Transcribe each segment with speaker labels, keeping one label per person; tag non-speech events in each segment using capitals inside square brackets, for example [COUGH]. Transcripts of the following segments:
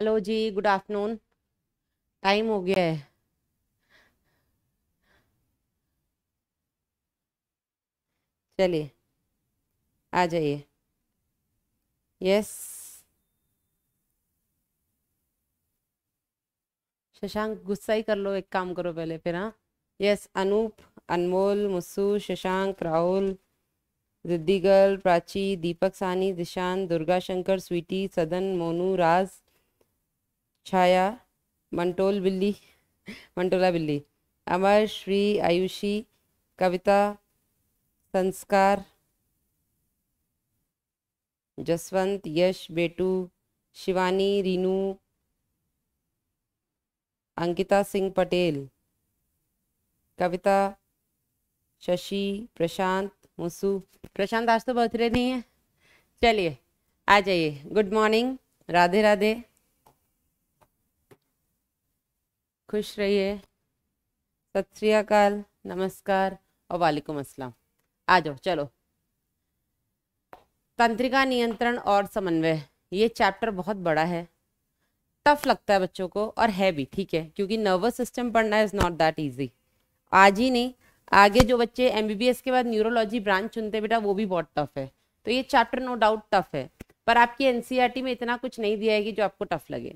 Speaker 1: Hello ji good afternoon time हो गया है चलिए आ जाइए यस शशांक गुस्सा ही कर लो एक काम करो पहले फिर हाँ यस अनूप अनमोल मुस्सू शशांक राहुल रिद्धिगल प्राची दीपक सानी दिशान दुर्गा शंकर स्वीटी सदन मोनू राज छाया मंटोल बिल्ली मंटोला बिल्ली अमर श्री आयुषी कविता संस्कार जसवंत यश बेटू शिवानी रीनू अंकिता सिंह पटेल कविता शशि प्रशांत मुसु प्रशांत आज तो बर्थडे नहीं है चलिए आ जाइए गुड मॉर्निंग राधे राधे खुश रहिए सत श्रीकाल नमस्कार और वालेकुम अस्सलाम आ जाओ चलो तंत्रिका नियंत्रण और समन्वय ये चैप्टर बहुत बड़ा है टफ लगता है बच्चों को और है भी ठीक है क्योंकि नर्वस सिस्टम पढ़ना इज़ नॉट दैट इजी आज ही नहीं आगे जो बच्चे एम के बाद न्यूरोलॉजी ब्रांच चुनते हैं बेटा वो भी बहुत टफ है तो ये चैप्टर नो डाउट टफ है पर आपकी एन e में इतना कुछ नहीं दिया है कि जो आपको टफ लगे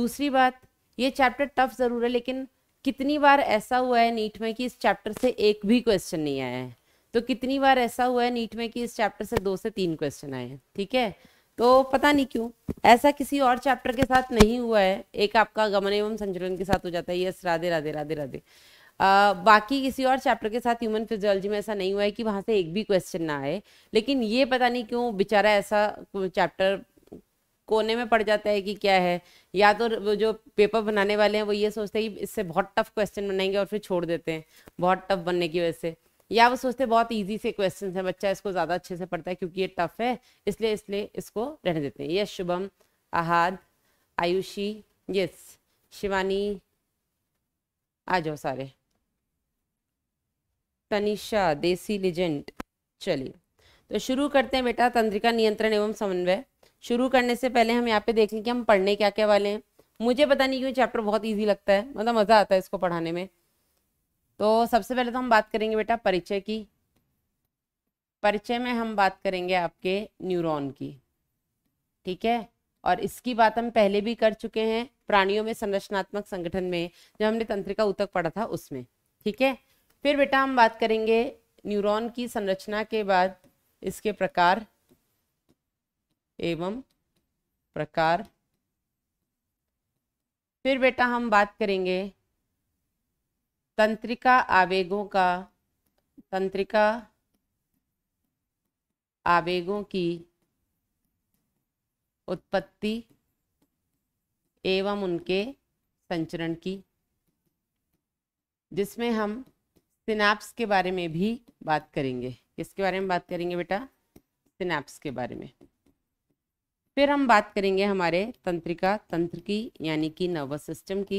Speaker 1: दूसरी बात ये चैप्टर टफ ज़रूर है लेकिन कितनी बार ऐसा हुआ है नीट में कि इस चैप्टर से एक भी क्वेश्चन नहीं आया है तो कितनी बार ऐसा हुआ है नीट में कि इस चैप्टर से दो से तीन क्वेश्चन आए हैं ठीक है तो पता नहीं क्यों ऐसा किसी और चैप्टर के साथ नहीं हुआ है एक आपका गमन एवं संचलन के साथ हो जाता है यस राधे राधे राधे राधे बाकी किसी और चैप्टर के साथ ह्यूमन फिजियोलॉजी में ऐसा नहीं हुआ है कि वहां से एक भी क्वेश्चन ना आए लेकिन ये पता नहीं क्यों बेचारा ऐसा चैप्टर कोने में पड़ जाता है कि क्या है या तो वो जो पेपर बनाने वाले हैं वो ये सोचते हैं कि इससे बहुत टफ क्वेश्चन बनाएंगे और फिर छोड़ देते हैं बहुत टफ बनने की वजह से या वो सोचते हैं बहुत ईजी से क्वेश्चन है बच्चा इसको ज़्यादा अच्छे से पढ़ता है क्योंकि ये टफ है इसलिए इसलिए इसको रहने देते हैं यस शुभम आहाद आयुषी यस शिवानी आ जाओ सारे तनिषा देसी लिजेंड चलिए तो शुरू करते हैं बेटा तंत्रिका नियंत्रण एवं समन्वय शुरू करने से पहले हम यहाँ पे देख लें कि हम पढ़ने क्या क्या वाले हैं मुझे पता नहीं क्यों चैप्टर बहुत ईजी लगता है मतलब मज़ा आता है इसको पढ़ाने में तो सबसे पहले तो हम बात करेंगे बेटा परिचय की परिचय में हम बात करेंगे आपके न्यूरॉन की ठीक है और इसकी बात हम पहले भी कर चुके हैं प्राणियों में संरचनात्मक संगठन में जब हमने तंत्रिका उतक पढ़ा था उसमें ठीक है फिर बेटा हम बात करेंगे न्यूरॉन की संरचना के बाद इसके प्रकार एवं प्रकार फिर बेटा हम बात करेंगे तंत्रिका आवेगों का तंत्रिका आवेगों की उत्पत्ति एवं उनके संचरण की जिसमें हम सिनेप्स के बारे में भी बात करेंगे किसके बारे में बात करेंगे बेटा सिनेप्स के बारे में फिर हम बात करेंगे हमारे तंत्रिका तंत्र की यानी कि नर्वस सिस्टम की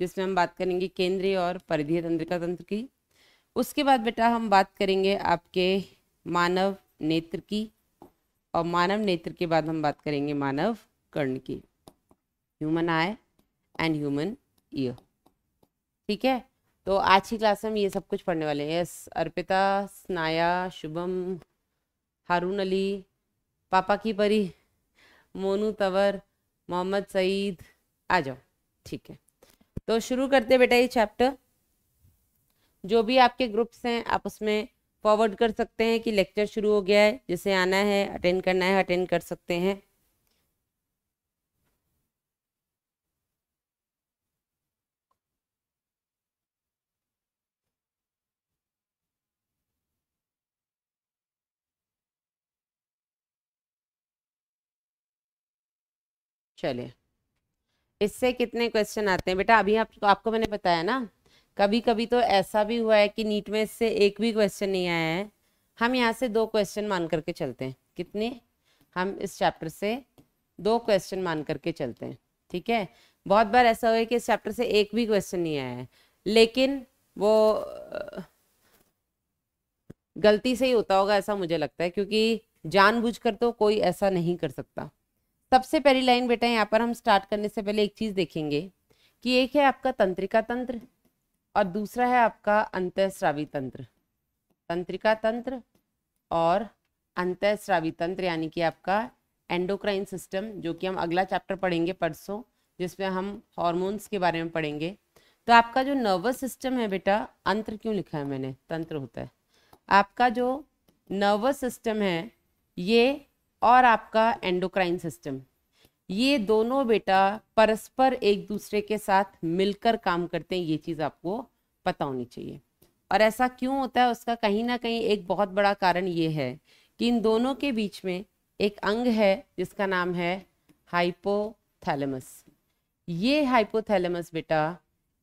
Speaker 1: जिसमें हम बात करेंगे केंद्रीय और परिधीय तंत्रिका तंत्र की उसके बाद बेटा हम बात करेंगे आपके मानव नेत्र की और मानव नेत्र के बाद हम बात करेंगे मानव कर्ण की human eye and human ear ठीक है तो आज की क्लास में हम ये सब कुछ पढ़ने वाले हैं यस अर्पिता स्नाया शुभम हारून अली पापा की परी मोनू तवर मोहम्मद सईद आ जाओ ठीक है तो शुरू करते बेटा ये चैप्टर जो भी आपके ग्रुप्स हैं आप उसमें फॉरवर्ड कर सकते हैं कि लेक्चर शुरू हो गया है जिसे आना है अटेंड करना है अटेंड कर सकते हैं चलिए इससे कितने क्वेश्चन आते हैं बेटा अभी आप, आपको मैंने बताया ना कभी कभी तो ऐसा भी हुआ है कि नीट में इससे एक भी क्वेश्चन नहीं आया है हम यहाँ से दो क्वेश्चन मान करके चलते हैं कितने हम इस चैप्टर से दो क्वेश्चन मान करके चलते हैं ठीक है बहुत बार ऐसा हुआ है कि इस चैप्टर से एक भी क्वेश्चन नहीं आया है लेकिन वो गलती से ही होता होगा ऐसा मुझे लगता है क्योंकि जानबूझकर तो कोई ऐसा नहीं कर सकता सबसे पहली लाइन बेटा यहाँ पर हम स्टार्ट करने से पहले एक चीज़ देखेंगे कि एक है आपका तंत्रिका तंत्र और दूसरा है आपका अंतःस्रावी तंत्र तंत्रिका तंत्र और अंतःस्रावी तंत्र यानी कि आपका एंडोक्राइन सिस्टम जो कि हम अगला चैप्टर पढ़ेंगे परसों जिसमें हम हॉर्मोन्स के बारे में पढ़ेंगे तो आपका जो नर्वस सिस्टम है बेटा अंत्र क्यों लिखा है मैंने तंत्र होता है आपका जो नर्वस सिस्टम है ये और आपका एंडोक्राइन सिस्टम ये दोनों बेटा परस्पर एक दूसरे के साथ मिलकर काम करते हैं ये चीज़ आपको पता होनी चाहिए और ऐसा क्यों होता है उसका कहीं ना कहीं एक बहुत बड़ा कारण ये है कि इन दोनों के बीच में एक अंग है जिसका नाम है हाइपोथैलेमस ये हाइपोथैलेमस बेटा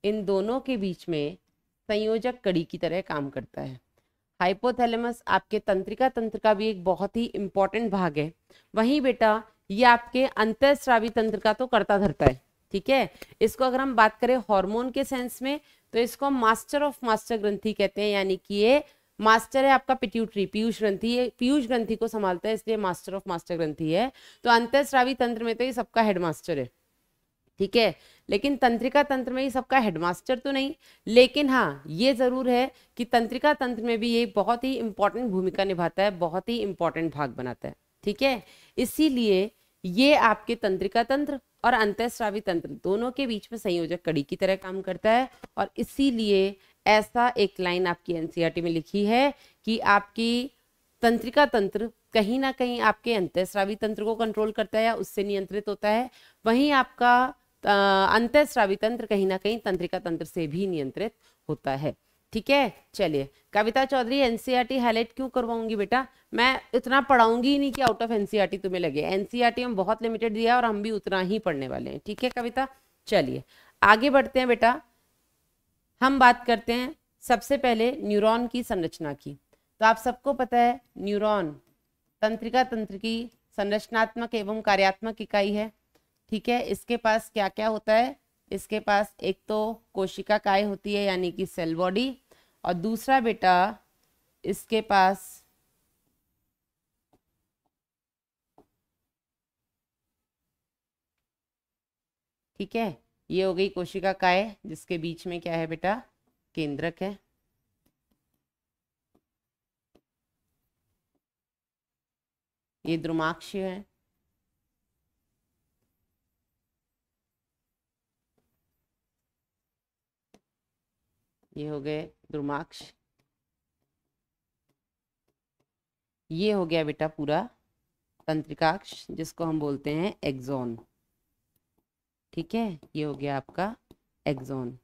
Speaker 1: इन दोनों के बीच में संयोजक कड़ी की तरह काम करता है हाइपोथैलेमस आपके तंत्रिका तंत्र का भी एक बहुत ही इंपॉर्टेंट भाग है वहीं बेटा ये आपके अंतस्रावी तंत्र का तो करता धरता है ठीक है इसको अगर हम बात करें हार्मोन के सेंस में तो इसको मास्टर ऑफ मास्टर ग्रंथि कहते हैं यानी कि ये मास्टर है आपका पिट्यूटरी पीयूष ग्रंथि ये पीयूष ग्रंथि को संभालता है इसलिए मास्टर ऑफ मास्टर ग्रंथि है तो अंतस्रावी तंत्र में तो ये सबका हेड मास्टर है ठीक है लेकिन तंत्रिका तंत्र में ही सबका हेडमास्टर तो नहीं लेकिन हाँ ये ज़रूर है कि तंत्रिका तंत्र में भी ये बहुत ही इंपॉर्टेंट भूमिका निभाता है बहुत ही इंपॉर्टेंट भाग बनाता है ठीक है इसीलिए ये आपके तंत्रिका तंत्र और अंतस्रावी तंत्र दोनों के बीच में संयोजक कड़ी की तरह काम करता है और इसीलिए ऐसा एक लाइन आपकी एनसीईआरटी e में लिखी है कि आपकी तंत्रिका तंत्र कहीं ना कहीं आपके अंतस्रावी तंत्र को कंट्रोल करता है या उससे नियंत्रित होता है वहीं आपका अंतस्रावी तंत्र कहीं ना कहीं तंत्रिका तंत्र से भी नियंत्रित होता है ठीक है चलिए Kavita Chaudhary NCERT highlight e क्यों करवाऊंगी बेटा मैं इतना पढ़ाऊंगी ही नहीं कि आउट ऑफ एनसीईआरटी तुम्हें लगे एनसीईआरटी e हम बहुत लिमिटेड दिया और हम भी उतना ही पढ़ने वाले हैं ठीक है कविता चलिए आगे बढ़ते हैं बेटा हम बात करते हैं सबसे पहले न्यूरॉन की संरचना की तो आप सबको पता है न्यूरॉन तंत्रिका तंत्र की संरचनात्मक एवं कार्यात्मक इकाई है ठीक है इसके पास क्या क्या होता है इसके पास एक तो कोशिका काय होती है यानी कि सेल बॉडी और दूसरा बेटा इसके पास ठीक है ये हो गई कोशिका काय जिसके बीच में क्या है बेटा केंद्रक है ये द्रुमाक्ष है ये हो गए द्रुमाक्ष ये हो गया बेटा पूरा तंत्रिकाक्ष जिसको हम बोलते हैं एक्जोन ठीक है ये हो गया आपका एक्जोन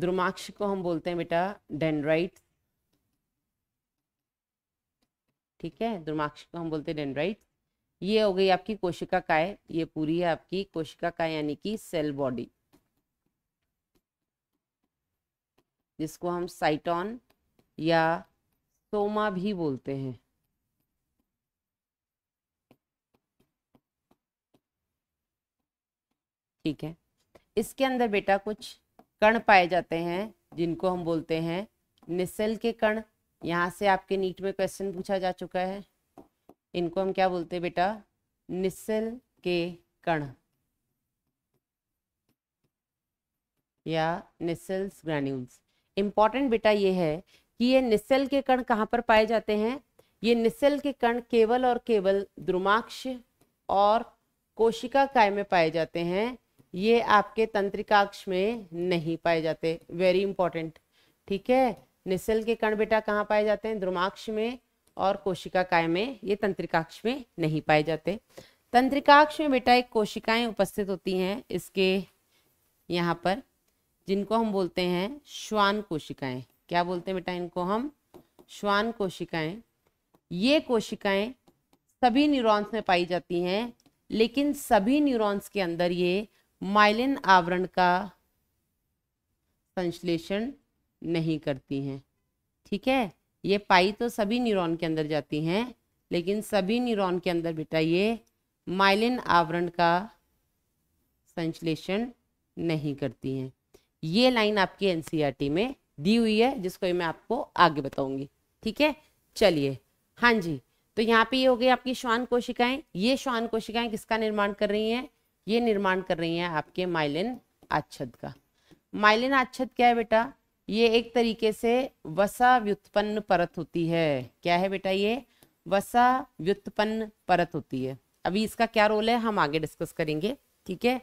Speaker 1: द्रुमाक्ष को हम बोलते हैं बेटा डेंड्राइट ठीक है द्रुमाक्ष को हम बोलते हैं डेंड्राइट ये हो गई आपकी कोशिका काय ये पूरी है आपकी कोशिका काय यानी कि सेल बॉडी जिसको हम साइटॉन या सोमा भी बोलते हैं ठीक है इसके अंदर बेटा कुछ कण पाए जाते हैं जिनको हम बोलते हैं निसल के कण यहाँ से आपके नीट में क्वेश्चन पूछा जा चुका है इनको हम क्या बोलते हैं बेटा निसल के कण या निसल्स ग्रैन्यूल्स इम्पॉर्टेंट बेटा ये है कि ये निस्सल के कण कहाँ पर पाए जाते हैं ये निस्सल के कण केवल और केवल द्रुमाक्ष और कोशिका काय में पाए जाते हैं ये आपके तंत्रिकाक्ष में नहीं पाए जाते वेरी इंपॉर्टेंट ठीक है निस्सल के कण बेटा कहाँ पाए जाते हैं द्रुमाक्ष में और कोशिका काय में ये तंत्रिकाक्ष में नहीं पाए जाते तंत्रिकाक्ष में बेटा एक कोशिकाएं उपस्थित होती हैं इसके यहाँ पर जिनको हम बोलते हैं श्वान कोशिकाएं क्या बोलते हैं बेटा इनको हम श्वान कोशिकाएं ये कोशिकाएं सभी न्यूरॉन्स में पाई जाती हैं लेकिन सभी न्यूरॉन्स के अंदर ये माइलिन आवरण का संश्लेषण नहीं करती हैं ठीक है ये पाई तो सभी न्यूरॉन के अंदर जाती हैं लेकिन सभी न्यूरॉन के अंदर बेटा ये माइलिन आवरण का संश्लेषण नहीं करती हैं ये लाइन आपकी एनसीईआरटी e में दी हुई है जिसको मैं आपको आगे बताऊंगी ठीक है चलिए हाँ जी तो यहाँ पे ये हो गई आपकी श्वान कोशिकाएं ये श्वान कोशिकाएं किसका निर्माण कर रही हैं ये निर्माण कर रही हैं आपके माइलिन आच्छद का माइलिन आच्छद क्या है बेटा ये एक तरीके से वसा व्युत्पन्न परत होती है क्या है बेटा ये वसा व्युत्पन्न परत होती है अभी इसका क्या रोल है हम आगे डिस्कस करेंगे ठीक है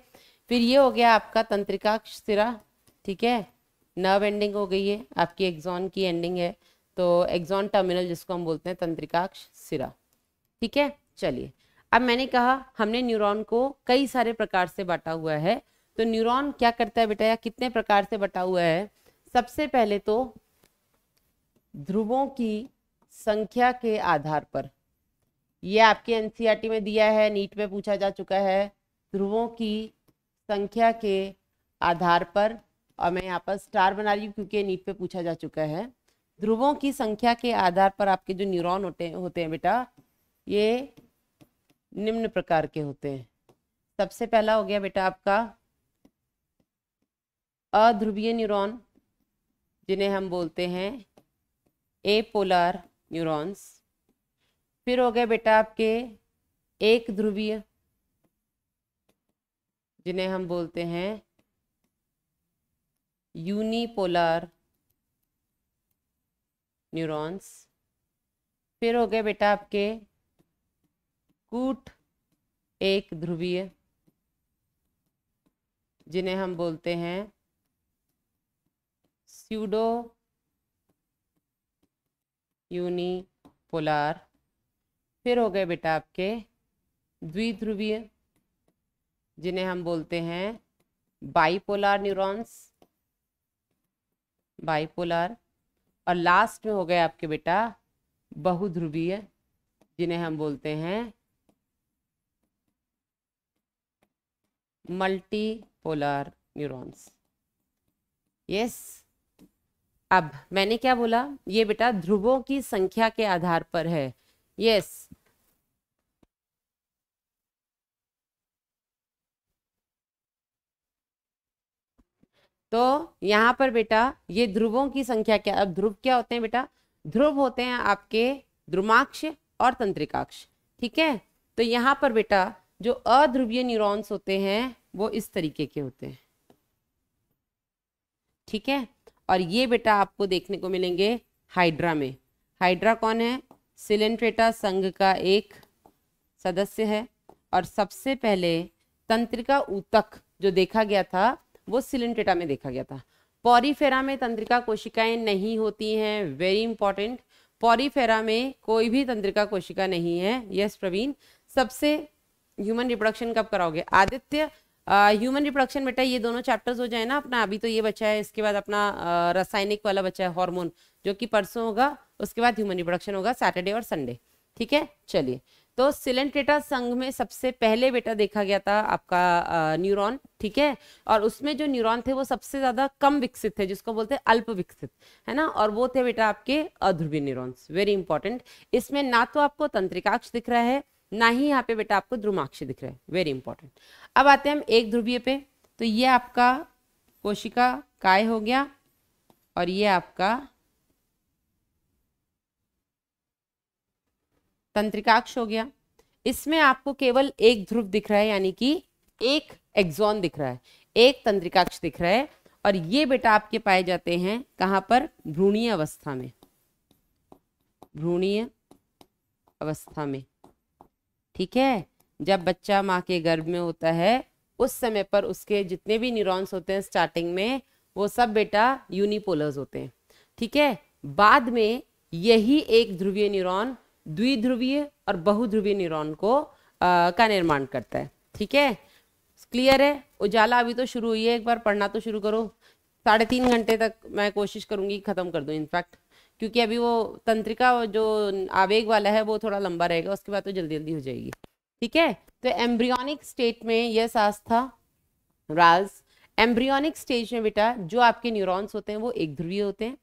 Speaker 1: फिर ये हो गया आपका तंत्रिका सिरा ठीक है नर्व एंडिंग हो गई है आपकी एग्जॉन की एंडिंग है तो एग्जॉन टर्मिनल जिसको हम बोलते हैं तंत्रिकाक्ष सिरा ठीक है चलिए अब मैंने कहा हमने न्यूरॉन को कई सारे प्रकार से बांटा हुआ है तो न्यूरॉन क्या करता है बेटा या कितने प्रकार से बटा हुआ है सबसे पहले तो ध्रुवों की संख्या के आधार पर यह आपके एनसीईआरटी e में दिया है नीट में पूछा जा चुका है ध्रुवों की संख्या के आधार पर और मैं यहाँ पर स्टार बना रही हूँ क्योंकि नीट पे पूछा जा चुका है ध्रुवों की संख्या के आधार पर आपके जो न्यूरॉन होते होते हैं बेटा ये निम्न प्रकार के होते हैं सबसे पहला हो गया बेटा आपका अध्रुवीय न्यूरॉन जिन्हें हम बोलते हैं ए पोलर न्यूरॉन्स फिर हो गए बेटा आपके एक ध्रुवीय जिन्हें हम बोलते हैं यूनिपोलर न्यूरॉन्स फिर हो गए बेटा आपके कूट एक ध्रुवीय जिन्हें हम बोलते हैं स्यूडो यूनिपोलर फिर हो गए बेटा आपके द्विध्रुवीय जिन्हें हम बोलते हैं बाईपोलर न्यूरॉन्स बाइपोलर और लास्ट में हो गए आपके बेटा बहुध्रुवीय जिन्हें हम बोलते हैं मल्टीपोलर न्यूरॉन्स यस अब मैंने क्या बोला ये बेटा ध्रुवों की संख्या के आधार पर है यस तो यहाँ पर बेटा ये ध्रुवों की संख्या क्या अब ध्रुव क्या होते हैं बेटा ध्रुव होते हैं आपके ध्रुमाक्ष और तंत्रिकाक्ष ठीक है तो यहाँ पर बेटा जो अध्रुवीय न्यूरॉन्स होते हैं वो इस तरीके के होते हैं ठीक है और ये बेटा आपको देखने को मिलेंगे हाइड्रा में हाइड्रा कौन है सिलेंट्रेटा संघ का एक सदस्य है और सबसे पहले तंत्रिका ऊतक जो देखा गया था वो सिलेंटेटा में देखा गया था पॉरीफेरा में तंत्रिका कोशिकाएं नहीं होती हैं वेरी इंपॉर्टेंट पॉरीफेरा में कोई भी तंत्रिका कोशिका नहीं है यस प्रवीण सबसे ह्यूमन रिप्रोडक्शन कब कराओगे आदित्य ह्यूमन रिप्रोडक्शन बेटा ये दोनों चैप्टर्स हो जाए ना अपना अभी तो ये बचा है इसके बाद अपना रासायनिक वाला बचा है हॉर्मोन जो कि परसों होगा उसके बाद ह्यूमन रिप्रोडक्शन होगा सैटरडे और संडे ठीक है चलिए तो सिलेंट्रेटा संघ में सबसे पहले बेटा देखा गया था आपका न्यूरॉन ठीक है और उसमें जो न्यूरॉन थे वो सबसे ज्यादा कम विकसित थे जिसको बोलते हैं अल्प विकसित है ना और वो थे बेटा आपके अध्रुवी न्यूरॉन्स वेरी इंपॉर्टेंट इसमें ना तो आपको तंत्रिकाक्ष दिख रहा है ना ही यहाँ पे बेटा आपको ध्रुमाक्ष दिख रहा है वेरी इंपॉर्टेंट अब आते हैं हम एक ध्रुवीय पे तो ये आपका कोशिका काय हो गया और ये आपका तंत्रिकाक्ष हो गया इसमें आपको केवल एक ध्रुव दिख रहा है यानी कि एक एक्सॉन दिख रहा है एक तंत्रिकाक्ष दिख रहा है और ये बेटा आपके पाए जाते हैं कहां पर भ्रूणीय अवस्था में भ्रूणीय अवस्था में ठीक है जब बच्चा माँ के गर्भ में होता है उस समय पर उसके जितने भी न्यूरॉन्स होते हैं स्टार्टिंग में वो सब बेटा यूनिपोलर्स होते हैं ठीक है बाद में यही एक ध्रुवीय न्यूरॉन द्विध्रुवीय और बहुध्रुवीय न्यूरॉन को आ, का निर्माण करता है ठीक है क्लियर है उजाला अभी तो शुरू हुई है एक बार पढ़ना तो शुरू करो साढ़े तीन घंटे तक मैं कोशिश करूंगी ख़त्म कर दूं इनफैक्ट क्योंकि अभी वो तंत्रिका जो आवेग वाला है वो थोड़ा लंबा रहेगा उसके बाद तो जल्दी जल्दी हो जाएगी ठीक है तो एम्ब्रियोनिक स्टेट में यह सास था राज एम्ब्रियोनिक स्टेज में बेटा जो आपके न्यूरॉन्स होते हैं वो एक ध्रुवीय होते हैं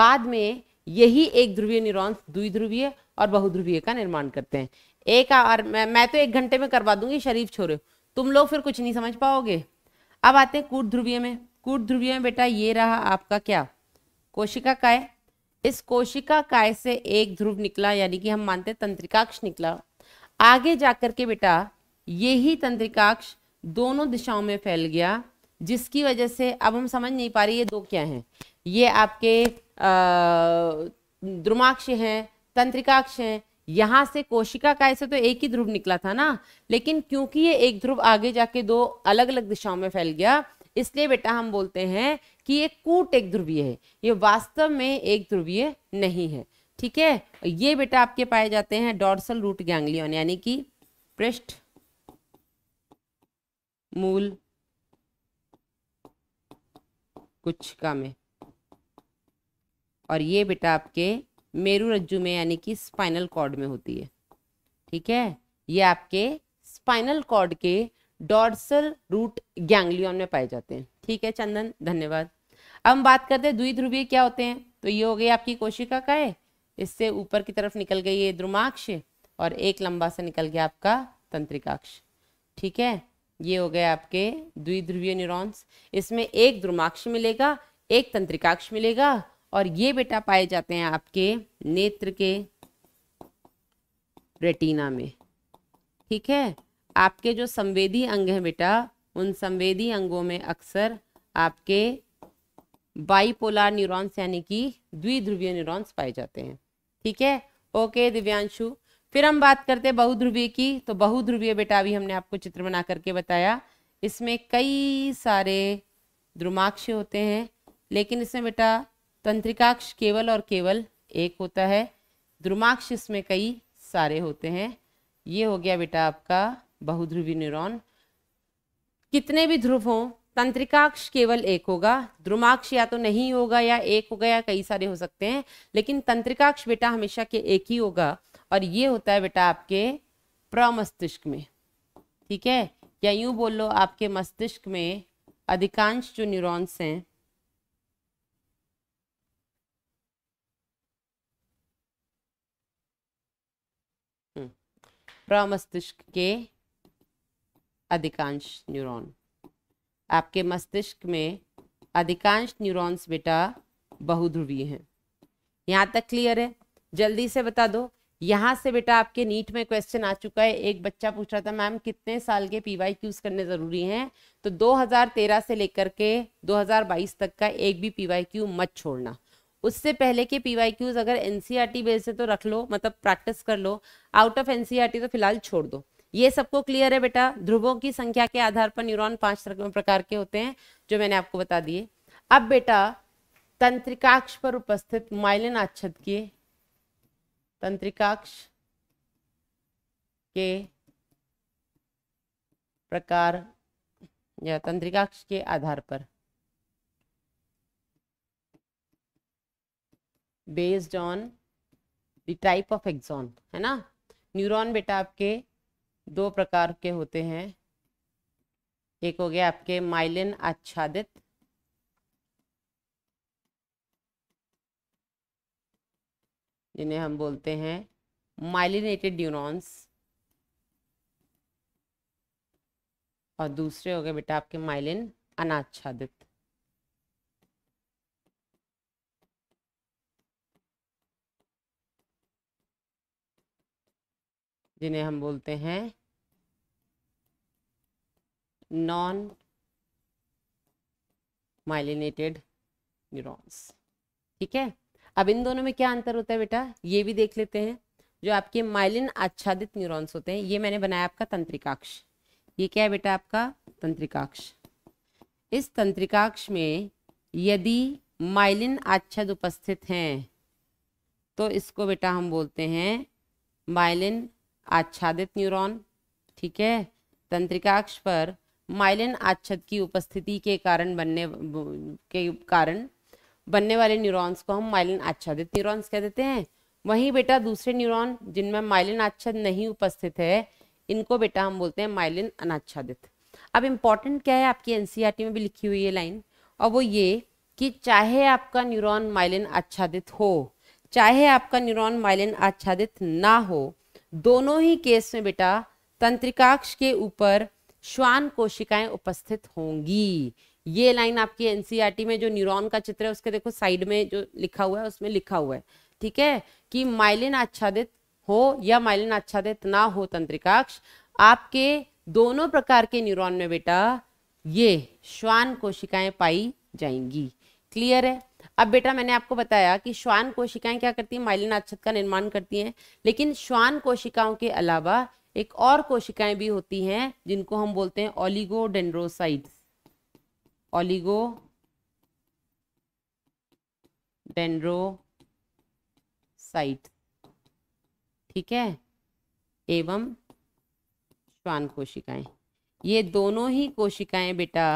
Speaker 1: बाद में यही एक ध्रुवीय न्यूरॉन्स द्विध्रुवीय और बहुध्रुवीय का निर्माण करते हैं एक और मैं, मैं तो एक घंटे में करवा दूंगी शरीफ छोरे तुम लोग फिर कुछ नहीं समझ पाओगे अब आते हैं कूट ध्रुवीय में कूट ध्रुवीय में बेटा ये रहा आपका क्या कोशिका काय इस कोशिका काय से एक ध्रुव निकला यानी कि हम मानते हैं तंत्रिकाक्ष निकला आगे जाकर के बेटा यही तंत्रिकाक्ष दोनों दिशाओं में फैल गया जिसकी वजह से अब हम समझ नहीं पा रहे ये दो क्या हैं ये आपके द्रुमाक्ष हैं तंत्रिकाक्ष है यहाँ से कोशिका का ऐसे तो एक ही ध्रुव निकला था ना लेकिन क्योंकि ये एक ध्रुव आगे जाके दो अलग अलग दिशाओं में फैल गया इसलिए बेटा हम बोलते हैं कि ये कूट एक ध्रुवीय है ये वास्तव में एक ध्रुवीय नहीं है ठीक है ये बेटा आपके पाए जाते हैं डॉर्सल रूट गैंग्लियन यानी कि पृष्ठ मूल कुछ का में और ये बेटा आपके मेरू रज्जु में यानी कि स्पाइनल कॉर्ड में होती है ठीक है ये आपके स्पाइनल कॉर्ड के डॉर्सल रूट गैंग्लियन में पाए जाते हैं ठीक है चंदन धन्यवाद अब हम बात करते हैं ध्रुवीय क्या होते हैं तो ये हो गई आपकी कोशिका का है इससे ऊपर की तरफ निकल गई ये द्रुमाक्ष और एक लंबा सा निकल गया आपका तंत्रिकाक्ष ठीक है ये हो गए आपके द्विध्रुवीय न्यूरॉन्स इसमें एक द्रुमाक्ष मिलेगा एक तंत्रिकाक्ष मिलेगा और ये बेटा पाए जाते हैं आपके नेत्र के रेटिना में ठीक है आपके जो संवेदी अंग हैं बेटा उन संवेदी अंगों में अक्सर आपके बाईपोलार न्यूरॉन्स यानी कि द्विध्रुवीय न्यूरॉन्स पाए जाते हैं ठीक है ओके दिव्यांशु फिर हम बात करते हैं बहुध्रुवीय की तो बहुध्रुवीय बेटा अभी हमने आपको चित्र बना करके बताया इसमें कई सारे द्रुमाक्ष होते हैं लेकिन इसमें बेटा तंत्रिकाक्ष केवल और केवल एक होता है द्रुमाक्ष इसमें कई सारे होते हैं ये हो गया बेटा आपका बहुध्रुवी न्यूरॉन कितने भी ध्रुव हों तंत्रिकाक्ष केवल एक होगा द्रुमाक्ष या तो नहीं होगा या एक होगा या कई सारे हो सकते हैं लेकिन तंत्रिकाक्ष बेटा हमेशा के एक ही होगा और ये होता है बेटा आपके प्रमस्तिष्क में ठीक है या यूं बोल लो आपके मस्तिष्क में अधिकांश जो न्यूरॉन्स हैं प्रमस्तिष्क के अधिकांश न्यूरॉन आपके मस्तिष्क में अधिकांश न्यूरॉन्स बेटा बहुध्रुवीय हैं यहाँ तक क्लियर है जल्दी से बता दो यहाँ से बेटा आपके नीट में क्वेश्चन आ चुका है एक बच्चा पूछ रहा था मैम कितने साल के पी वाई क्यूज करने ज़रूरी हैं तो 2013 से लेकर के 2022 तक का एक भी पी वाई क्यू मत छोड़ना उससे पहले के पी वाई क्यूज अगर N C R T base है तो रख लो मतलब प्रैक्टिस कर लो out of N C R T तो फिलहाल छोड़ दो ये सबको क्लियर है बेटा ध्रुवों की संख्या के आधार पर न्यूरॉन पांच प्रकार के होते हैं जो मैंने आपको बता दिए अब बेटा तंत्रिकाक्ष पर उपस्थित माइलिन आच्छद के तंत्रिकाक्ष के प्रकार या तंत्रिकाक्ष के आधार पर based on the type of axon है ना न्यूरॉन बेटा आपके दो प्रकार के होते हैं एक हो गया आपके माइलिन आच्छादित जिन्हें हम बोलते हैं माइलिनेटेड न्यूरॉन्स और दूसरे हो गए बेटा आपके माइलिन अनाच्छादित जिन्हें हम बोलते हैं नॉन माइलिनेटेड न्यूरॉन्स ठीक है अब इन दोनों में क्या अंतर होता है बेटा ये भी देख लेते हैं जो आपके माइलिन आच्छादित न्यूरॉन्स होते हैं ये मैंने बनाया आपका तंत्रिकाक्ष ये क्या है बेटा आपका तंत्रिकाक्ष इस तंत्रिकाक्ष में यदि माइलिन आच्छद उपस्थित हैं तो इसको बेटा हम बोलते हैं माइलिन आच्छादित न्यूरॉन ठीक है तंत्रिकाक्ष पर माइलिन आच्छद की उपस्थिति के कारण बनने के कारण बनने वाले न्यूरॉन्स को हम माइलिन आच्छादित न्यूरॉन्स कह देते हैं वहीं बेटा दूसरे न्यूरॉन जिनमें माइलिन आच्छद नहीं उपस्थित है इनको बेटा हम बोलते हैं माइलिन अनाच्छादित अब इम्पॉर्टेंट क्या है आपकी एनसीईआरटी e में भी लिखी हुई है लाइन और वो ये कि चाहे आपका न्यूरॉन माइलिन आच्छादित हो चाहे आपका न्यूरॉन माइलिन आच्छादित ना हो दोनों ही केस में बेटा तंत्रिकाक्ष के ऊपर श्वान कोशिकाएं उपस्थित होंगी ये लाइन आपकी एनसीईआरटी e में जो न्यूरॉन का चित्र है उसके देखो साइड में जो लिखा हुआ है उसमें लिखा हुआ है ठीक है कि माइलिन आच्छादित हो या माइलिन आच्छादित ना हो तंत्रिकाक्ष आपके दोनों प्रकार के न्यूरॉन में बेटा ये श्वान कोशिकाएं पाई जाएंगी क्लियर है अब बेटा मैंने आपको बताया कि श्वान कोशिकाएं क्या करती हैं माइलिन अच्छत का निर्माण करती हैं लेकिन श्वान कोशिकाओं के अलावा एक और कोशिकाएं भी होती हैं जिनको हम बोलते हैं ओलिगोडेंड्रोसाइट्स ओलिगो डेंड्रोसाइट ठीक है एवं श्वान कोशिकाएं ये दोनों ही कोशिकाएं बेटा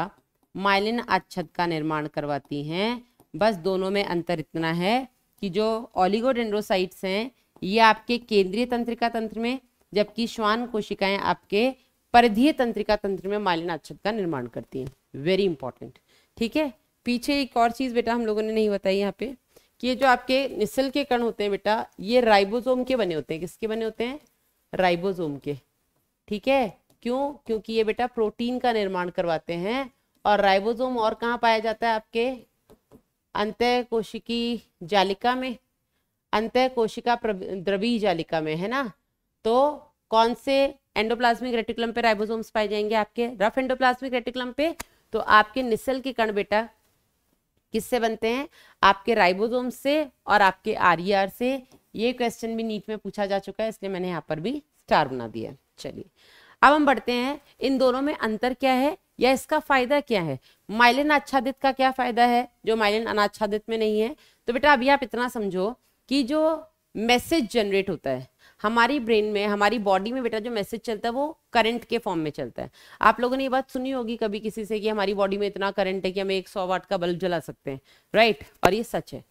Speaker 1: माइलिन अच्छत का निर्माण करवाती हैं बस दोनों में अंतर इतना है कि जो ऑलिगोडेंड्रोसाइट्स हैं ये आपके केंद्रीय तंत्रिका तंत्र में जबकि श्वान कोशिकाएं आपके परिधीय तंत्रिका तंत्र में मालिन अच्छत का निर्माण करती हैं वेरी इंपॉर्टेंट ठीक है पीछे एक और चीज़ बेटा हम लोगों ने नहीं बताई यहाँ पे कि ये जो आपके निस्ल के कण होते हैं बेटा ये राइबोसोम के बने होते हैं किसके बने होते हैं राइबोसोम के ठीक है क्यों क्योंकि ये बेटा प्रोटीन का निर्माण करवाते हैं और राइबोसोम और कहाँ पाया जाता है आपके अंत कोशिकी जालिका में अंत कोशिका द्रवी जालिका में है ना तो कौन से एंडोप्लाज्मिक रेटिकुलम पे राइबोसोम्स पाए जाएंगे आपके रफ एंडोप्लाज्मिक रेटिकुलम पे तो आपके निसल के कण बेटा किससे बनते हैं आपके राइबोसोम्स से और आपके आर e से ये क्वेश्चन भी नीट में पूछा जा चुका है इसलिए मैंने यहाँ पर भी स्टार बना दिया चलिए अब हम बढ़ते हैं इन दोनों में अंतर क्या है या इसका फायदा क्या है माइलिन आच्छादित का क्या फायदा है जो माइलिन अनाच्छादित में नहीं है तो बेटा अभी आप इतना समझो कि जो मैसेज जनरेट होता है हमारी ब्रेन में हमारी बॉडी में बेटा जो मैसेज चलता है वो करंट के फॉर्म में चलता है आप लोगों ने ये बात सुनी होगी कभी किसी से कि हमारी बॉडी में इतना करंट है कि हम एक सौ वाट का बल्ब जला सकते हैं राइट और ये सच है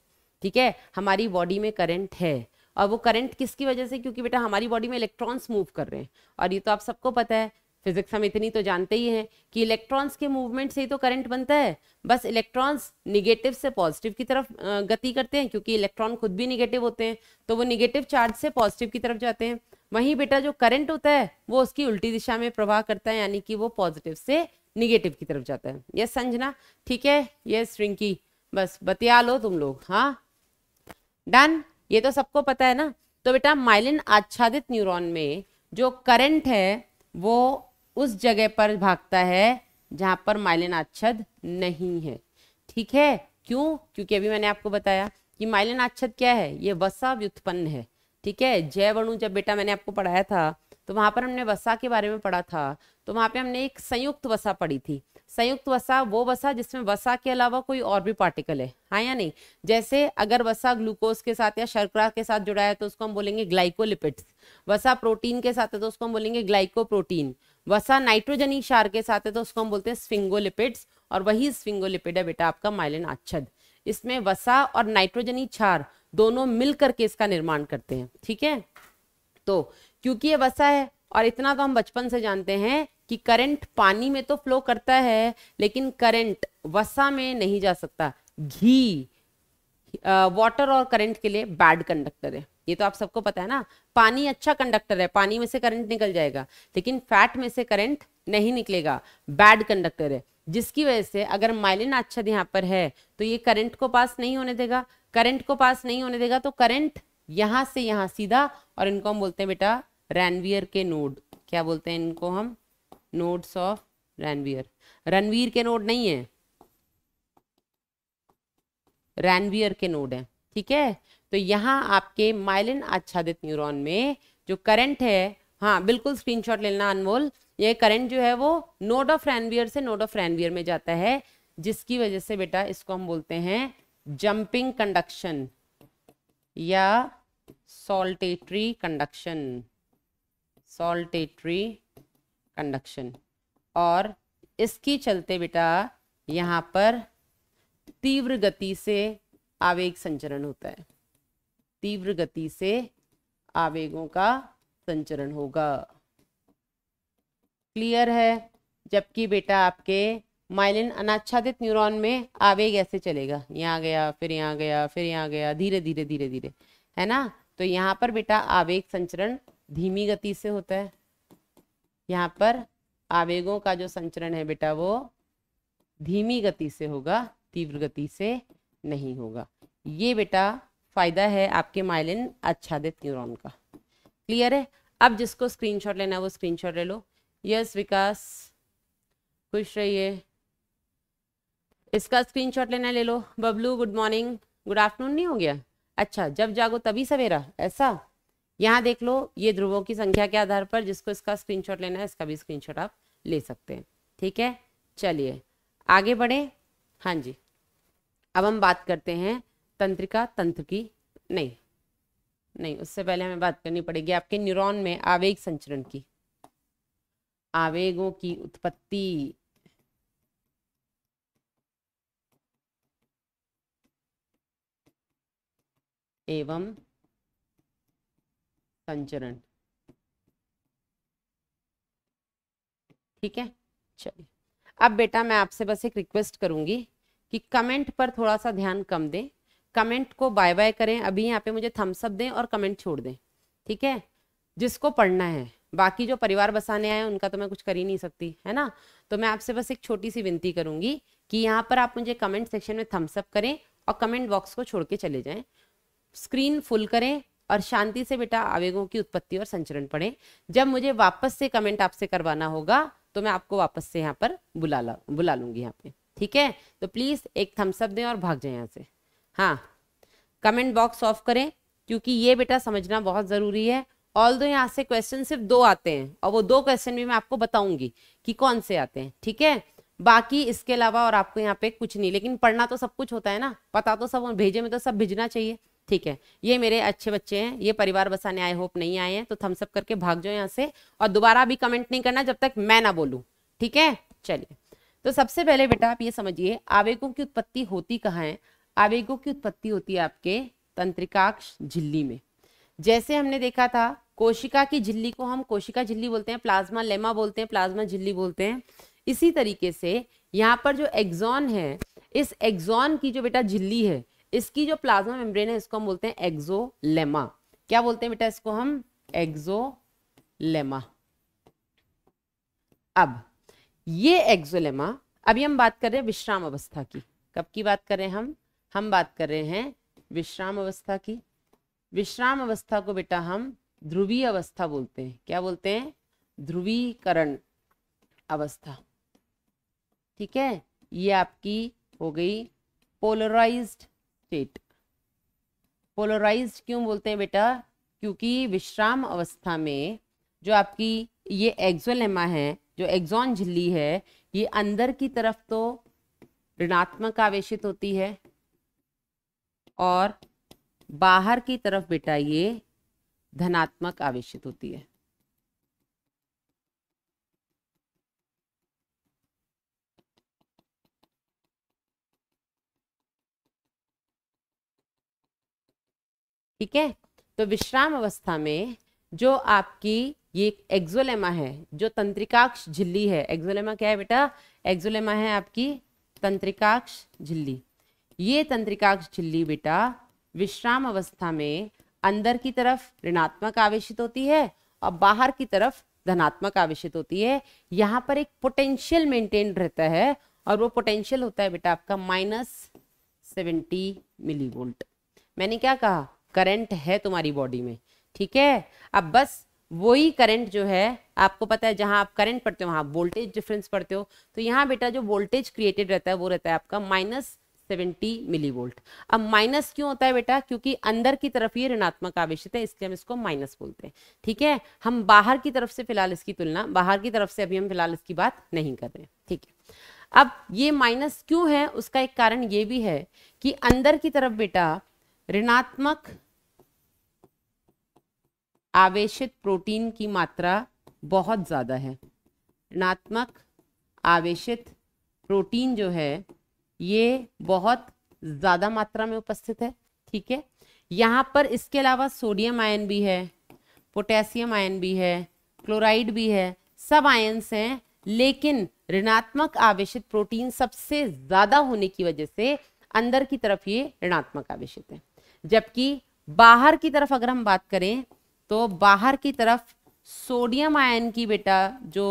Speaker 1: ठीक है हमारी बॉडी में करंट है और वो करंट किसकी वजह से क्योंकि बेटा हमारी बॉडी में इलेक्ट्रॉन्स मूव कर रहे हैं और ये तो आप सबको पता है फिजिक्स हम इतनी तो जानते ही हैं कि इलेक्ट्रॉन्स के मूवमेंट से ही तो करंट बनता है बस इलेक्ट्रॉन्स निगेटिव से पॉजिटिव की तरफ गति करते हैं क्योंकि इलेक्ट्रॉन खुद भी निगेटिव होते हैं तो वो निगेटिव चार्ज से पॉजिटिव की तरफ जाते हैं वहीं बेटा जो करंट होता है वो उसकी उल्टी दिशा में प्रवाह करता है यानी कि वो पॉजिटिव से निगेटिव की तरफ जाता है यस संजना ठीक है यस रिंकी बस बतिया लो तुम लोग हाँ डन ये तो सबको पता है ना तो बेटा माइलिन आच्छादित न्यूरोन में जो करंट है वो उस जगह पर भागता है जहाँ पर माइलिन आच्छद नहीं है ठीक है क्यों क्योंकि अभी मैंने आपको बताया कि माइलिन आच्छद क्या है ये वसा व्युत्पन्न है ठीक है जय वणु जब बेटा मैंने आपको पढ़ाया था तो वहां पर हमने वसा के बारे में पढ़ा था तो वहां पे हमने एक संयुक्त वसा पढ़ी थी संयुक्त वसा वो वसा जिसमें वसा के अलावा कोई और भी पार्टिकल है हाँ या नहीं जैसे अगर वसा ग्लूकोज के साथ या शर्करा के साथ जुड़ा है तो उसको हम बोलेंगे ग्लाइकोलिपिड्स वसा प्रोटीन के साथ है तो उसको हम बोलेंगे ग्लाइको प्रोटीन वसा नाइट्रोजनी क्षार के साथ है तो उसको हम बोलते हैं स्फिंगोलिपिड्स और वही स्फिंगोलिपिड है बेटा आपका माइलिन आच्छद इसमें वसा और नाइट्रोजनी क्षार दोनों मिल करके इसका निर्माण करते हैं ठीक है तो क्योंकि ये वसा है और इतना तो हम बचपन से जानते हैं कि करंट पानी में तो फ्लो करता है लेकिन करंट वसा में नहीं जा सकता घी वाटर और करंट के लिए बैड कंडक्टर है ये तो आप सबको पता है ना पानी अच्छा कंडक्टर है पानी में से करंट निकल जाएगा लेकिन फैट में से करंट नहीं निकलेगा बैड कंडक्टर है जिसकी वजह से अगर माइलिन अच्छा यहाँ पर है तो ये करंट को पास नहीं होने देगा करंट को पास नहीं होने देगा तो करंट यहाँ से यहाँ सीधा और इनको हम बोलते हैं बेटा रैनवियर के नोड क्या बोलते हैं इनको हम नोड्स ऑफ रैनवियर रनवीर के नोड नहीं है रैनवियर के नोड है ठीक है तो यहाँ आपके माइलिन आच्छादित न्यूरॉन में जो करंट है हाँ बिल्कुल स्क्रीनशॉट लेना अनमोल ये करंट जो है वो नोड ऑफ रैनवियर से नोड ऑफ रैनवियर में जाता है जिसकी वजह से बेटा इसको हम बोलते हैं जंपिंग कंडक्शन या सॉल्टेटरी कंडक्शन सोल्टेट्री कंडक्शन और इसकी चलते बेटा यहाँ पर तीव्र गति से आवेग संचरण होता है तीव्र गति से आवेगों का संचरण होगा क्लियर है जबकि बेटा आपके माइलिन अनाच्छादित न्यूरॉन में आवेग ऐसे चलेगा यहाँ गया फिर यहाँ गया फिर यहाँ गया धीरे धीरे धीरे धीरे है ना तो यहाँ पर बेटा आवेग संचरण धीमी गति से होता है यहाँ पर आवेगों का जो संचरण है बेटा वो धीमी गति से होगा तीव्र गति से नहीं होगा ये बेटा फ़ायदा है आपके माइलिन आच्छादित न्यूरॉन का क्लियर है अब जिसको स्क्रीनशॉट लेना है वो स्क्रीनशॉट ले लो यस विकास खुश रहिए इसका स्क्रीनशॉट लेना ले लो Bablu good morning good afternoon नहीं हो गया अच्छा जब जागो तभी सवेरा ऐसा यहाँ देख लो ये ध्रुवों की संख्या के आधार पर जिसको इसका स्क्रीनशॉट लेना है इसका भी स्क्रीनशॉट आप ले सकते हैं ठीक है चलिए आगे बढ़े हाँ जी अब हम बात करते हैं तंत्रिका तंत्र की नहीं नहीं उससे पहले हमें बात करनी पड़ेगी आपके न्यूरॉन में आवेग संचरण की आवेगों की उत्पत्ति एवं संचरण ठीक है चलिए अब बेटा मैं आपसे बस एक रिक्वेस्ट करूंगी कि कमेंट पर थोड़ा सा ध्यान कम दें कमेंट को बाय बाय करें अभी यहाँ पे मुझे थम्सअप दें और कमेंट छोड़ दें ठीक है जिसको पढ़ना है बाकी जो परिवार बसाने आए उनका तो मैं कुछ कर ही नहीं सकती है ना तो मैं आपसे बस एक छोटी सी विनती करूंगी कि यहाँ पर आप मुझे कमेंट सेक्शन में थम्सअप करें और कमेंट बॉक्स को छोड़ के चले जाएं स्क्रीन फुल करें और शांति से बेटा आवेगों की उत्पत्ति और संचरण पढ़ें जब मुझे वापस से कमेंट आपसे करवाना होगा तो मैं आपको वापस से यहाँ पर बुला ला बुला लूंगी यहाँ पे ठीक है तो प्लीज़ एक थम्सअप दें और भाग जाए यहाँ से हाँ कमेंट बॉक्स ऑफ करें क्योंकि ये बेटा समझना बहुत ज़रूरी है ऑल दो यहाँ से क्वेश्चन सिर्फ दो आते हैं और वो दो क्वेश्चन भी मैं आपको बताऊंगी कि कौन से आते हैं ठीक है बाकी इसके अलावा और आपको यहाँ पे कुछ नहीं लेकिन पढ़ना तो सब कुछ होता है ना पता तो सब भेजे में तो सब भेजना चाहिए ठीक है ये मेरे अच्छे बच्चे हैं ये परिवार बसाने आई होप नहीं आए हैं तो थम्सअप करके भाग जाओ यहाँ से और दोबारा भी कमेंट नहीं करना जब तक मैं ना बोलूँ ठीक है चलिए तो सबसे पहले बेटा आप ये समझिए आवेगों की उत्पत्ति होती कहाँ है आवेगों की उत्पत्ति होती है आपके तंत्रिकाक्ष झिल्ली में जैसे हमने देखा था कोशिका की झिल्ली को हम कोशिका झिल्ली बोलते हैं प्लाज्मा लेमा बोलते हैं प्लाज्मा झिल्ली बोलते हैं इसी तरीके से यहाँ पर जो एग्जॉन है इस एग्जॉन की जो बेटा झिल्ली है इसकी जो प्लाज्मा मेम्ब्रेन है इसको हम बोलते हैं एक्जोलेमा क्या बोलते हैं बेटा इसको हम लेमा अब ये एग्जोलेमा अभी हम बात कर रहे हैं विश्राम अवस्था की कब की बात कर रहे हैं हम हम बात कर रहे हैं विश्राम अवस्था की विश्राम अवस्था को बेटा हम ध्रुवीय अवस्था बोलते हैं क्या बोलते हैं ध्रुवीकरण अवस्था ठीक है ये आपकी हो गई पोलराइज्ड स्टेट पोलराइज्ड क्यों बोलते हैं बेटा क्योंकि विश्राम अवस्था में जो आपकी ये एक्सोलेमा है जो एक्सॉन झिल्ली है ये अंदर की तरफ तो ऋणात्मक आवेशित होती है और बाहर की तरफ बेटा ये धनात्मक आवेशित होती है ठीक है तो विश्राम अवस्था में जो आपकी ये एक्जोलेमा है जो तंत्रिकाक्ष झिल्ली है एक्जोलेमा क्या है बेटा एक्जोलेमा है आपकी तंत्रिकाक्ष झिल्ली ये तंत्रिकाक्ष झिल्ली बेटा विश्राम अवस्था में अंदर की तरफ ऋणात्मक आवेशित होती है और बाहर की तरफ धनात्मक आवेशित होती है यहाँ पर एक पोटेंशियल मेंटेन रहता है और वो पोटेंशियल होता है बेटा आपका माइनस सेवेंटी मिली वोल्ट मैंने क्या कहा करंट है तुम्हारी बॉडी में ठीक है अब बस वही करंट जो है आपको पता है जहाँ आप करंट पढ़ते हो वहाँ वोल्टेज डिफरेंस पढ़ते हो तो यहाँ बेटा जो वोल्टेज क्रिएटेड रहता है वो रहता है आपका माइनस 70 मिली वोल्ट अब माइनस क्यों होता है बेटा क्योंकि अंदर की तरफ ये ऋणात्मक आवेश है इसलिए हम इसको माइनस बोलते हैं ठीक है हम बाहर की तरफ से फिलहाल इसकी तुलना बाहर की तरफ से अभी हम फिलहाल इसकी बात नहीं कर रहे ठीक है अब ये माइनस क्यों है उसका एक कारण ये भी है कि अंदर की तरफ बेटा ऋणात्मक आवेशित प्रोटीन की मात्रा बहुत ज्यादा है ऋणात्मक आवेशित प्रोटीन जो है ये बहुत ज़्यादा मात्रा में उपस्थित है ठीक है यहाँ पर इसके अलावा सोडियम आयन भी है पोटेशियम आयन भी है क्लोराइड भी है सब आयन्स हैं लेकिन ऋणात्मक आवेशित प्रोटीन सबसे ज़्यादा होने की वजह से अंदर की तरफ ये ऋणात्मक आवेशित है जबकि बाहर की तरफ अगर हम बात करें तो बाहर की तरफ सोडियम आयन की बेटा जो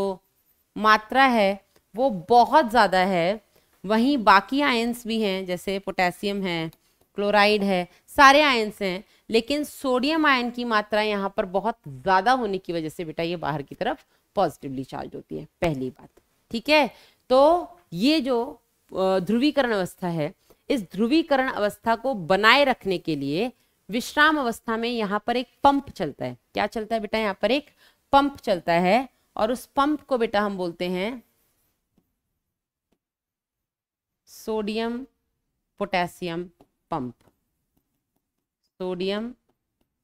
Speaker 1: मात्रा है वो बहुत ज़्यादा है वहीं बाकी आयंस भी हैं जैसे पोटेशियम है क्लोराइड है सारे आयंस हैं लेकिन सोडियम आयन की मात्रा यहाँ पर बहुत ज़्यादा होने की वजह से बेटा ये बाहर की तरफ पॉजिटिवली चार्ज होती है पहली बात ठीक है तो ये जो ध्रुवीकरण अवस्था है इस ध्रुवीकरण अवस्था को बनाए रखने के लिए विश्राम अवस्था में यहाँ पर एक पंप चलता है क्या चलता है बेटा यहाँ पर एक पंप चलता है और उस पंप को बेटा हम बोलते हैं sodium potassium pump sodium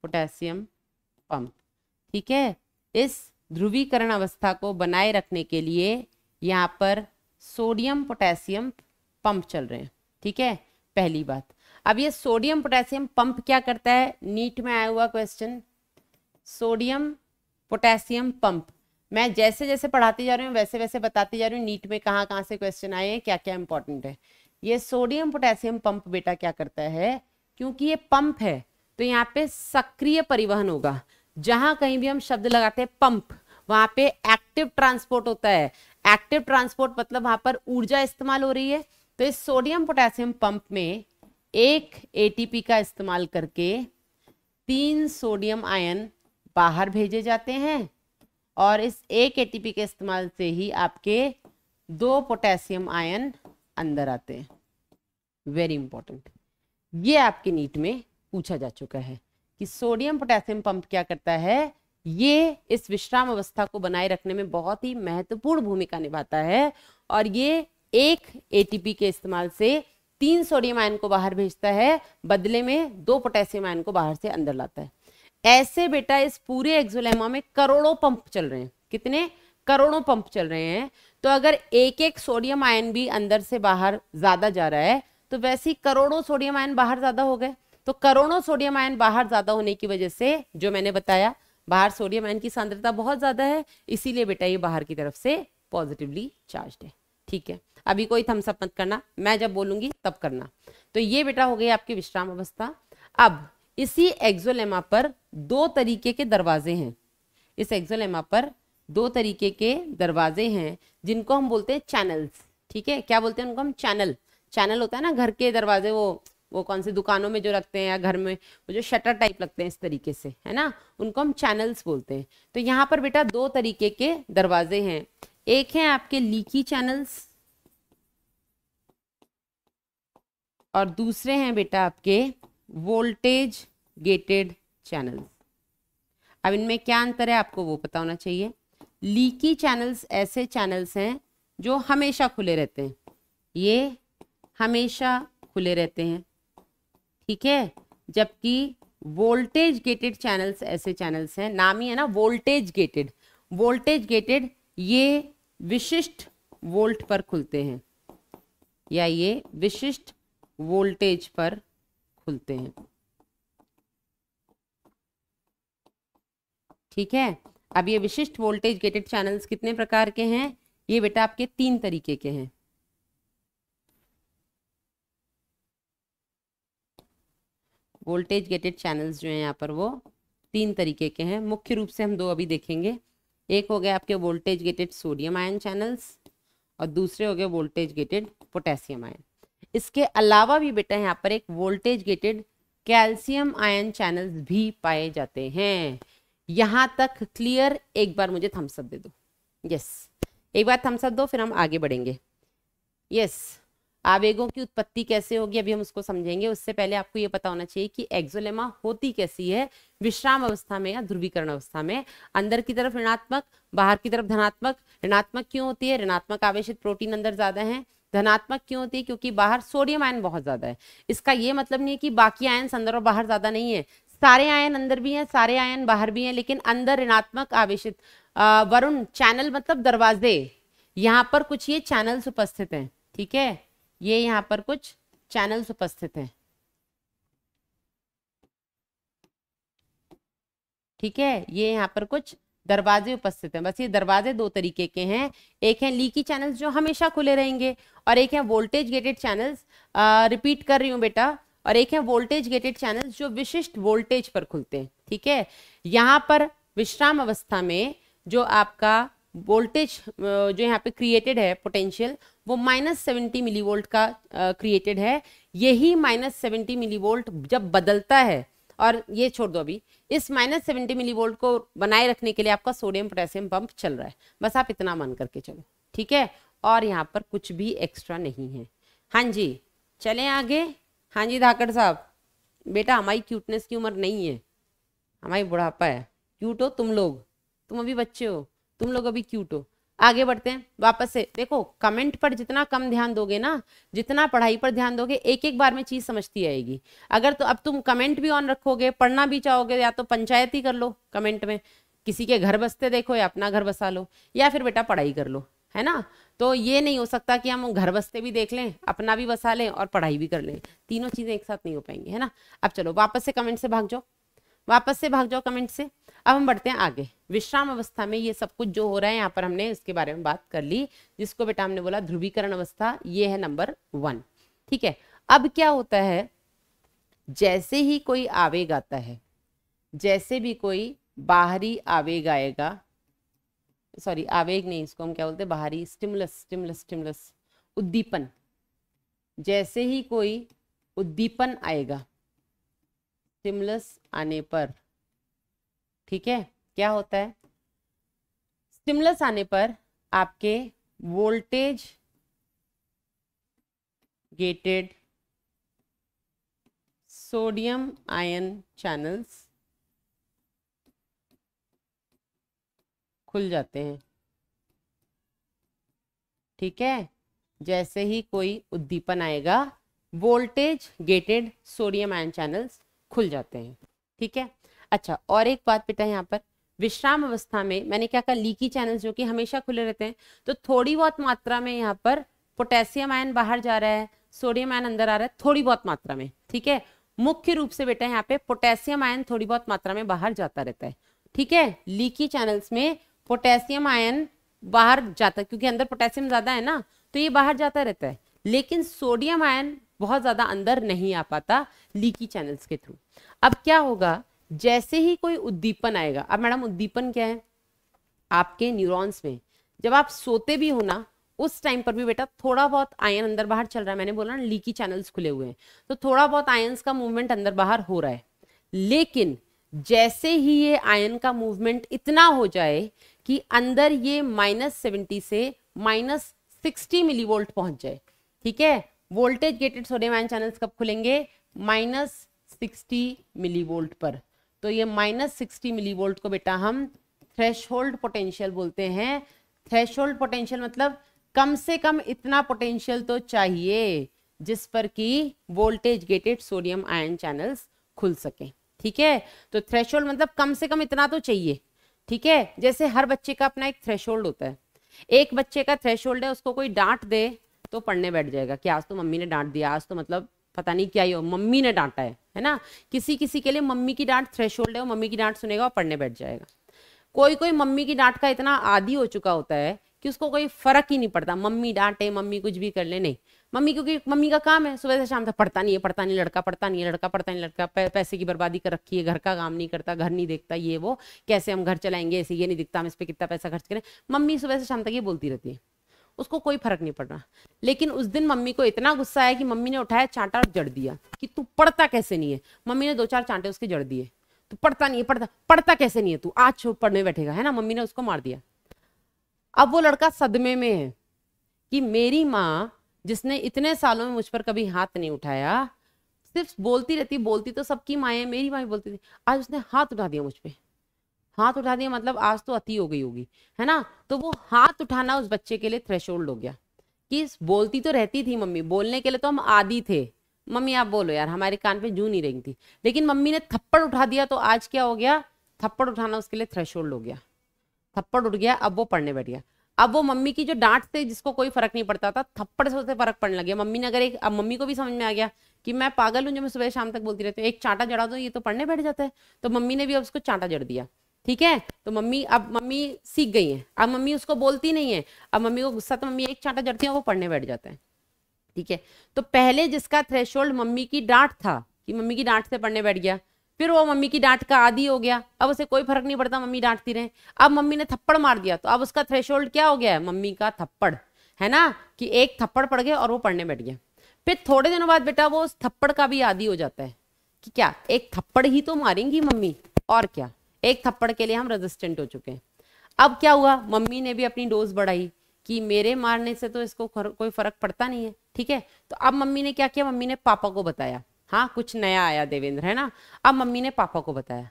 Speaker 1: potassium pump ठीक है इस ध्रुवीकरण अवस्था को बनाए रखने के लिए यहाँ पर सोडियम पोटेशियम पंप चल रहे हैं ठीक है पहली बात अब ये सोडियम पोटेशियम पंप क्या करता है नीट में आया हुआ क्वेश्चन सोडियम पोटेशियम पंप मैं जैसे जैसे पढ़ाती जा रही हूँ वैसे वैसे बताती जा रही हूँ नीट में कहाँ कहाँ से क्वेश्चन आए हैं क्या क्या इंपॉर्टेंट है ये सोडियम पोटेशियम पंप बेटा क्या करता है क्योंकि ये पंप है तो यहाँ पे सक्रिय परिवहन होगा जहाँ कहीं भी हम शब्द लगाते हैं पंप वहाँ पे एक्टिव ट्रांसपोर्ट होता है एक्टिव ट्रांसपोर्ट मतलब वहाँ पर ऊर्जा इस्तेमाल हो रही है तो इस सोडियम पोटेशियम पंप में एक एटीपी का इस्तेमाल करके तीन सोडियम आयन बाहर भेजे जाते हैं और इस एक एटीपी के इस्तेमाल से ही आपके दो पोटेशियम आयन अंदर आते हैं वेरी इंपॉर्टेंट ये आपके नीट में पूछा जा चुका है कि सोडियम पोटेशियम पंप क्या करता है ये इस विश्राम अवस्था को बनाए रखने में बहुत ही महत्वपूर्ण भूमिका निभाता है और ये एक एटीपी के इस्तेमाल से तीन सोडियम आयन को बाहर भेजता है बदले में दो पोटेशियम आयन को बाहर से अंदर लाता है ऐसे बेटा इस पूरे एक्सोलेमा में करोड़ों पंप चल रहे हैं कितने करोड़ों पंप चल रहे हैं तो अगर एक एक सोडियम आयन भी अंदर से बाहर ज्यादा जा रहा है तो वैसे ही करोड़ों सोडियम आयन बाहर ज्यादा हो गए तो करोड़ों सोडियम आयन बाहर ज्यादा होने की वजह से जो मैंने बताया बाहर सोडियम आयन की सांद्रता बहुत ज्यादा है इसीलिए बेटा ये बाहर की तरफ से पॉजिटिवली चार्ज है ठीक है अभी कोई थम्सअप मत करना मैं जब बोलूंगी तब करना तो ये बेटा हो गई आपकी विश्राम अवस्था अब इसी एक्जोलेमा पर दो तरीके के दरवाजे हैं इस एक्जोलेमा पर दो तरीके के दरवाजे हैं जिनको हम बोलते हैं चैनल्स ठीक है क्या बोलते हैं उनको हम चैनल चैनल होता है ना घर के दरवाजे वो वो कौन से दुकानों में जो रखते हैं या घर में वो जो शटर टाइप लगते हैं इस तरीके से है ना उनको हम चैनल्स बोलते हैं तो यहाँ पर बेटा दो तरीके के दरवाजे हैं एक है आपके लीकी चैनल्स और दूसरे हैं बेटा आपके वोल्टेज गेटेड चैनल्स अब इनमें क्या अंतर है आपको वो पता होना चाहिए लीकी चैनल्स ऐसे चैनल्स हैं जो हमेशा खुले रहते हैं ये हमेशा खुले रहते हैं ठीक है जबकि वोल्टेज गेटेड चैनल्स ऐसे चैनल्स हैं नाम ही है ना वोल्टेज गेटेड वोल्टेज गेटेड ये विशिष्ट वोल्ट पर खुलते हैं या ये विशिष्ट वोल्टेज पर खुलते हैं ठीक है अब ये विशिष्ट वोल्टेज गेटेड चैनल्स कितने प्रकार के हैं ये बेटा आपके तीन तरीके के हैं वोल्टेज गेटेड चैनल्स जो हैं यहाँ पर वो तीन तरीके के हैं मुख्य रूप से हम दो अभी देखेंगे एक हो गए आपके voltage gated sodium ion channels और दूसरे हो गए वोल्टेज गेटेड पोटेशियम आयन इसके अलावा भी बेटा यहाँ पर एक voltage gated calcium ion channels भी पाए जाते हैं यहाँ तक क्लियर एक बार मुझे थम्सअप दे दो यस एक बार थम्सअप दो फिर हम आगे बढ़ेंगे यस आवेगों की उत्पत्ति कैसे होगी अभी हम उसको समझेंगे उससे पहले आपको ये पता होना चाहिए कि एक्सोलेमा होती कैसी है विश्राम अवस्था में या ध्रुवीकरण अवस्था में अंदर की तरफ ऋणात्मक बाहर की तरफ धनात्मक ऋणात्मक क्यों होती है ऋणात्मक आवेशित प्रोटीन अंदर ज्यादा है धनात्मक क्यों होती है क्योंकि बाहर सोडियम आयन बहुत ज़्यादा है इसका ये मतलब नहीं है कि बाकी आयन अंदर और बाहर ज़्यादा नहीं है सारे आयन अंदर भी हैं सारे आयन बाहर भी हैं लेकिन अंदर ऋणात्मक आवेश वरुण चैनल मतलब दरवाजे यहाँ पर कुछ ये चैनल्स उपस्थित हैं ठीक है ये यहाँ पर कुछ चैनल्स उपस्थित हैं ठीक है ये यहाँ पर कुछ दरवाजे उपस्थित हैं बस ये दरवाजे दो तरीके के हैं एक है लीकी चैनल्स जो हमेशा खुले रहेंगे और एक है वोल्टेज गेटेड चैनल्स रिपीट कर रही हूँ बेटा और एक है वोल्टेज गेटेड चैनल्स जो विशिष्ट वोल्टेज पर खुलते हैं ठीक है यहाँ पर विश्राम अवस्था में जो आपका वोल्टेज जो यहाँ पे क्रिएटेड है पोटेंशियल वो माइनस सेवेंटी मिली वोल्ट का क्रिएटेड है यही माइनस सेवेंटी मिली जब बदलता है और ये छोड़ दो अभी इस माइनस सेवेंटी मिली वोल्ट को बनाए रखने के लिए आपका सोडियम पोटेशियम पंप चल रहा है बस आप इतना मान करके चलो ठीक है और यहाँ पर कुछ भी एक्स्ट्रा नहीं है हाँ जी चलें आगे हाँ जी धाकड़ साहब बेटा हमारी क्यूटनेस की उम्र नहीं है हमारी बुढ़ापा है क्यूट हो तुम लोग तुम अभी बच्चे हो तुम लोग अभी क्यूट हो आगे बढ़ते हैं वापस से देखो कमेंट पर जितना कम ध्यान दोगे ना जितना पढ़ाई पर ध्यान दोगे एक एक बार में चीज समझती आएगी अगर तो अब तुम कमेंट भी ऑन रखोगे पढ़ना भी चाहोगे या तो पंचायत ही कर लो कमेंट में किसी के घर बसते देखो या अपना घर बसा लो या फिर बेटा पढ़ाई कर लो है ना तो ये नहीं हो सकता कि हम घर बसते भी देख लें अपना भी बसा लें और पढ़ाई भी कर लें तीनों चीज़ें एक साथ नहीं हो पाएंगी है ना अब चलो वापस से कमेंट से भाग जाओ वापस से भाग जाओ कमेंट से अब हम बढ़ते हैं आगे विश्राम अवस्था में ये सब कुछ जो हो रहा है यहाँ पर हमने इसके बारे में बात कर ली जिसको बेटा हमने बोला ध्रुवीकरण अवस्था ये है नंबर वन ठीक है अब क्या होता है जैसे ही कोई आवेग आता है जैसे भी कोई बाहरी आवेग आएगा सॉरी आवेग नहीं इसको हम क्या बोलते हैं बाहरी स्टिमुलस स्टिमुलस स्टिमुलस उद्दीपन जैसे ही कोई उद्दीपन आएगा स्टिमुलस आने पर ठीक है क्या होता है स्टिमुलस आने पर आपके voltage gated sodium ion channels खुल जाते हैं ठीक है जैसे ही कोई उद्दीपन आएगा voltage gated sodium ion channels खुल जाते हैं ठीक है अच्छा और एक बात बेटा यहाँ पर विश्राम अवस्था में मैंने क्या कहा लीकी चैनल जो कि हमेशा खुले रहते हैं तो थोड़ी बहुत मात्रा में यहाँ पर पोटेशियम आयन बाहर जा रहा है सोडियम आयन अंदर आ रहा है थोड़ी बहुत मात्रा में ठीक है मुख्य रूप से बेटा यहाँ पे पोटेशियम आयन थोड़ी बहुत मात्रा में बाहर जाता रहता है ठीक है लीकी चैनल्स में पोटेशियम आयन बाहर जाता है क्योंकि अंदर पोटेशियम ज्यादा है ना तो ये बाहर जाता रहता है लेकिन सोडियम आयन बहुत ज़्यादा अंदर नहीं आ पाता लीकी चैनल्स के थ्रू अब क्या होगा जैसे ही कोई उद्दीपन आएगा अब मैडम उद्दीपन क्या है आपके न्यूरॉन्स में जब आप सोते भी हो ना उस टाइम पर भी बेटा थोड़ा बहुत आयन अंदर बाहर चल रहा है मैंने बोला ना लीकी चैनल्स खुले हुए हैं तो थोड़ा बहुत आयन का मूवमेंट अंदर बाहर हो रहा है लेकिन जैसे ही ये आयन का मूवमेंट इतना हो जाए कि अंदर ये माइनस सेवेंटी से माइनस सिक्सटी मिलीवोल्ट पहुंच जाए ठीक है voltage gated sodium ion channels कब खुलेंगे माइनस सिक्सटी मिली वोल्ट पर तो ये माइनस सिक्सटी मिली वोल्ट को बेटा हम थ्रेश होल्ड पोटेंशियल बोलते हैं थ्रेश होल्ड पोटेंशियल मतलब कम से कम इतना पोटेंशियल तो चाहिए जिस पर कि voltage gated sodium ion channels खुल सकें ठीक है तो थ्रेश मतलब कम से कम इतना तो चाहिए ठीक है जैसे हर बच्चे का अपना एक थ्रेश होता है एक बच्चे का थ्रेश है उसको कोई डांट दे तो पढ़ने बैठ जाएगा कि आज तो मम्मी ने डांट दिया आज तो मतलब पता नहीं क्या ही हो मम्मी ने डांटा है है ना किसी किसी के लिए मम्मी की डांट थ्रेश है वो मम्मी की डांट सुनेगा और पढ़ने बैठ जाएगा कोई कोई मम्मी की डांट का इतना आदि हो चुका होता है कि उसको कोई फर्क ही नहीं पड़ता मम्मी डांटे मम्मी कुछ भी कर ले नहीं मम्मी क्योंकि मम्मी का काम है सुबह से शाम तक पढ़ता नहीं है पढ़ता नहीं लड़का पढ़ता नहीं है लड़का पढ़ता नहीं लड़का पैसे की बर्बादी कर रखी है घर का काम नहीं करता घर नहीं देखता ये वो कैसे हम घर चलाएंगे ऐसे ये नहीं दिखता हम इस पर कितना पैसा खर्च करें मम्मी सुबह से शाम तक ये बोलती रहती है उसको कोई फर्क नहीं पड़ रहा लेकिन उस दिन मम्मी को इतना गुस्सा आया कि मम्मी ने उठाया चांटा और जड़ दिया कि तू पढ़ता कैसे नहीं है मम्मी ने दो चार चांटे उसके जड़ दिए तू पढ़ता नहीं है पढ़ता पढ़ता कैसे नहीं है तू आज छोड़ पढ़ने बैठेगा है ना मम्मी ने उसको मार दिया अब वो लड़का सदमे में है कि मेरी माँ जिसने इतने सालों में मुझ पर कभी हाथ नहीं उठाया सिर्फ बोलती रहती बोलती तो सबकी माए मेरी माँ बोलती थी आज उसने हाथ उठा दिया मुझ पर हाथ उठा दिया मतलब आज तो अति हो गई होगी है ना तो वो हाथ उठाना उस बच्चे के लिए थ्रेश हो गया कि बोलती तो रहती थी मम्मी बोलने के लिए तो हम आदि थे मम्मी आप बोलो यार हमारे कान पे जू नहीं रही थी लेकिन मम्मी ने थप्पड़ उठा दिया तो आज क्या हो गया थप्पड़ उठाना उसके लिए थ्रेश हो गया थप्पड़ उठ गया अब वो पढ़ने बैठ गया अब वो मम्मी की जो डांट से जिसको कोई फर्क नहीं पड़ता था थप्पड़ से उसे फर्क पड़ने लग गया मम्मी ने अगर एक अब मम्मी को भी समझ में आ गया कि मैं पागल हूँ जो मैं सुबह शाम तक बोलती रहती हूँ एक चांटा जड़ा दो ये तो पढ़ने बैठ जाता है तो मम्मी ने भी अब उसको चांटा जड़ दिया ठीक है तो मम्मी अब मम्मी सीख गई है अब मम्मी उसको बोलती नहीं है अब मम्मी को गुस्सा तो मम्मी एक चांटा जड़ती है वो पढ़ने बैठ जाते हैं ठीक है तो पहले जिसका थ्रेश मम्मी की डांट था कि मम्मी की डांट से पढ़ने बैठ गया फिर वो मम्मी की डांट का आदि हो गया अब उसे कोई फर्क नहीं पड़ता मम्मी डांटती रहे अब मम्मी ने थप्पड़ मार दिया तो अब उसका थ्रेश क्या हो गया है मम्मी का थप्पड़ है ना कि एक थप्पड़ पड़ गया और वो पढ़ने बैठ गया फिर थोड़े दिनों बाद बेटा वो उस थप्पड़ का भी आदि हो जाता है कि क्या एक थप्पड़ ही तो मारेंगी मम्मी और क्या एक थप्पड़ के लिए हम रेजिस्टेंट हो चुके हैं अब क्या हुआ मम्मी ने भी अपनी डोज बढ़ाई कि मेरे मारने से तो इसको कोई फर्क पड़ता नहीं है ठीक है तो अब मम्मी ने क्या किया मम्मी ने पापा को बताया हाँ कुछ नया आया देवेंद्र है ना अब मम्मी ने पापा को बताया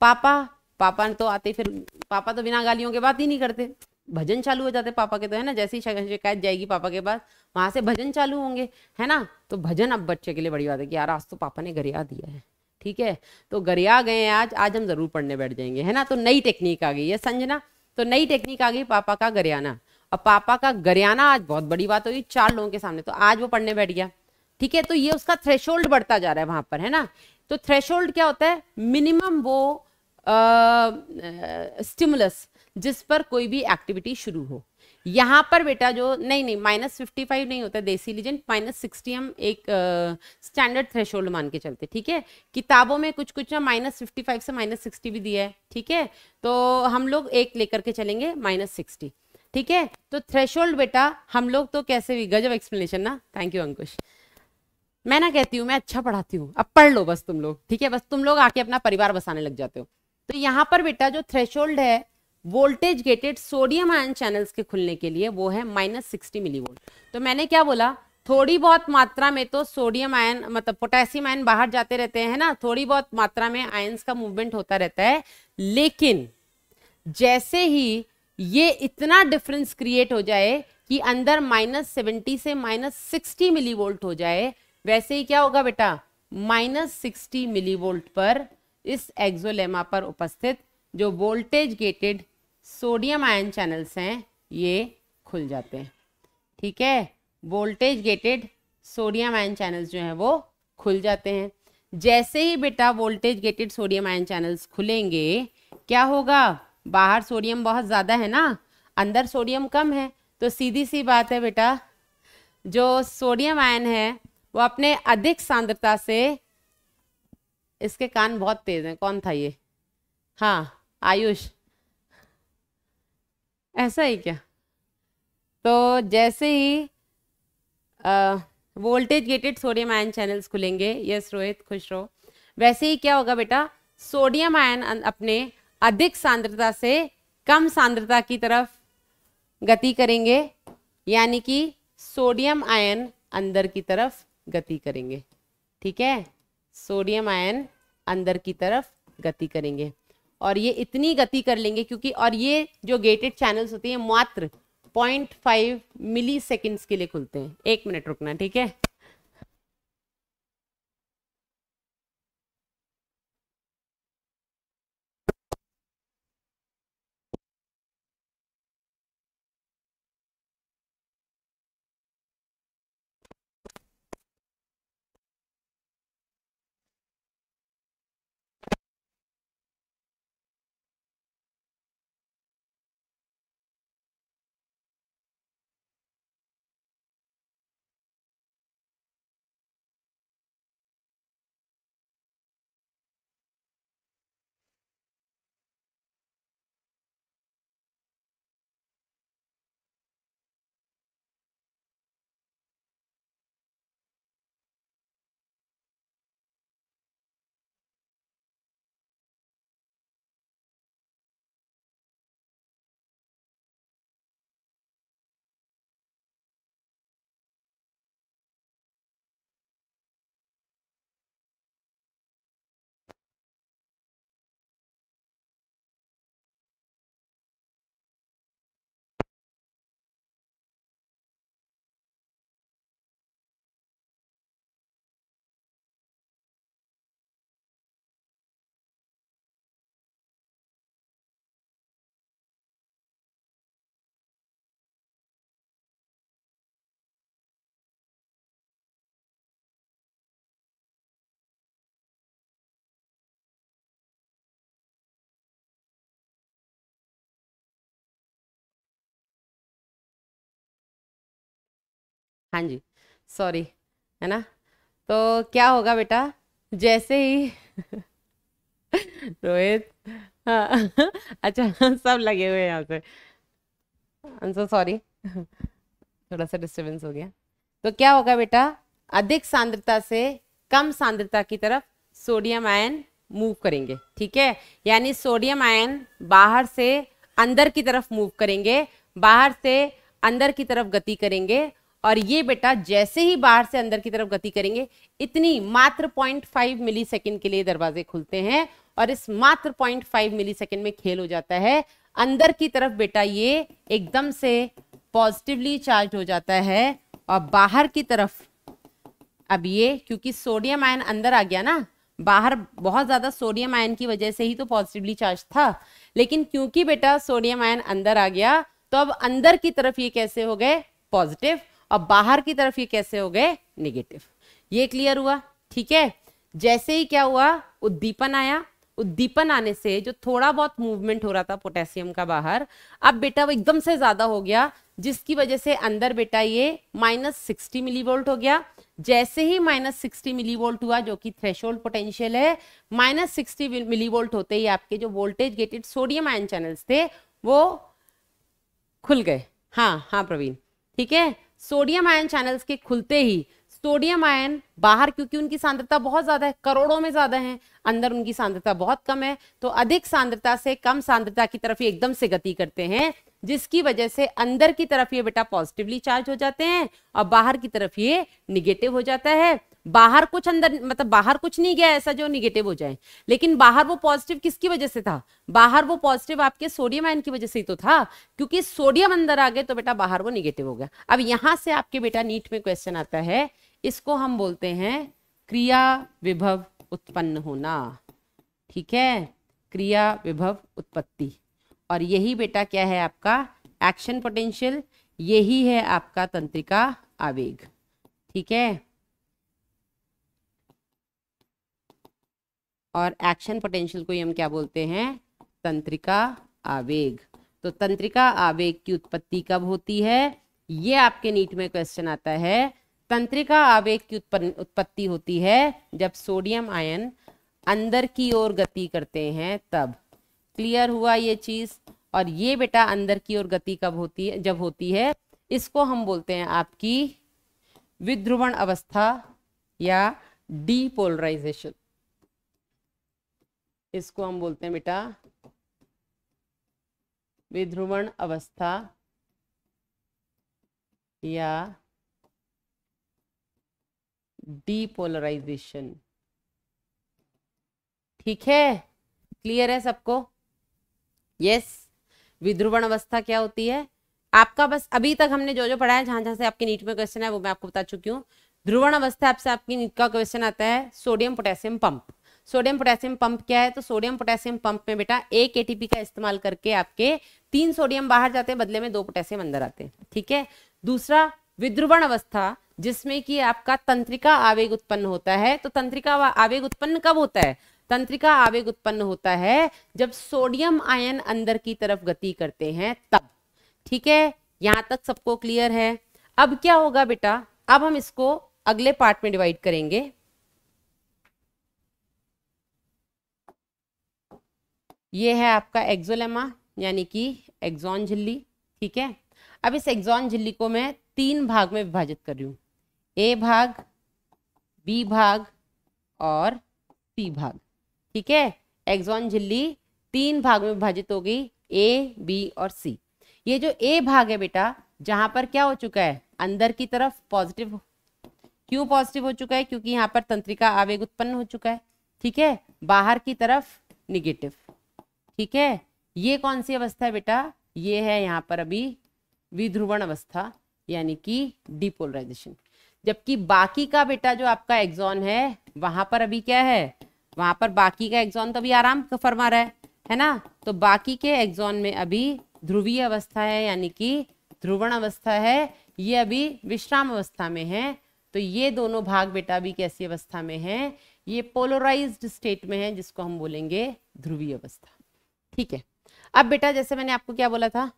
Speaker 1: पापा पापा तो आते फिर पापा तो बिना गालियों के बात ही नहीं करते भजन चालू हो जाते पापा के तो है ना जैसी शिकायत जाएगी पापा के पास वहां से भजन चालू होंगे है ना तो भजन अब बच्चे के लिए बड़ी बात है कि यार आज तो पापा ने गरिया दिया है ठीक है तो गरिया गए आज आज हम ज़रूर पढ़ने बैठ जाएंगे है ना तो नई टेक्निक आ गई है संजना तो नई टेक्निक आ गई पापा का गरियाना अब पापा का गरियाना आज बहुत बड़ी बात होगी चार लोगों के सामने तो आज वो पढ़ने बैठ गया ठीक है तो ये उसका थ्रेश बढ़ता जा रहा है वहां पर है ना तो थ्रेश क्या होता है मिनिमम वो स्टिमुलस जिस पर कोई भी एक्टिविटी शुरू हो यहाँ पर बेटा जो नहीं नहीं माइनस फिफ्टी फाइव नहीं होता देसी लीजेंड माइनस सिक्सटी हम एक स्टैंडर्ड थ्रेश मान के चलते ठीक है किताबों में कुछ कुछ ना माइनस फिफ्टी फाइव से माइनस सिक्सटी भी दिया है ठीक है तो हम लोग एक लेकर के चलेंगे माइनस सिक्सटी ठीक है तो थ्रेश बेटा हम लोग तो कैसे भी गजब एक्सप्लेनेशन ना थैंक यू अंकुश मैं ना कहती हूँ मैं अच्छा पढ़ाती हूँ अब पढ़ लो बस तुम लोग ठीक है बस तुम लोग आके अपना परिवार बसाने लग जाते हो तो यहाँ पर बेटा जो होल्ड है voltage gated sodium ion channels के खुलने के लिए वो है माइनस सिक्सटी मिली वोल्ट तो मैंने क्या बोला थोड़ी बहुत मात्रा में तो सोडियम आयन मतलब पोटेशियम आयन बाहर जाते रहते हैं ना थोड़ी बहुत मात्रा में आयन्स का मूवमेंट होता रहता है लेकिन जैसे ही ये इतना डिफरेंस क्रिएट हो जाए कि अंदर माइनस सेवेंटी से माइनस सिक्सटी मिली वोल्ट हो जाए वैसे ही क्या होगा बेटा माइनस सिक्सटी मिली वोल्ट पर इस एक्जोलेमा पर उपस्थित जो voltage gated sodium ion channels हैं ये खुल जाते हैं ठीक है voltage gated sodium ion channels जो हैं वो खुल जाते हैं जैसे ही बेटा voltage gated sodium ion channels खुलेंगे क्या होगा बाहर सोडियम बहुत ज़्यादा है ना अंदर सोडियम कम है तो सीधी सी बात है बेटा जो सोडियम आयन है वो अपने अधिक सांद्रता से इसके कान बहुत तेज़ हैं कौन था ये हाँ आयुष ऐसा ही क्या तो जैसे ही voltage gated sodium ion channels खुलेंगे यस रोहित खुश रहो वैसे ही क्या होगा बेटा सोडियम आयन अपने अधिक सांद्रता से कम सांद्रता की तरफ गति करेंगे यानी कि सोडियम आयन अंदर की तरफ गति करेंगे ठीक है सोडियम आयन अंदर की तरफ गति करेंगे और ये इतनी गति कर लेंगे क्योंकि और ये जो गेटेड चैनल्स होती हैं मात्र 0.5 मिली सेकेंड्स के लिए खुलते हैं एक मिनट रुकना ठीक है हाँ जी सॉरी है ना तो क्या होगा बेटा जैसे ही [LAUGHS] रोहित हाँ अच्छा सब लगे हुए हैं यहाँ पे आंसर सॉरी थोड़ा सा डिस्टर्बेंस हो गया तो क्या होगा बेटा अधिक सांद्रता से कम सांद्रता की तरफ सोडियम आयन मूव करेंगे ठीक है यानी सोडियम आयन बाहर से अंदर की तरफ मूव करेंगे बाहर से अंदर की तरफ गति करेंगे और ये बेटा जैसे ही बाहर से अंदर की तरफ गति करेंगे इतनी मात्र 0.5 मिलीसेकंड के लिए दरवाजे खुलते हैं और इस मात्र 0.5 मिलीसेकंड में खेल हो जाता है अंदर की तरफ बेटा ये एकदम से पॉजिटिवली चार्ज हो जाता है और बाहर की तरफ अब ये क्योंकि सोडियम आयन अंदर आ गया ना बाहर बहुत ज़्यादा सोडियम आयन की वजह से ही तो पॉजिटिवली चार्ज था लेकिन क्योंकि बेटा सोडियम आयन अंदर आ गया तो अब अंदर की तरफ ये कैसे हो गए पॉजिटिव अब बाहर की तरफ ये कैसे हो गए निगेटिव ये क्लियर हुआ ठीक है जैसे ही क्या हुआ उद्दीपन आया उद्दीपन आने से जो थोड़ा बहुत मूवमेंट हो रहा था पोटेशियम का बाहर अब बेटा वो एकदम से ज्यादा हो गया जिसकी वजह से अंदर बेटा ये माइनस सिक्सटी मिली वोल्ट हो गया जैसे ही माइनस सिक्सटी मिली वोल्ट हुआ जो कि थ्रेशोल्ड पोटेंशियल है माइनस सिक्सटी मिली वोल्ट होते ही आपके जो voltage gated sodium ion channels थे वो खुल गए हाँ हाँ प्रवीण ठीक है सोडियम आयन चैनल्स के खुलते ही सोडियम आयन बाहर क्योंकि उनकी सांद्रता बहुत ज्यादा है करोड़ों में ज्यादा है अंदर उनकी सांद्रता बहुत कम है तो अधिक सांद्रता से कम सांद्रता की तरफ एकदम से गति करते हैं जिसकी वजह से अंदर की तरफ ये बेटा पॉजिटिवली चार्ज हो जाते हैं और बाहर की तरफ ये निगेटिव हो जाता है बाहर कुछ अंदर मतलब बाहर कुछ नहीं गया ऐसा जो निगेटिव हो जाए लेकिन बाहर वो पॉजिटिव किसकी वजह से था बाहर वो पॉजिटिव आपके सोडियम आयन की वजह से ही तो था क्योंकि सोडियम अंदर आ गए तो बेटा बाहर वो निगेटिव हो गया अब यहाँ से आपके बेटा नीट में क्वेश्चन आता है इसको हम बोलते हैं क्रिया विभव उत्पन्न होना ठीक है क्रिया विभव उत्पत्ति और यही बेटा क्या है आपका एक्शन पोटेंशियल यही है आपका तंत्रिका आवेग ठीक है और एक्शन पोटेंशियल को ही हम क्या बोलते हैं तंत्रिका आवेग तो तंत्रिका आवेग की उत्पत्ति कब होती है ये आपके नीट में क्वेश्चन आता है तंत्रिका आवेग की उत्पत्ति होती है जब सोडियम आयन अंदर की ओर गति करते हैं तब क्लियर हुआ ये चीज और ये बेटा अंदर की ओर गति कब होती है जब होती है इसको हम बोलते हैं आपकी विध्रुवण अवस्था या डीपोलराइजेशन इसको हम बोलते हैं बेटा विध्रुवण अवस्था या डीपोलराइजेशन ठीक है क्लियर है सबको यस विध्रुवण अवस्था क्या होती है आपका बस अभी तक हमने जो जो पढ़ा है जहां जहां से आपके नीट में क्वेश्चन है वो मैं आपको बता चुकी हूँ ध्रुवण अवस्था आपसे आपकी नीट का क्वेश्चन आता है sodium potassium pump sodium potassium pump क्या है तो सोडियम पोटेशियम पंप में बेटा एक एटीपी का इस्तेमाल करके आपके तीन सोडियम बाहर जाते हैं बदले में दो पोटेशियम अंदर आते हैं ठीक है दूसरा विद्रुवण अवस्था जिसमें कि आपका तंत्रिका आवेग उत्पन्न होता है तो तंत्रिका आवेग उत्पन्न कब होता है तंत्रिका आवेग उत्पन्न होता है जब सोडियम आयन अंदर की तरफ गति करते हैं तब ठीक है यहां तक सबको क्लियर है अब क्या होगा बेटा अब हम इसको अगले पार्ट में डिवाइड करेंगे ये है आपका एक्जोलेमा यानी कि एक्जॉन झिल्ली ठीक है अब इस एक्जॉन झिल्ली को मैं तीन भाग में विभाजित कर रही हूँ ए भाग बी भाग और सी भाग ठीक है एक्जॉन झिल्ली तीन भाग में विभाजित हो गई ए बी और सी ये जो ए भाग है बेटा जहाँ पर क्या हो चुका है अंदर की तरफ पॉजिटिव क्यों पॉजिटिव हो चुका है क्योंकि यहाँ पर तंत्रिका आवेग उत्पन्न हो चुका है ठीक है बाहर की तरफ निगेटिव ठीक है ये कौन सी अवस्था है बेटा ये है यहाँ पर अभी विध्रुवण अवस्था यानी कि डिपोलराइजेशन जबकि बाकी का बेटा जो आपका एग्जॉन है वहां पर अभी क्या है वहां पर बाकी का एग्जॉन तो अभी आराम फरमा रहा है है ना तो बाकी के एग्जॉन में अभी ध्रुवीय अवस्था है यानी कि ध्रुवण अवस्था है ये अभी विश्राम अवस्था में है तो ये दोनों भाग बेटा अभी कैसी अवस्था में है ये पोलराइज्ड स्टेट में है जिसको हम बोलेंगे ध्रुवीय अवस्था ठीक है अब बेटा जैसे मैंने आपको क्या बोला था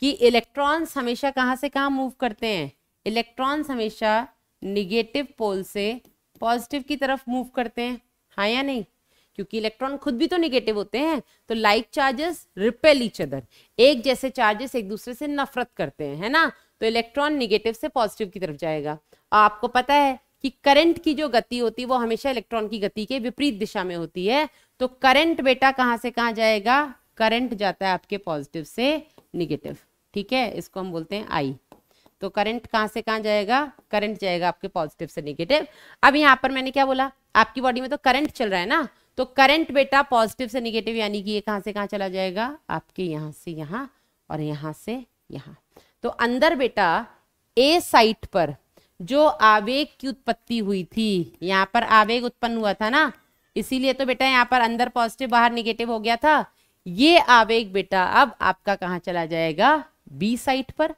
Speaker 1: कि इलेक्ट्रॉन्स हमेशा कहाँ से कहाँ मूव करते हैं इलेक्ट्रॉन्स हमेशा निगेटिव पोल से पॉजिटिव की तरफ मूव करते हैं हाँ या नहीं क्योंकि इलेक्ट्रॉन खुद भी तो निगेटिव होते हैं तो like charges repel each other एक जैसे चार्जेस एक दूसरे से नफरत करते हैं है ना तो इलेक्ट्रॉन निगेटिव से पॉजिटिव की तरफ जाएगा आपको पता है कि करंट की जो गति होती है वो हमेशा इलेक्ट्रॉन की गति के विपरीत दिशा में होती है तो करंट बेटा कहाँ से कहाँ जाएगा करंट जाता है आपके पॉजिटिव से निगेटिव ठीक है इसको हम बोलते हैं आई तो करंट कहाँ से कहाँ जाएगा करंट जाएगा आपके पॉजिटिव से निगेटिव अब यहाँ पर मैंने क्या बोला आपकी बॉडी में तो करंट चल रहा है ना तो करंट बेटा पॉजिटिव से निगेटिव यानी कि ये कहाँ से कहाँ चला जाएगा आपके यहाँ से यहाँ और यहाँ से यहाँ तो अंदर बेटा ए साइट पर जो आवेग की उत्पत्ति हुई थी यहाँ पर आवेग उत्पन्न हुआ था ना इसीलिए तो बेटा यहाँ पर अंदर पॉजिटिव बाहर निगेटिव हो गया था ये आवेग बेटा अब आपका कहाँ चला जाएगा बी साइट पर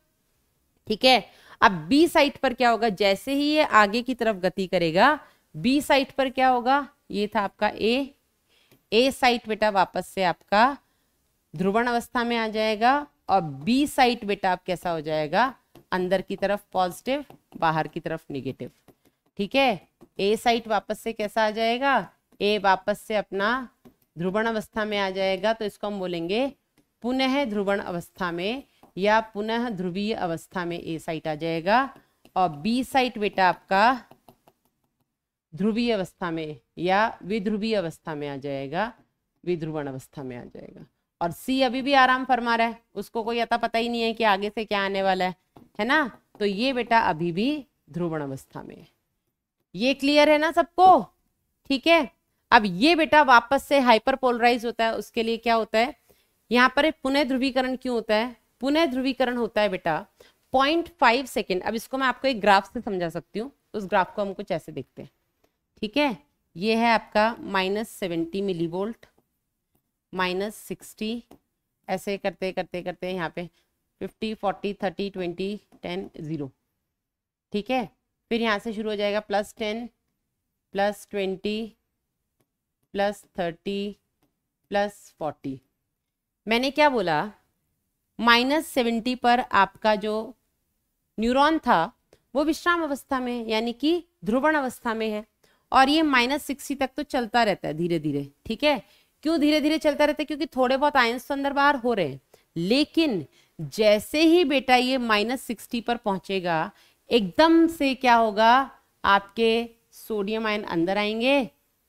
Speaker 1: ठीक है अब बी साइट पर क्या होगा जैसे ही ये आगे की तरफ गति करेगा बी साइट पर क्या होगा ये था आपका ए ए साइट बेटा वापस से आपका ध्रुवण अवस्था में आ जाएगा और बी साइट बेटा आप कैसा हो जाएगा अंदर की तरफ पॉजिटिव बाहर की तरफ निगेटिव ठीक है ए साइट वापस से कैसा आ जाएगा ए वापस से अपना ध्रुवण अवस्था में आ जाएगा तो इसको हम बोलेंगे पुनः ध्रुवण अवस्था में या पुनः ध्रुवीय अवस्था में ए साइट आ जाएगा और बी साइट बेटा आपका ध्रुवीय अवस्था में या विध्रुवीय अवस्था में आ जाएगा विध्रुवण अवस्था में आ जाएगा और सी अभी भी आराम फरमा रहा है उसको कोई अता पता ही नहीं है कि आगे से क्या आने वाला है है ना तो ये बेटा अभी भी ध्रुवण अवस्था में है ये क्लियर है ना सबको ठीक है अब ये बेटा वापस से हाइपर पोलराइज होता है उसके लिए क्या होता है यहाँ पर पुनः ध्रुवीकरण क्यों होता है पुनः ध्रुवीकरण होता है बेटा पॉइंट फाइव सेकेंड अब इसको मैं आपको एक ग्राफ से समझा सकती हूँ उस ग्राफ को हम कुछ ऐसे देखते हैं ठीक है ये है आपका minus seventy millivolt minus sixty ऐसे करते करते करते यहाँ पे fifty forty thirty twenty ten zero ठीक है फिर यहाँ से शुरू हो जाएगा plus ten plus twenty plus thirty plus forty मैंने क्या बोला माइनस सेवेंटी पर आपका जो न्यूरॉन था वो विश्राम अवस्था में यानी कि ध्रुवण अवस्था में है और ये माइनस सिक्सटी तक तो चलता रहता है धीरे धीरे ठीक है क्यों धीरे धीरे चलता रहता है क्योंकि थोड़े बहुत आयंस तो अंदर बाहर हो रहे हैं लेकिन जैसे ही बेटा ये माइनस सिक्सटी पर पहुंचेगा एकदम से क्या होगा आपके सोडियम आयन अंदर आएंगे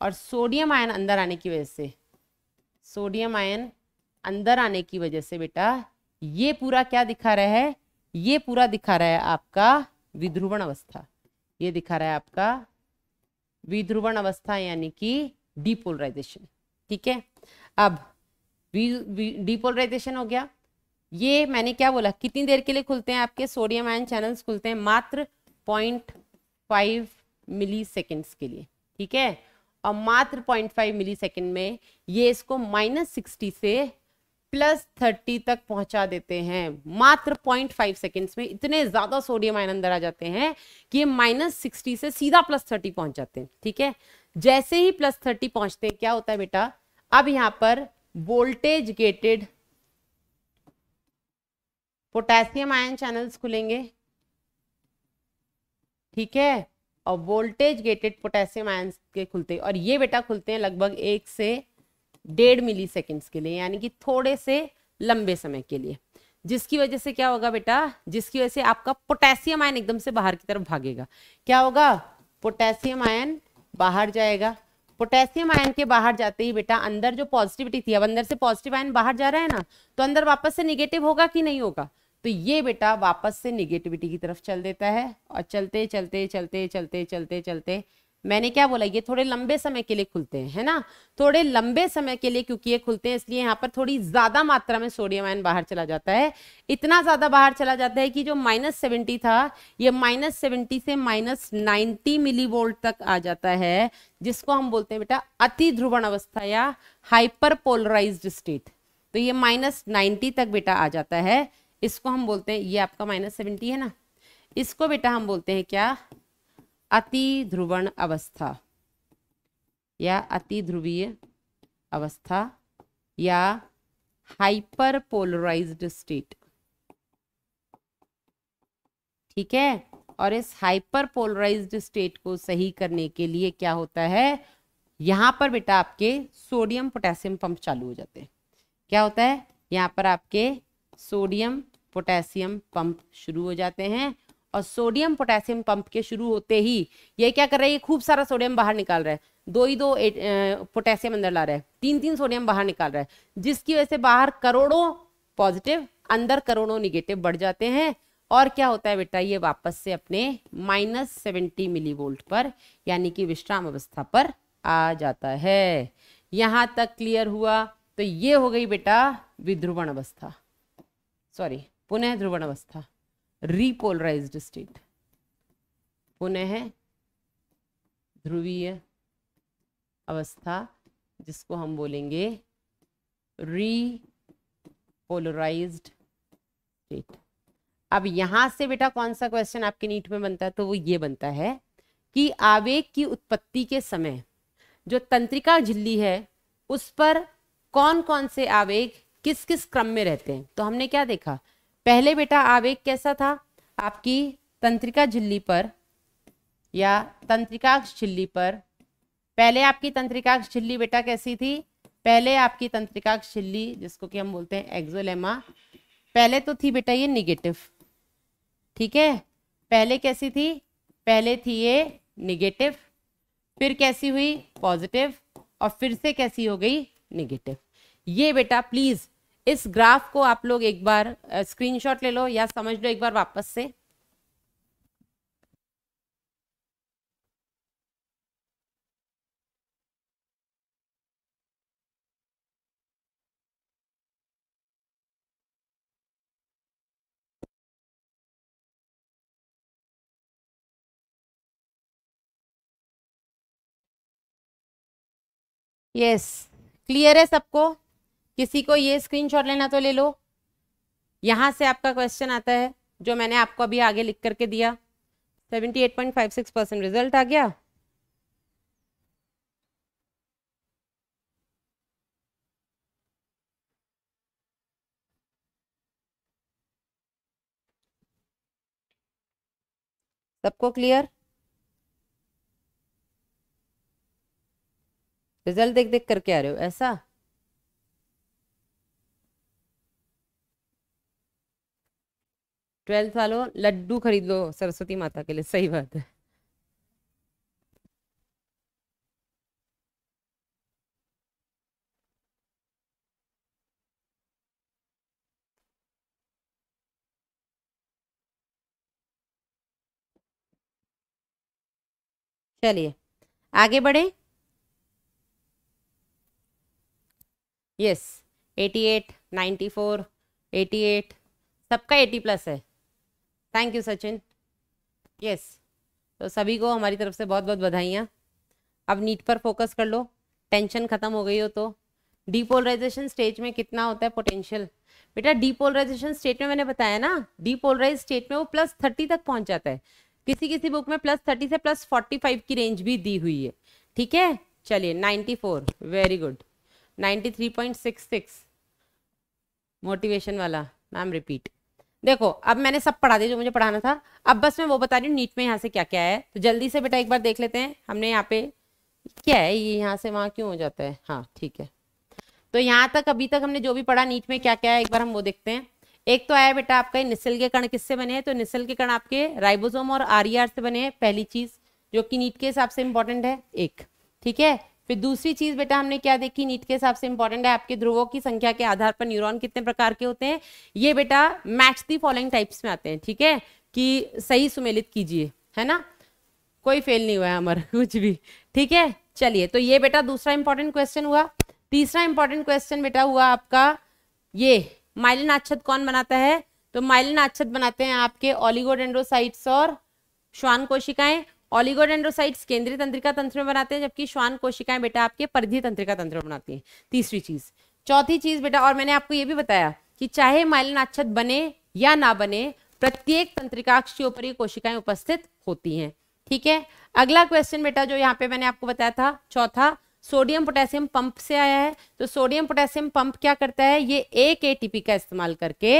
Speaker 1: और सोडियम आयन अंदर आने की वजह से सोडियम आयन अंदर आने की वजह से बेटा ये पूरा क्या दिखा रहा है ये पूरा दिखा रहा है आपका विध्रुवण अवस्था ये दिखा रहा है आपका विध्रुवण अवस्था यानी कि डिपोलराइजेशन ठीक है अब डिपोलराइजेशन हो गया ये मैंने क्या बोला कितनी देर के लिए खुलते हैं आपके सोडियम आयन चैनल्स खुलते हैं मात्र पॉइंट फाइव मिली सेकेंड्स के लिए ठीक है और मात्र पॉइंट फाइव मिली सेकेंड में ये इसको माइनस सिक्सटी से प्लस थर्टी तक पहुंचा देते हैं मात्र पॉइंट फाइव सेकेंड्स में इतने ज़्यादा सोडियम आयन अंदर आ जाते हैं कि ये माइनस सिक्सटी से सीधा प्लस थर्टी पहुंच जाते हैं ठीक है जैसे ही प्लस थर्टी पहुंचते हैं क्या होता है बेटा अब यहां पर voltage gated potassium ion channels खुलेंगे ठीक है और वोल्टेज गेटेड पोटेशियम आयन के खुलते हैं और ये बेटा खुलते हैं लगभग एक से डेढ़ मिली सेकेंड्स के लिए यानी कि थोड़े से लंबे समय के लिए जिसकी वजह से क्या होगा बेटा जिसकी वजह से आपका पोटेशियम आयन एकदम से बाहर की तरफ भागेगा क्या होगा पोटेशियम आयन बाहर जाएगा पोटेशियम आयन के बाहर जाते ही बेटा अंदर जो पॉजिटिविटी थी अब अंदर से पॉजिटिव आयन बाहर जा रहा है ना तो अंदर वापस से निगेटिव होगा कि नहीं होगा तो ये बेटा वापस से निगेटिविटी की तरफ चल देता है और चलते चलते चलते चलते चलते चलते मैंने क्या बोला ये थोड़े लंबे समय के लिए खुलते हैं है ना थोड़े लंबे समय के लिए क्योंकि ये खुलते हैं इसलिए यहाँ पर थोड़ी ज्यादा मात्रा में सोडियम आयन बाहर चला जाता है इतना ज्यादा बाहर चला जाता है कि जो माइनस सेवेंटी था ये माइनस सेवेंटी से माइनस नाइन्टी मिली वोल्ट तक आ जाता है जिसको हम बोलते हैं बेटा अति ध्रुवण अवस्था या हाइपर पोलराइज स्टेट तो ये माइनस नाइन्टी तक बेटा आ जाता है इसको हम बोलते हैं ये आपका माइनस सेवेंटी है ना इसको बेटा हम बोलते हैं क्या अति ध्रुवण अवस्था या अति ध्रुवीय अवस्था या हाइपर पोलराइज्ड स्टेट ठीक है और इस हाइपर पोलराइज्ड स्टेट को सही करने के लिए क्या होता है यहां पर बेटा आपके सोडियम पोटेशियम पंप चालू हो जाते हैं क्या होता है यहां पर आपके सोडियम पोटेशियम पंप शुरू हो जाते हैं और सोडियम पोटेशियम पंप के शुरू होते ही ये क्या कर रहा है ये खूब सारा सोडियम बाहर निकाल रहा है दो ही दो पोटेशियम अंदर ला रहा है तीन तीन सोडियम बाहर निकाल रहा है जिसकी वजह से बाहर करोड़ों पॉजिटिव अंदर करोड़ों निगेटिव बढ़ जाते हैं और क्या होता है बेटा ये वापस से अपने माइनस सेवेंटी मिली वोल्ट पर यानी कि विश्राम अवस्था पर आ जाता है यहां तक क्लियर हुआ तो ये हो गई बेटा विध्रुवण अवस्था सॉरी पुनः ध्रुवण अवस्था रीपोलराइज्ड स्टेट पुनः ध्रुवीय अवस्था जिसको हम बोलेंगे रीपोलराइज स्टेट अब यहां से बेटा कौन सा क्वेश्चन आपके नीट में बनता है तो वो ये बनता है कि आवेग की उत्पत्ति के समय जो तंत्रिका झिल्ली है उस पर कौन कौन से आवेग किस किस क्रम में रहते हैं तो हमने क्या देखा पहले बेटा आवेग कैसा था आपकी तंत्रिका झिल्ली पर या तंत्रिकाक्ष झिल्ली पर पहले आपकी तंत्रिकाक्ष झिल्ली बेटा कैसी थी पहले आपकी तंत्रिकाक्ष झिल्ली जिसको कि हम बोलते हैं एक्जोलेमा पहले तो थी बेटा ये निगेटिव ठीक है पहले कैसी थी पहले थी ये निगेटिव फिर कैसी हुई पॉजिटिव और फिर से कैसी हो गई निगेटिव ये बेटा प्लीज़ इस ग्राफ को आप लोग एक बार स्क्रीनशॉट ले लो या समझ लो एक बार वापस से यस क्लियर है सबको किसी को ये स्क्रीनशॉट लेना तो ले लो यहाँ से आपका क्वेश्चन आता है जो मैंने आपको अभी आगे लिख करके दिया 78.56 परसेंट रिजल्ट आ गया सबको क्लियर रिजल्ट देख देख करके आ रहे हो ऐसा ट्वेल्थ वालों लड्डू खरीद लो सरस्वती माता के लिए सही बात है चलिए आगे बढ़े yes eighty eight ninety four eighty eight सबका एटी प्लस है थैंक यू सचिन यस तो सभी को हमारी तरफ से बहुत बहुत बधाइयाँ अब नीट पर फोकस कर लो टेंशन ख़त्म हो गई हो तो डीपोलराइजेशन स्टेज में कितना होता है पोटेंशियल बेटा डीपोलराइजेशन स्टेट में मैंने बताया ना डीपोलराइज स्टेट में वो प्लस थर्टी तक पहुंच जाता है किसी किसी बुक में प्लस थर्टी से प्लस फोर्टी फाइव की रेंज भी दी हुई है ठीक है चलिए ninety four very good ninety three point six six motivation वाला मैम रिपीट देखो अब मैंने सब पढ़ा दिया जो मुझे पढ़ाना था अब बस मैं वो बता रही हूँ नीट में यहाँ से क्या क्या है तो जल्दी से बेटा एक बार देख लेते हैं हमने यहाँ पे क्या है ये यहाँ से वहां क्यों हो जाता है हाँ ठीक है तो यहाँ तक अभी तक हमने जो भी पढ़ा नीट में क्या क्या है एक बार हम वो देखते हैं एक तो आया बेटा आपका निसल के कण किससे बने हैं तो निसल के कण आपके राइबोसोम और आर से बने हैं पहली चीज जो कि नीट के हिसाब से इंपॉर्टेंट है एक ठीक है फिर दूसरी चीज बेटा हमने क्या देखी नीट के हिसाब से इंपॉर्टेंट है आपके ध्रुवों की संख्या के आधार पर न्यूरॉन कितने प्रकार के होते हैं ये बेटा मैच दी फॉलोइंग टाइप्स में आते हैं ठीक है कि सही सुमेलित कीजिए है ना कोई फेल नहीं हुआ अमर [LAUGHS] कुछ भी ठीक है चलिए तो ये बेटा दूसरा इंपॉर्टेंट क्वेश्चन हुआ तीसरा इंपॉर्टेंट क्वेश्चन बेटा हुआ आपका ये माइलिन आच्छद कौन बनाता है तो माइलिन आच्छद बनाते हैं आपके ऑलिगोडेंड्रोसाइट्स और श्वान कोशिकाएं ऑलिगोडेंड्रोसाइट्स केंद्रीय तंत्रिका तंत्र में बनाते हैं जबकि श्वान कोशिकाएं बेटा आपके परिधि तंत्रिका तंत्र में बनाती हैं तीसरी चीज चौथी चीज बेटा और मैंने आपको ये भी बताया कि चाहे माइलिन अच्छत बने या ना बने प्रत्येक तंत्रिकाक्ष के ऊपर ये कोशिकाएं उपस्थित होती हैं ठीक है अगला क्वेश्चन बेटा जो यहाँ पे मैंने आपको बताया था चौथा सोडियम पोटेशियम पंप से आया है तो सोडियम पोटेशियम पंप क्या करता है ये एक एटीपी का इस्तेमाल करके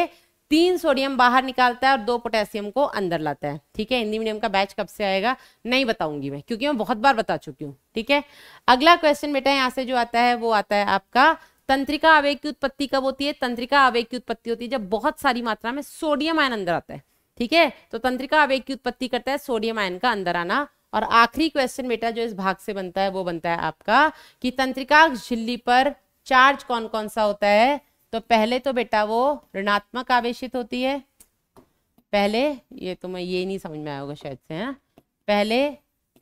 Speaker 1: तीन सोडियम बाहर निकालता है और दो पोटेशियम को अंदर लाता है ठीक है हिंदी मीडियम का बैच कब से आएगा नहीं बताऊंगी मैं क्योंकि मैं बहुत बार बता चुकी हूँ ठीक है अगला क्वेश्चन बेटा यहाँ से जो आता है वो आता है आपका तंत्रिका आवेग की उत्पत्ति कब होती है तंत्रिका आवेग की उत्पत्ति होती है जब बहुत सारी मात्रा में सोडियम आयन अंदर आता है ठीक है तो तंत्रिका आवेग की उत्पत्ति करता है सोडियम आयन का अंदर आना और आखिरी क्वेश्चन बेटा जो इस भाग से बनता है वो बनता है आपका कि तंत्रिका झिल्ली पर चार्ज कौन कौन सा होता है तो पहले तो बेटा वो ऋणात्मक आवेशित होती है पहले ये तो मैं ये नहीं समझ में आया होगा शायद से है हाँ? पहले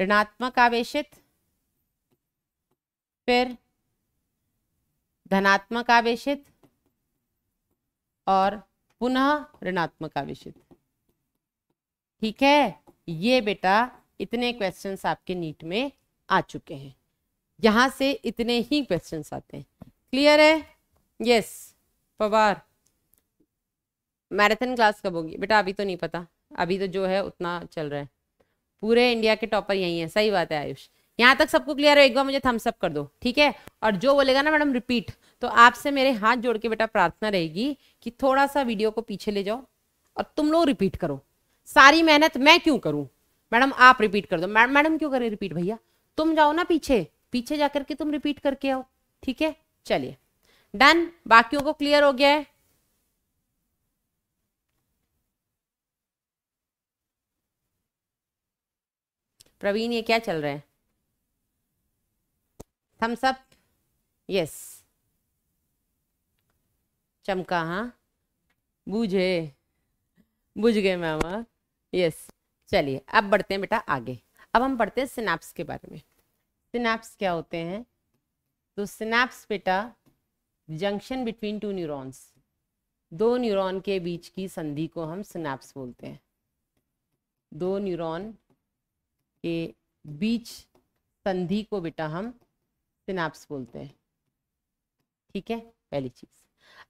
Speaker 1: ऋणात्मक आवेशित फिर धनात्मक आवेशित और पुनः ऋणात्मक आवेशित ठीक है ये बेटा इतने क्वेश्चंस आपके नीट में आ चुके हैं यहां से इतने ही क्वेश्चंस आते हैं क्लियर है yes yes. Pawar marathon class कब होगी बेटा अभी तो नहीं पता अभी तो जो है उतना चल रहा है पूरे इंडिया के टॉपर यही है सही बात है आयुष यहाँ तक सबको क्लियर है एक बार मुझे थम्सअप कर दो ठीक है और जो बोलेगा ना मैडम रिपीट तो आपसे मेरे हाथ जोड़ के बेटा प्रार्थना रहेगी कि थोड़ा सा वीडियो को पीछे ले जाओ और तुम लोग रिपीट करो सारी मेहनत मैं क्यों करूं मैडम आप रिपीट कर दो मैडम क्यों करें रिपीट भैया तुम जाओ ना पीछे पीछे जाकर के तुम रिपीट करके आओ ठीक है चलिए डन बाकियों को क्लियर हो गया है प्रवीण ये क्या चल रहा है थम्स अप यस चमका हाँ बूझे बुझ गए मैम यस चलिए अब बढ़ते हैं बेटा आगे अब हम पढ़ते हैं सिनाप्स के बारे में सिनाप्स क्या होते हैं तो सिनाप्स बेटा जंक्शन बिटवीन टू न्यूरॉन्स दो न्यूरॉन के बीच की संधि को हम स्नैप्स बोलते हैं दो न्यूरॉन के बीच संधि को बेटा हम स्नैप्स बोलते हैं ठीक है पहली चीज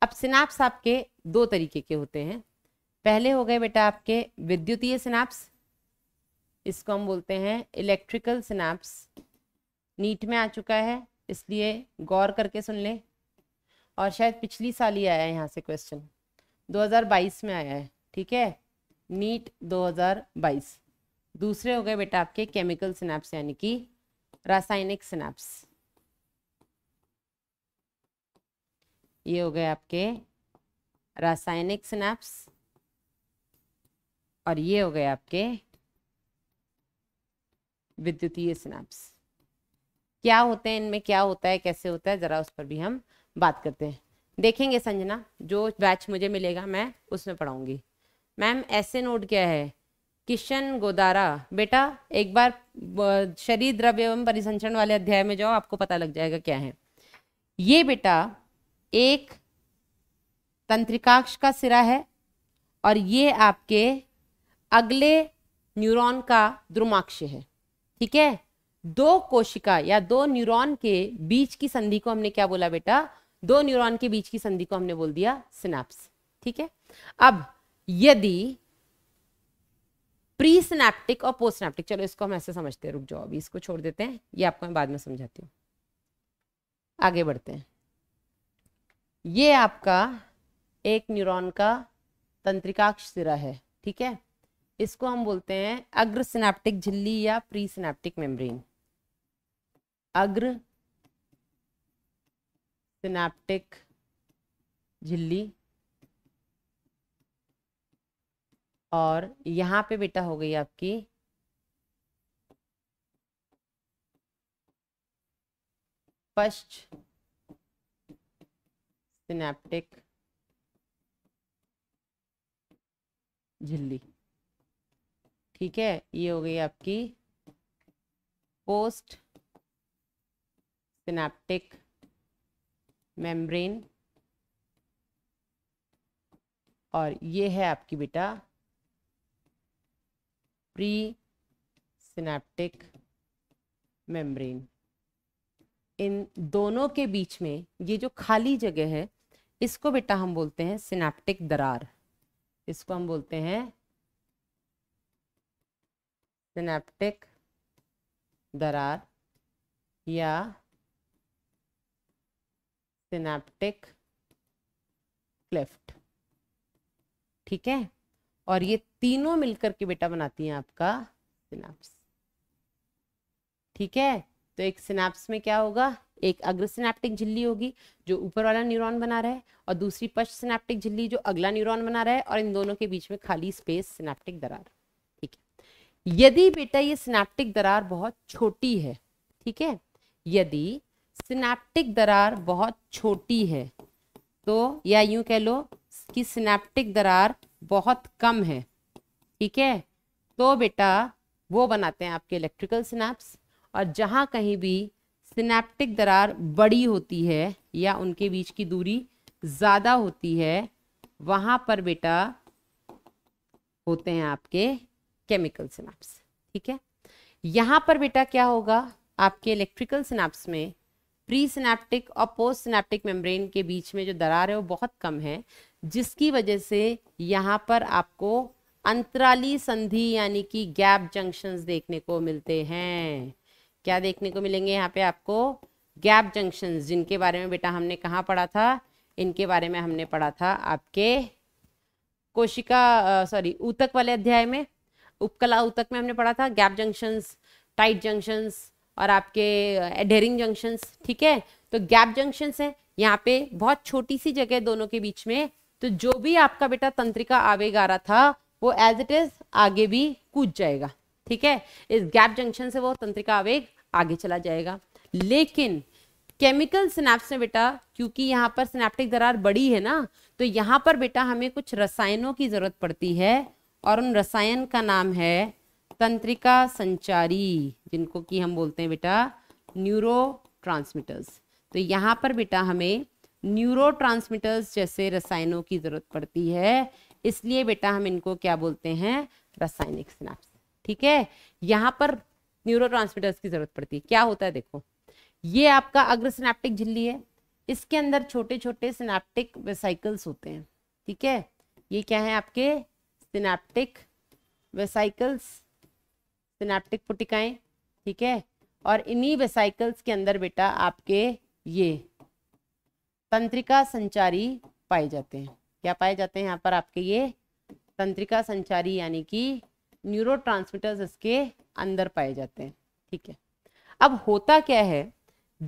Speaker 1: अब स्नैप्स आपके दो तरीके के होते हैं पहले हो गए बेटा आपके विद्युतीय स्नैप्स इसको हम बोलते हैं इलेक्ट्रिकल स्नैप्स नीट में आ चुका है इसलिए गौर करके सुन लें और शायद पिछली साल ही आया है यहाँ से क्वेश्चन 2022 में आया है ठीक है नीट 2022 दूसरे हो गए बेटा आपके केमिकल स्नैप्स यानी कि रासायनिक स्नैप्स ये हो गए आपके रासायनिक स्नैप्स और ये हो गए आपके विद्युतीय स्नैप्स क्या होते हैं इनमें क्या होता है कैसे होता है जरा उस पर भी हम बात करते हैं देखेंगे संजना जो बैच मुझे मिलेगा मैं उसमें पढ़ाऊंगी मैम ऐसे नोट क्या है किशन गोदारा बेटा एक बार शरीर द्रव्य एवं परिसंचरण वाले अध्याय में जाओ आपको पता लग जाएगा क्या है ये बेटा एक तंत्रिकाक्ष का सिरा है और ये आपके अगले न्यूरॉन का द्रुमाक्ष है ठीक है दो कोशिका या दो न्यूरॉन के बीच की संधि को हमने क्या बोला बेटा दो न्यूरॉन के बीच की संधि को हमने बोल दिया सिनेप्स ठीक है अब यदि प्री सिनेप्टिक और पोस्ट सिनेप्टिक चलो इसको हम ऐसे समझते हैं रुक जाओ अभी इसको छोड़ देते हैं ये आपको मैं बाद में समझाती हूँ आगे बढ़ते हैं ये आपका एक न्यूरॉन का तंत्रिकाक्ष सिरा है ठीक है इसको हम बोलते हैं अग्र सिनेप्टिक झिल्ली या प्री सिनेप्टिक मेम्ब्रेन अग्र सिनेप्टिक झिल्ली और यहाँ पे बेटा हो गई आपकी फर्स्ट सिनेप्टिक झिल्ली ठीक है ये हो गई आपकी पोस्ट सिनेप्टिक मेम्ब्रेन और ये है आपकी बेटा प्री सिनेप्टिक मेम्ब्रेन इन दोनों के बीच में ये जो खाली जगह है इसको बेटा हम बोलते हैं सिनेप्टिक दरार इसको हम बोलते हैं सिनेप्टिक दरार या सिनेप्टिक क्लेफ्ट ठीक है और ये तीनों मिलकर के बेटा बनाती हैं आपका सिनेप्स ठीक है तो एक सिनेप्स में क्या होगा एक अग्र सिनेप्टिक झिल्ली होगी जो ऊपर वाला न्यूरॉन बना रहा है और दूसरी पश्च सिनेप्टिक झिल्ली जो अगला न्यूरॉन बना रहा है और इन दोनों के बीच में खाली स्पेस सिनेप्टिक दरार ठीक है यदि बेटा ये सिनेप्टिक दरार बहुत छोटी है ठीक है यदि सिनेप्टिक दरार बहुत छोटी है तो या यूं कह लो कि सिनेप्टिक दरार बहुत कम है ठीक है तो बेटा वो बनाते हैं आपके इलेक्ट्रिकल सिनेप्स और जहाँ कहीं भी सिनेप्टिक दरार बड़ी होती है या उनके बीच की दूरी ज़्यादा होती है वहाँ पर बेटा होते हैं आपके केमिकल सिनेप्स ठीक है यहाँ पर बेटा क्या होगा आपके इलेक्ट्रिकल सिनेप्स में प्री सिनेप्टिक और पोस्ट सिनेप्टिक मेम्ब्रेन के बीच में जो दरार है वो बहुत कम है जिसकी वजह से यहाँ पर आपको अंतराली संधि यानी कि गैप जंक्शंस देखने को मिलते हैं क्या देखने को मिलेंगे यहाँ पे आपको गैप जंक्शंस जिनके बारे में बेटा हमने कहाँ पढ़ा था इनके बारे में हमने पढ़ा था आपके कोशिका सॉरी ऊतक वाले अध्याय में उपकला ऊतक में हमने पढ़ा था गैप जंक्शंस टाइट जंक्शंस और आपके एडेरिंग जंक्शंस ठीक है तो गैप जंक्शंस है यहाँ पे बहुत छोटी सी जगह दोनों के बीच में तो जो भी आपका बेटा तंत्रिका आवेग आ रहा था वो एज इट इज आगे भी कूद जाएगा ठीक है इस गैप जंक्शन से वो तंत्रिका आवेग आगे चला जाएगा लेकिन केमिकल स्नैप्स में बेटा क्योंकि यहाँ पर स्नैप्टिक दरार बड़ी है ना तो यहाँ पर बेटा हमें कुछ रसायनों की जरूरत पड़ती है और उन रसायन का नाम है तंत्रिका संचारी जिनको कि हम बोलते हैं बेटा न्यूरो ट्रांसमीटर्स तो यहाँ पर बेटा हमें न्यूरो ट्रांसमीटर्स जैसे रसायनों की जरूरत पड़ती है इसलिए बेटा हम इनको क्या बोलते हैं रासायनिक स्नाप्स ठीक है यहाँ पर न्यूरो ट्रांसमीटर्स की जरूरत पड़ती है क्या होता है देखो ये आपका अग्र स्नैप्टिक झिल्ली है इसके अंदर छोटे छोटे सिनेप्टिक वेसाइकल्स होते हैं ठीक है ये क्या है आपके सिनेप्टिक वेसाइकल्स सिनेप्टिक पुटिकाएं ठीक है और इन्हीं वेसाइकल्स के अंदर बेटा आपके ये तंत्रिका संचारी पाए जाते हैं क्या पाए जाते हैं यहाँ पर आपके ये तंत्रिका संचारी यानी कि न्यूरो इसके अंदर पाए जाते हैं ठीक है अब होता क्या है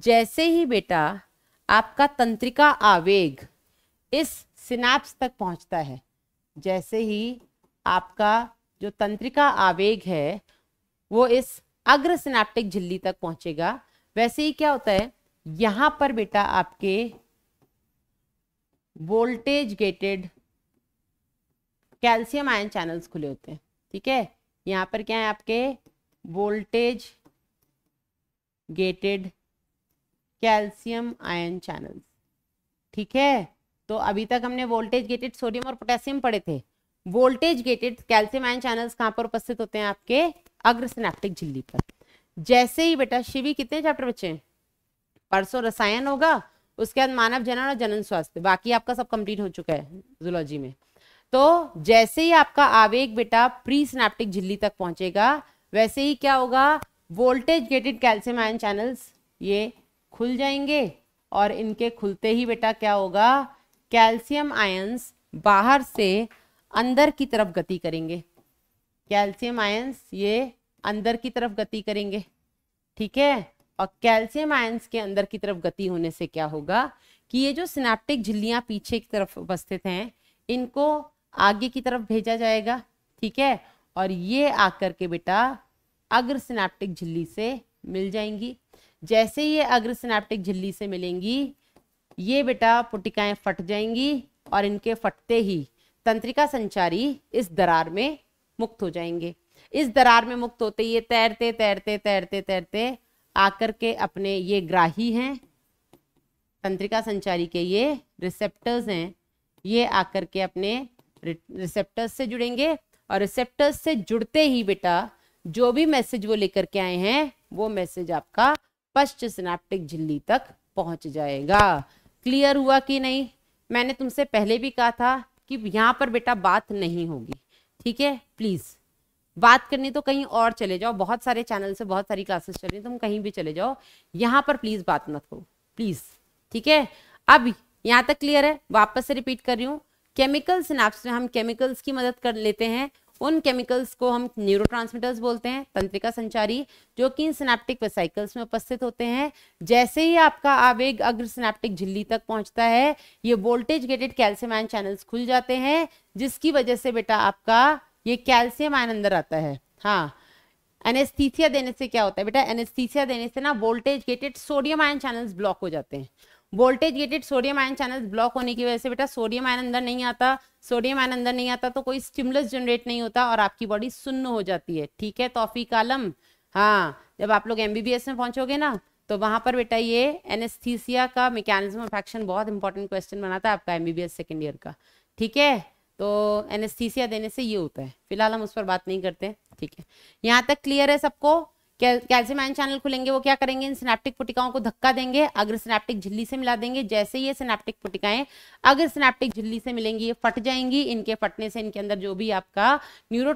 Speaker 1: जैसे ही बेटा आपका तंत्रिका आवेग इस सिनेप्स तक पहुंचता है जैसे ही आपका जो तंत्रिका आवेग है वो इस अग्र सिनेप्टिक झिल्ली तक पहुंचेगा वैसे ही क्या होता है यहां पर बेटा आपके voltage gated calcium ion channels खुले होते हैं ठीक है यहां पर क्या है आपके voltage gated calcium ion channels ठीक है तो अभी तक हमने वोल्टेज गेटेड सोडियम और पोटेशियम पढ़े थे voltage gated calcium ion channels कहां पर उपस्थित होते हैं आपके अग्रसिनेप्टिक झिल्ली पर जैसे ही बेटा शिवी कितने चैप्टर बचे हैं परसों रसायन होगा उसके बाद मानव जनन और जनन स्वास्थ्य बाकी आपका सब कंप्लीट हो चुका है जुलॉजी में तो जैसे ही आपका आवेग बेटा प्री स्नैप्टिक झिल्ली तक पहुंचेगा वैसे ही क्या होगा voltage gated calcium ion channels ये खुल जाएंगे और इनके खुलते ही बेटा क्या होगा कैल्शियम आयन्स बाहर से अंदर की तरफ गति करेंगे कैल्शियम आयंस ये अंदर की तरफ गति करेंगे ठीक है और कैल्शियम आयंस के अंदर की तरफ गति होने से क्या होगा कि ये जो सिनेप्टिक झिल्लियां पीछे की तरफ उपस्थित हैं इनको आगे की तरफ भेजा जाएगा ठीक है और ये आकर के बेटा अग्र सिनेप्टिक झिल्ली से मिल जाएंगी जैसे ये अग्र सिनेप्टिक झिल्ली से मिलेंगी ये बेटा पुटिकाएं फट जाएंगी और इनके फटते ही तंत्रिका संचारी इस दरार में मुक्त हो जाएंगे इस दरार में मुक्त होते ये तैरते तैरते तैरते तैरते आकर के अपने ये ग्राही हैं तंत्रिका संचारी के ये रिसेप्टर्स हैं ये आकर के अपने रिसेप्टर्स से जुड़ेंगे और रिसेप्टर्स से जुड़ते ही बेटा जो भी मैसेज वो लेकर के आए हैं वो मैसेज आपका पश्च सिनेप्टिक झिल्ली तक पहुंच जाएगा क्लियर हुआ कि नहीं मैंने तुमसे पहले भी कहा था कि यहाँ पर बेटा बात नहीं होगी ठीक है प्लीज़ बात करनी तो कहीं और चले जाओ बहुत सारे चैनल से बहुत सारी क्लासेस चल रही तुम कहीं भी चले जाओ यहाँ पर प्लीज़ बात मत करो प्लीज़ ठीक है अब यहाँ तक क्लियर है वापस से रिपीट कर रही हूँ केमिकल्स नाप्स में हम केमिकल्स की मदद कर लेते हैं उन केमिकल्स को हम न्यूरो बोलते हैं तंत्रिका संचारी जो कि इन सिनेप्टिक वेसाइकल्स में उपस्थित होते हैं जैसे ही आपका आवेग अग्र सिनेप्टिक झिल्ली तक पहुंचता है ये voltage gated calcium ion channels खुल जाते हैं जिसकी वजह से बेटा आपका ये कैल्सियम आयन अंदर आता है हाँ एनेस्थीसिया देने से क्या होता है बेटा एनेस्थीसिया देने से ना voltage gated sodium ion channels block हो जाते हैं voltage gated sodium ion channel block होने की वजह से बेटा सोडियम आयन अंदर नहीं आता सोडियम आयन अंदर नहीं आता तो कोई स्टिमुलस जनरेट नहीं होता और आपकी बॉडी सुन्न हो जाती है ठीक है तोफी कालम हाँ जब आप लोग एमबीबीएस में पहुंचोगे ना तो वहां पर बेटा ये एनेस्थीसिया का मैकेनिज्म ऑफ एक्शन बहुत इंपॉर्टेंट क्वेश्चन बना था आपका एमबीबीएस सेकेंड ईयर का ठीक है तो एनेस्थीसिया देने से ये होता है फिलहाल हम उस पर बात नहीं करते ठीक है यहाँ तक क्लियर है सबको कैसे आयन चैनल खुलेंगे वो क्या करेंगे इन सिनेप्टिक पुटिकाओं को धक्का देंगे अगर सिनेप्टिक झिल्ली से मिला देंगे जैसे ये सिनेप्टिक पुटिकाएं अगर सिनेप्टिक झिल्ली से मिलेंगी ये फट जाएंगी इनके फटने से इनके अंदर जो भी आपका न्यूरो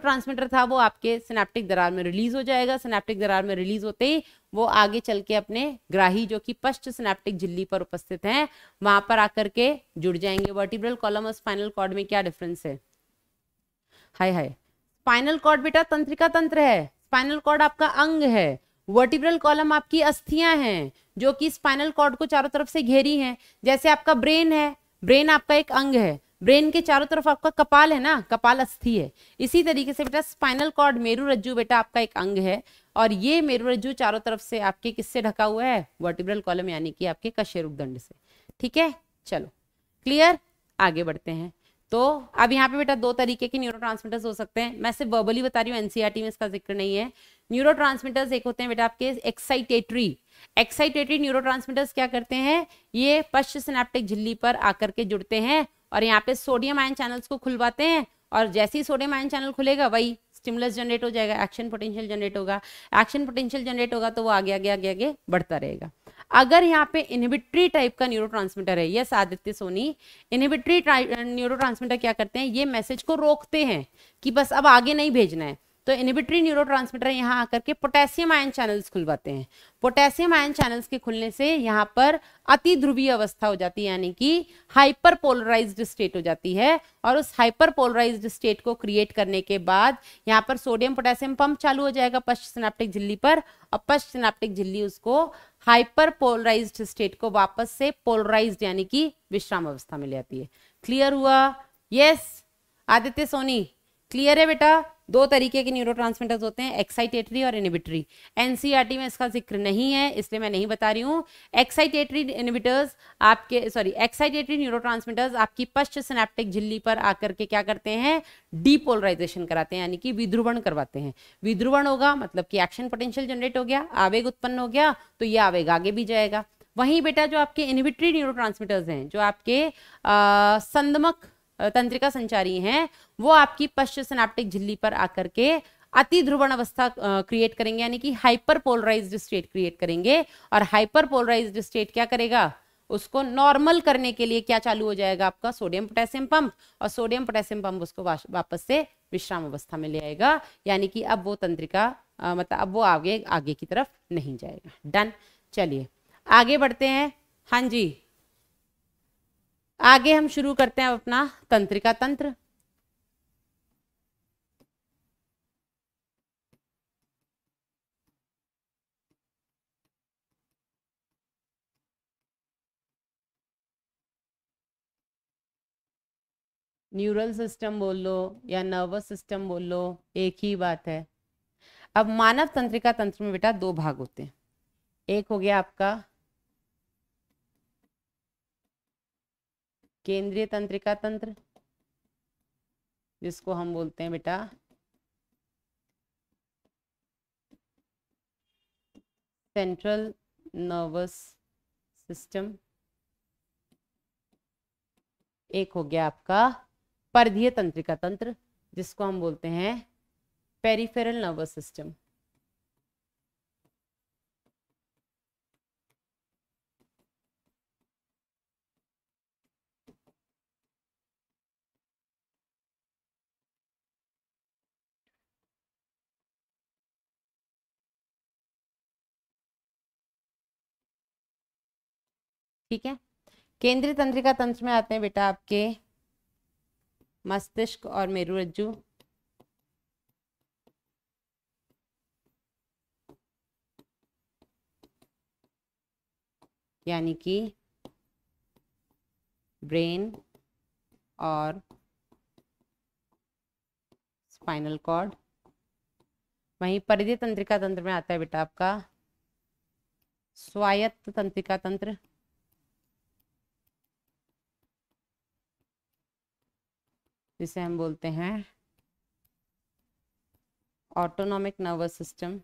Speaker 1: था वो आपके सिनेप्टिक दरार में रिलीज हो जाएगा सिनेप्टिक दरार में रिलीज होते ही वो आगे चल के अपने ग्राही जो कि पश्च सिनेप्टिक झिल्ली पर उपस्थित हैं वहां पर आकर के जुड़ जाएंगे वर्टिब्रल कॉलम और स्पाइनल कॉर्ड में क्या डिफरेंस है हाय हाय स्पाइनल कॉर्ड बेटा तंत्रिका तंत्र है स्पाइनल कॉर्ड आपका अंग है वर्टिब्रल कॉलम आपकी अस्थियां हैं जो कि स्पाइनल कॉर्ड को चारों तरफ से घेरी हैं जैसे आपका ब्रेन है ब्रेन आपका एक अंग है ब्रेन के चारों तरफ आपका कपाल है ना कपाल अस्थि है इसी तरीके से बेटा स्पाइनल कॉर्ड मेरु बेटा आपका एक अंग है और ये मेरु रज्जु चारों तरफ से आपके किससे ढका हुआ है वर्टिब्रल कॉलम यानी कि आपके कशेरुक दंड से ठीक है चलो क्लियर आगे बढ़ते हैं तो अब यहाँ पे बेटा दो तरीके के न्यूरो हो सकते हैं मैं सिर्फ वर्बली बता रही हूँ एनसीआरटी e में इसका जिक्र नहीं है न्यूरो एक होते हैं बेटा आपके एक्साइटेटरी एक्साइटेटरी न्यूरो क्या करते हैं ये पश्च सिनेप्टिक झिल्ली पर आकर के जुड़ते हैं और यहाँ पे सोडियम आयन चैनल्स को खुलवाते हैं और जैसे ही सोडियम आयन चैनल खुलेगा वही स्टिमुलस जनरेट हो जाएगा एक्शन पोटेंशियल जनरेट होगा एक्शन पोटेंशियल जनरेट होगा तो वो आगे आगे आगे आगे बढ़ता रहेगा अगर यहाँ पे इनिबिट्री टाइप का न्यूरो है yes Aditya Soni inhibitory neuro क्या करते हैं ये मैसेज को रोकते हैं कि बस अब आगे नहीं भेजना है तो इनिबिटरी ट्रांसमीटर यहाँ आकर के पोटेशियम आयन चैनल्स खुलवाते हैं पोटेशियम आयन चैनल्स के खुलने से यहाँ पर अति ध्रुवीय अवस्था हो जाती है यानी कि हाइपर पोलराइज स्टेट हो जाती है और उस हाइपर पोलराइज स्टेट को क्रिएट करने के बाद यहाँ पर सोडियम पोटेशियम पंप चालू हो जाएगा पश्च सिनेप्टिक झिल्ली पर और पश्च सिनेप्टिक झिल्ली उसको हाइपर पोलराइज स्टेट को वापस से पोलराइज यानी कि विश्राम अवस्था में ले आती है क्लियर हुआ yes yes, Aditya Soni clear है बेटा दो तरीके के न्यूरो होते हैं एक्साइटेटरी और इनिबिटरी एनसीईआरटी e में इसका जिक्र नहीं है इसलिए मैं नहीं बता रही हूँ एक्साइटेटरी इनिबिटर्स आपके सॉरी एक्साइटेटरी न्यूरो आपकी पश्च सिनेप्टिक झिल्ली पर आकर के क्या करते हैं डीपोलराइजेशन कराते हैं यानी कि विध्रुवण करवाते हैं विध्रुवण होगा मतलब कि एक्शन पोटेंशियल जनरेट हो गया आवेग उत्पन्न हो गया तो ये आवेग आगे भी जाएगा वहीं बेटा जो आपके इनिबिटरी न्यूरो हैं जो आपके संदमक तंत्रिका संचारी हैं वो आपकी पश्च झिल्ली पर आकर के अति ध्रुवण अवस्था क्रिएट करेंगे यानी कि हाइपर पोलराइज स्टेट क्रिएट करेंगे और हाइपर पोलराइज स्टेट क्या करेगा उसको नॉर्मल करने के लिए क्या चालू हो जाएगा आपका सोडियम पोटेशियम पंप और सोडियम पोटेशियम पंप उसको वापस से विश्राम अवस्था में ले आएगा यानी कि अब वो तंत्रिका मतलब अब वो आगे आगे की तरफ नहीं जाएगा डन चलिए आगे बढ़ते हैं हाँ जी आगे हम शुरू करते हैं अपना तंत्रिका तंत्र न्यूरल सिस्टम बोल लो या नर्वस सिस्टम बोल लो एक ही बात है अब मानव तंत्रिका तंत्र में बेटा दो भाग होते हैं एक हो गया आपका केंद्रीय तंत्रिका तंत्र जिसको हम बोलते हैं बेटा सेंट्रल नर्वस सिस्टम एक हो गया आपका परधीय तंत्रिका तंत्र जिसको हम बोलते हैं पेरिफेरल नर्वस सिस्टम ठीक है केंद्रीय तंत्रिका तंत्र में आते हैं बेटा आपके मस्तिष्क और मेरु रज्जु यानी कि ब्रेन और स्पाइनल कॉर्ड वहीं परिधि तंत्रिका तंत्र में आता है बेटा आपका स्वायत्त तंत्रिका तंत्र जिसे हम बोलते हैं ऑटोनॉमिक नर्वस सिस्टम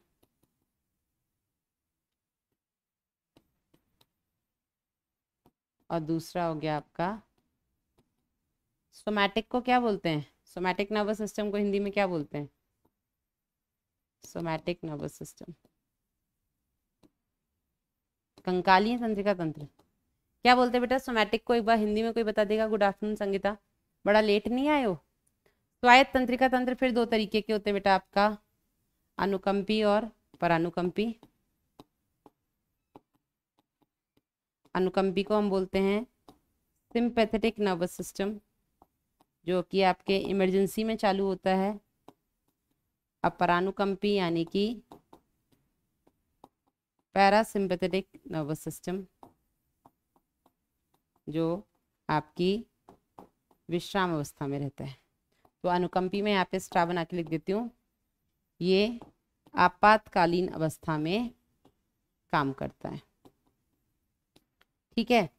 Speaker 1: और दूसरा हो गया आपका सोमैटिक को क्या बोलते हैं सोमैटिक नर्वस सिस्टम को हिंदी में क्या बोलते हैं सोमैटिक नर्वस सिस्टम कंकालीय तंत्रिका तंत्र क्या बोलते हैं बेटा सोमैटिक को एक बार हिंदी में कोई बता देगा गुड आफ्टरनून संगीता बड़ा लेट नहीं आए हो स्वायत्त तो तंत्रिका तंत्र फिर दो तरीके के होते हैं बेटा आपका अनुकंपी और परानुकंपी अनुकंपी को हम बोलते हैं सिंपैथेटिक नर्वस सिस्टम जो कि आपके इमरजेंसी में चालू होता है अब परानुकंपी यानी कि पैरासिम्पेथेटिक नर्वस सिस्टम जो आपकी विश्राम अवस्था में रहता है तो अनुकंपी में यहाँ पे स्टा बना के लिख देती हूँ ये आपातकालीन अवस्था में काम करता है ठीक है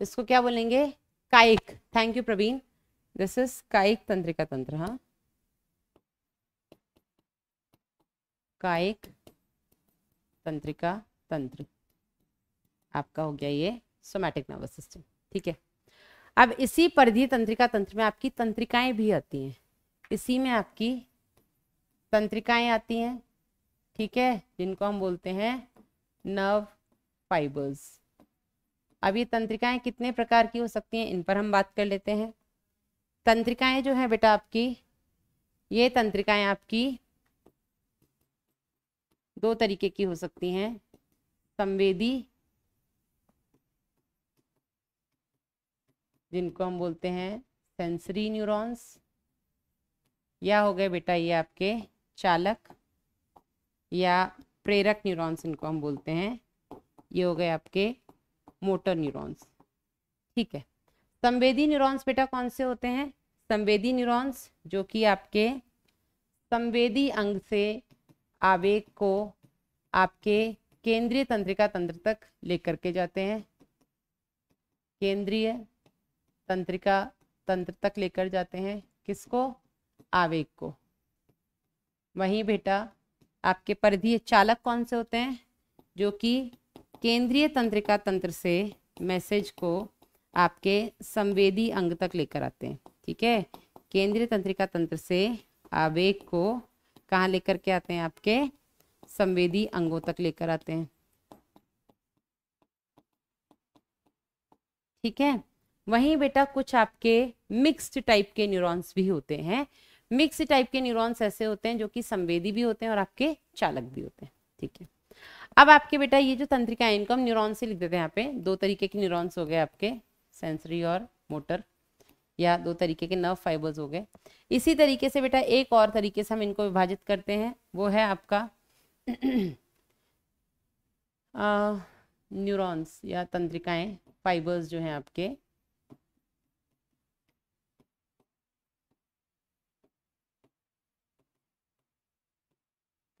Speaker 1: इसको क्या बोलेंगे कायिक thank you Praveen this is कायिक तंत्रिका तंत्र हाँ कायिक तंत्रिका तंत्र आपका हो गया ये सोमैटिक नर्वस सिस्टम ठीक है अब इसी परिधि तंत्रिका तंत्र में आपकी तंत्रिकाएं भी आती हैं इसी में आपकी तंत्रिकाएं आती हैं ठीक है जिनको हम बोलते हैं नर्व फाइबर्स अब ये तंत्रिकाएं कितने प्रकार की हो सकती हैं इन पर हम बात कर लेते हैं तंत्रिकाएं जो है बेटा आपकी ये तंत्रिकाएं आपकी दो तरीके की हो सकती हैं संवेदी जिनको हम बोलते हैं सेंसरी न्यूरॉन्स या हो गए बेटा ये आपके चालक या प्रेरक न्यूरॉन्स इनको हम बोलते हैं ये हो गए आपके मोटर न्यूरॉन्स ठीक है संवेदी न्यूरॉन्स बेटा कौन से होते हैं संवेदी न्यूरॉन्स जो कि आपके संवेदी अंग से आवेग को आपके केंद्रीय तंत्रिका तंत्र तक लेकर के जाते हैं केंद्रीय तंत्रिका तंत्र तक लेकर जाते हैं किसको आवेग को वहीं बेटा आपके परिधीय चालक कौन से होते हैं जो कि केंद्रीय तंत्रिका तंत्र से मैसेज को आपके संवेदी अंग तक लेकर आते हैं ठीक है केंद्रीय तंत्रिका तंत्र से आवेग को कहाँ लेकर के आते हैं आपके संवेदी अंगों तक लेकर आते हैं ठीक है वहीं बेटा कुछ आपके मिक्स्ड टाइप के न्यूरॉन्स भी होते हैं मिक्स टाइप के न्यूरॉन्स ऐसे होते हैं जो कि संवेदी भी होते हैं और आपके चालक भी होते हैं ठीक है अब आपके बेटा ये जो तंत्रिका है इनकम न्यूरॉन्स ही लिख देते हैं यहाँ पे दो तरीके के न्यूरॉन्स हो गए आपके सेंसरी और मोटर या दो तरीके के नर्व फाइबर्स हो गए इसी तरीके से बेटा एक और तरीके से हम इनको विभाजित करते हैं वो है आपका न्यूरॉन्स [CLEARS THROAT] या तंत्रिकाएं फाइबर्स जो हैं आपके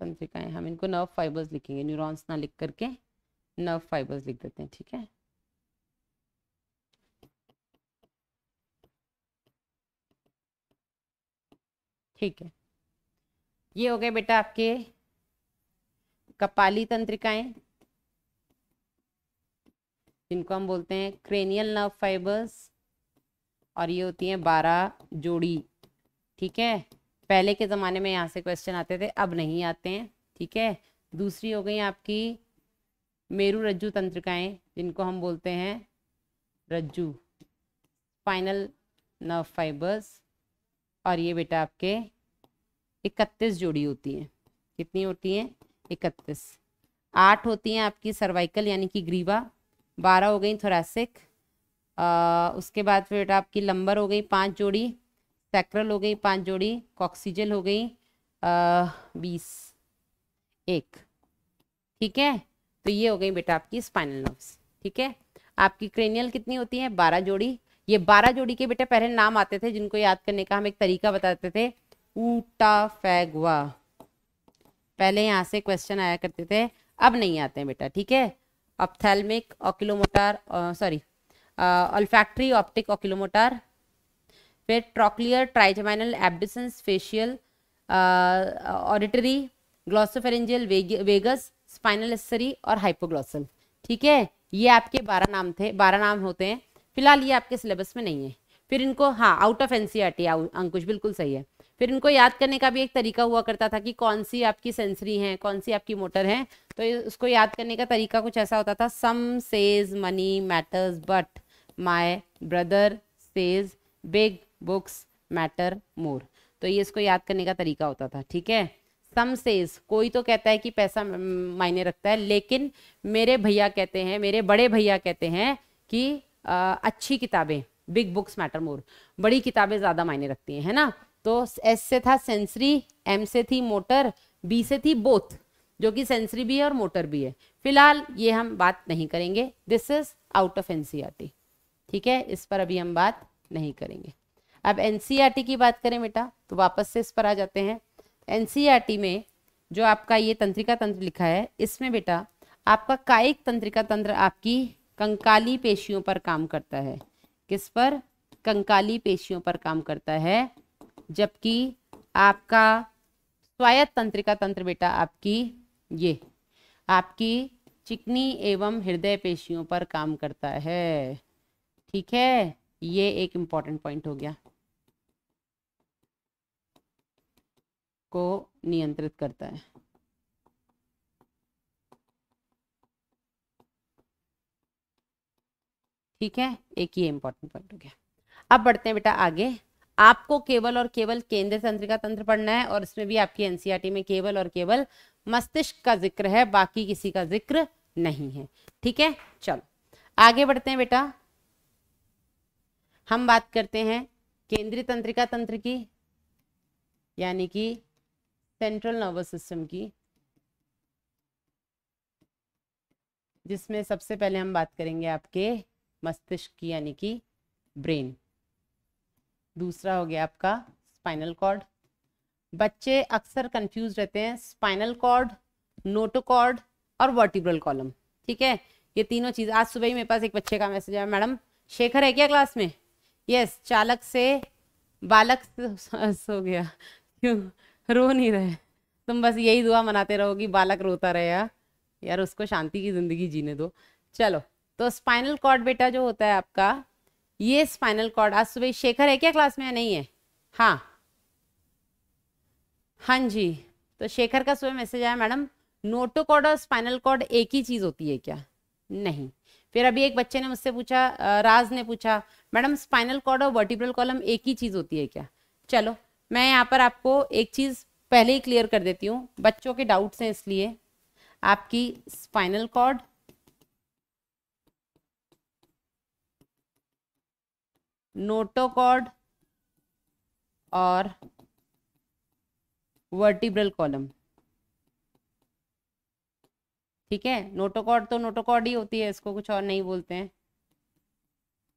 Speaker 1: तंत्रिकाएं हम इनको नर्व फाइबर्स लिखेंगे न्यूरॉन्स ना लिख करके नर्व फाइबर्स लिख देते हैं ठीक है ठीक है ये हो गए बेटा आपके कपाली तंत्रिकाएं जिनको हम बोलते हैं क्रेनियल नर्व फाइबर्स और ये होती हैं बारह जोड़ी ठीक है पहले के ज़माने में यहाँ से क्वेश्चन आते थे अब नहीं आते हैं ठीक है दूसरी हो गई आपकी मेरु रज्जु तंत्रिकाएं जिनको हम बोलते हैं रज्जु फाइनल नर्व फाइबर्स और ये बेटा आपके इकतीस जोड़ी होती हैं कितनी होती हैं इकतीस आठ होती हैं आपकी सर्वाइकल यानी कि ग्रीवा बारह हो गई थोरासिक उसके बाद फिर बेटा आपकी लंबर हो गई पांच जोड़ी सैक्रल हो गई पांच जोड़ी कॉक्सीजल हो गई बीस एक ठीक है तो ये हो गई बेटा आपकी स्पाइनल नर्व्स ठीक है आपकी क्रेनियल कितनी होती है बारह जोड़ी ये बारह जोड़ी के बेटे पहले नाम आते थे जिनको याद करने का हम एक तरीका बताते थे ऊटा फैगवा पहले यहाँ से क्वेश्चन आया करते थे अब नहीं आते हैं बेटा ठीक है ophthalmic oculomotor sorry olfactory optic oculomotor फिर trochlear trigeminal abducens facial auditory glossopharyngeal vagus spinal accessory और हाइपोग्लॉसल ठीक है ये आपके बारह नाम थे बारह नाम होते हैं फिलहाल ये आपके सिलेबस में नहीं है फिर इनको हाँ आउट ऑफ एनसीआरटी अंकुश बिल्कुल सही है फिर इनको याद करने का भी एक तरीका हुआ करता था कि कौन सी आपकी सेंसरी है कौन सी आपकी मोटर है तो उसको याद करने का तरीका कुछ ऐसा होता था some says money matters but my brother says big books matter more तो ये इसको याद करने का तरीका होता था ठीक है सम सेज कोई तो कहता है कि पैसा मायने रखता है लेकिन मेरे भैया कहते हैं मेरे बड़े भैया कहते हैं कि आ, अच्छी किताबें बिग बुक्स मैटर मोर बड़ी किताबें ज़्यादा मायने रखती हैं है ना तो एस से था सेंसरी एम से थी मोटर बी से थी बोथ जो कि सेंसरी भी है और मोटर भी है फिलहाल ये हम बात नहीं करेंगे this is out of NCERT ठीक है इस पर अभी हम बात नहीं करेंगे अब एनसीईआरटी e की बात करें बेटा तो वापस से इस पर आ जाते हैं एनसीईआरटी e में जो आपका ये तंत्रिका तंत्र लिखा है इसमें बेटा आपका कायिक तंत्रिका तंत्र आपकी कंकाली पेशियों पर काम करता है किस पर कंकाली पेशियों पर काम करता है जबकि आपका स्वायत्त तंत्रिका तंत्र बेटा आपकी ये आपकी चिकनी एवं हृदय पेशियों पर काम करता है ठीक है ये एक इम्पॉर्टेंट पॉइंट हो गया को नियंत्रित करता है ठीक है एक ये इंपॉर्टेंट पॉइंट हो गया अब बढ़ते हैं बेटा आगे आपको केवल और केवल केंद्र तंत्रिका तंत्र पढ़ना है और इसमें भी आपकी एनसीईआरटी e में केवल और केवल मस्तिष्क का जिक्र है बाकी किसी का जिक्र नहीं है ठीक है चलो आगे बढ़ते हैं बेटा हम बात करते हैं केंद्रीय तंत्रिका तंत्र की यानी कि सेंट्रल नर्वस सिस्टम की जिसमें सबसे पहले हम बात करेंगे आपके मस्तिष्क की यानी कि ब्रेन दूसरा हो गया आपका स्पाइनल कॉर्ड बच्चे अक्सर कंफ्यूज रहते हैं स्पाइनल कॉर्ड नोटोकॉर्ड और वर्टिब्रल कॉलम ठीक है ये तीनों चीज़ आज सुबह ही मेरे पास एक बच्चे का मैसेज आया मैडम शेखर है क्या क्लास में यस चालक से बालक हो गया [LAUGHS] क्यों रो नहीं रहे तुम बस यही दुआ मनाते रहो कि बालक रोता रहे यार यार उसको शांति की ज़िंदगी जीने दो चलो तो स्पाइनल कॉर्ड बेटा जो होता है आपका ये स्पाइनल कॉर्ड आज सुबह शेखर है क्या क्लास में या नहीं है हाँ हाँ जी तो शेखर का सुबह मैसेज आया मैडम नोटोकॉर्ड और स्पाइनल कॉर्ड एक ही चीज़ होती है क्या नहीं फिर अभी एक बच्चे ने मुझसे पूछा राज ने पूछा मैडम स्पाइनल कॉर्ड और वर्टिब्रल कॉलम एक ही चीज़ होती है क्या चलो मैं यहाँ पर आपको एक चीज़ पहले ही क्लियर कर देती हूँ बच्चों के डाउट्स हैं इसलिए आपकी स्पाइनल कॉर्ड नोटोकॉर्ड और वर्टिब्रल कॉलम ठीक है नोटोकॉर्ड तो नोटोकॉर्ड ही होती है इसको कुछ और नहीं बोलते हैं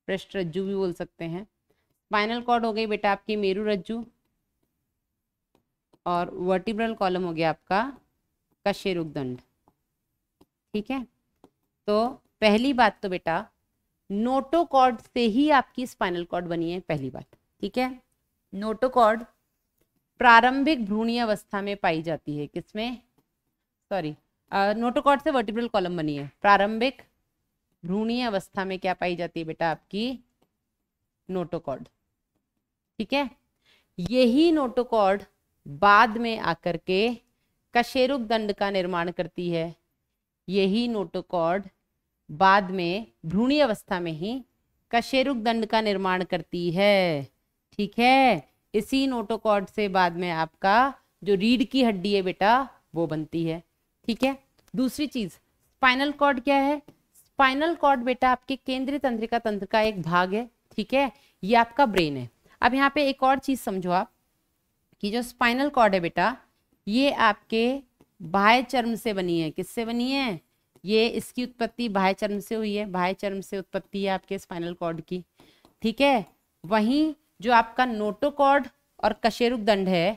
Speaker 1: पृष्ठ रज्जू भी बोल सकते हैं स्पाइनल कॉर्ड हो गई बेटा आपकी मेरू रज्जू और वर्टिब्रल कॉलम हो गया आपका दंड ठीक है तो पहली बात तो बेटा नोटोकॉर्ड से ही आपकी स्पाइनल कॉर्ड बनी है पहली बात ठीक है नोटोकॉर्ड प्रारंभिक भ्रूणीय अवस्था में पाई जाती है किसमें सॉरी नोटोकॉर्ड से वर्टिब्रल कॉलम बनी है प्रारंभिक भ्रूणीय अवस्था में क्या पाई जाती है बेटा आपकी नोटोकॉर्ड ठीक है यही नोटोकॉर्ड बाद में आकर के कशेरुक दंड का निर्माण करती है यही नोटोकॉर्ड बाद में भ्रूणी अवस्था में ही कशेरुक दंड का निर्माण करती है ठीक है इसी नोटोकॉर्ड से बाद में आपका जो रीढ़ की हड्डी है बेटा वो बनती है ठीक है दूसरी चीज स्पाइनल कॉर्ड क्या है स्पाइनल कॉर्ड बेटा आपके केंद्रीय तंत्रिका तंत्र का एक भाग है ठीक है ये आपका ब्रेन है अब यहाँ पे एक और चीज समझो आप कि जो स्पाइनल कॉर्ड है बेटा ये आपके बाह्य चर्म से बनी है किससे बनी है ये इसकी उत्पत्ति बाह्य चर्म से हुई है बाह्य चर्म से उत्पत्ति है आपके स्पाइनल कॉर्ड की ठीक है वहीं जो आपका नोटोकॉर्ड और कशेरुक दंड है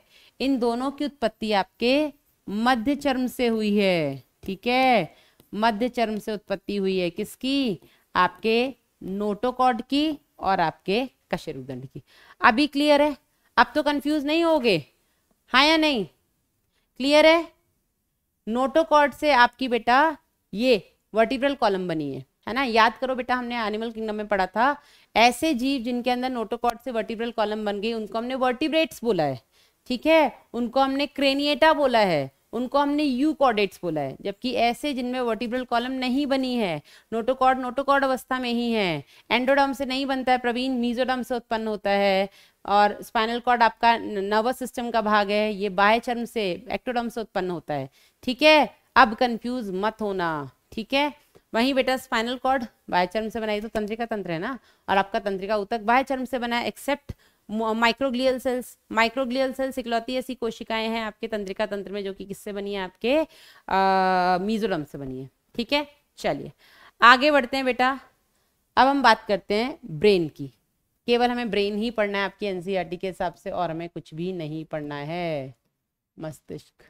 Speaker 1: इन दोनों की उत्पत्ति आपके मध्य चर्म से हुई है ठीक है मध्य चर्म से उत्पत्ति हुई है किसकी आपके नोटोकॉर्ड की और आपके कशेरुक दंड की अभी क्लियर है अब तो कंफ्यूज नहीं होगे हाँ या नहीं क्लियर है नोटोकॉर्ड से आपकी बेटा ये वर्टिब्रल कॉलम बनी है है ना याद करो बेटा हमने एनिमल किंगडम में पढ़ा था ऐसे जीव जिनके अंदर नोटोकॉर्ड से वर्टिब्रल कॉलम बन गई उनको हमने वर्टिब्रेट्स बोला है ठीक है उनको हमने क्रेनिएटा बोला है उनको हमने यू कॉर्डेट्स बोला है जबकि ऐसे जिनमें वर्टिब्रल कॉलम नहीं बनी है नोटोकॉर्ड नोटोकॉर्ड अवस्था में ही है एंडोडम से नहीं बनता है प्रवीण मीजोडम से उत्पन्न होता है और स्पाइनल कॉर्ड आपका नर्वस सिस्टम का भाग है ये बाह्य चर्म से एक्टोडम से उत्पन्न होता है ठीक है अब कंफ्यूज मत होना ठीक है वहीं बेटा स्पाइनल कॉर्ड बाह्य चर्म से बनाई तो तंत्रिका तंत्र है ना और आपका तंत्रिका उतक बाह्य चर्म से बना है except microglial cells microglial cells इकलौती ऐसी कोशिकाएं हैं आपके तंत्रिका तंत्र में जो कि किससे बनी है आपके मिजोरम से बनी है ठीक है चलिए आगे बढ़ते हैं बेटा अब हम बात करते हैं ब्रेन की केवल हमें ब्रेन ही पढ़ना है आपकी एनसीईआरटी e के हिसाब से और हमें कुछ भी नहीं पढ़ना है मस्तिष्क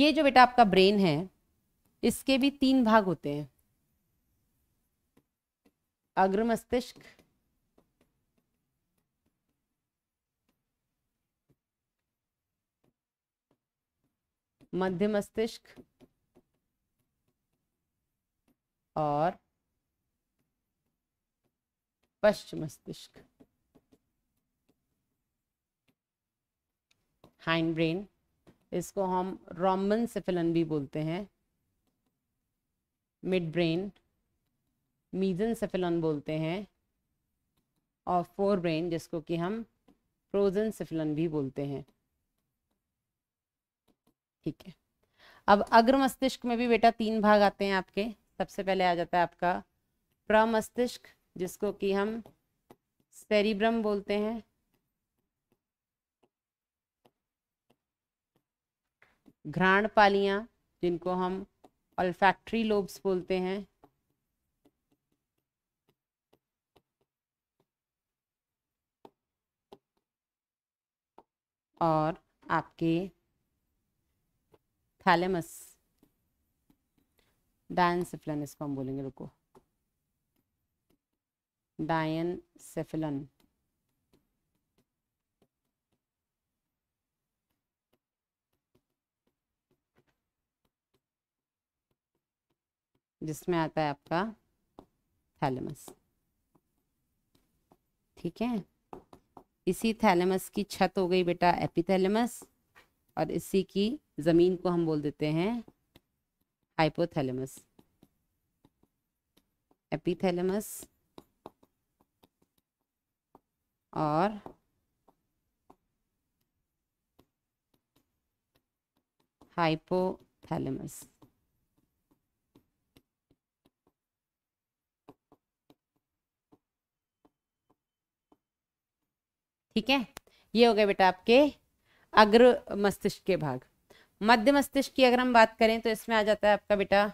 Speaker 1: ये जो बेटा आपका ब्रेन है इसके भी तीन भाग होते हैं अग्र मस्तिष्क मध्य मस्तिष्क और पश्चिम मस्तिष्क हाइंड ब्रेन इसको हम रोमन सिफिलन भी बोलते हैं मिड ब्रेन मीजन सेफेलन बोलते हैं और फोर ब्रेन जिसको कि हम प्रोजन सेफलन भी बोलते हैं ठीक है अब अग्र मस्तिष्क में भी बेटा तीन भाग आते हैं आपके सबसे पहले आ जाता है आपका प्रमस्तिष्क जिसको कि हम सेरिब्रम बोलते हैं घ्राण पालियां जिनको हम अल्फैक्ट्री लोब्स बोलते हैं और आपके थैलेमस डायन सेफलन इसको हम बोलेंगे रुको डायन सेफलन जिसमें आता है आपका थैलेमस ठीक है इसी थैलेमस की छत हो गई बेटा एपिथैलेमस और इसी की ज़मीन को हम बोल देते हैं हाइपोथैलेमस एपिथैलेमस और हाइपोथैलेमस ठीक है ये हो गए बेटा आपके अग्र मस्तिष्क के भाग मध्य मस्तिष्क की अगर हम बात करें तो इसमें आ जाता है आपका बेटा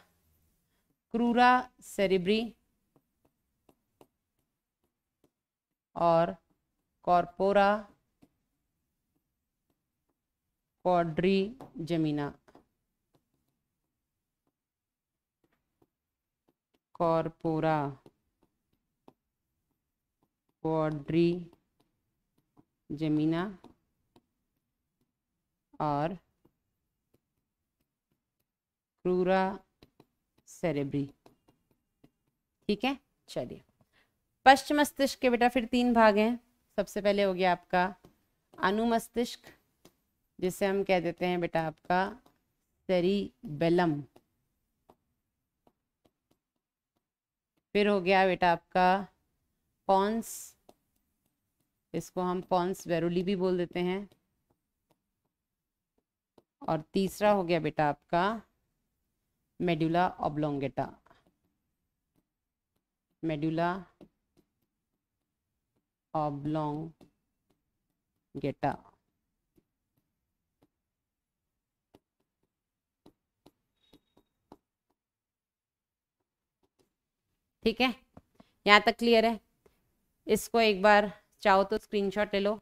Speaker 1: क्रूरा सेरिब्री और कॉर्पोरा कॉड्री जमीना कॉर्पोरा कॉड्री जमीना और क्रूरा सेरेब्री ठीक है चलिए पश्चिम मस्तिष्क के बेटा फिर तीन भाग हैं सबसे पहले हो गया आपका अनुमस्तिष्क जिसे हम कह देते हैं बेटा आपका सेरिबेलम फिर हो गया बेटा आपका पॉन्स इसको हम पॉन्स वेरोली भी बोल देते हैं और तीसरा हो गया बेटा आपका मेड्यूला ऑब्लोंगेटा ऑब्लोंग गेटा ठीक है यहां तक क्लियर है इसको एक बार चाहो तो स्क्रीनशॉट ले लो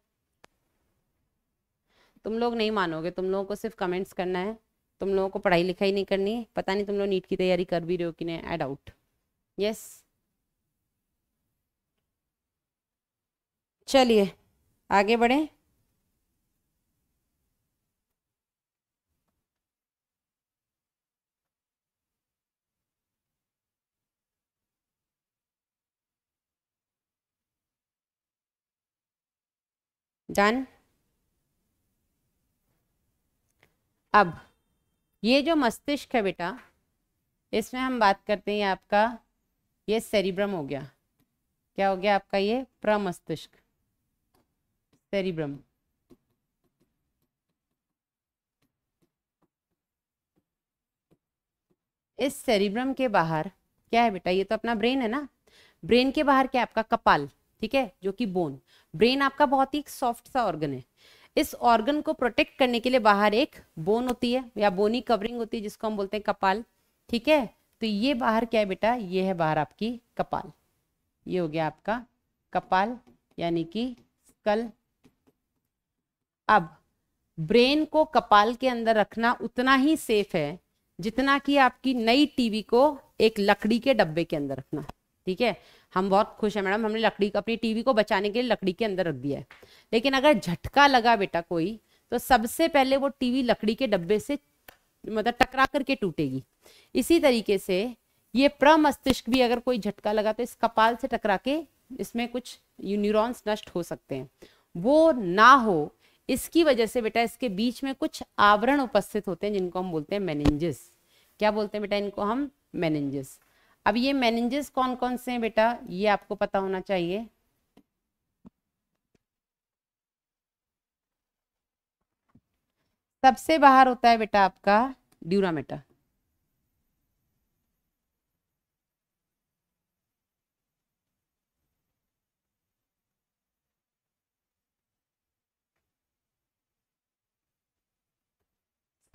Speaker 1: तुम लोग नहीं मानोगे तुम लोगों को सिर्फ कमेंट्स करना है तुम लोगों को पढ़ाई लिखाई नहीं करनी है पता नहीं तुम लोग नीट की तैयारी कर भी रहे हो कि नहीं आई डाउट यस चलिए आगे बढ़ें डन अब ये जो मस्तिष्क है बेटा इसमें हम बात करते हैं आपका ये सेरिब्रम हो गया क्या हो गया आपका ये प्रमस्तिष्क सेरिब्रम इस सेरिब्रम के बाहर क्या है बेटा ये तो अपना ब्रेन है ना ब्रेन के बाहर क्या है आपका कपाल ठीक है जो कि बोन ब्रेन आपका बहुत ही सॉफ्ट सा ऑर्गन है इस ऑर्गन को प्रोटेक्ट करने के लिए बाहर एक बोन होती है या बोनी कवरिंग होती है जिसको हम बोलते हैं कपाल ठीक है तो ये बाहर क्या है बेटा ये है बाहर आपकी कपाल ये हो गया आपका कपाल यानी कि स्कल अब ब्रेन को कपाल के अंदर रखना उतना ही सेफ है जितना कि आपकी नई टीवी को एक लकड़ी के डब्बे के अंदर रखना ठीक है हम बहुत खुश हैं मैडम हमने लकड़ी अपनी टीवी को बचाने के लिए लकड़ी के अंदर रख दिया है लेकिन अगर झटका लगा बेटा कोई तो सबसे पहले वो टीवी लकड़ी के डब्बे से मतलब टकरा करके टूटेगी इसी तरीके से ये प्रमस्तिष्क भी अगर कोई झटका लगा तो इस कपाल से टकरा के इसमें कुछ न्यूरॉन्स नष्ट हो सकते हैं वो ना हो इसकी वजह से बेटा इसके बीच में कुछ आवरण उपस्थित होते हैं जिनको हम बोलते हैं मैनेंजिस क्या बोलते हैं बेटा इनको हम मैनेजिस अब ये मैनेजेस कौन कौन से हैं बेटा ये आपको पता होना चाहिए सबसे बाहर होता है बेटा आपका ड्यूरामेटा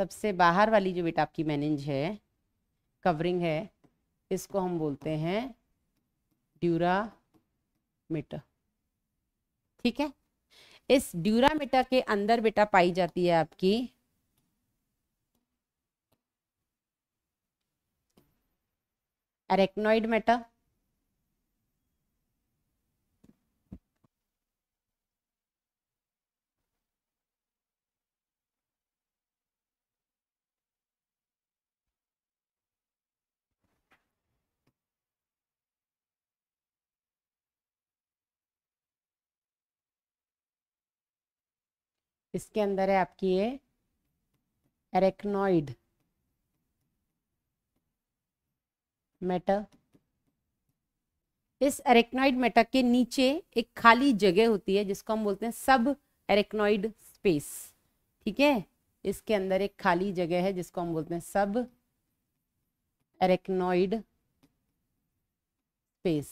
Speaker 1: सबसे बाहर वाली जो बेटा आपकी मैनेज है कवरिंग है इसको हम बोलते हैं ड्यूरामीटर ठीक है इस ड्यूरामीटर के अंदर बेटा पाई जाती है आपकी एरेक्नोइड मेटा इसके अंदर है आपकी ये एरेक्नोइड मेटा इस एरेक्नोइड मेटा के नीचे एक खाली जगह होती है जिसको हम बोलते हैं सब एरेक्नोइड स्पेस ठीक है इसके अंदर एक खाली जगह है जिसको हम बोलते हैं सब एरेक्नोइड स्पेस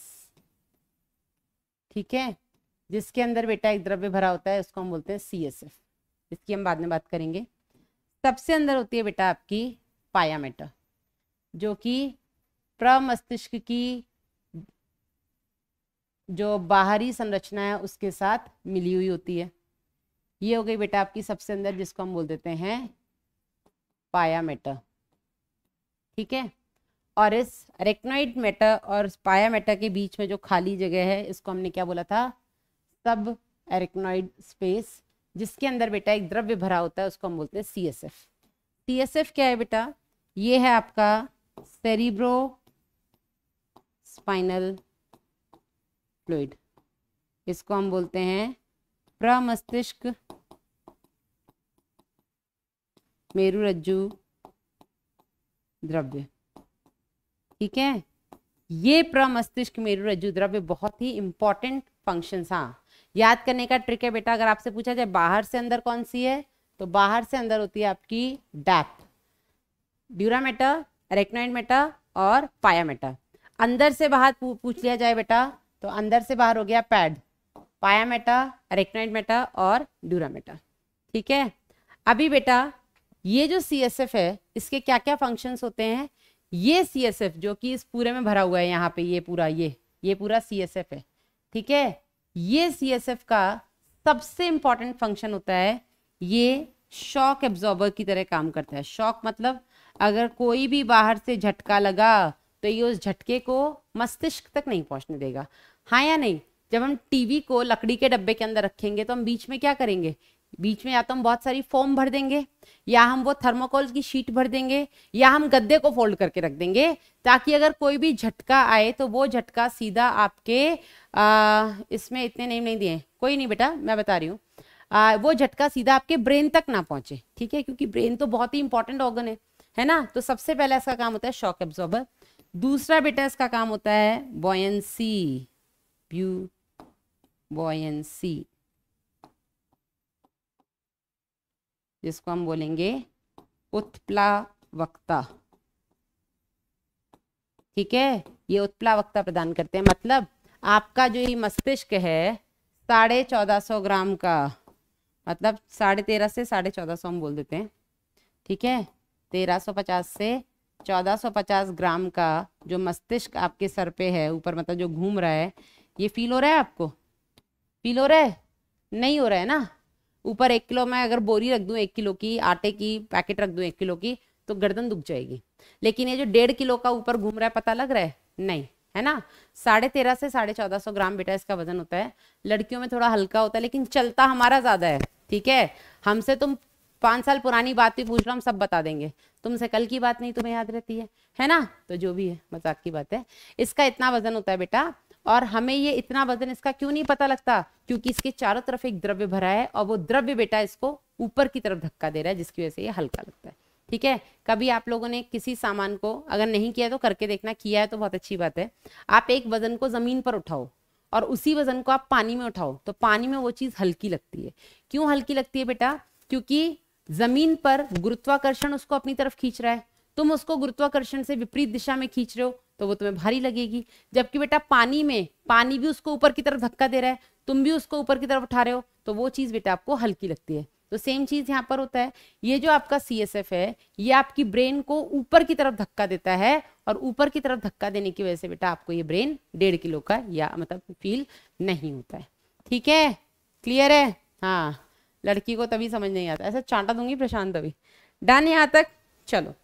Speaker 1: ठीक है जिसके अंदर बेटा एक द्रव्य भरा होता है उसको हम बोलते हैं सी एस एफ इसकी हम बाद में बात करेंगे सबसे अंदर होती है बेटा आपकी पाया मेटर जो कि प्रमस्तिष्क की जो बाहरी संरचना है उसके साथ मिली हुई होती है ये हो गई बेटा आपकी सबसे अंदर जिसको हम बोल देते हैं पाया मेटर ठीक है और इस रेक्नोइड मेटर और पाया मेटर के बीच में जो खाली जगह है इसको हमने क्या बोला था सब एरेक्नोइड स्पेस जिसके अंदर बेटा एक द्रव्य भरा होता है उसको हम बोलते हैं C S F C S F क्या है बेटा ये है आपका सेरिब्रो स्पाइनल फ्लूड इसको हम बोलते हैं प्रमस्तिष्क मेरु रज्जु द्रव्य ठीक है ये प्रमस्तिष्क मेरु रज्जु द्रव्य बहुत ही इंपॉर्टेंट फंक्शन हाँ याद करने का ट्रिक है बेटा अगर आपसे पूछा जाए बाहर से अंदर कौन सी है तो बाहर से अंदर होती है आपकी डैप ड्यूरामेटा रेक्नोइन मेटा और पायामेटा अंदर से बाहर पूछ लिया जाए बेटा तो अंदर से बाहर हो गया पैड पायामेटा रेक्नोइन मेटा और ड्यूरामेटा ठीक है अभी बेटा ये जो सी है इसके क्या क्या फंक्शंस होते हैं ये सी जो कि इस पूरे में भरा हुआ है यहाँ पे ये पूरा ये ये पूरा सी है ठीक है ये एफ का सबसे इंपॉर्टेंट फंक्शन होता है ये शॉक एब्जॉर्बर की तरह काम करता है शॉक मतलब अगर कोई भी बाहर से झटका लगा तो ये उस झटके को मस्तिष्क तक नहीं पहुंचने देगा हाँ या नहीं जब हम टीवी को लकड़ी के डब्बे के अंदर रखेंगे तो हम बीच में क्या करेंगे बीच में या तो हम बहुत सारी फॉर्म भर देंगे या हम वो थर्मोकोल की शीट भर देंगे या हम गद्दे को फोल्ड करके रख देंगे ताकि अगर कोई भी झटका आए तो वो झटका सीधा आपके आ, इसमें इतने नेम नहीं दिए कोई नहीं बेटा मैं बता रही हूँ वो झटका सीधा आपके ब्रेन तक ना पहुंचे ठीक है क्योंकि ब्रेन तो बहुत ही इंपॉर्टेंट ऑर्गन है है ना तो सबसे पहले इसका काम होता है शॉक एब्जॉर्बर दूसरा बेटा इसका काम होता है बॉयसी ब्यू बॉयंसी जिसको हम बोलेंगे उत्प्ला वक्ता ठीक है ये उत्प्ला वक्ता प्रदान करते हैं मतलब आपका जो ये मस्तिष्क है साढ़े चौदह सौ ग्राम का मतलब साढ़े तेरह से साढ़े चौदह सौ हम बोल देते हैं ठीक है तेरह सौ पचास से चौदह सौ पचास ग्राम का जो मस्तिष्क आपके सर पे है ऊपर मतलब जो घूम रहा है ये फील हो रहा है आपको फील हो रहा है नहीं हो रहा है ना ऊपर एक किलो मैं अगर बोरी रख दूँ एक किलो की आटे की पैकेट रख दूँ एक किलो की तो गर्दन दुख जाएगी लेकिन ये जो डेढ़ किलो का ऊपर घूम रहा है पता लग रहा है नहीं है ना साढ़े तेरह से साढ़े चौदह सौ ग्राम बेटा इसका वजन होता है लड़कियों में थोड़ा हल्का होता है लेकिन चलता हमारा ज्यादा है ठीक है हमसे तुम पांच साल पुरानी बात भी पूछ लो हम सब बता देंगे तुमसे कल की बात नहीं तुम्हें याद रहती है है ना तो जो भी है मजाक की बात है इसका इतना वजन होता है बेटा और हमें ये इतना वजन इसका क्यों नहीं पता लगता क्योंकि इसके चारों तरफ एक द्रव्य भरा है और वो द्रव्य बेटा इसको ऊपर की तरफ धक्का दे रहा है जिसकी वजह से ये हल्का लगता है ठीक है कभी आप लोगों ने किसी सामान को अगर नहीं किया तो करके देखना किया है तो बहुत अच्छी बात है आप एक वजन को जमीन पर उठाओ और उसी वजन को आप पानी में उठाओ तो पानी में वो चीज हल्की लगती है क्यों हल्की लगती है बेटा क्योंकि जमीन पर गुरुत्वाकर्षण उसको अपनी तरफ खींच रहा है तुम उसको गुरुत्वाकर्षण से विपरीत दिशा में खींच रहे हो तो वो तुम्हें भारी लगेगी जबकि बेटा पानी में पानी भी उसको ऊपर की तरफ धक्का दे रहा है तुम भी उसको ऊपर की तरफ उठा रहे हो तो वो चीज़ बेटा आपको हल्की लगती है तो सेम चीज़ यहाँ पर होता है ये जो आपका सी है ये आपकी ब्रेन को ऊपर की तरफ धक्का देता है और ऊपर की तरफ धक्का देने की वजह से बेटा आपको ये ब्रेन डेढ़ किलो का या मतलब फील नहीं होता है ठीक है क्लियर है हाँ लड़की को तभी समझ नहीं आता ऐसा चांटा दूंगी प्रशांत अभी डन यहाँ तक चलो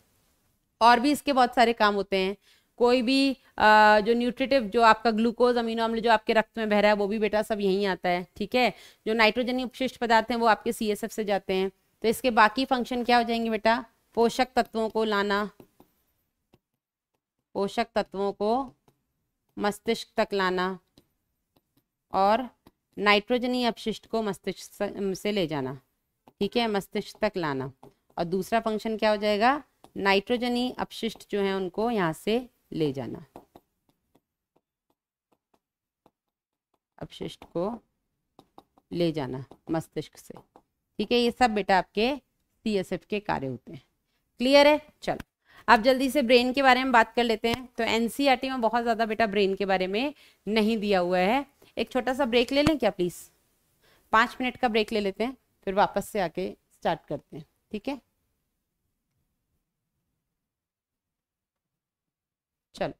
Speaker 1: और भी इसके बहुत सारे काम होते हैं कोई भी आ, जो न्यूट्रिटिव जो आपका ग्लूकोज अमीनो अम्ल जो आपके रक्त में बह रहा है वो भी बेटा सब यहीं आता है ठीक है जो नाइट्रोजनी उपशिष्ट पदार्थ हैं वो आपके सी से जाते हैं तो इसके बाकी फंक्शन क्या हो जाएंगे बेटा पोषक तत्वों को लाना पोषक तत्वों को मस्तिष्क तक लाना और नाइट्रोजनी अपशिष्ट को मस्तिष्क से ले जाना ठीक है मस्तिष्क तक लाना और दूसरा फंक्शन क्या हो जाएगा नाइट्रोजनी अपशिष्ट जो है उनको यहाँ से ले जाना अपशिष्ट को ले जाना मस्तिष्क से ठीक है ये सब बेटा आपके सी के कार्य होते हैं क्लियर है चलो अब जल्दी से ब्रेन के बारे में बात कर लेते हैं तो एनसीईआरटी e में बहुत ज़्यादा बेटा ब्रेन के बारे में नहीं दिया हुआ है एक छोटा सा ब्रेक ले लें क्या प्लीज़ पांच मिनट का ब्रेक ले लेते हैं फिर वापस से आके स्टार्ट करते हैं ठीक है Ciao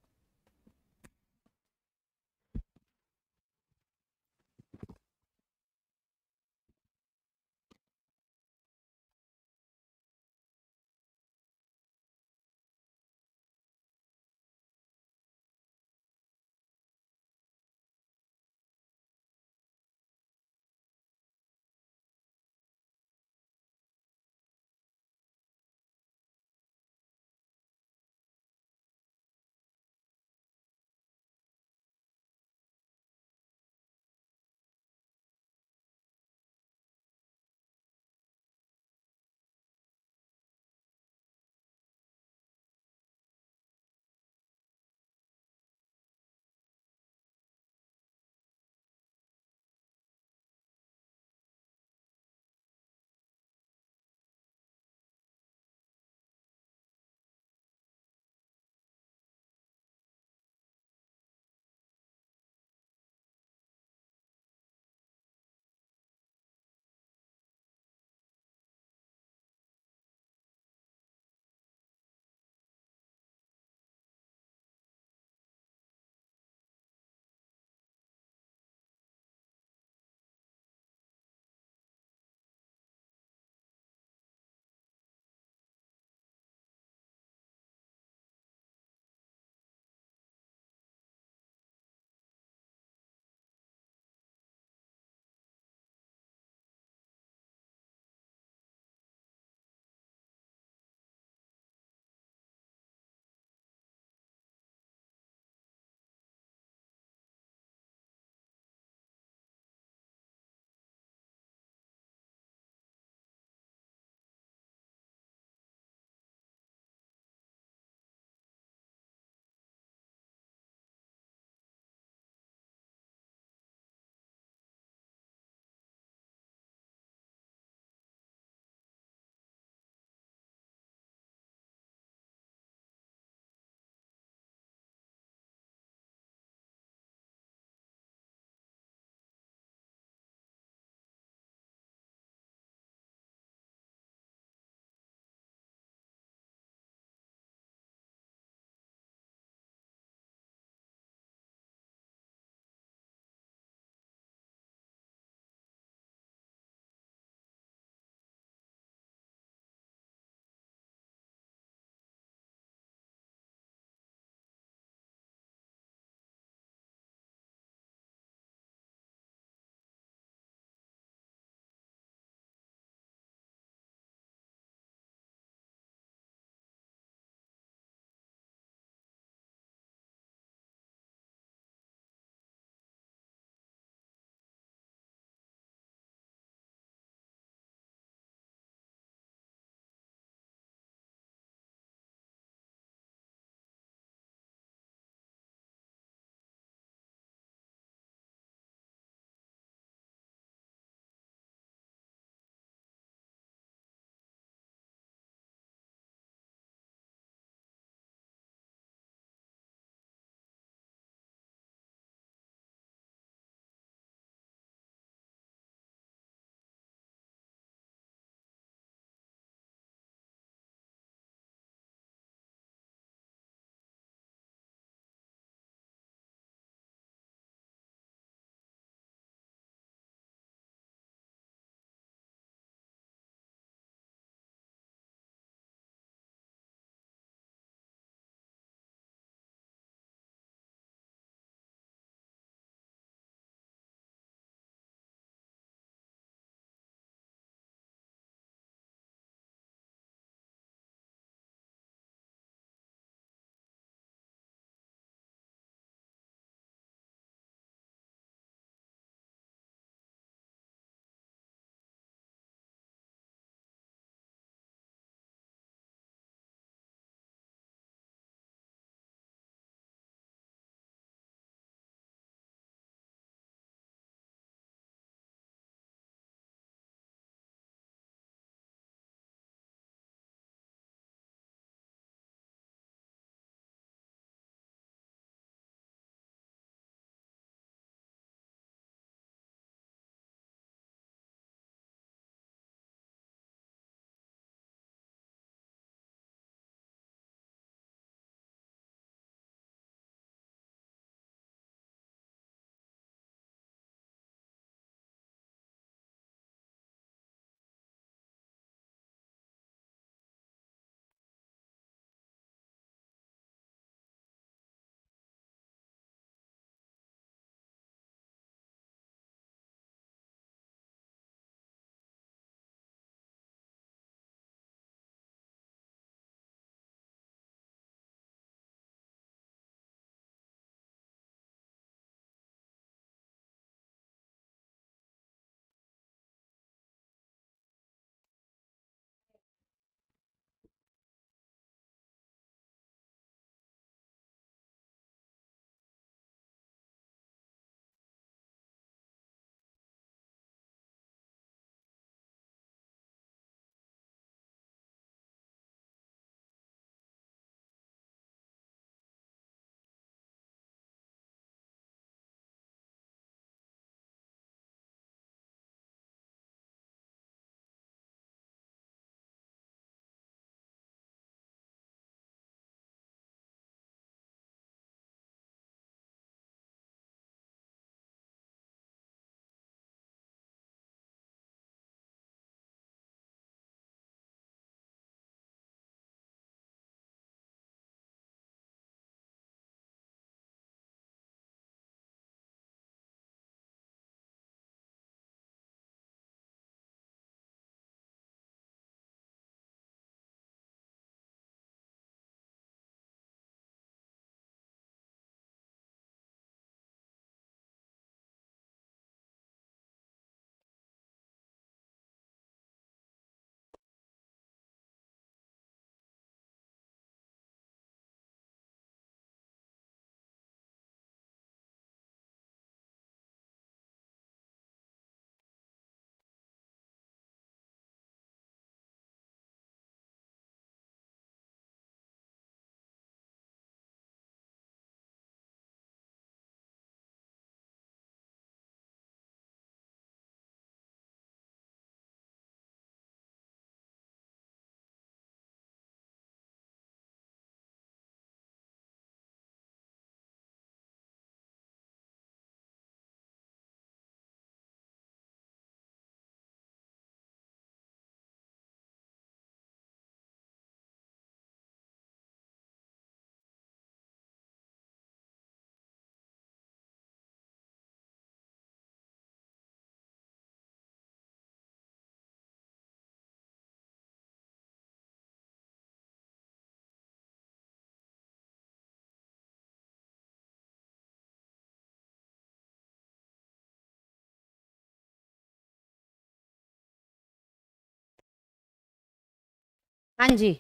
Speaker 1: हाँ जी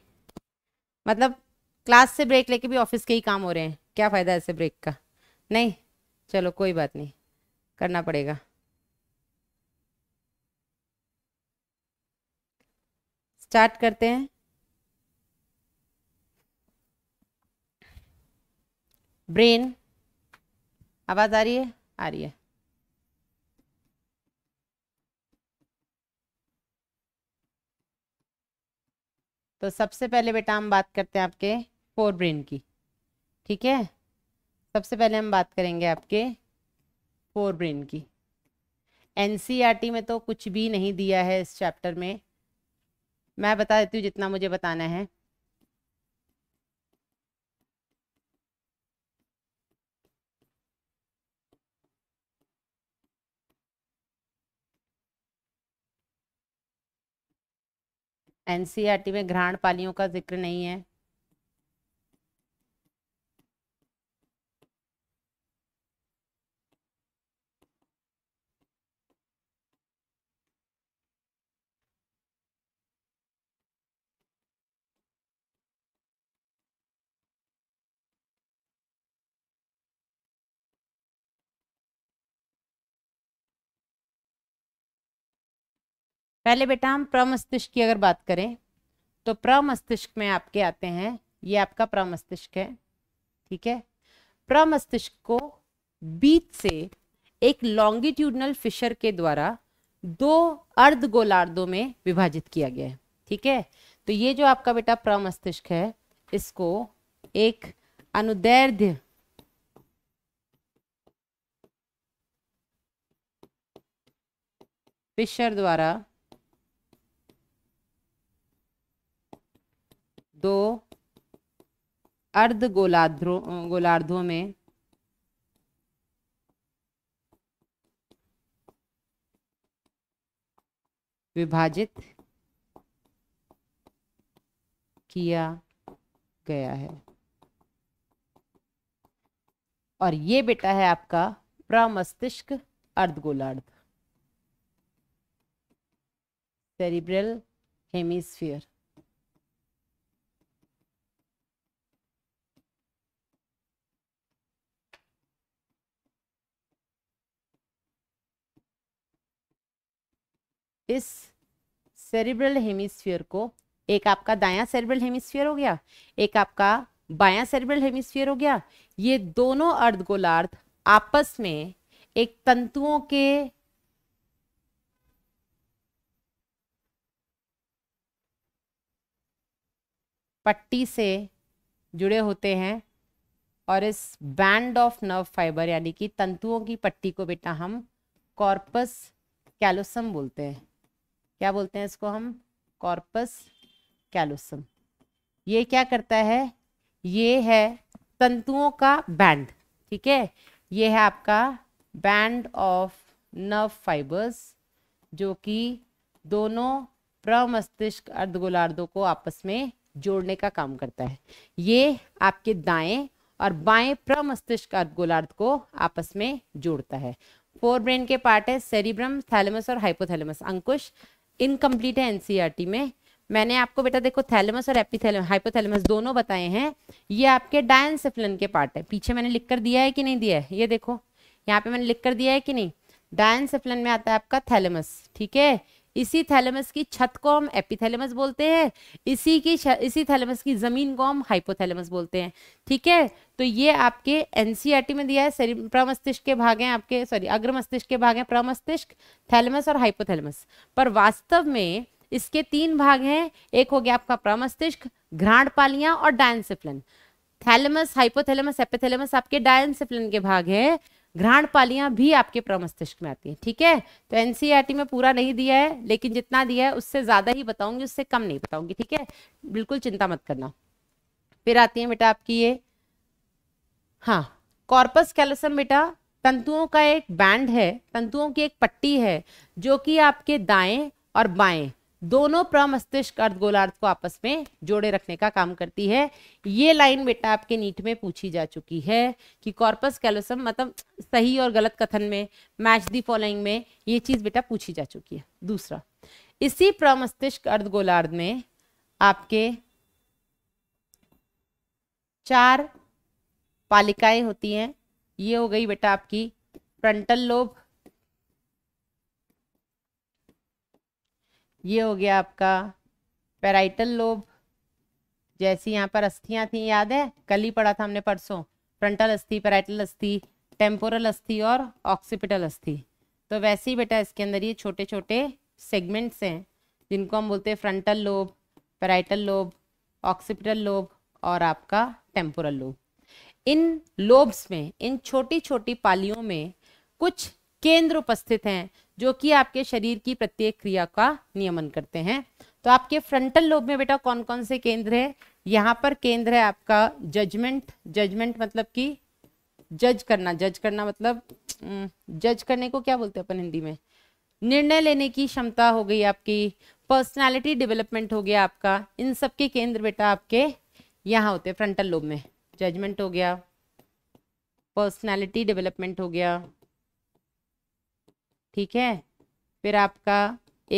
Speaker 1: मतलब क्लास से ब्रेक लेके भी ऑफिस के ही काम हो रहे हैं क्या फ़ायदा ऐसे ब्रेक का नहीं चलो कोई बात नहीं करना पड़ेगा स्टार्ट करते हैं ब्रेन आवाज़ आ रही है आ रही है तो सबसे पहले बेटा हम बात करते हैं आपके फोर ब्रेन की ठीक है सबसे पहले हम बात करेंगे आपके फोर ब्रेन की एनसीईआरटी e में तो कुछ भी नहीं दिया है इस चैप्टर में मैं बता देती हूँ जितना मुझे बताना है एनसीईआरटी में घ्राण पालियों का जिक्र नहीं है पहले बेटा हम प्रमस्तिष्क की अगर बात करें तो प्रमस्तिष्क में आपके आते हैं ये आपका प्रमस्तिष्क है ठीक है प्रमस्तिष्क को बीच से एक लॉन्गिट्यूडनल फिशर के द्वारा दो अर्ध गोलार्धों में विभाजित किया गया है ठीक है तो ये जो आपका बेटा प्रमस्तिष्क है इसको एक अनुदैर्ध्य फिशर द्वारा दो अर्ध गोलार्धों गोलार्धों में विभाजित किया गया है और ये बेटा है आपका प्रमस्तिष्क गोलार्ध सेरिब्रल हेमिस्फीयर इस सेरिब्रल हेमिस्फीयर को एक आपका दाया सेरिब्रल हेमिस्फीयर हो गया एक आपका बाया सेरिब्रल हेमिस्फीयर हो गया ये दोनों गोलार्ध आपस में एक तंतुओं के पट्टी से जुड़े होते हैं और इस बैंड ऑफ नर्व फाइबर यानी कि तंतुओं की पट्टी को बेटा हम कॉर्पस कैलोसम बोलते हैं क्या बोलते हैं इसको हम कॉर्पस कैलोसम ये क्या करता है ये है तंतुओं का बैंड ठीक है ये है आपका बैंड ऑफ नर्व फाइबर्स जो कि दोनों प्रमस्तिष्क अर्धगोलार्धों को आपस में जोड़ने का काम करता है ये आपके दाएं और बाएं प्रमस्तिष्क अर्धगोलार्ध को आपस में जोड़ता है फोर ब्रेन के पार्ट है सेरिब्रम थैलेमस और हाइपोथैलेमस अंकुश इनकम्प्लीट है एनसीईआरटी e में मैंने आपको बेटा देखो थैलेमस और एपीथैलेमस हाइपोथैलेमस दोनों बताए हैं ये आपके सेफलन के पार्ट है पीछे मैंने लिख कर दिया है कि नहीं दिया है ये देखो यहाँ पे मैंने लिख कर दिया है कि नहीं सेफलन में आता है आपका थैलेमस ठीक है इसी थैलेमस की छत को हम एपिथैलेमस बोलते हैं इसी की इसी थैलेमस की जमीन को हम हाइपोथैलेमस बोलते हैं ठीक है तो ये आपके एनसीईआरटी में दिया है प्रमस्तिष्क के भाग हैं आपके सॉरी अग्र मस्तिष्क के भाग हैं प्रमस्तिष्क थैलेमस और हाइपोथैलेमस पर वास्तव में इसके तीन भाग हैं एक हो गया आपका प्रमस्तिष्क घ्राण पालियां और डायनसिप्लिन थैलेमस हाइपोथैलेमस एपिथैलेमस आपके डायनसिप्लिन के भाग है घ्राण पालियां भी आपके प्रमस्तिष्क में आती है ठीक है तो एनसीईआरटी e में पूरा नहीं दिया है लेकिन जितना दिया है उससे ज़्यादा ही बताऊंगी उससे कम नहीं बताऊंगी ठीक है बिल्कुल चिंता मत करना फिर आती है बेटा आपकी ये हाँ कॉर्पस कैलसम बेटा तंतुओं का एक बैंड है तंतुओं की एक पट्टी है जो कि आपके दाएं और बाएं दोनों प्रमस्तिष्क गोलार्ध को आपस में जोड़े रखने का काम करती है ये लाइन बेटा आपके नीट में पूछी जा चुकी है कि कॉर्पस कैलोसम मतलब सही और गलत कथन में मैच दी फॉलोइंग में ये चीज़ बेटा पूछी जा चुकी है दूसरा इसी प्रमस्तिष्क अर्धगोलार्ध में आपके चार पालिकाएं होती हैं ये हो गई बेटा आपकी फ्रंटल लोभ ये हो गया आपका पेराइटल लोब जैसी यहाँ पर अस्थियाँ थी याद है कल ही पढ़ा था हमने परसों फ्रंटल अस्थि पेराइटल अस्थि टेम्पोरल अस्थि और ऑक्सीपिटल अस्थि तो वैसे ही बेटा इसके अंदर ये छोटे छोटे सेगमेंट्स हैं जिनको हम बोलते हैं frontal lobe parietal lobe occipital lobe और आपका टेम्पोरल लोब इन लोब्स में इन छोटी छोटी पालियों में कुछ केंद्र उपस्थित हैं जो कि आपके शरीर की प्रत्येक क्रिया का नियमन करते हैं तो आपके फ्रंटल लोब में बेटा कौन कौन से केंद्र है यहाँ पर केंद्र है आपका जजमेंट जजमेंट मतलब कि जज करना जज करना मतलब जज करने को क्या बोलते हैं अपन हिंदी में निर्णय लेने की क्षमता हो गई आपकी पर्सनालिटी डेवलपमेंट हो गया आपका इन सब के केंद्र बेटा आपके यहाँ होते हैं फ्रंटल लोब में जजमेंट हो गया पर्सनालिटी डेवलपमेंट हो गया ठीक है फिर आपका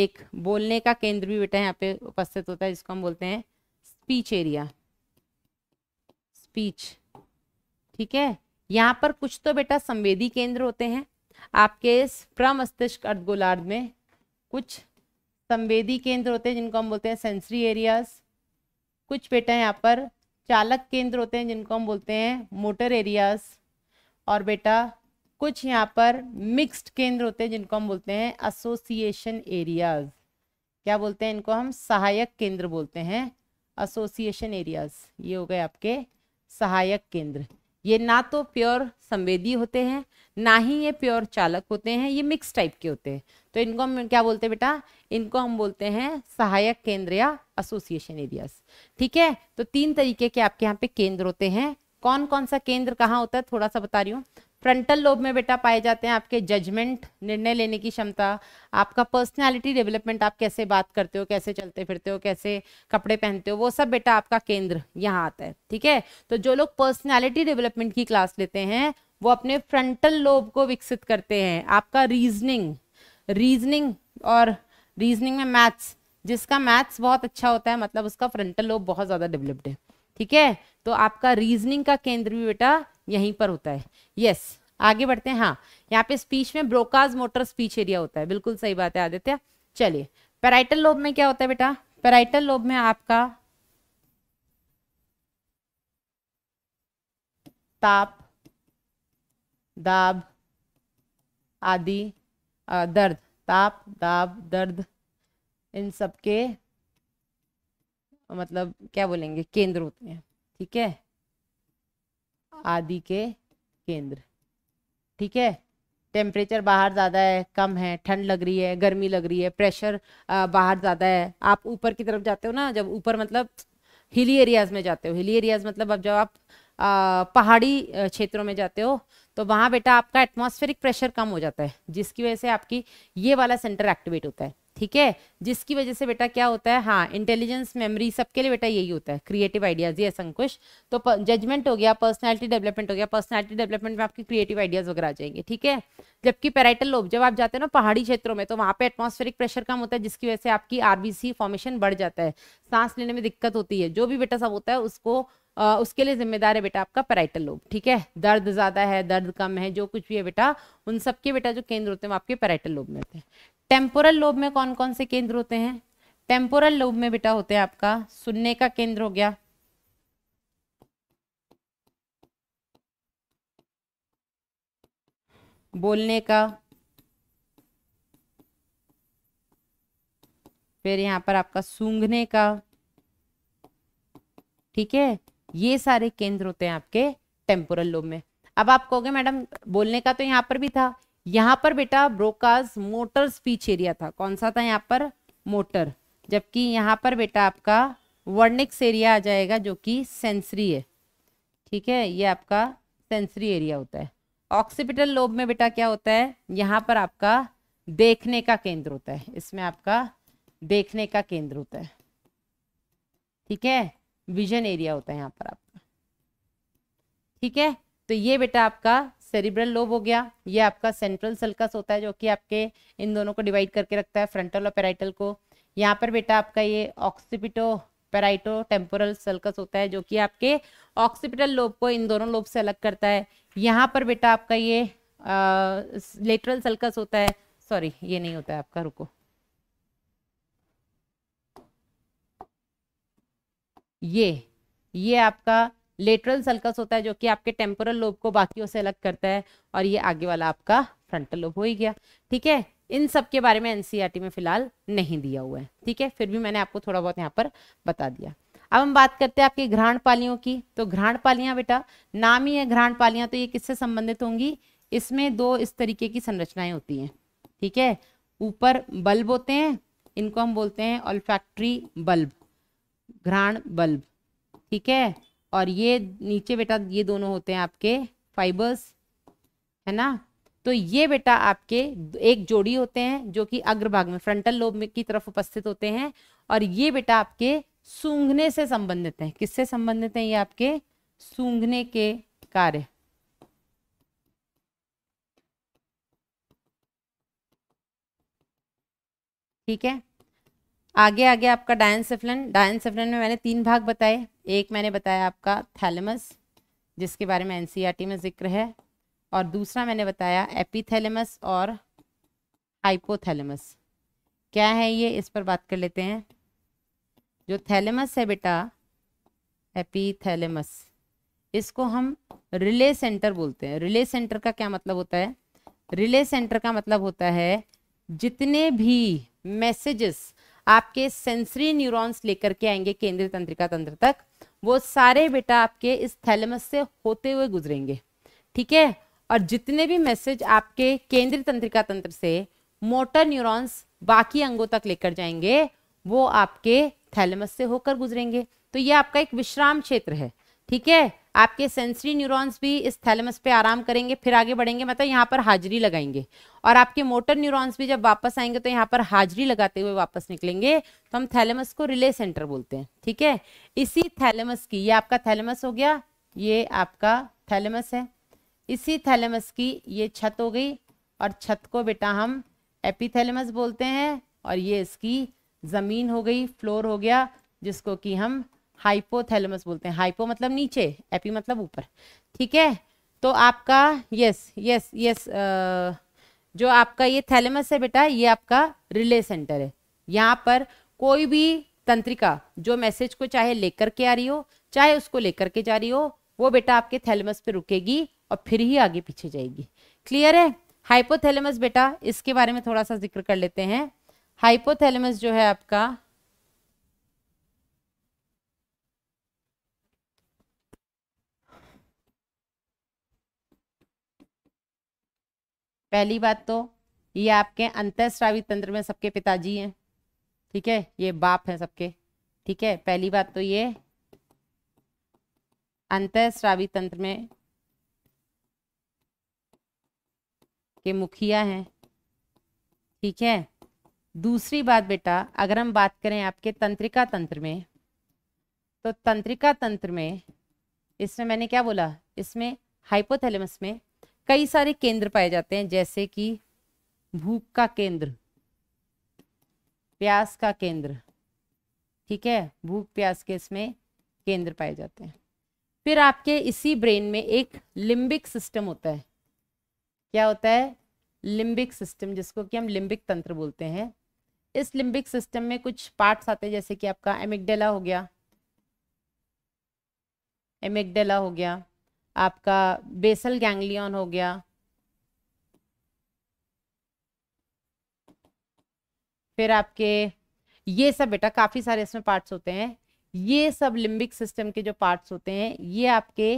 Speaker 1: एक बोलने का केंद्र भी बेटा यहाँ पे उपस्थित होता है जिसको हम बोलते हैं स्पीच एरिया स्पीच ठीक है यहाँ पर कुछ तो बेटा संवेदी केंद्र होते हैं आपके इस प्रमस्तिष्क अर्धगोलार्ध में कुछ संवेदी केंद्र होते हैं जिनको हम बोलते हैं सेंसरी एरियाज कुछ बेटा यहाँ पर चालक केंद्र होते हैं जिनको हम बोलते हैं मोटर एरियाज और बेटा कुछ यहाँ पर मिक्स्ड केंद्र होते हैं जिनको हम बोलते हैं एसोसिएशन एरियाज क्या बोलते हैं इनको हम सहायक केंद्र बोलते हैं एसोसिएशन एरियाज ये हो गए आपके सहायक केंद्र ये ना तो प्योर संवेदी होते हैं ना ही ये प्योर चालक होते हैं ये मिक्स टाइप के होते हैं तो इनको हम क्या बोलते हैं बेटा इनको हम बोलते हैं सहायक केंद्र या एसोसिएशन एरियाज ठीक है तो तीन तरीके के आपके यहाँ पे केंद्र होते हैं कौन कौन सा केंद्र कहाँ होता है थोड़ा सा बता रही हूँ फ्रंटल लोब में बेटा पाए जाते हैं आपके जजमेंट निर्णय लेने की क्षमता आपका पर्सनालिटी डेवलपमेंट आप कैसे बात करते हो कैसे चलते फिरते हो कैसे कपड़े पहनते हो वो सब बेटा आपका केंद्र यहाँ आता है ठीक है तो जो लोग पर्सनैलिटी डेवलपमेंट की क्लास लेते हैं वो अपने फ्रंटल लोब को विकसित करते हैं आपका रीजनिंग रीजनिंग और रीजनिंग में मैथ्स जिसका मैथ्स बहुत अच्छा होता है मतलब उसका फ्रंटल लोब बहुत ज़्यादा डेवलप्ड है ठीक है तो आपका रीजनिंग का केंद्र भी बेटा यहीं पर होता है यस yes, आगे बढ़ते हैं हाँ यहाँ पे स्पीच में ब्रोकाज मोटर स्पीच एरिया होता है बिल्कुल सही बात है आदित्य चलिए पेराइटल लोब में क्या होता है बेटा पेराइटल लोब में आपका ताप दाब आदि दर्द ताप दाब दर्द इन सब के मतलब क्या बोलेंगे केंद्र होते हैं ठीक है आदि के केंद्र ठीक है टेम्परेचर बाहर ज़्यादा है कम है ठंड लग रही है गर्मी लग रही है प्रेशर बाहर ज़्यादा है आप ऊपर की तरफ जाते हो ना जब ऊपर मतलब हिली एरियाज़ में जाते हो हिली एरियाज़ मतलब अब जब आप पहाड़ी क्षेत्रों में जाते हो तो वहाँ बेटा आपका एटमॉस्फेरिक प्रेशर कम हो जाता है जिसकी वजह से आपकी ये वाला सेंटर एक्टिवेट होता है ठीक है जिसकी वजह से बेटा क्या होता है हाँ इंटेलिजेंस मेमोरी सबके लिए बेटा यही होता है क्रिएटिव आइडियाज ये संकुश तो जजमेंट हो गया पर्सनैलिटी डेवलपमेंट हो गया पर्सनैलिटी डेवलपमेंट में आपकी क्रिएटिव आइडियाज वगैरह आ जाएंगे ठीक है जबकि पैराइटल लोब जब आप जाते हैं ना पहाड़ी क्षेत्रों में तो वहाँ पे एटमॉस्फेरिक प्रेशर कम होता है जिसकी वजह से आपकी आरबीसी फॉर्मेशन बढ़ जाता है सांस लेने में दिक्कत होती है जो भी बेटा सब होता है उसको आ, उसके लिए जिम्मेदार है बेटा आपका पैराइटल लोब ठीक है दर्द ज़्यादा है दर्द कम है जो कुछ भी है बेटा उन सबके बेटा जो केंद्र होते हैं वो आपके पैराइटल लोब में होते हैं टेम्पोरल लोब में कौन कौन से केंद्र होते हैं टेम्पोरल लोब में बेटा होते हैं आपका सुनने का केंद्र हो गया बोलने का फिर यहां पर आपका सूंघने का ठीक है ये सारे केंद्र होते हैं आपके टेम्पोरल लोब में अब आप कहोगे मैडम बोलने का तो यहां पर भी था यहाँ पर बेटा ब्रोकाज मोटर स्पीच एरिया था कौन सा था यहाँ पर मोटर जबकि यहाँ पर बेटा आपका वर्निक्स एरिया आ जाएगा जो कि सेंसरी है ठीक है ये आपका सेंसरी एरिया होता है ऑक्सीपिटल लोब में बेटा क्या होता है यहाँ पर आपका देखने का केंद्र होता है इसमें आपका देखने का केंद्र होता है ठीक है विजन एरिया होता है यहाँ पर आपका ठीक है तो ये बेटा आपका सेरिब्रल लोब हो गया ये आपका सेंट्रल सल्कस होता है जो कि आपके इन दोनों को डिवाइड करके रखता है फ्रंटल और पेराइटल को यहाँ पर बेटा आपका ये ऑक्सीपिटो पेराइटो टेम्पोरल सल्कस होता है जो कि आपके ऑक्सीपिटल लोब को इन दोनों लोब से अलग करता है यहाँ पर बेटा आपका ये लेटरल सल्कस होता है सॉरी ये नहीं होता है आपका रुको ये ये आपका लेटरल सल्कस होता है जो कि आपके टेम्पोरल लोब को बाकियों से अलग करता है और ये आगे वाला आपका फ्रंटल लोब हो ही गया ठीक है इन सब के बारे में एनसीईआरटी e में फिलहाल नहीं दिया हुआ है ठीक है फिर भी मैंने आपको थोड़ा बहुत यहाँ पर बता दिया अब हम बात करते हैं आपकी घ्राण पालियों की तो घ्राण पालियां बेटा नाम ही है घ्राण पालियां तो ये किससे संबंधित होंगी इसमें दो इस तरीके की संरचनाएं होती हैं ठीक है ऊपर बल्ब होते हैं इनको हम बोलते हैं ऑल्फैक्ट्री बल्ब घ्राण बल्ब ठीक है और ये नीचे बेटा ये दोनों होते हैं आपके फाइबर्स है ना तो ये बेटा आपके एक जोड़ी होते हैं जो कि अग्रभाग में फ्रंटल लोब में की तरफ उपस्थित होते हैं और ये बेटा आपके सूंघने से संबंधित हैं किससे संबंधित हैं ये आपके सूंघने के कार्य ठीक है आगे आगे आपका डायन सेफलन डायन सेफलन में मैंने तीन भाग बताए एक मैंने बताया आपका थैलेमस जिसके बारे में एन e में जिक्र है और दूसरा मैंने बताया एपीथैलेमस और हाइपोथैलेमस क्या है ये इस पर बात कर लेते हैं जो थैलेमस है बेटा एपीथैलेमस इसको हम रिले सेंटर बोलते हैं रिले सेंटर का क्या मतलब होता है रिले सेंटर का मतलब होता है जितने भी मैसेजेस आपके सेंसरी न्यूरॉन्स लेकर के आएंगे केंद्रीय तंत्रिका तंत्र तक वो सारे बेटा आपके इस थैलेमस से होते हुए गुजरेंगे ठीक है और जितने भी मैसेज आपके केंद्रीय तंत्रिका तंत्र से मोटर न्यूरॉन्स बाकी अंगों तक लेकर जाएंगे वो आपके थैलेमस से होकर गुजरेंगे तो ये आपका एक विश्राम क्षेत्र है ठीक है आपके सेंसरी न्यूरॉन्स भी इस थैलेमस पे आराम करेंगे फिर आगे बढ़ेंगे मतलब यहाँ पर हाजिरी लगाएंगे और आपके मोटर न्यूरॉन्स भी जब वापस आएंगे तो यहाँ पर हाजिरी लगाते हुए वापस निकलेंगे तो हम थैलेमस को रिले सेंटर बोलते हैं ठीक है इसी थैलेमस की ये आपका थैलेमस हो गया ये आपका थैलेमस है इसी थैलेमस की ये छत हो गई और छत को बेटा हम एपीथैलेमस बोलते हैं और ये इसकी ज़मीन हो गई फ्लोर हो गया जिसको कि हम हाइपोथैलेमस बोलते हैं हाइपो मतलब नीचे एपी मतलब ऊपर ठीक है तो आपका यस यस यस जो आपका ये थैलेमस है बेटा ये आपका रिले सेंटर है यहाँ पर कोई भी तंत्रिका जो मैसेज को चाहे लेकर के आ रही हो चाहे उसको लेकर के जा रही हो वो बेटा आपके थैलेमस पे रुकेगी और फिर ही आगे पीछे जाएगी क्लियर है हाइपोथैलेमस बेटा इसके बारे में थोड़ा सा जिक्र कर लेते हैं हाइपोथैलेमस जो है आपका पहली बात तो ये आपके अंतस्रावी तंत्र में सबके पिताजी हैं ठीक है ये बाप है सबके ठीक है पहली बात तो ये अंतस्रावी तंत्र में के मुखिया हैं ठीक है दूसरी बात बेटा अगर हम बात करें आपके तंत्रिका तंत्र में तो तंत्रिका तंत्र में इसमें मैंने क्या बोला इसमें हाइपोथैलेमस में कई सारे केंद्र पाए जाते हैं जैसे कि भूख का केंद्र प्यास का केंद्र ठीक है भूख प्यास के इसमें केंद्र पाए जाते हैं फिर आपके इसी ब्रेन में एक लिम्बिक सिस्टम होता है क्या होता है लिम्बिक सिस्टम जिसको कि हम लिम्बिक तंत्र बोलते हैं इस लिम्बिक सिस्टम में कुछ पार्ट्स आते हैं जैसे कि आपका एमिकडेला हो गया एमिकडेला हो गया आपका बेसल गैंगलियन हो गया फिर आपके ये सब बेटा काफ़ी सारे इसमें पार्ट्स होते हैं ये सब लिम्बिक सिस्टम के जो पार्ट्स होते हैं ये आपके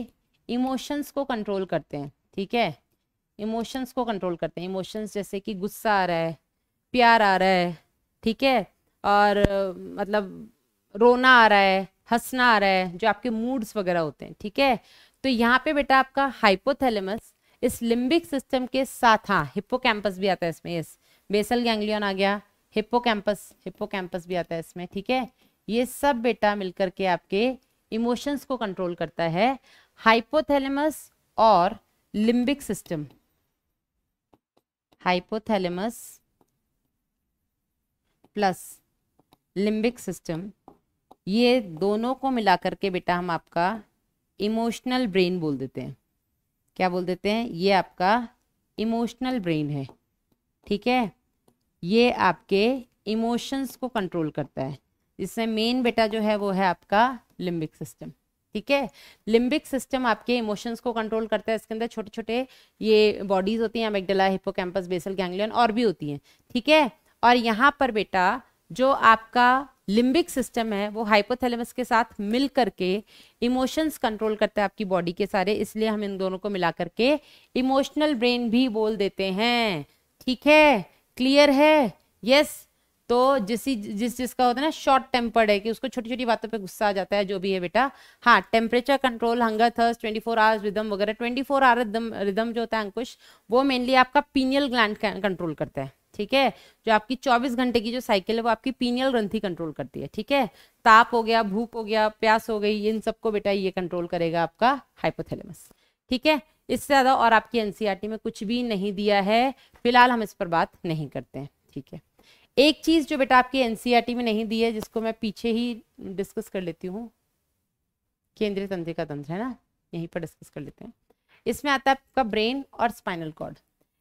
Speaker 1: इमोशंस को कंट्रोल करते हैं ठीक है इमोशंस को कंट्रोल करते हैं इमोशंस जैसे कि गुस्सा आ रहा है प्यार आ रहा है ठीक है और मतलब रोना आ रहा है हंसना आ रहा है जो आपके मूड्स वगैरह होते हैं ठीक है तो यहाँ पे बेटा आपका हाइपोथैलेमस इस लिम्बिक सिस्टम के साथ हाँ हिप्पोकैम्पस भी आता है इसमें यस बेसल गैंग्लियन आ गया हिप्पो हिप्पोकैम्पस हिप्पोकैम्पस भी आता है इसमें ठीक है ये सब बेटा मिलकर के आपके इमोशंस को कंट्रोल करता है हाइपोथैलेमस और limbic system hypothalamus plus limbic system ये दोनों को मिलाकर के बेटा हम आपका इमोशनल ब्रेन बोल देते हैं क्या बोल देते हैं ये आपका इमोशनल ब्रेन है ठीक है ये आपके इमोशंस को कंट्रोल करता है इससे मेन बेटा जो है वो है आपका लिम्बिक सिस्टम ठीक है लिम्बिक सिस्टम आपके इमोशंस को कंट्रोल करता है इसके अंदर छोटे छोटे ये बॉडीज होती हैं मैगडला हिपोकैम्पस बेसल गैंग्लियन और भी होती हैं ठीक है और यहाँ पर बेटा जो आपका लिम्बिक सिस्टम है वो हाइपोथैलेमस के साथ मिल करके इमोशंस कंट्रोल करता है आपकी बॉडी के सारे इसलिए हम इन दोनों को मिला करके इमोशनल ब्रेन भी बोल देते हैं ठीक है क्लियर है यस तो जिस जिस जिसका होता है ना शॉर्ट टेम्पर्ड है कि उसको छोटी छोटी बातों पे गुस्सा आ जाता है जो भी है बेटा हाँ temperature control hunger thirst 24 four hours rhythm वगैरह 24 फोर आवर रिदम रिदम जो होता है अंकुश वो मेनली आपका पीनियल ग्लैंड कंट्रोल करता है ठीक है जो आपकी 24 घंटे की जो साइकिल है वो आपकी पीनियल ग्रंथि कंट्रोल करती है ठीक है ताप हो गया भूख हो गया प्यास हो गई इन सबको बेटा ये कंट्रोल करेगा आपका हाइपोथेलेमस ठीक है इससे ज़्यादा और आपकी एनसीईआरटी e में कुछ भी नहीं दिया है फिलहाल हम इस पर बात नहीं करते हैं ठीक है एक चीज़ जो बेटा आपकी एनसीईआरटी e में नहीं दी है जिसको मैं पीछे ही डिस्कस कर लेती हूँ केंद्रीय तंत्रिका तंत्र है ना यहीं पर डिस्कस कर लेते हैं इसमें आता है आपका ब्रेन और स्पाइनल कॉर्ड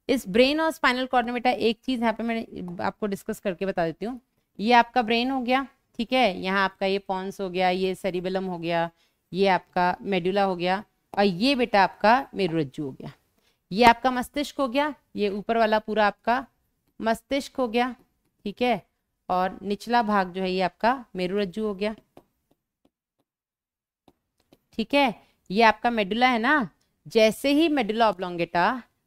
Speaker 1: इस ब्रेन और स्पाइनल कॉर्ड में बेटा एक चीज़ यहाँ पे मैं आपको डिस्कस करके बता देती हूँ ये आपका ब्रेन हो गया ठीक है यहाँ आपका ये पॉन्स हो गया ये सरिबलम हो गया ये आपका मेडुला हो गया और ये बेटा आपका मेरुरज्जु हो गया ये आपका मस्तिष्क हो गया ये ऊपर वाला पूरा आपका मस्तिष्क हो गया ठीक है और निचला भाग जो है ये आपका मेरुरज्जु हो गया ठीक है ये आपका मेडुला है ना जैसे ही मेडुला ऑब्लोंगेटा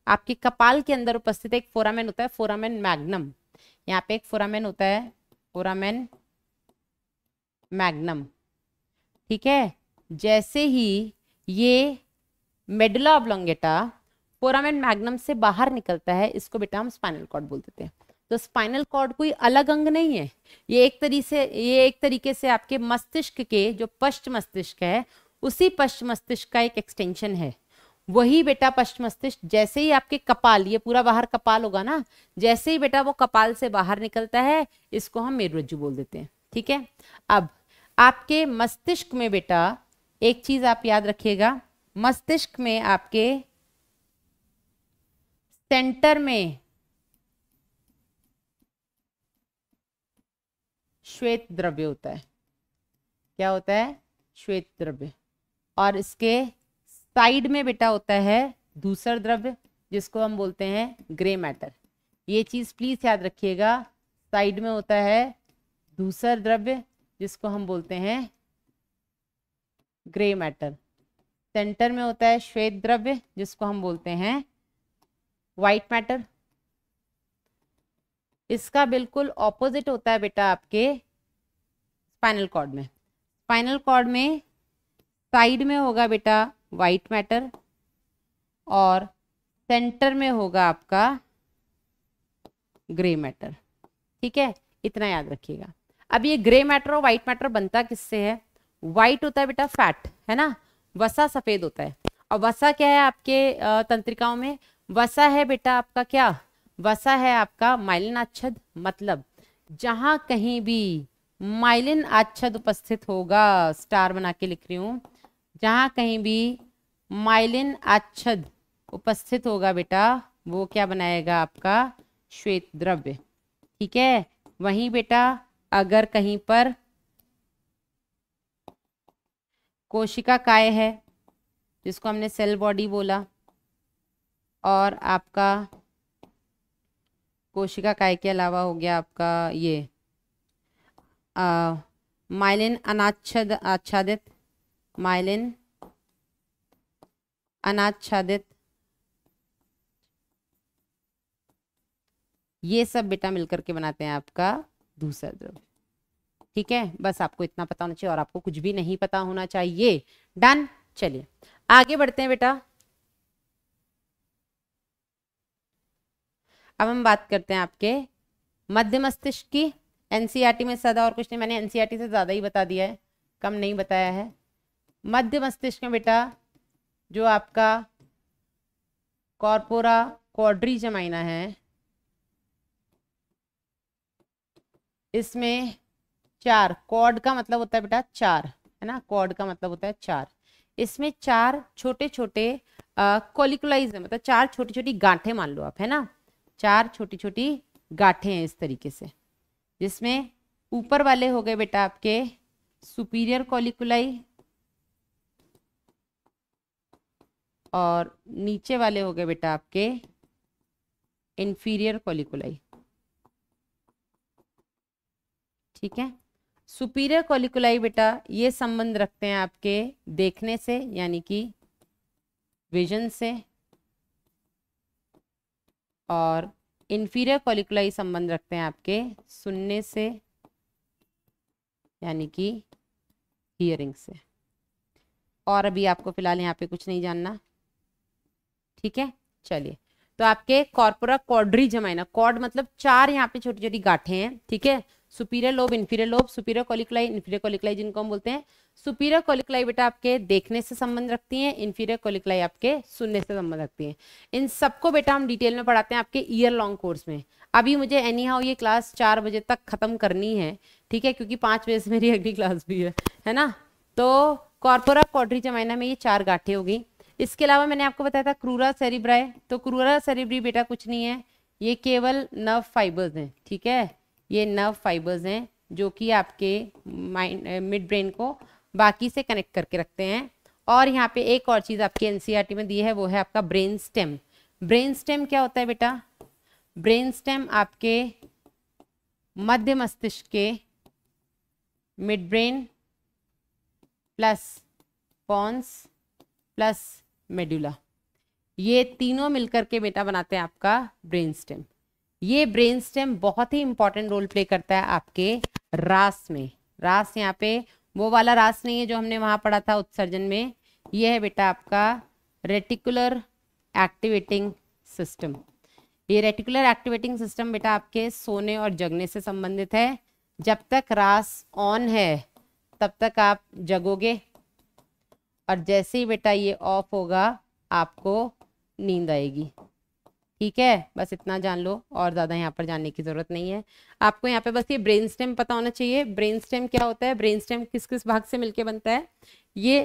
Speaker 1: आपके कपाल के अंदर उपस्थित एक फोरामेन होता है फोरामेन मैग्नम यहाँ पे एक फोरामेन होता है फोरामेन मैग्नम ठीक है जैसे ही ये मेडुला ऑब्लोंगेटा फोरामेन मैग्नम से बाहर निकलता है इसको बेटा हम स्पाइनल कॉर्ड बोल देते हैं तो स्पाइनल कॉर्ड कोई अलग अंग नहीं है ये एक तरीके से ये एक तरीके से आपके मस्तिष्क के जो पश्च मस्तिष्क है उसी पश्च मस्तिष्क का एक एक्सटेंशन है वही बेटा पश्च मस्तिष्क जैसे ही आपके कपाल ये पूरा बाहर कपाल होगा ना जैसे ही बेटा वो कपाल से बाहर निकलता है इसको हम मेरुरज्जु बोल देते हैं ठीक है अब आपके मस्तिष्क में बेटा एक चीज आप याद रखिएगा मस्तिष्क में आपके सेंटर में श्वेत द्रव्य होता है क्या होता है श्वेत द्रव्य और इसके साइड में बेटा होता है दूसर द्रव्य जिसको हम बोलते हैं ग्रे मैटर ये चीज़ प्लीज़ याद रखिएगा साइड में होता है दूसर द्रव्य जिसको हम बोलते हैं ग्रे मैटर सेंटर में होता है श्वेत द्रव्य जिसको हम बोलते हैं वाइट मैटर इसका बिल्कुल ऑपोजिट होता है बेटा आपके स्पाइनल कॉर्ड में स्पाइनल कॉर्ड में साइड में होगा बेटा वाइट मैटर और सेंटर में होगा आपका ग्रे मैटर ठीक है इतना याद रखिएगा अब ये ग्रे मैटर और वाइट मैटर बनता किससे है व्हाइट होता है बेटा फैट है ना वसा सफेद होता है और वसा क्या है आपके तंत्रिकाओं में वसा है बेटा आपका क्या वसा है आपका माइलिन आच्छद मतलब जहां कहीं भी माइलिन आच्छद उपस्थित होगा स्टार बना के लिख रही हूं जहाँ कहीं भी माइलिन आच्छद उपस्थित होगा बेटा वो क्या बनाएगा आपका श्वेत द्रव्य ठीक है वहीं बेटा अगर कहीं पर कोशिका काय है जिसको हमने सेल बॉडी बोला और आपका कोशिका काय के अलावा हो गया आपका ये माइलिन अनाच्छद आच्छादित माइलिन अनाच्छादित ये सब बेटा मिलकर के बनाते हैं आपका दूसरा द्रव ठीक है बस आपको इतना पता होना चाहिए और आपको कुछ भी नहीं पता होना चाहिए डन चलिए आगे बढ़ते हैं बेटा अब हम बात करते हैं आपके मध्य मस्तिष्क की एनसीआरटी e में सदा और कुछ नहीं मैंने एनसीआरटी e से ज़्यादा ही बता दिया है कम नहीं बताया है मध्य मस्तिष्क में बेटा जो आपका कॉर्पोरा क्वाड्री जमाइना है इसमें चार कॉर्ड का मतलब होता है बेटा चार है ना कॉर्ड का मतलब होता है चार इसमें चार छोटे छोटे कोलिकुलाइज है मतलब चार छोटी छोटी गांठें मान लो आप है ना चार छोटी छोटी गांठें हैं इस तरीके से जिसमें ऊपर वाले हो गए बेटा आपके सुपीरियर कॉलिकुलाई और नीचे वाले हो गए बेटा आपके इन्फीरियर कॉलिकुलाई ठीक है सुपीरियर कॉलिकुलाई बेटा ये संबंध रखते हैं आपके देखने से यानी कि विजन से और इन्फीरियर कॉलिकुलाई संबंध रखते हैं आपके सुनने से यानी कि हियरिंग से और अभी आपको फिलहाल यहाँ पे कुछ नहीं जानना ठीक है चलिए तो आपके कॉर्पोरा कॉड्री जमाइना कॉर्ड मतलब चार यहाँ पे छोटी छोटी गाठे हैं ठीक है superior lobe inferior lobe superior colliculi inferior colliculi जिनको हम बोलते हैं सुपीरियर कॉलिक्लाई बेटा आपके देखने से संबंध रखती हैं इन्फीरियर कॉलिकलाई आपके सुनने से संबंध रखती हैं इन सबको बेटा हम डिटेल में पढ़ाते हैं आपके ईयर लॉन्ग कोर्स में अभी मुझे एनी हाउ ये क्लास चार बजे तक खत्म करनी है ठीक है क्योंकि पाँच बजे से मेरी अगली क्लास भी है है ना तो कॉर्पोरा कॉड्री जमाइना में ये चार गाठे हो गई इसके अलावा मैंने आपको बताया था क्रूरा सेरिब्राई तो क्रूरा सेरिब्री बेटा कुछ नहीं है ये केवल नर्व फाइबर्स हैं ठीक है ये नर्व फाइबर्स हैं जो कि आपके माइंड मिड ब्रेन को बाकी से कनेक्ट करके रखते हैं और यहाँ पे एक और चीज़ आपके एनसीईआरटी e में दी है वो है आपका ब्रेन स्टेम ब्रेन स्टेम क्या होता है बेटा ब्रेन स्टेम आपके मध्य मस्तिष्क के midbrain plus pons plus medulla ये तीनों मिलकर के बेटा बनाते हैं आपका ब्रेन स्टेम ये ब्रेन स्टेम बहुत ही इंपॉर्टेंट रोल प्ले करता है आपके रास में रास यहाँ पे वो वाला रास नहीं है जो हमने वहाँ पढ़ा था उत्सर्जन में ये है बेटा आपका रेटिकुलर एक्टिवेटिंग सिस्टम ये रेटिकुलर एक्टिवेटिंग सिस्टम बेटा आपके सोने और जगने से संबंधित है जब तक रास ऑन है तब तक आप जगोगे और जैसे ही बेटा ये ऑफ होगा आपको नींद आएगी ठीक है बस इतना जान लो और ज़्यादा यहाँ पर जानने की ज़रूरत नहीं है आपको यहाँ पे बस ये ब्रेन स्टेम पता होना चाहिए ब्रेन स्टेम क्या होता है ब्रेन स्टेम किस किस भाग से मिलके बनता है ये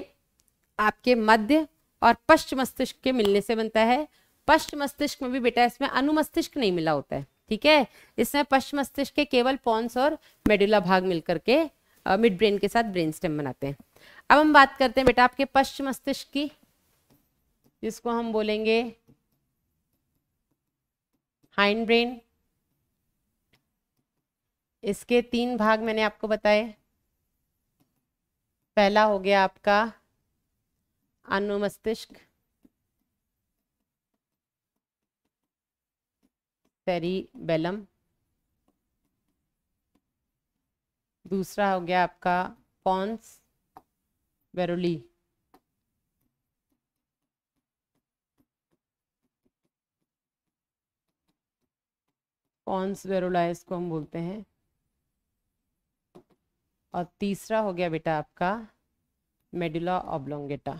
Speaker 1: आपके मध्य और पश्च मस्तिष्क के मिलने से बनता है पश्च मस्तिष्क में भी बेटा इसमें अनुमस्तिष्क नहीं मिला होता है ठीक है इसमें पश्च मस्तिष्क के केवल पॉन्स और मेडुला भाग मिलकर के मिड ब्रेन के साथ ब्रेन स्टेम बनाते हैं अब हम बात करते हैं बेटा आपके पश्चिम मस्तिष्क की जिसको हम बोलेंगे हाइंड ब्रेन इसके तीन भाग मैंने आपको बताए पहला हो गया आपका अनुमस्तिष्क बेलम दूसरा हो गया आपका पॉन्स बेरोली कॉन्स बेरोला इसको हम बोलते हैं और तीसरा हो गया बेटा आपका मेडुला ऑब्लोंगेटा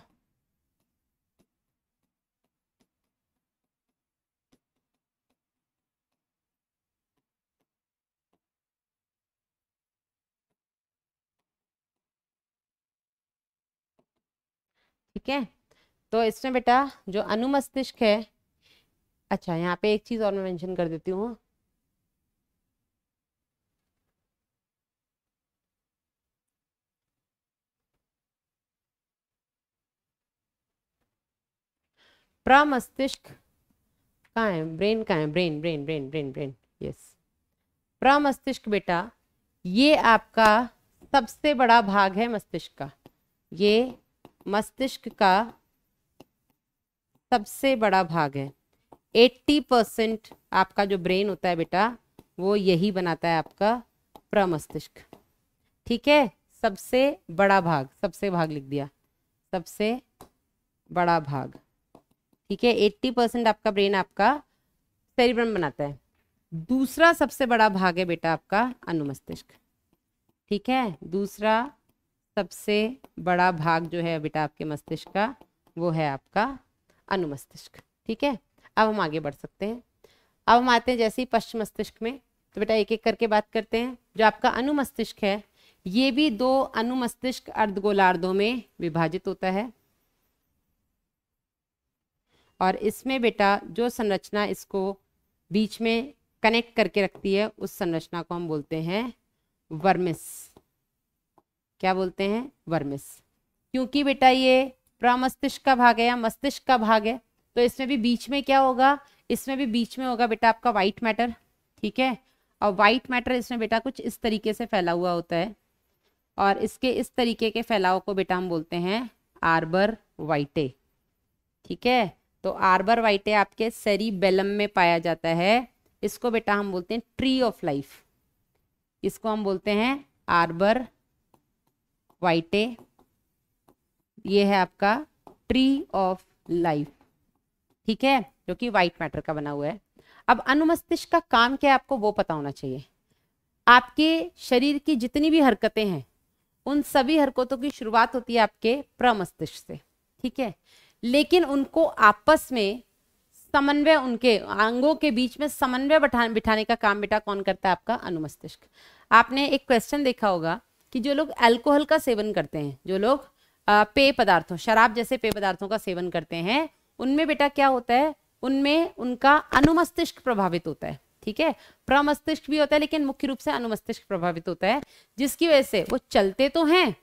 Speaker 1: ठीक है तो इसमें बेटा जो अनुमस्तिष्क है अच्छा यहाँ पे एक चीज़ और मैं मेंशन कर देती हूँ प्रमस्तिष्क कहाँ है ब्रेन कहाँ है brain brain brain brain brain yes प्रमस्तिष्क बेटा ये आपका सबसे बड़ा भाग है मस्तिष्क का ये मस्तिष्क का सबसे बड़ा भाग है 80 परसेंट आपका जो ब्रेन होता है बेटा वो यही बनाता है आपका प्रमस्तिष्क ठीक है सबसे बड़ा भाग सबसे भाग लिख दिया सबसे बड़ा भाग ठीक है 80 परसेंट आपका ब्रेन आपका सेरिब्रम बनाता है दूसरा सबसे बड़ा भाग है बेटा आपका अनुमस्तिष्क ठीक है दूसरा सबसे बड़ा भाग जो है बेटा आपके मस्तिष्क का वो है आपका अनुमस्तिष्क ठीक है अब हम आगे बढ़ सकते हैं अब हम आते हैं जैसे ही पश्चिम मस्तिष्क में तो बेटा एक एक करके बात करते हैं जो आपका अनुमस्तिष्क है ये भी दो अनुमस्तिष्क अर्धगोलार्धों में विभाजित होता है और इसमें बेटा जो संरचना इसको बीच में कनेक्ट करके रखती है उस संरचना को हम बोलते हैं वर्मिस क्या बोलते हैं वर्मिस क्योंकि बेटा ये प्रामस्तिष्क का भाग है या मस्तिष्क का भाग है तो इसमें भी बीच में क्या होगा इसमें भी बीच में होगा बेटा आपका व्हाइट मैटर ठीक है और वाइट मैटर इसमें बेटा कुछ इस तरीके से फैला हुआ होता है और इसके इस तरीके के फैलाव को बेटा हम बोलते हैं आर्बर वाइटे ठीक है तो आर्बर वाइटे आपके बेलम में पाया जाता है इसको बेटा हम बोलते हैं ट्री ऑफ लाइफ इसको हम बोलते हैं आर्बर वाइटे ये है आपका ट्री ऑफ लाइफ ठीक है जो कि वाइट मैटर का बना हुआ है अब अनुमस्तिष्क का काम क्या है आपको वो पता होना चाहिए आपके शरीर की जितनी भी हरकतें हैं उन सभी हरकतों की शुरुआत होती है आपके प्रमस्तिष्क से ठीक है लेकिन उनको आपस में समन्वय उनके अंगों के बीच में समन्वय बैठा बिठाने का काम बेटा कौन करता है आपका अनुमस्तिष्क आपने एक क्वेश्चन देखा होगा कि जो लोग अल्कोहल का सेवन करते हैं जो लोग पेय पदार्थों शराब जैसे पेय पदार्थों का सेवन करते हैं उनमें बेटा क्या होता है उनमें उनका अनुमस्तिष्क प्रभावित होता है ठीक है प्रमस्तिष्क भी होता है लेकिन मुख्य रूप से अनुमस्तिष्क प्रभावित होता है जिसकी वजह से वो चलते तो हैं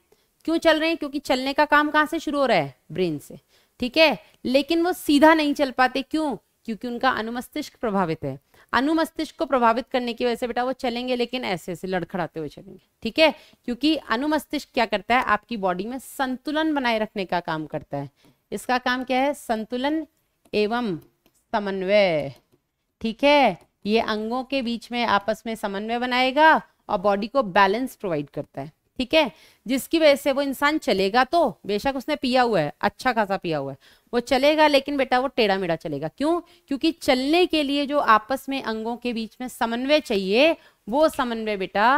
Speaker 1: क्यों चल रहे हैं क्योंकि चलने का काम कहाँ से शुरू हो रहा है ब्रेन से ठीक है लेकिन वो सीधा नहीं चल पाते क्यों क्योंकि उनका अनुमस्तिष्क प्रभावित है अनुमस्तिष्क को प्रभावित करने की वजह से बेटा वो चलेंगे लेकिन ऐसे ऐसे लड़खड़ाते हुए चलेंगे ठीक है क्योंकि अनुमस्तिष्क क्या करता है आपकी बॉडी में संतुलन बनाए रखने का काम करता है इसका काम क्या है संतुलन एवं समन्वय ठीक है ये अंगों के बीच में आपस में समन्वय बनाएगा और बॉडी को बैलेंस प्रोवाइड करता है ठीक है जिसकी वजह से वो इंसान चलेगा तो बेशक उसने पिया हुआ है अच्छा खासा पिया हुआ है वो चलेगा लेकिन बेटा वो टेढ़ा मेढ़ा चलेगा क्यों क्योंकि चलने के लिए जो आपस में अंगों के बीच में समन्वय चाहिए वो समन्वय बेटा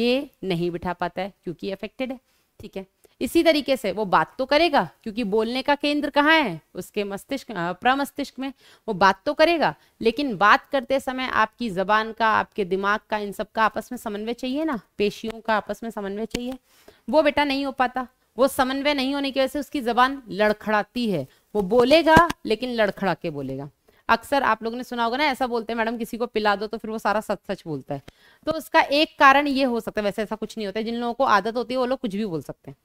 Speaker 1: ये नहीं बिठा पाता है क्योंकि अफेक्टेड है ठीक है इसी तरीके से वो बात तो करेगा क्योंकि बोलने का केंद्र कहाँ है उसके मस्तिष्क प्रमस्तिष्क में वो बात तो करेगा लेकिन बात करते समय आपकी जबान का आपके दिमाग का इन सब का आपस में समन्वय चाहिए ना पेशियों का आपस में समन्वय चाहिए वो बेटा नहीं हो पाता वो समन्वय नहीं होने की वजह से उसकी जबान लड़खड़ाती है वो बोलेगा लेकिन लड़खड़ा के बोलेगा अक्सर आप लोगों ने सुना होगा ना ऐसा बोलते हैं मैडम किसी को पिला दो तो फिर वो सारा सच सच बोलता है तो उसका एक कारण ये हो सकता है वैसे ऐसा कुछ नहीं होता है जिन लोगों को आदत होती है वो लोग कुछ भी बोल सकते हैं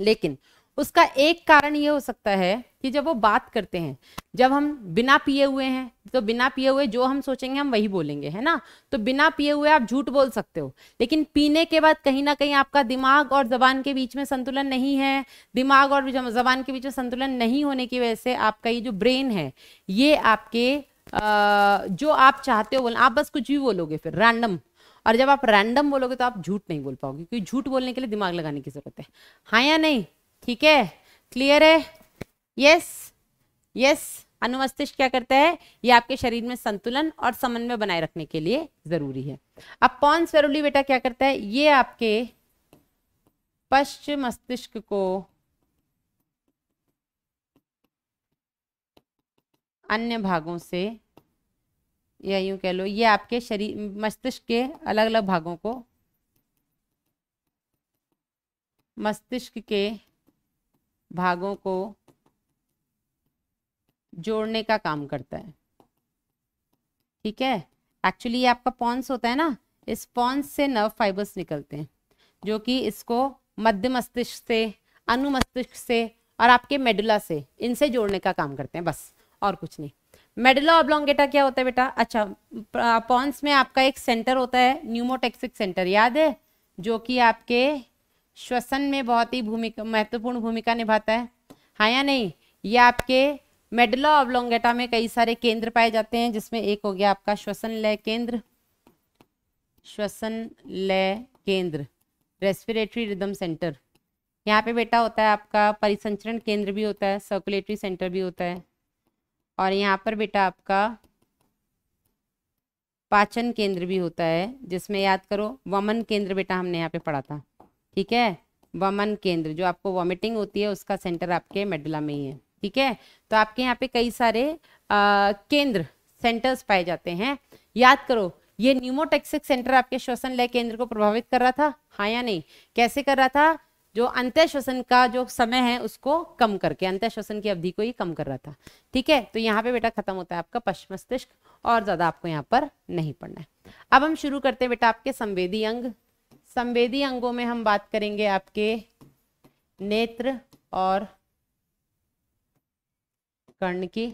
Speaker 1: लेकिन उसका एक कारण ये हो सकता है कि जब वो बात करते हैं जब हम बिना पिए हुए हैं तो बिना पिए हुए जो हम सोचेंगे हम वही बोलेंगे है ना तो बिना पिए हुए आप झूठ बोल सकते हो लेकिन पीने के बाद कहीं ना कहीं आपका दिमाग और जबान के बीच में संतुलन नहीं है दिमाग और जबान के बीच में संतुलन नहीं होने की वजह से आपका ये जो ब्रेन है ये आपके आ, जो आप चाहते हो बोलना आप बस कुछ भी बोलोगे फिर रैंडम और जब आप रैंडम बोलोगे तो आप झूठ नहीं बोल पाओगे क्योंकि झूठ बोलने के लिए दिमाग लगाने की जरूरत है हाँ या नहीं ठीक है क्लियर है यस यस अनुमस्तिष्क क्या करता है ये आपके शरीर में संतुलन और समन्वय बनाए रखने के लिए जरूरी है अब पौन स्वेरुली बेटा क्या करता है ये आपके पश्चिम मस्तिष्क को अन्य भागों से या यूं कह लो ये आपके शरीर मस्तिष्क के अलग अलग भागों को मस्तिष्क के भागों को जोड़ने का काम करता है ठीक है एक्चुअली ये आपका पॉन्स होता है ना इस पॉन्स से नर्व फाइबर्स निकलते हैं जो कि इसको मध्य मस्तिष्क से अनुमस्तिष्क से और आपके मेडुला से इनसे जोड़ने का काम करते हैं बस और कुछ नहीं मेडलो ऑब्लोंगेटा क्या होता है बेटा अच्छा पॉन्स में आपका एक सेंटर होता है न्यूमोटेक्सिक सेंटर याद है जो कि आपके श्वसन में बहुत ही भूमिका महत्वपूर्ण भूमिका निभाता है हाँ या नहीं ये आपके मेडुला ऑब्लोंगेटा में कई सारे केंद्र पाए जाते हैं जिसमें एक हो गया आपका श्वसन लय केंद्र श्वसन लय केंद्र रेस्पिरेटरी रिदम सेंटर यहाँ पे बेटा होता है आपका परिसंचरण केंद्र भी होता है सर्कुलेटरी सेंटर भी होता है और यहाँ पर बेटा आपका पाचन केंद्र भी होता है जिसमें याद करो वमन केंद्र बेटा हमने यहाँ पे पढ़ा था ठीक है वमन केंद्र जो आपको वॉमिटिंग होती है उसका सेंटर आपके मेडुला में ही है ठीक है तो आपके यहाँ पे कई सारे आ, केंद्र सेंटर्स पाए जाते हैं याद करो ये न्यूमोटेक्सिक सेंटर आपके श्वसन लय केंद्र को प्रभावित कर रहा था हाँ या नहीं कैसे कर रहा था जो अंत्य श्वसन का जो समय है उसको कम करके अंत्य श्वसन की अवधि को ही कम कर रहा था ठीक है तो यहाँ पे बेटा खत्म होता है आपका पश्च मस्तिष्क और ज्यादा आपको यहाँ पर नहीं पढ़ना है अब हम शुरू करते हैं बेटा आपके संवेदी अंग संवेदी अंगों में हम बात करेंगे आपके नेत्र और कर्ण की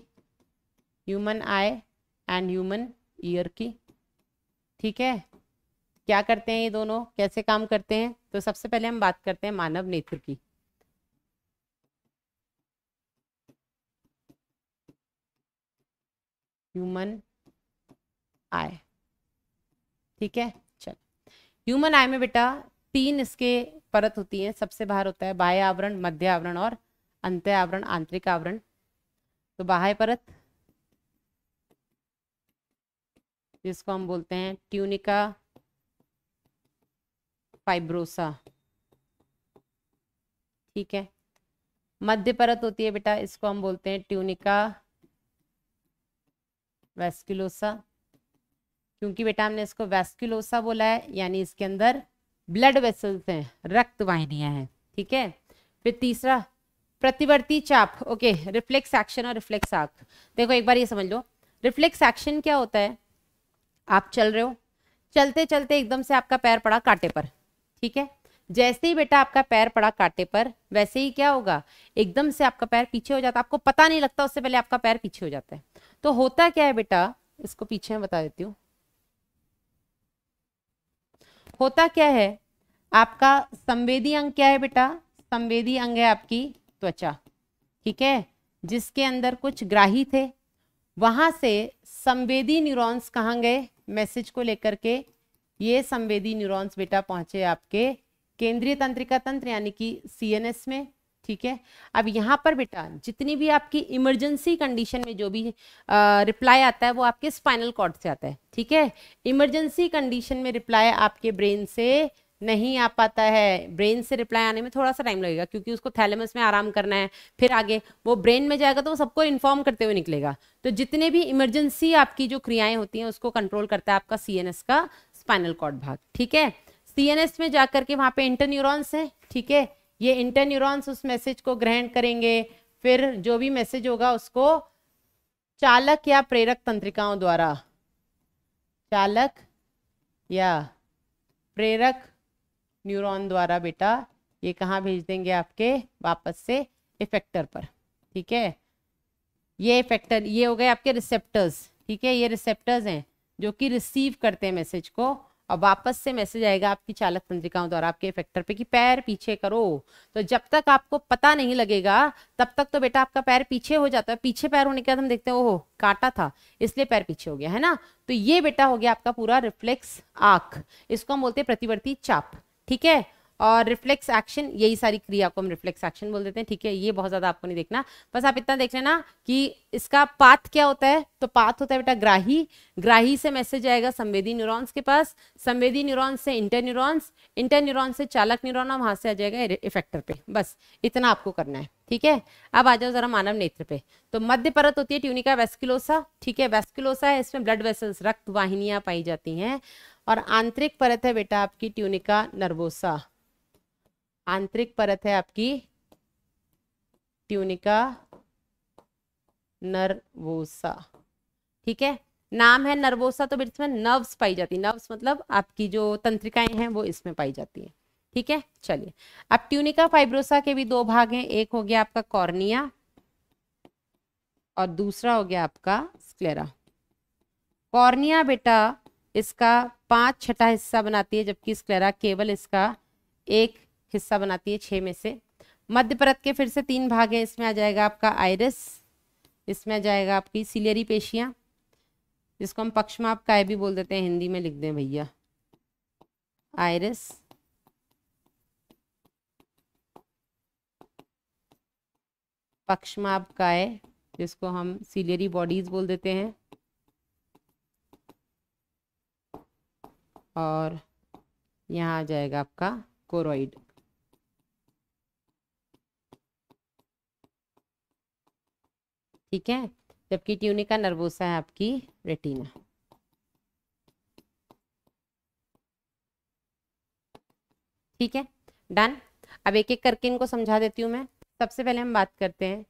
Speaker 1: human eye and human ear की ठीक है क्या करते हैं ये दोनों कैसे काम करते हैं तो सबसे पहले हम बात करते हैं मानव नेत्र की ह्यूमन आई ठीक है चल ह्यूमन आई में बेटा तीन इसके परत होती है सबसे बाहर होता है बाह्य आवरण मध्य आवरण और अंत्य आवरण आंतरिक आवरण तो बाह्य परत जिसको हम बोलते हैं ट्यूनिका फाइब्रोसा ठीक है मध्य परत होती है बेटा इसको हम बोलते हैं ट्यूनिका वेस्क्यूलोसा क्योंकि बेटा हमने इसको वेस्क्यूलोसा बोला है यानी इसके अंदर ब्लड वेसल्स हैं रक्त वाहिनियां हैं ठीक है फिर तीसरा प्रतिवर्ती चाप ओके रिफ्लेक्स एक्शन और रिफ्लेक्स आक देखो एक बार ये समझ लो रिफ्लेक्स एक्शन क्या होता है आप चल रहे हो चलते चलते एकदम से आपका पैर पड़ा कांटे पर ठीक है जैसे ही बेटा आपका पैर पड़ा कांटे पर वैसे ही क्या होगा एकदम से आपका पैर पीछे हो जाता है आपको पता नहीं लगता उससे पहले आपका पैर पीछे हो जाता है तो होता क्या है बेटा इसको पीछे मैं बता देती हूँ होता क्या है आपका संवेदी अंग क्या है बेटा संवेदी अंग है आपकी त्वचा ठीक है जिसके अंदर कुछ ग्राही थे वहां से संवेदी न्यूरॉन्स कहाँ गए मैसेज को लेकर के ये संवेदी न्यूरॉन्स बेटा पहुंचे आपके केंद्रीय तंत्रिका तंत्र यानी कि एस में ठीक है अब यहाँ पर बेटा जितनी भी आपकी इमरजेंसी कंडीशन में जो भी रिप्लाई आता है वो आपके स्पाइनल कॉर्ड से आता है ठीक है इमरजेंसी कंडीशन में रिप्लाई आपके ब्रेन से नहीं आ पाता है ब्रेन से रिप्लाई आने में थोड़ा सा टाइम लगेगा क्योंकि उसको थैलेमस में आराम करना है फिर आगे वो ब्रेन में जाएगा तो वो सबको इन्फॉर्म करते हुए निकलेगा तो जितने भी इमरजेंसी आपकी जो क्रियाएं होती हैं उसको कंट्रोल करता है आपका सीएनएस का स्पाइनल कॉर्ड भाग ठीक है सीएनएस में जाकर के वहां पे इंटर न्यूरोन्स है ठीक है ये इंटर न्यूरोन्स उस मैसेज को ग्रहण करेंगे फिर जो भी मैसेज होगा उसको चालक या प्रेरक तंत्रिकाओं द्वारा चालक या प्रेरक न्यूरॉन द्वारा बेटा ये कहाँ भेज देंगे आपके वापस से इफेक्टर पर ठीक है ये इफेक्टर ये हो गए आपके रिसेप्टर्स ठीक है ये रिसेप्टर्स हैं जो कि रिसीव करते हैं मैसेज को और वापस से मैसेज आएगा आपकी चालक तंत्रिकाओं द्वारा आपके फैक्टर पे कि पैर पीछे करो तो जब तक आपको पता नहीं लगेगा तब तक तो बेटा आपका पैर पीछे हो जाता है पीछे पैर होने के बाद हम देखते हैं ओहो काटा था इसलिए पैर पीछे हो गया है ना तो ये बेटा हो गया आपका पूरा रिफ्लेक्स आंख इसको हम बोलते हैं प्रतिवर्ती चाप ठीक है और रिफ्लेक्स एक्शन यही सारी क्रिया को हम रिफ्लेक्स एक्शन बोल देते हैं ठीक है ये बहुत ज़्यादा आपको नहीं देखना बस आप इतना देख लेना कि इसका पाथ क्या होता है तो पाथ होता है बेटा ग्राही ग्राही से मैसेज आएगा संवेदी न्यूरॉन्स के पास संवेदी न्यूरॉन्स से इंटर न्यूरॉन्स इंटर न्यूरॉन्स से चालक न्यूरोन और वहाँ से आ जाएगा इफेक्टर पे बस इतना आपको करना है ठीक है अब आ जाओ जरा मानव नेत्र पे तो मध्य परत होती है ट्यूनिका वेस्किलोसा ठीक है वेस्किलोसा है इसमें ब्लड वेसल्स रक्त वाहिनियां पाई जाती हैं और आंतरिक परत है बेटा आपकी ट्यूनिका नर्वोसा आंतरिक परत है आपकी ट्यूनिका नर्वोसा ठीक है नाम है नर्वोसा तो इसमें नर्व्स पाई जाती है नर्व्स मतलब आपकी जो तंत्रिकाएं हैं वो इसमें पाई जाती है ठीक है चलिए अब ट्यूनिका फाइब्रोसा के भी दो भाग हैं एक हो गया आपका कॉर्निया और दूसरा हो गया आपका स्क्लेरा कॉर्निया बेटा इसका पांच छठा हिस्सा बनाती है जबकि स्क्लेरा केवल इसका एक हिस्सा बनाती है छः में से मध्य परत के फिर से तीन भाग हैं इसमें आ जाएगा आपका आयरस इसमें आ जाएगा आपकी सिलियरी पेशियाँ जिसको हम पक्षमाप काय भी बोल देते हैं हिंदी में लिख दें भैया आयरस पक्षमाप काय जिसको हम सीलियरी बॉडीज बोल देते हैं और यहाँ आ जाएगा आपका कोरोइड ठीक है जबकि ट्यूनिका नर्वोसा है आपकी रेटिना ठीक है डन अब एक एक करके इनको समझा देती हूँ मैं सबसे पहले हम बात करते हैं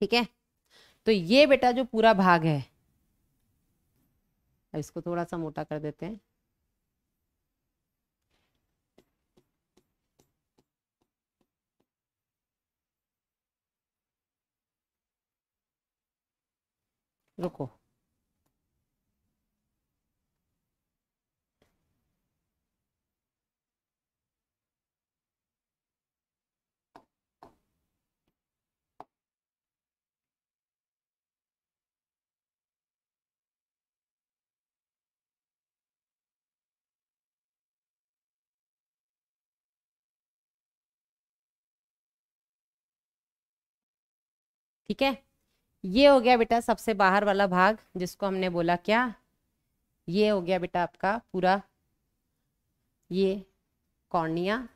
Speaker 1: ठीक है तो ये बेटा जो पूरा भाग है अब इसको थोड़ा सा मोटा कर देते हैं रुको ठीक है ये हो गया बेटा सबसे बाहर वाला भाग जिसको हमने बोला क्या ये हो गया बेटा आपका पूरा ये कॉर्निया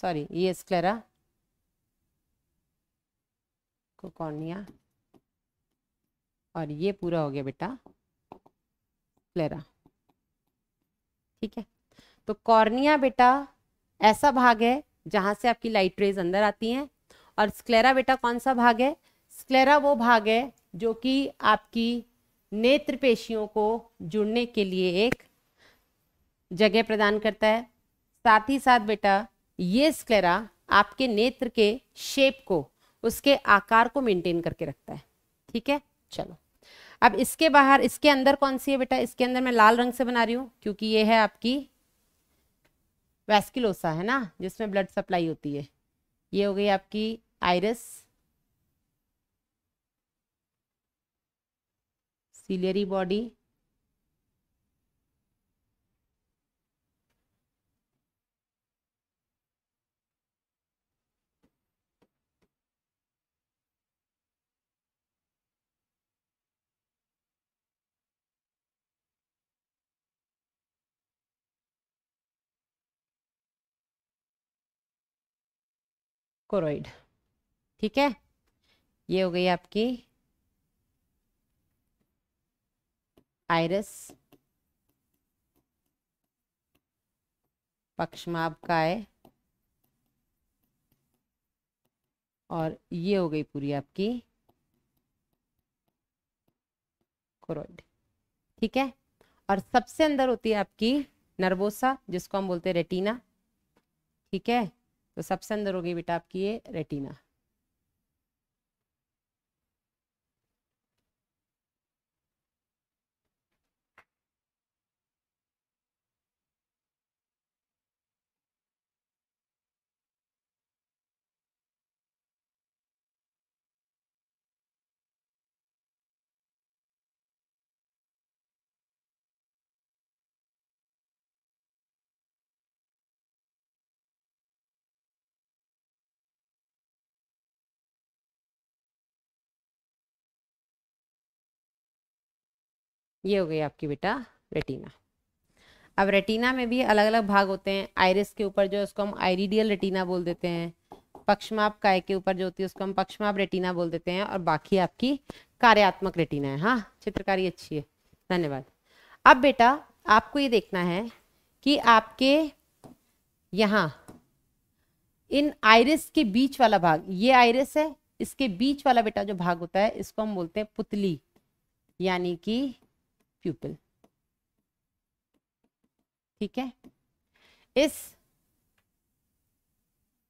Speaker 1: सॉरी ये स्क्लेरा को कॉर्निया और ये पूरा हो गया बेटा स्क्लेरा ठीक है तो कॉर्निया बेटा ऐसा भाग है जहां से आपकी लाइट रेज अंदर आती हैं और स्क्लेरा बेटा कौन सा भाग है स्क्लेरा वो भाग है जो कि आपकी नेत्र पेशियों को जुड़ने के लिए एक जगह प्रदान करता है साथ ही साथ बेटा ये स्क्लेरा आपके नेत्र के शेप को उसके आकार को मेंटेन करके रखता है ठीक है चलो अब इसके बाहर इसके अंदर कौन सी है बेटा इसके अंदर मैं लाल रंग से बना रही हूँ क्योंकि ये है आपकी वैस्किलोसा है ना जिसमें ब्लड सप्लाई होती है ये हो गई आपकी आयरस सिलियरी बॉडी कोरोइड ठीक है ये हो गई आपकी आयरस पक्षमाप काय और ये हो गई पूरी आपकी कोरोइड ठीक है और सबसे अंदर होती है आपकी नर्वोसा जिसको हम बोलते हैं रेटिना ठीक है तो सबसे अंदर होगी बेटा आपकी ये रेटिना ये हो गई आपकी बेटा रेटिना अब रेटिना में भी अलग अलग भाग होते हैं आयरिस के ऊपर जो है उसको हम आयरिडियल रेटिना बोल देते हैं पक्षमाप काय के ऊपर जो होती है उसको हम पक्षमाप रेटिना बोल देते हैं और बाकी आपकी कार्यात्मक रेटिना है हाँ चित्रकारी अच्छी है धन्यवाद अब बेटा आपको ये देखना है कि आपके यहाँ इन आयरिस के बीच वाला भाग ये आयरिस है इसके बीच वाला बेटा जो भाग होता है इसको हम बोलते हैं पुतली यानी कि प्यूपिल ठीक है इस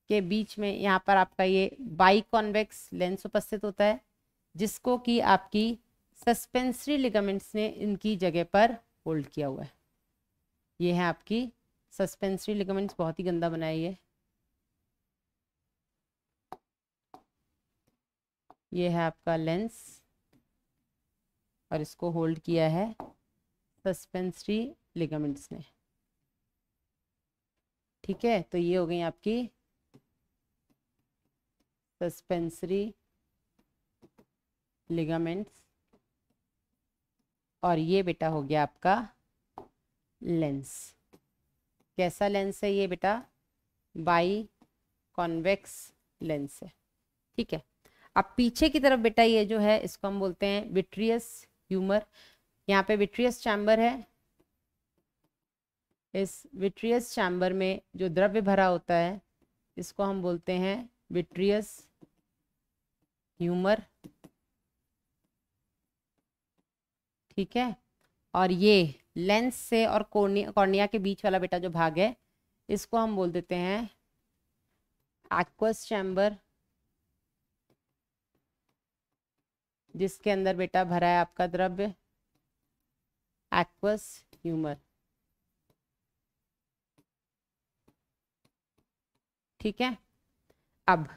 Speaker 1: के बीच में यहाँ पर आपका ये बाई कॉन्वेक्स लेंस उपस्थित होता है जिसको कि आपकी सस्पेंसरी लिगामेंट्स ने इनकी जगह पर होल्ड किया हुआ है ये है आपकी सस्पेंसरी लिगामेंट्स बहुत ही गंदा बनाई है ये है आपका लेंस और इसको होल्ड किया है सस्पेंसरी लिगामेंट्स ने ठीक है तो ये हो गई आपकी सस्पेंसरी लिगामेंट्स और ये बेटा हो गया आपका लेंस कैसा लेंस है ये बेटा बाई कॉन्वेक्स लेंस है ठीक है अब पीछे की तरफ बेटा ये जो है इसको हम बोलते हैं विट्रियस ह्यूमर यहाँ पे विट्रियस चैम्बर है इस विट्रियस चैम्बर में जो द्रव्य भरा होता है इसको हम बोलते हैं विट्रियस ह्यूमर ठीक है और ये लेंस से और कॉर्निया कॉर्निया के बीच वाला बेटा जो भाग है इसको हम बोल देते हैं एक्वस चैम्बर जिसके अंदर बेटा भरा है आपका द्रव्य एक्वस ह्यूमर ठीक है अब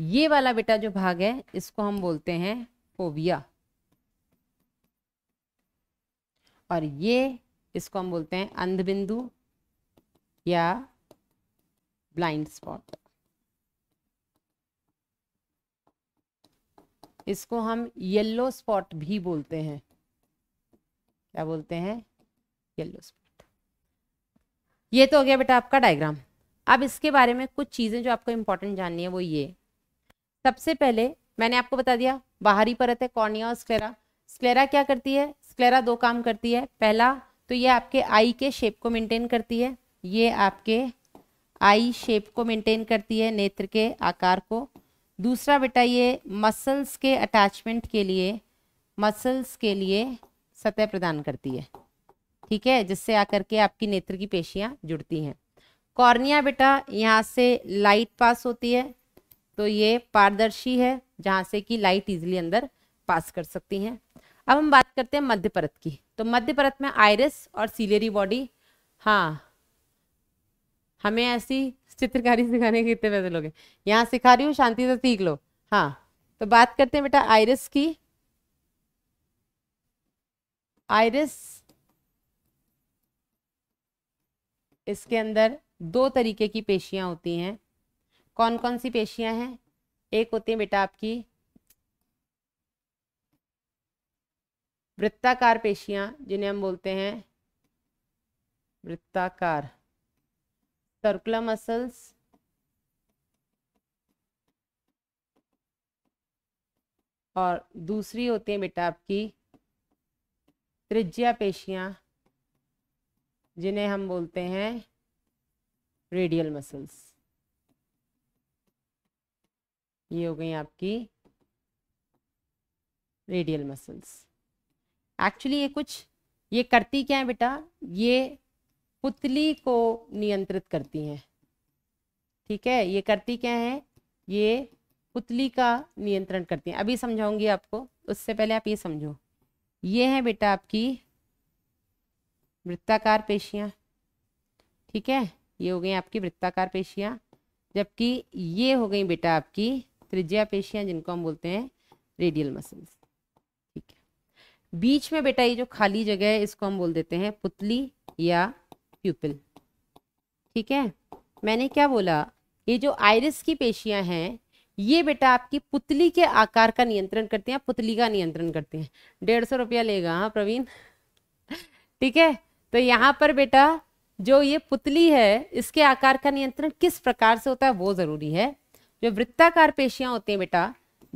Speaker 1: ये वाला बेटा जो भाग है इसको हम बोलते हैं फोविया और ये इसको हम बोलते हैं अंधबिंदु या ब्लाइंड स्पॉट इसको हम येलो स्पॉट भी बोलते हैं क्या बोलते हैं येलो स्पॉट ये तो हो गया बेटा आपका डायग्राम अब इसके बारे में कुछ चीज़ें जो आपको इंपॉर्टेंट जाननी है वो ये सबसे पहले मैंने आपको बता दिया बाहरी परत है कॉर्निया और स्क्लेरा स्क्लेरा क्या करती है स्क्लेरा दो काम करती है पहला तो ये आपके आई के शेप को मेंटेन करती है ये आपके आई शेप को मेंटेन करती है नेत्र के आकार को दूसरा बेटा ये मसल्स के अटैचमेंट के लिए मसल्स के लिए सतह प्रदान करती है ठीक है जिससे आकर के आपकी नेत्र की पेशियां जुड़ती हैं कॉर्निया बेटा यहाँ से लाइट पास होती है तो ये पारदर्शी है जहाँ से कि लाइट इजिली अंदर पास कर सकती हैं अब हम बात करते हैं मध्य परत की तो मध्य परत में आयरस और सीलेरी बॉडी हाँ हमें ऐसी चित्रकारी सिखाने के कितने पैसे लोगे यहाँ सिखा रही हूँ शांति से सीख लो हाँ तो बात करते हैं बेटा आयरस की आयरस इसके अंदर दो तरीके की पेशियां होती हैं कौन कौन सी पेशियां हैं एक होती है बेटा आपकी वृत्ताकार पेशियां जिन्हें हम बोलते हैं वृत्ताकार सर्कुलर मसल्स और दूसरी होती है बेटा आपकी त्रिज्या पेशियां जिन्हें हम बोलते हैं रेडियल मसल्स ये हो गई आपकी रेडियल मसल्स एक्चुअली ये कुछ ये करती क्या है बेटा ये पुतली को नियंत्रित करती हैं ठीक है ये करती क्या है ये पुतली का नियंत्रण करती हैं अभी समझाऊंगी आपको उससे पहले आप ये समझो ये है बेटा आपकी वृत्ताकार पेशियाँ ठीक है ये हो गई आपकी वृत्ताकार पेशियाँ जबकि ये हो गई बेटा आपकी त्रिज्या पेशियाँ जिनको हम बोलते हैं रेडियल मसल्स ठीक है बीच में बेटा ये जो खाली जगह है इसको हम बोल देते हैं पुतली या प्यूपिल ठीक है मैंने क्या बोला ये जो आयरिस की पेशियां हैं ये बेटा आपकी पुतली के आकार का नियंत्रण करते हैं पुतली का नियंत्रण करते हैं डेढ़ सौ रुपया लेगा हाँ प्रवीण ठीक है तो यहाँ पर बेटा जो ये पुतली है इसके आकार का नियंत्रण किस प्रकार से होता है वो जरूरी है जो वृत्ताकार पेशियां होती हैं बेटा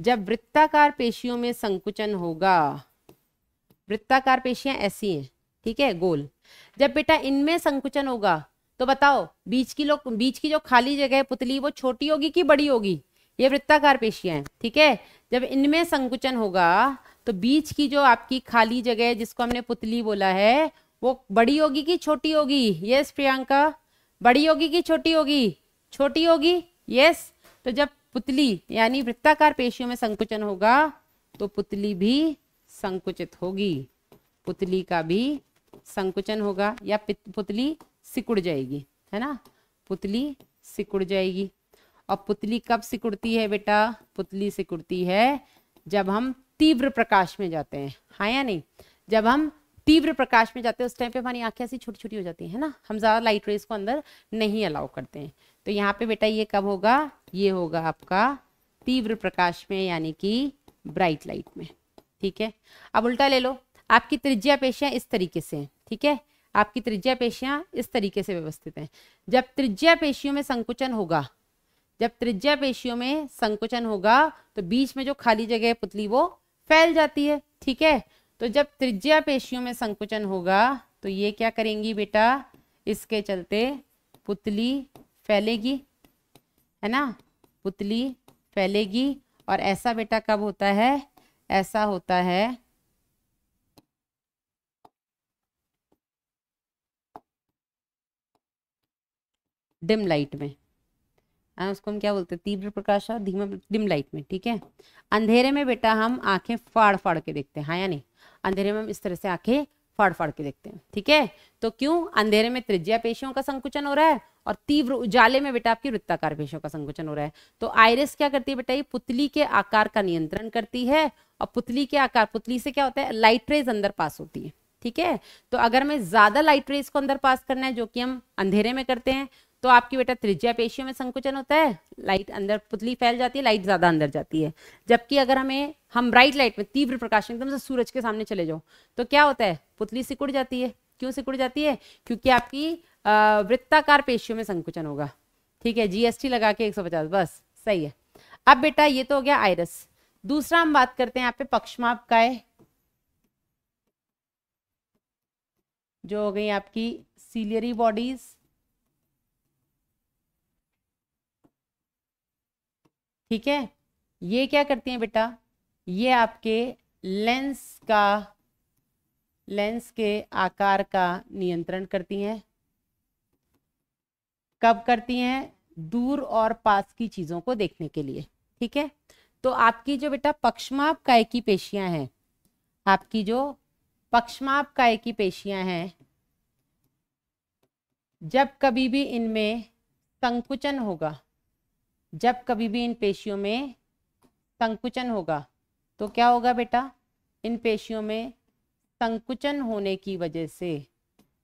Speaker 1: जब वृत्ताकार पेशियों में संकुचन होगा वृत्ताकार पेशियां ऐसी हैं ठीक है गोल जब बेटा इनमें संकुचन होगा तो बताओ बीच की लोग बीच की जो खाली जगह है पुतली वो छोटी होगी कि बड़ी होगी ये वृत्ताकार पेशियां हैं ठीक है जब इनमें संकुचन होगा तो बीच की जो आपकी खाली जगह है जिसको हमने पुतली बोला है वो बड़ी होगी कि छोटी होगी यस प्रियंका बड़ी होगी कि छोटी होगी छोटी होगी यस तो जब पुतली यानी वृत्ताकार पेशियों में संकुचन होगा तो पुतली भी संकुचित होगी पुतली का भी संकुचन होगा या पुतली सिकुड़ जाएगी है ना पुतली सिकुड़ जाएगी और पुतली कब सिकुड़ती है बेटा पुतली सिकुड़ती है जब हम तीव्र प्रकाश में जाते हैं हा या नहीं जब हम तीव्र प्रकाश में जाते हैं उस टाइम पे हमारी आंखें ऐसी छोटी छोटी हो जाती है ना हम ज़्यादा लाइट रेस को अंदर नहीं अलाउ करते हैं तो यहाँ पे बेटा ये कब होगा ये होगा आपका तीव्र प्रकाश में यानी कि ब्राइट लाइट में ठीक है अब उल्टा ले लो आपकी त्रिज्या पेशियाँ इस तरीके से हैं ठीक है आपकी त्रिज्या पेशियाँ इस तरीके से व्यवस्थित हैं जब त्रिज्या पेशियों में संकुचन होगा जब त्रिज्या पेशियों में संकुचन होगा तो बीच में जो खाली जगह है पुतली वो फैल जाती है ठीक है तो जब त्रिज्या पेशियों में संकुचन होगा तो ये क्या करेंगी बेटा इसके चलते पुतली फैलेगी है ना पुतली फैलेगी और ऐसा बेटा कब होता है ऐसा होता है डिम लाइट में आ, उसको हम क्या बोलते हैं तीव्र प्रकाश और धीमा डिम लाइट में ठीक है अंधेरे में बेटा हम आंखें फाड़ फाड़ के देखते हैं हाँ या नहीं अंधेरे में हम इस तरह से आंखें फाड़ फाड़ के देखते हैं ठीक है तो क्यों अंधेरे में त्रिज्या पेशियों का संकुचन हो रहा है और तीव्र उजाले में बेटा आपकी वृत्ताकार पेशियों का संकुचन हो रहा है तो आयरस क्या करती है बेटा ये पुतली के आकार का नियंत्रण करती है और पुतली के आकार पुतली से क्या होता है लाइट रेज अंदर पास होती है ठीक है तो अगर मैं ज्यादा लाइट रेज को अंदर पास करना है जो कि हम अंधेरे में करते हैं तो आपकी बेटा त्रिज्या पेशियों में संकुचन होता है लाइट अंदर पुतली फैल जाती है लाइट ज़्यादा अंदर जाती है जबकि अगर हमें हम ब्राइट लाइट में तीव्र प्रकाश एकदम से सूरज के सामने चले जाओ तो क्या होता है पुतली सिकुड़ जाती है क्यों सिकुड़ जाती है क्योंकि आपकी वृत्ताकार पेशियों में संकुचन होगा ठीक है जीएसटी लगा के एक बस सही है अब बेटा ये तो हो गया आयरस दूसरा हम बात करते हैं आप पे पक्षमाप है जो हो गई आपकी सीलियरी बॉडीज ठीक है ये क्या करती हैं बेटा ये आपके लेंस का लेंस के आकार का नियंत्रण करती हैं कब करती हैं दूर और पास की चीज़ों को देखने के लिए ठीक है तो आपकी जो बेटा पक्षमाप काय की पेशियां हैं आपकी जो पक्षमाप काय की पेशियां हैं जब कभी भी इनमें संकुचन होगा जब कभी भी इन पेशियों में संकुचन होगा तो क्या होगा बेटा इन पेशियों में संकुचन होने की वजह से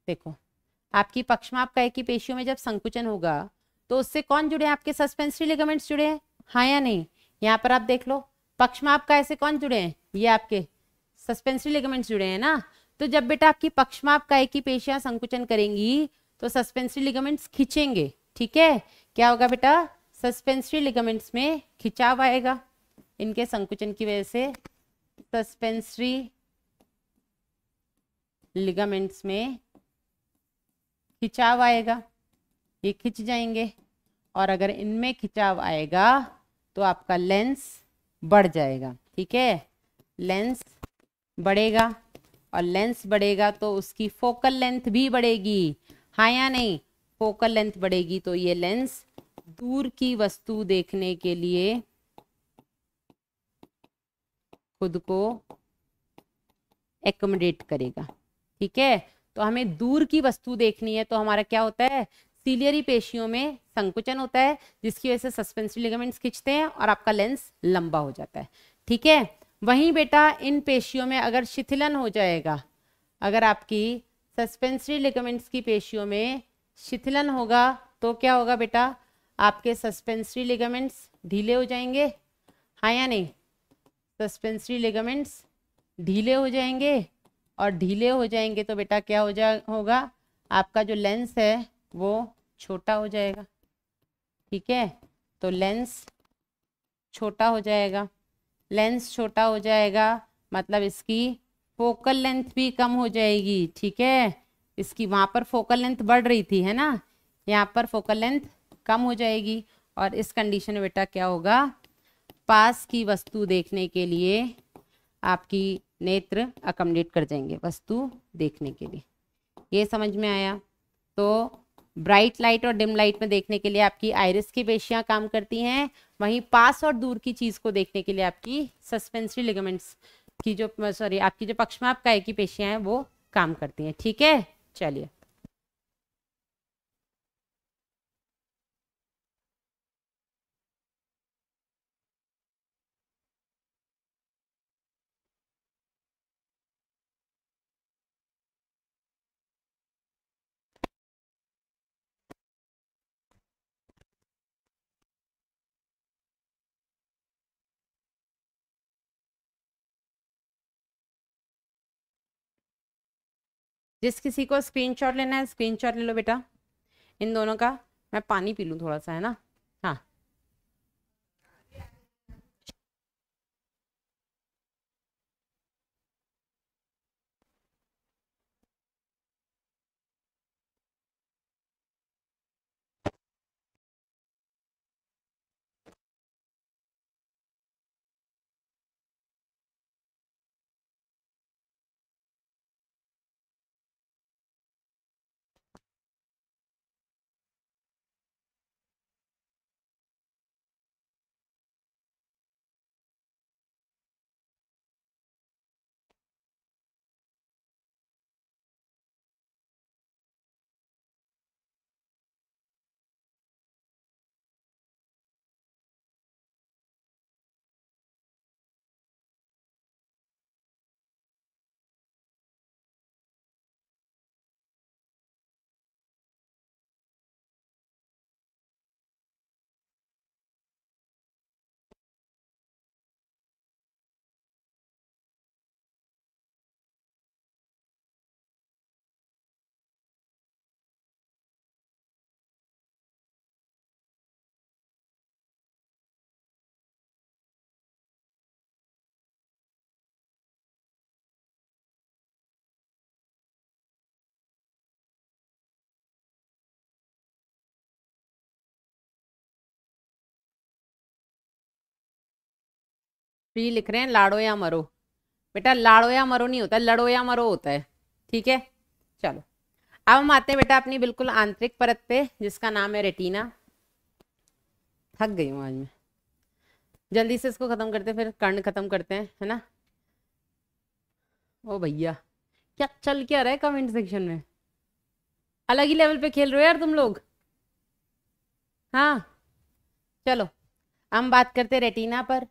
Speaker 1: देखो आपकी पक्षमाप काय की पेशियों में जब संकुचन होगा तो उससे कौन जुड़े आपके सस्पेंसरी लिगामेंट्स जुड़े हैं हाँ या नहीं यहाँ पर आप देख लो पक्षमाप का से कौन जुड़े हैं ये आपके सस्पेंसरी लिगामेंट्स जुड़े हैं ना तो जब बेटा आपकी पक्षमाप काय की पेशियां संकुचन करेंगी तो सस्पेंसरी लिगामेंट्स खींचेंगे ठीक है क्या होगा बेटा सस्पेंसरी लिगामेंट्स में खिंचाव आएगा इनके संकुचन की वजह से सस्पेंसरी लिगामेंट्स में खिंचाव आएगा ये खिंच जाएंगे और अगर इनमें खिंचाव आएगा तो आपका लेंस बढ़ जाएगा ठीक है लेंस बढ़ेगा और लेंस बढ़ेगा तो उसकी फोकल लेंथ भी बढ़ेगी हाँ या नहीं फोकल लेंथ बढ़ेगी तो ये लेंस दूर की वस्तु देखने के लिए खुद को एकोमोडेट करेगा ठीक है तो हमें दूर की वस्तु देखनी है तो हमारा क्या होता है सीलियरी पेशियों में संकुचन होता है जिसकी वजह से सस्पेंसरी लिगामेंट्स खींचते हैं और आपका लेंस लंबा हो जाता है ठीक है वहीं बेटा इन पेशियों में अगर शिथिलन हो जाएगा अगर आपकी सस्पेंसरी लिगामेंट्स की पेशियों में शिथिलन होगा तो क्या होगा बेटा आपके सस्पेंसरी लेगामेंट्स ढीले हो जाएंगे हाँ या नहीं सस्पेंसरी लेगामेंट्स ढीले हो जाएंगे और ढीले हो जाएंगे तो बेटा क्या हो जा होगा आपका जो लेंस है वो छोटा हो जाएगा ठीक है तो लेंस छोटा हो जाएगा लेंस छोटा हो जाएगा मतलब इसकी फोकल लेंथ भी कम हो जाएगी ठीक है इसकी वहाँ पर फोकल लेंथ बढ़ रही थी है ना यहाँ पर फोकल लेंथ कम हो जाएगी और इस कंडीशन में बेटा क्या होगा पास की वस्तु देखने के लिए आपकी नेत्र अकोमोडेट कर जाएंगे वस्तु देखने के लिए ये समझ में आया तो ब्राइट लाइट और डिम लाइट में देखने के लिए आपकी आयरस की पेशियाँ काम करती हैं वहीं पास और दूर की चीज़ को देखने के लिए आपकी सस्पेंसरी लिगामेंट्स की जो सॉरी आपकी जो पक्षमाप काय की पेशियाँ हैं वो काम करती हैं ठीक है चलिए जिस किसी को स्क्रीनशॉट लेना है स्क्रीनशॉट ले लो बेटा इन दोनों का मैं पानी पी लूँ थोड़ा सा है ना फ्री तो लिख रहे हैं लाड़ो या मरो बेटा लाड़ो या मरो नहीं होता लड़ो या मरो होता है ठीक है चलो अब हम आते हैं बेटा अपनी बिल्कुल आंतरिक परत पे जिसका नाम है रेटिना थक गई हूँ आज मैं जल्दी से इसको ख़त्म करते हैं फिर कर्ण ख़त्म करते हैं है ना ओ भैया क्या चल क्या रहा है कमेंट सेक्शन में अलग ही लेवल पे खेल रहे हो यार तुम लोग हाँ चलो हम बात करते रेटिना पर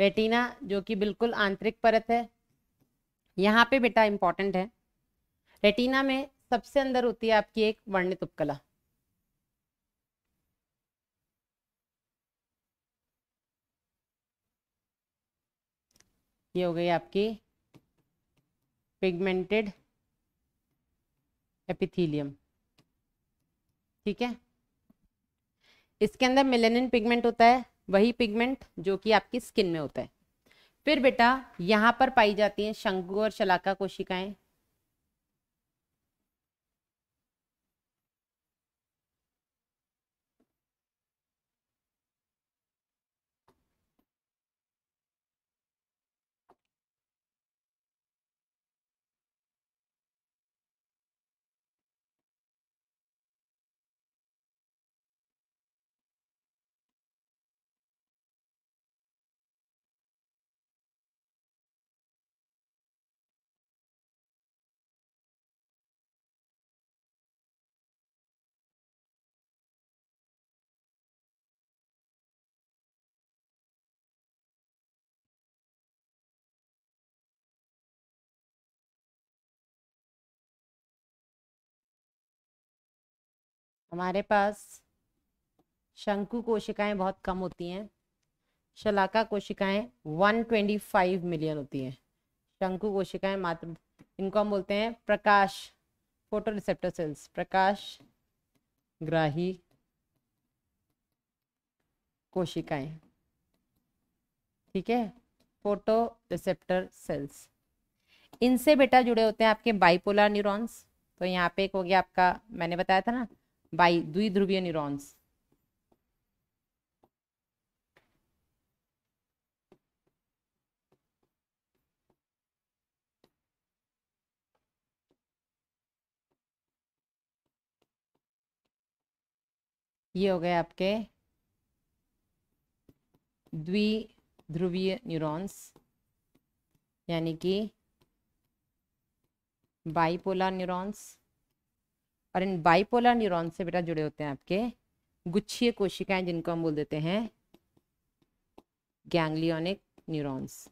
Speaker 1: रेटिना जो कि बिल्कुल आंतरिक परत है यहाँ पे बेटा इंपॉर्टेंट है रेटिना में सबसे अंदर होती है आपकी एक वर्णित उपकला ये हो गई आपकी पिगमेंटेड एपिथीलियम ठीक है इसके अंदर मिलेनिन पिगमेंट होता है वही पिगमेंट जो कि आपकी स्किन में होता है फिर बेटा यहाँ पर पाई जाती हैं शंकु और शलाका कोशिकाएं हमारे पास शंकु कोशिकाएं बहुत कम होती हैं शलाका कोशिकाएं 125 मिलियन होती हैं शंकु कोशिकाएं मात्र इनको हम बोलते हैं प्रकाश फोटो रिसेप्टर सेल्स प्रकाश ग्राही कोशिकाएं ठीक है फोटो रिसेप्टर सेल्स इनसे बेटा जुड़े होते हैं आपके बाइपोलर न्यूरॉन्स तो यहाँ पे एक हो गया आपका मैंने बताया था ना by द्विध्रुवीय neurons. ये हो गए आपके द्विध्रुवीय न्यूरॉन्स यानी कि बाइपोलर न्यूरॉन्स और इन बाइपोलर न्यूरॉन से बेटा जुड़े होते हैं आपके गुच्छीय कोशिकाएं जिनको हम बोल देते हैं गैंग्लियोनिक न्यूरॉन्स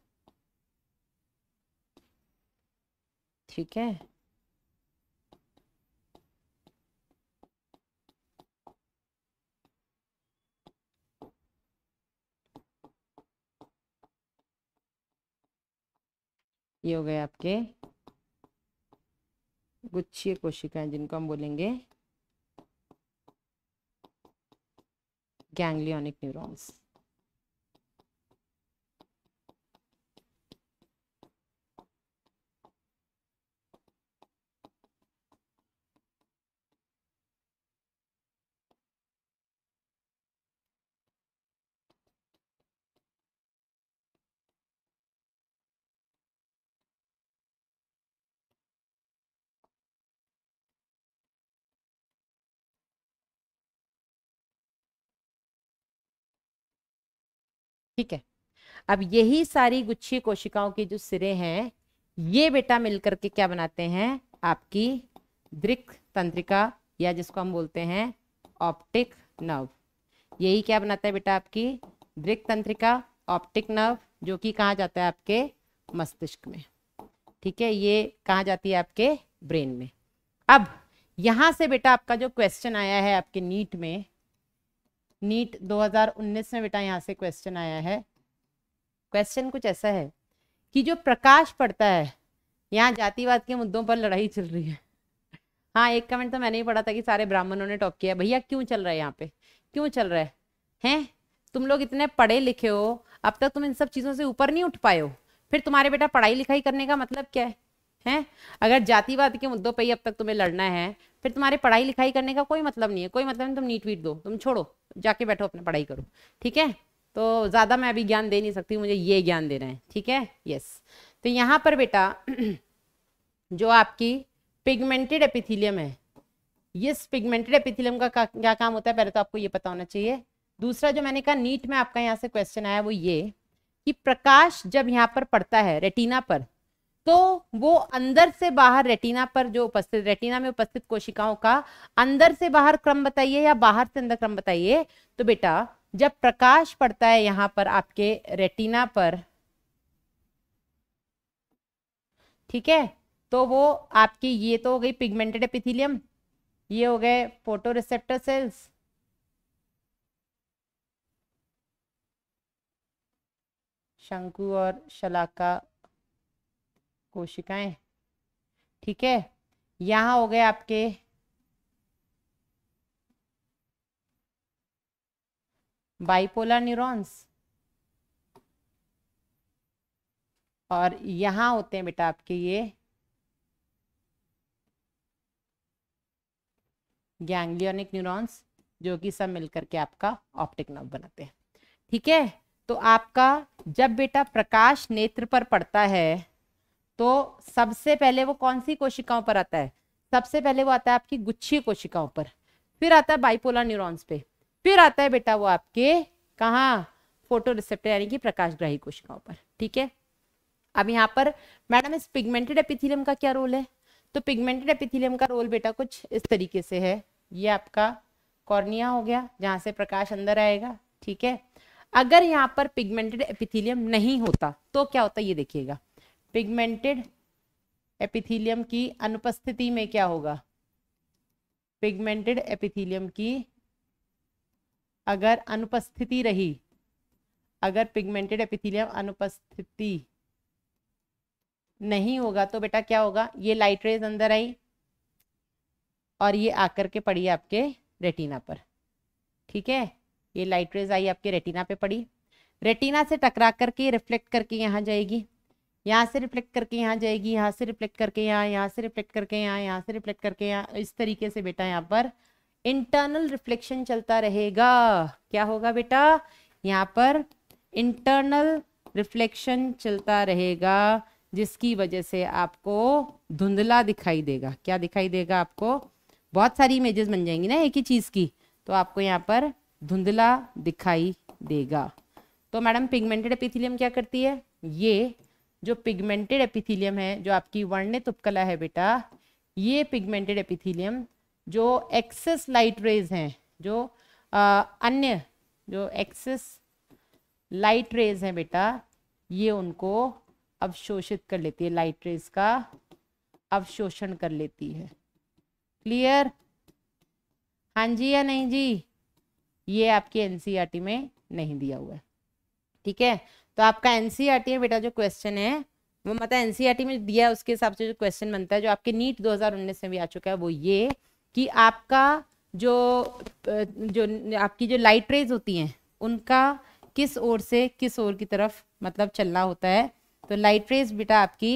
Speaker 1: ठीक है ये हो गए आपके गुच्छीय कोशिकाएं जिनको हम बोलेंगे गैंग्लियोनिक न्यूरॉन्स ठीक है अब यही सारी गुच्छी कोशिकाओं के जो सिरे हैं ये बेटा मिलकर के क्या बनाते हैं आपकी दृक तंत्रिका या जिसको हम बोलते हैं ऑप्टिक नर्व यही क्या बनाता है बेटा आपकी दृक तंत्रिका ऑप्टिक नर्व जो कि कहाँ जाता है आपके मस्तिष्क में ठीक है ये कहाँ जाती है आपके ब्रेन में अब यहां से बेटा आपका जो क्वेश्चन आया है आपके नीट में नीट 2019 में बेटा यहाँ से क्वेश्चन आया है क्वेश्चन कुछ ऐसा है कि जो प्रकाश पड़ता है यहाँ जातिवाद के मुद्दों पर लड़ाई चल रही है हाँ एक कमेंट तो मैंने ही पढ़ा था कि सारे ब्राह्मणों ने टॉप किया भैया क्यों चल रहा है यहाँ पे क्यों चल रहा है हैं तुम लोग इतने पढ़े लिखे हो अब तक तुम इन सब चीज़ों से ऊपर नहीं उठ पाए हो फिर तुम्हारे बेटा पढ़ाई लिखाई करने का मतलब क्या है हैं अगर जातिवाद के मुद्दों पर ही अब तक तुम्हें लड़ना है फिर तुम्हारे पढ़ाई लिखाई करने का कोई मतलब नहीं है कोई मतलब नहीं तुम नीट वीट दो तुम छोड़ो जाके बैठो अपना पढ़ाई करो ठीक है तो ज़्यादा मैं अभी ज्ञान दे नहीं सकती मुझे ये ज्ञान रहे हैं ठीक है यस तो यहाँ पर बेटा [CLEARS THROAT] जो आपकी पिगमेंटेड एपिथिलियम है यस पिगमेंटेड एपिथिलियम का क्या काम होता है पहले तो आपको ये पता होना चाहिए दूसरा जो मैंने कहा नीट में आपका यहाँ से क्वेश्चन आया वो ये कि प्रकाश जब यहाँ पर पड़ता है रेटिना पर तो वो अंदर से बाहर रेटिना पर जो उपस्थित रेटिना में उपस्थित कोशिकाओं का अंदर से बाहर क्रम बताइए या बाहर से अंदर क्रम बताइए तो बेटा जब प्रकाश पड़ता है यहां पर आपके रेटिना पर ठीक है तो वो आपकी ये तो हो गई पिगमेंटेड एपिथीलियम ये हो गए फोटो रिसेप्टर सेल्स शंकु और शलाका कोशिकाएं ठीक है यहां हो गए आपके बाइपोलर न्यूरॉन्स और यहां होते हैं बेटा आपके ये गैंग्लियोनिक न्यूरॉन्स जो कि सब मिलकर के आपका ऑप्टिक नर्व बनाते हैं ठीक है तो आपका जब बेटा प्रकाश नेत्र पर पड़ता है तो सबसे पहले वो कौन सी कोशिकाओं पर आता है सबसे पहले वो आता है आपकी गुच्छी कोशिकाओं पर फिर आता है बाइपोलर न्यूरॉन्स पे फिर आता है बेटा वो आपके कहा फोटो रिसेप्टर यानी कि प्रकाशग्राही कोशिकाओं पर ठीक है अब यहाँ पर मैडम इस पिगमेंटेड एपिथिलियम का क्या रोल है तो पिगमेंटेड एपिथिलियम का रोल बेटा कुछ इस तरीके से है ये आपका कॉर्निया हो गया जहां से प्रकाश अंदर आएगा ठीक है अगर यहाँ पर पिगमेंटेड एपिथिलियम नहीं होता तो क्या होता ये देखिएगा पिगमेंटेड एपिथीलियम की अनुपस्थिति में क्या होगा पिगमेंटेड एपिथीलियम की अगर अनुपस्थिति रही अगर पिगमेंटेड एपिथीलियम अनुपस्थिति नहीं होगा तो बेटा क्या होगा ये लाइट रेज अंदर आई और ये आकर के पड़ी आपके रेटिना पर ठीक है ये लाइट रेज आई आपके रेटिना पे पड़ी रेटिना से टकरा करके रिफ्लेक्ट करके यहाँ जाएगी यहाँ से रिफ्लेक्ट करके यहाँ जाएगी यहाँ से रिफ्लेक्ट करके यहाँ यहाँ से रिफ्लेक्ट करके यहाँ यहाँ से रिफ्लेक्ट करके यहाँ इस तरीके से बेटा यहाँ पर इंटरनल रिफ्लेक्शन चलता रहेगा क्या होगा बेटा यहाँ पर इंटरनल रिफ्लेक्शन चलता रहेगा जिसकी वजह से आपको धुंधला दिखाई देगा क्या दिखाई देगा आपको बहुत सारी इमेजेस बन जाएंगी ना एक ही चीज़ की तो आपको यहाँ पर धुंधला दिखाई देगा तो मैडम पिगमेंटेड एपिथिलियम क्या करती है ये जो पिगमेंटेड एपिथीलियम है जो आपकी वर्णित उपकला है बेटा ये पिगमेंटेड एपिथीलियम जो एक्सेस लाइट रेज हैं जो आ, अन्य जो एक्सेस लाइट रेज हैं बेटा ये उनको अवशोषित कर लेती है लाइट रेज का अवशोषण कर लेती है क्लियर हाँ जी या नहीं जी ये आपके एनसीईआरटी e में नहीं दिया हुआ है ठीक है तो आपका एनसीईआरटी e में बेटा जो क्वेश्चन है वो मतलब एनसीईआरटी e में दिया है उसके हिसाब से जो क्वेश्चन बनता है जो आपके नीट 2019 में भी आ चुका है वो ये कि आपका जो जो आपकी जो लाइट रेज होती हैं उनका किस ओर से किस ओर की तरफ मतलब चलना होता है तो लाइट रेज बेटा आपकी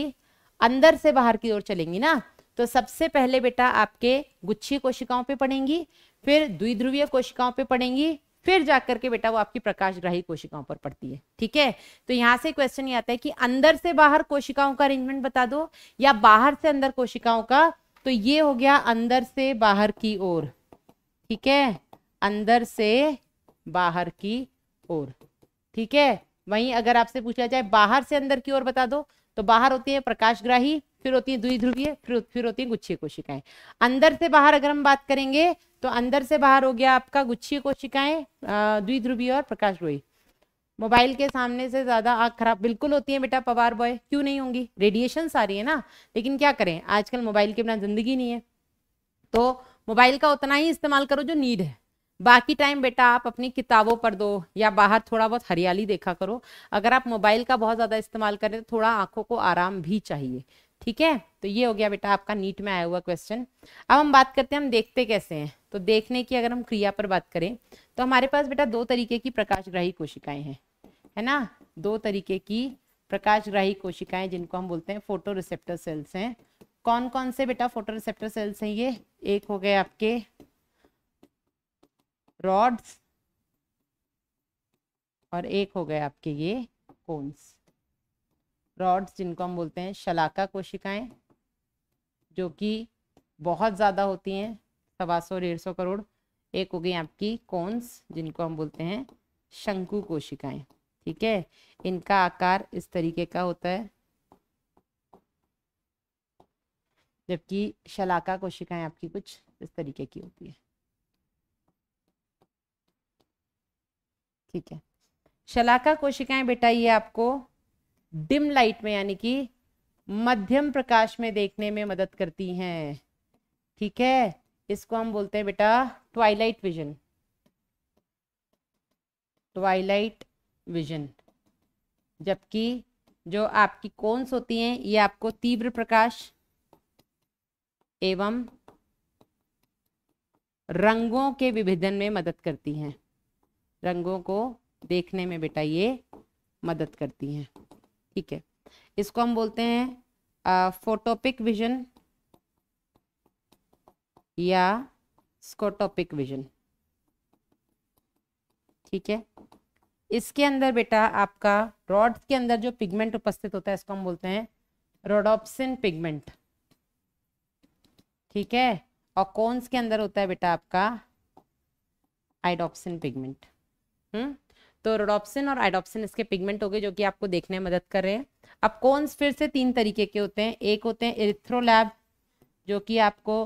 Speaker 1: अंदर से बाहर की ओर चलेंगी ना तो सबसे पहले बेटा आपके गुच्छी कोशिकाओं पे पड़ेंगी फिर द्विध्रुवीय कोशिकाओं पे पड़ेंगी फिर जाकर के बेटा वो आपकी प्रकाश ग्राही कोशिकाओं पर पड़ती है ठीक है तो यहाँ से क्वेश्चन ये आता है कि अंदर से बाहर कोशिकाओं का अरेंजमेंट बता दो या बाहर से अंदर कोशिकाओं का तो ये हो गया अंदर से बाहर की ओर ठीक है अंदर से बाहर की ओर ठीक है वहीं अगर आपसे पूछा जाए बाहर से अंदर की ओर बता दो तो बाहर होती है प्रकाशग्राही फिर होती है दुई ध्रुवीय फिर फिर होती है गुच्छी कोशिकाएं अंदर से बाहर अगर हम बात करेंगे तो अंदर से बाहर हो गया आपका गुच्छी कोशिकाएं द्वि ध्रुवीय और प्रकाश रोई मोबाइल के सामने से ज्यादा आग खराब बिल्कुल होती है बेटा पवार बॉय क्यों नहीं होंगी रेडिएशन आ रही है ना लेकिन क्या करें आजकल मोबाइल के बिना जिंदगी नहीं है तो मोबाइल का उतना ही इस्तेमाल करो जो नीड है बाकी टाइम बेटा आप अपनी किताबों पर दो या बाहर थोड़ा बहुत हरियाली देखा करो अगर आप मोबाइल का बहुत ज़्यादा इस्तेमाल करें तो थोड़ा आंखों को आराम भी चाहिए ठीक है तो ये हो गया बेटा आपका नीट में आया हुआ क्वेश्चन अब हम बात करते हैं हम देखते कैसे हैं तो देखने की अगर हम क्रिया पर बात करें तो हमारे पास बेटा दो तरीके की प्रकाशग्राही कोशिकाएं हैं है ना दो तरीके की प्रकाशग्राही कोशिकाएं जिनको हम बोलते हैं फोटो रिसेप्टर सेल्स हैं कौन कौन से बेटा फोटो रिसेप्टर सेल्स हैं ये एक हो गए आपके रॉड्स और एक हो गए आपके ये कोन्स रॉड्स जिनको हम बोलते हैं शलाका कोशिकाएं जो कि बहुत ज़्यादा होती हैं सवा सौ डेढ़ सौ करोड़ एक हो गई आपकी कौनस जिनको हम बोलते हैं शंकु कोशिकाएं ठीक है इनका आकार इस तरीके का होता है जबकि शलाका कोशिकाएं आपकी कुछ इस तरीके की होती है ठीक है शलाका कोशिकाएं बेटा ये आपको डिम लाइट में यानी कि मध्यम प्रकाश में देखने में मदद करती हैं ठीक है इसको हम बोलते हैं बेटा ट्वाइलाइट विजन ट्वाइलाइट विजन जबकि जो आपकी कोन्स होती हैं ये आपको तीव्र प्रकाश एवं रंगों के विभेदन में मदद करती हैं रंगों को देखने में बेटा ये मदद करती हैं ठीक है इसको हम बोलते हैं फोटोपिक विजन या स्कोटोपिक विजन ठीक है इसके अंदर बेटा आपका रॉड के अंदर जो पिगमेंट उपस्थित होता है इसको हम बोलते हैं रोडोप्सिन पिगमेंट ठीक है और कौन के अंदर होता है बेटा आपका आइडोप्सिन पिगमेंट हम्म तो रोडोप्सिन और आइडोप्सिन इसके पिगमेंट हो गए जो कि आपको देखने में मदद कर रहे हैं अब कौन फिर से तीन तरीके के होते हैं एक होते हैं इरिथ्रोलैब जो कि आपको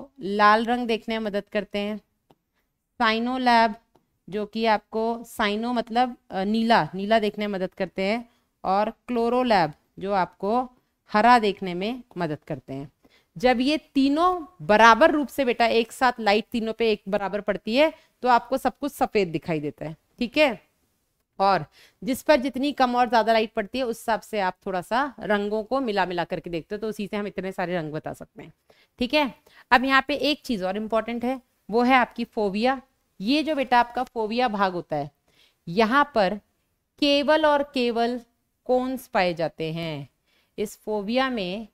Speaker 1: लाल रंग देखने में मदद करते हैं साइनोलैब जो कि आपको साइनो मतलब नीला नीला देखने में मदद करते हैं और क्लोरोलैब जो आपको हरा देखने में मदद करते हैं जब ये तीनों बराबर रूप से बेटा एक साथ लाइट तीनों पे एक बराबर पड़ती है तो आपको सब कुछ सफ़ेद दिखाई देता है ठीक है और जिस पर जितनी कम और ज़्यादा लाइट पड़ती है उस हिसाब से आप थोड़ा सा रंगों को मिला मिला करके देखते हो तो उसी से हम इतने सारे रंग बता सकते हैं ठीक है अब यहाँ पे एक चीज़ और इम्पोर्टेंट है वो है आपकी फोविया ये जो बेटा आपका फोविया भाग होता है यहाँ पर केवल और केवल कोन्स पाए जाते हैं इस फोविया में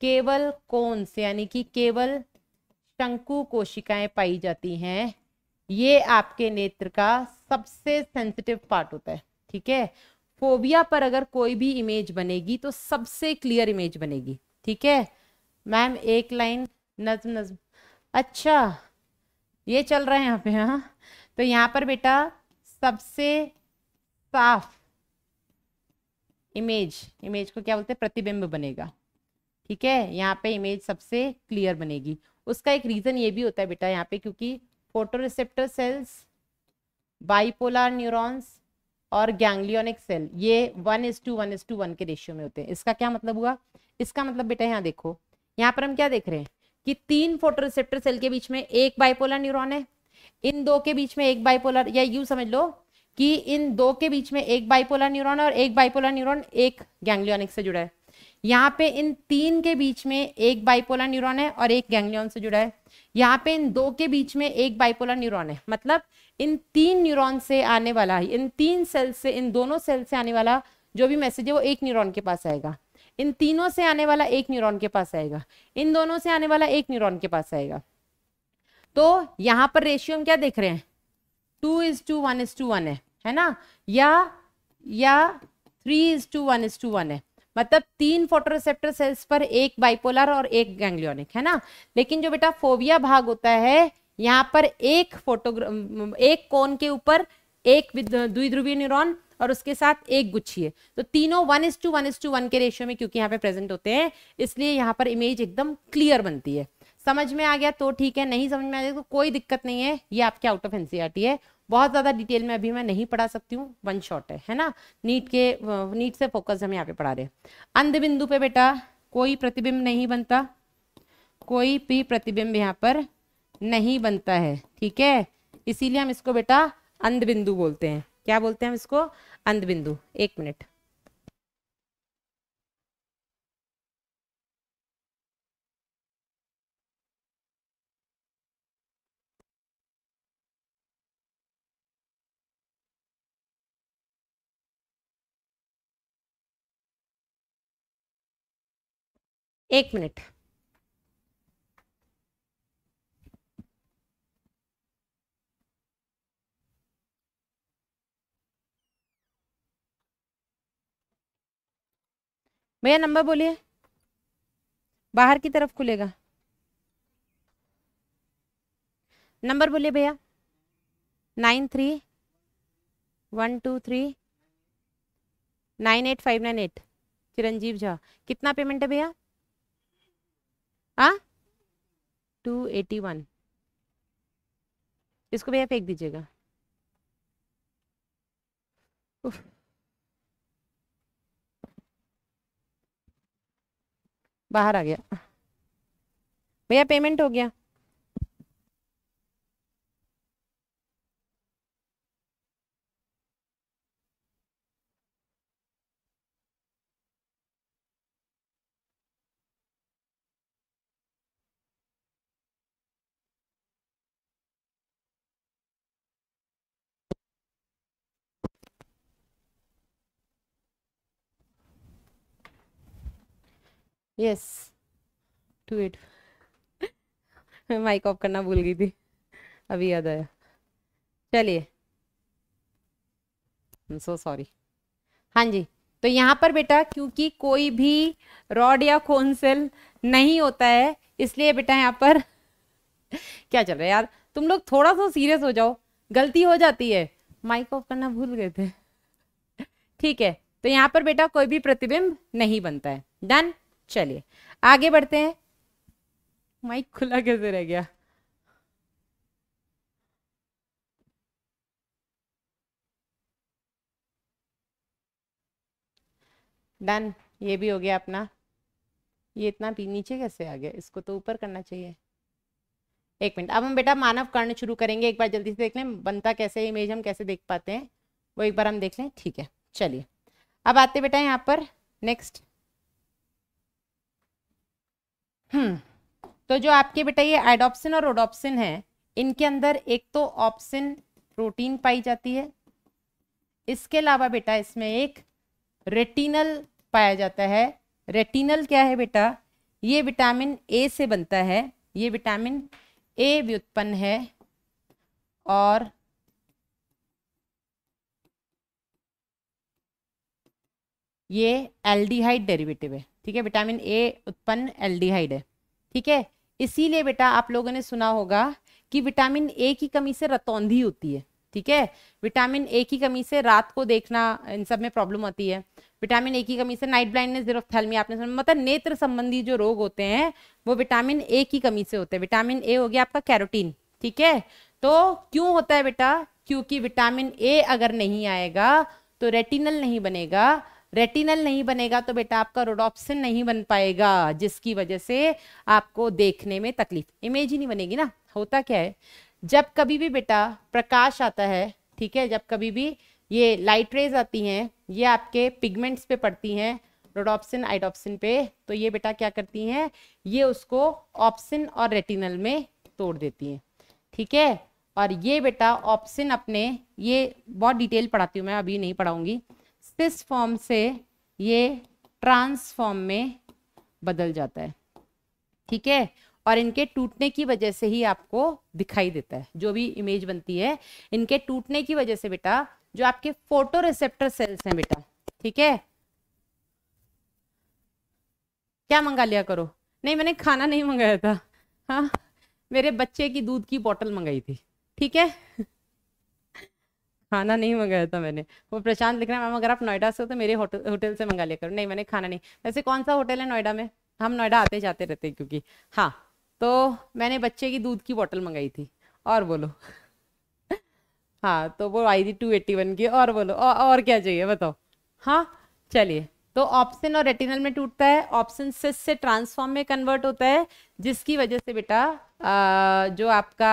Speaker 1: केवल कोन्स यानी कि केवल शंकु कोशिकाएं पाई जाती हैं ये आपके नेत्र का सबसे सेंसिटिव पार्ट होता है ठीक है फोबिया पर अगर कोई भी इमेज बनेगी तो सबसे क्लियर इमेज बनेगी ठीक है मैम एक लाइन नज्म नज्म अच्छा ये चल रहा है यहाँ पे हाँ तो यहाँ पर बेटा सबसे साफ इमेज इमेज को क्या बोलते हैं प्रतिबिंब बनेगा ठीक है यहाँ पे इमेज सबसे क्लियर बनेगी उसका एक रीज़न ये भी होता है बेटा यहाँ पे क्योंकि फोटोरिसेप्टर सेल्स बाइपोलर न्यूरॉन्स और गैंग्लियोनिक सेल ये one is to one is to one के रेशियो में होते हैं इसका क्या मतलब हुआ इसका मतलब बेटा यहाँ देखो यहाँ पर हम क्या देख रहे हैं कि तीन फोटोरिसेप्टर सेल के बीच में एक बाइपोलर न्यूरॉन है इन दो के बीच में एक बाइपोलर या यू समझ लो कि इन दो के बीच में एक बाइपोलर न्यूरॉन और एक बाइपोलर न्यूरॉन एक गैंग्लियोनिक से जुड़ा है यहाँ पे इन तीन के बीच में एक बाइपोलर न्यूरॉन है और एक गैंग्लियन से जुड़ा है यहाँ पे इन दो के बीच में एक बाइपोलर न्यूरॉन है मतलब इन तीन न्यूरॉन से आने वाला इन तीन सेल से इन दोनों सेल से आने वाला जो भी मैसेज है वो एक न्यूरॉन के पास आएगा इन तीनों से आने वाला एक न्यूरॉन के पास आएगा इन दोनों से आने वाला एक न्यूरॉन के पास आएगा तो यहाँ पर रेशियो हम क्या देख रहे हैं two is to one is to one है है ना या या three is to one is to one है मतलब तीन फोटोरिसेप्टर सेल्स पर एक बाइपोलर और एक गैंग्लियोनिक है ना लेकिन जो बेटा फोबिया भाग होता है यहाँ पर एक फोटोग्राम एक कोन के ऊपर एक द्विध्रुवीय न्यूरॉन और उसके साथ एक गुच्छी है तो तीनों one is to one is to one के रेशियो में क्योंकि यहाँ पे प्रेजेंट होते हैं इसलिए यहाँ पर इमेज एकदम क्लियर बनती है समझ में आ गया तो ठीक है नहीं समझ में आ गया तो कोई दिक्कत नहीं है ये आपके आउट ऑफ एनसीआरटी है बहुत ज़्यादा डिटेल में अभी मैं नहीं पढ़ा सकती हूँ वन शॉट है है ना नीट के नीट से फोकस हम यहाँ पे पढ़ा रहे अंध बिंदु पे बेटा कोई प्रतिबिंब नहीं बनता कोई भी प्रतिबिंब यहाँ पर नहीं बनता है ठीक है इसीलिए हम इसको बेटा अंध बिंदु बोलते हैं क्या बोलते हैं हम इसको अंध बिंदु एक मिनट एक मिनट भैया नंबर बोलिए बाहर की तरफ खुलेगा नंबर बोलिए भैया nine three one two three nine eight five nine eight Chiranjeev Jha कितना पेमेंट है भैया आ टू एटी वन इसको भैया फेंक दीजिएगा बाहर आ गया भैया पेमेंट हो गया यस टू एट मैं माइक ऑफ करना भूल गई थी अभी याद आया चलिए सो सॉरी हाँ जी तो यहाँ पर बेटा क्योंकि कोई भी रॉड या खोन सेल नहीं होता है इसलिए बेटा यहाँ पर [LAUGHS] क्या चल रहा है यार तुम लोग थोड़ा सा सीरियस हो जाओ गलती हो जाती है माइक ऑफ करना भूल गए थे [LAUGHS] ठीक है तो यहाँ पर बेटा कोई भी प्रतिबिंब नहीं बनता है डन चलिए आगे बढ़ते हैं माइक खुला कैसे रह गया डन ये भी हो गया अपना ये इतना नीचे कैसे आ गया इसको तो ऊपर करना चाहिए एक मिनट अब हम बेटा मानव कर्ण शुरू करेंगे एक बार जल्दी से देख लें बनता कैसे इमेज हम कैसे देख पाते हैं वो एक बार हम देख लें ठीक है चलिए अब आते बेटा यहाँ पर नेक्स्ट हम्म, तो जो आपके बेटा ये एडोप्सिन और ओडोप्सिन है इनके अंदर एक तो ऑप्सिन प्रोटीन पाई जाती है इसके अलावा बेटा इसमें एक रेटिनल पाया जाता है रेटिनल क्या है बेटा ये विटामिन ए से बनता है ये विटामिन ए व्युत्पन्न है और ये एल्डिहाइड डेरिवेटिव है ठीक है विटामिन ए उत्पन्न एल्डिहाइड है ठीक है इसीलिए बेटा आप लोगों ने सुना होगा कि विटामिन ए की कमी से रतौंधी होती है ठीक है विटामिन ए की कमी से रात को देखना इन सब में प्रॉब्लम आती है विटामिन ए की कमी से नाइट ब्लाइंडनेस जीरोथैलमिया आपने सुना मतलब नेत्र संबंधी जो रोग होते हैं वो विटामिन ए की कमी से होते हैं विटामिन ए हो गया आपका कैरोटीन ठीक है तो क्यों होता है बेटा क्योंकि विटामिन ए अगर नहीं आएगा तो रेटिनल नहीं बनेगा रेटिनल नहीं बनेगा तो बेटा आपका रोडोप्सिन नहीं बन पाएगा जिसकी वजह से आपको देखने में तकलीफ इमेज ही नहीं बनेगी ना होता क्या है जब कभी भी बेटा प्रकाश आता है ठीक है जब कभी भी ये लाइट रेज आती हैं ये आपके पिगमेंट्स पे पड़ती हैं रोडोप्सिन आइडोप्सिन पे तो ये बेटा क्या करती हैं ये उसको ऑप्सिन और रेटिनल में तोड़ देती हैं ठीक है और ये बेटा ऑप्सिन अपने ये बहुत डिटेल पढ़ाती हूँ मैं अभी नहीं पढ़ाऊँगी सिस फॉर्म से ये ट्रांस फॉर्म में बदल जाता है ठीक है और इनके टूटने की वजह से ही आपको दिखाई देता है जो भी इमेज बनती है इनके टूटने की वजह से बेटा जो आपके फोटो रिसेप्टर सेल्स हैं बेटा ठीक है क्या मंगा लिया करो नहीं मैंने खाना नहीं मंगाया था हाँ मेरे बच्चे की दूध की बोतल मंगाई थी ठीक है खाना नहीं मंगाया था मैंने वो प्रशांत लिख रहा है मैम अगर आप नोएडा से हो तो मेरे होटल होटल से मंगा लिया करो नहीं मैंने खाना नहीं वैसे कौन सा होटल है नोएडा में हम नोएडा आते जाते रहते हैं क्योंकि हाँ तो मैंने बच्चे की दूध की बॉटल मंगाई थी और बोलो [LAUGHS] हाँ तो वो आई थी टू एट्टी वन की और बोलो औ, और क्या चाहिए बताओ हाँ चलिए तो ऑप्शन और रेटिनल में टूटता है ऑप्शन सिस से ट्रांसफॉर्म में कन्वर्ट होता है जिसकी वजह से बेटा जो आपका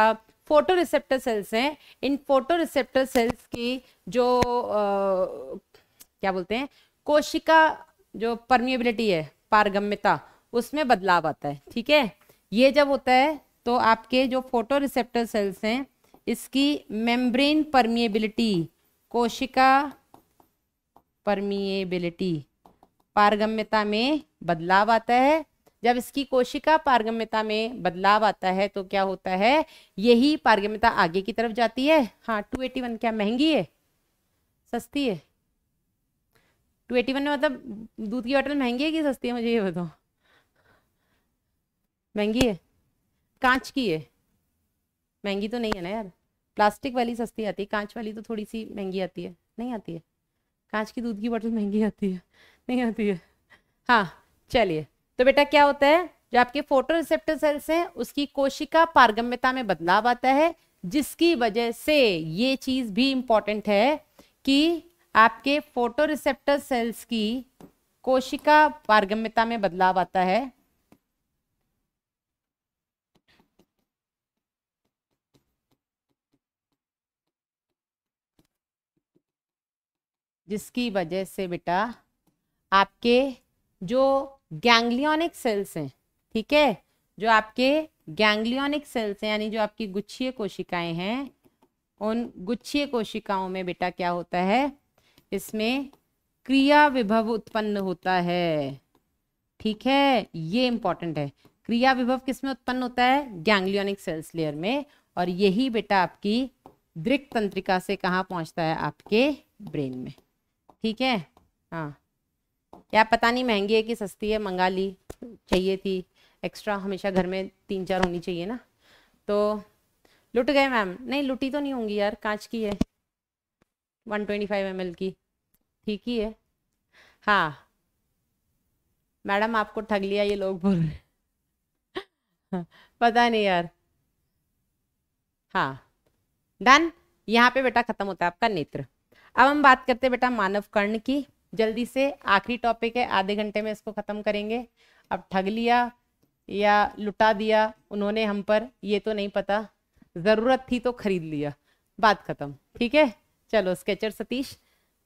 Speaker 1: फोटो रिसेप्टर सेल्स हैं इन फोटो रिसेप्टर सेल्स की जो आ, क्या बोलते हैं कोशिका जो परमिएबिलिटी है पारगम्यता उसमें बदलाव आता है ठीक है ये जब होता है तो आपके जो फोटो रिसेप्टर सेल्स हैं इसकी मेम्ब्रेन परमिएबिलिटी कोशिका परमिएबिलिटी पारगम्यता में बदलाव आता है जब इसकी कोशिका पारगम्यता में बदलाव आता है तो क्या होता है यही पारगम्यता आगे की तरफ जाती है हाँ टू एटी वन क्या महंगी है सस्ती है टू एटी वन में मतलब दूध की बॉटल महंगी है कि सस्ती है मुझे ये बताओ महंगी है कांच की है महंगी तो नहीं है ना यार प्लास्टिक वाली सस्ती आती है कांच वाली तो थोड़ी सी महंगी आती है नहीं आती है कांच की दूध की बोतल महंगी आती है नहीं आती है हाँ चलिए तो बेटा क्या होता है जो आपके फोटो रिसेप्टर सेल्स हैं उसकी कोशिका पारगम्यता में बदलाव आता है जिसकी वजह से ये चीज भी इंपॉर्टेंट है कि आपके फोटो रिसेप्टर सेल्स की कोशिका पारगम्यता में बदलाव आता है जिसकी वजह से बेटा आपके जो गैंग्लियोनिक सेल्स हैं ठीक है जो आपके गैंग्लियोनिक सेल्स हैं यानी जो आपकी गुच्छीय कोशिकाएं हैं उन गुच्छीय कोशिकाओं में बेटा क्या होता है इसमें क्रिया विभव उत्पन्न होता है ठीक है ये इंपॉर्टेंट है क्रिया विभव किस में उत्पन्न होता है गैंग्लियोनिक सेल्स लेयर में और यही बेटा आपकी दृक तंत्रिका से कहाँ पहुँचता है आपके ब्रेन में ठीक है हाँ क्या पता नहीं महंगी है कि सस्ती है मंगा ली चाहिए थी एक्स्ट्रा हमेशा घर में तीन चार होनी चाहिए ना तो लुट गए मैम नहीं लुटी तो नहीं होंगी यार कांच की है one twenty five M L की ठीक ही है हाँ मैडम आपको ठग लिया ये लोग बोल रहे [LAUGHS] पता नहीं यार हाँ डन यहाँ पे बेटा खत्म होता है आपका नेत्र अब हम बात करते हैं बेटा मानव कर्ण की जल्दी से आखिरी टॉपिक है आधे घंटे में इसको ख़त्म करेंगे अब ठग लिया या लुटा दिया उन्होंने हम पर ये तो नहीं पता ज़रूरत थी तो खरीद लिया बात ख़त्म ठीक है चलो स्केचर सतीश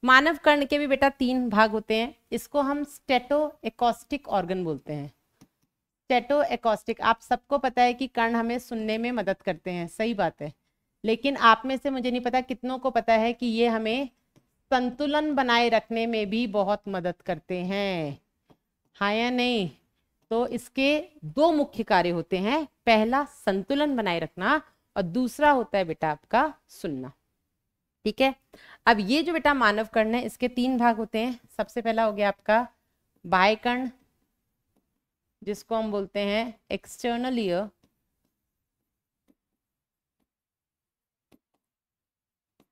Speaker 1: मानव कर्ण के भी बेटा तीन भाग होते हैं इसको हम स्टेटो एकॉस्टिक ऑर्गन बोलते हैं स्टेटो एकॉस्टिक आप सबको पता है कि कर्ण हमें सुनने में मदद करते हैं सही बात है लेकिन आप में से मुझे नहीं पता कितनों को पता है कि ये हमें संतुलन बनाए रखने में भी बहुत मदद करते हैं हाँ या नहीं तो इसके दो मुख्य कार्य होते हैं पहला संतुलन बनाए रखना और दूसरा होता है बेटा आपका सुनना ठीक है अब ये जो बेटा मानव कर्ण है इसके तीन भाग होते हैं सबसे पहला हो गया आपका बाह्य कर्ण जिसको हम बोलते हैं एक्सटर्नल ईयर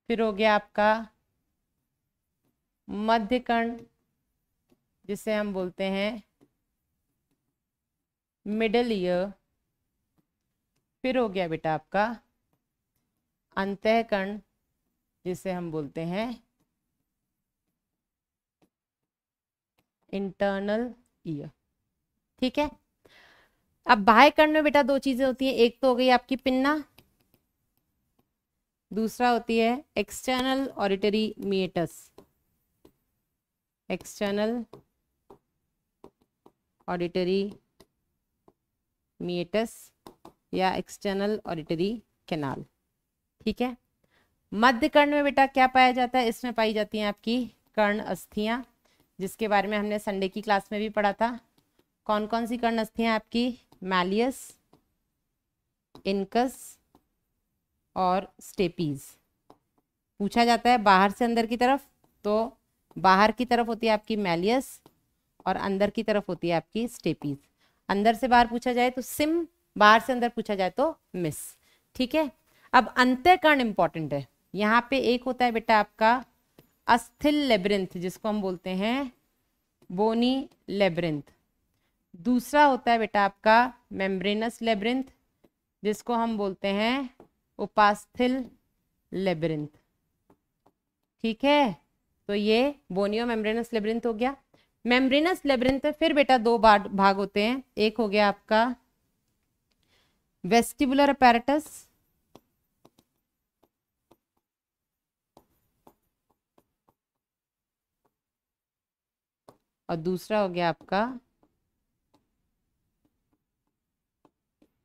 Speaker 1: फिर हो गया आपका कण जिसे हम बोलते हैं मिडल ईयर फिर हो गया बेटा आपका अंतःकर्ण जिसे हम बोलते हैं इंटरनल ईयर ठीक है अब बाह्य कर्ण में बेटा दो चीजें होती हैं एक तो हो गई आपकी पिन्ना दूसरा होती है external auditory meatus external auditory meatus या एक्सटर्नल ऑडिटरी कैनाल ठीक है मध्य कर्ण में बेटा क्या पाया जाता है इसमें पाई जाती हैं आपकी कर्ण अस्थियां जिसके बारे में हमने संडे की क्लास में भी पढ़ा था कौन कौन सी कर्ण अस्थियां आपकी मैलियस इनकस और स्टेपीज पूछा जाता है बाहर से अंदर की तरफ तो बाहर की तरफ होती है आपकी मैलियस और अंदर की तरफ होती है आपकी स्टेपीज अंदर से बाहर पूछा जाए तो सिम बाहर से अंदर पूछा जाए तो मिस ठीक है अब अंत्यकर्ण इंपॉर्टेंट है यहाँ पे एक होता है बेटा आपका अस्थिल लेब्रिंथ जिसको हम बोलते हैं बोनी लेब्रिंथ दूसरा होता है बेटा आपका मेम्ब्रेनस लेब्रिंथ जिसको हम बोलते हैं उपास्थिल लेब्रिंथ ठीक है तो ये बोनियो मेम्ब्रेनस लेब्रिंथ हो गया मेम्ब्रेनस लेब्रिंथ में फिर बेटा दो भाग होते हैं एक हो गया आपका वेस्टिबुलर अपैरेटस और दूसरा हो गया आपका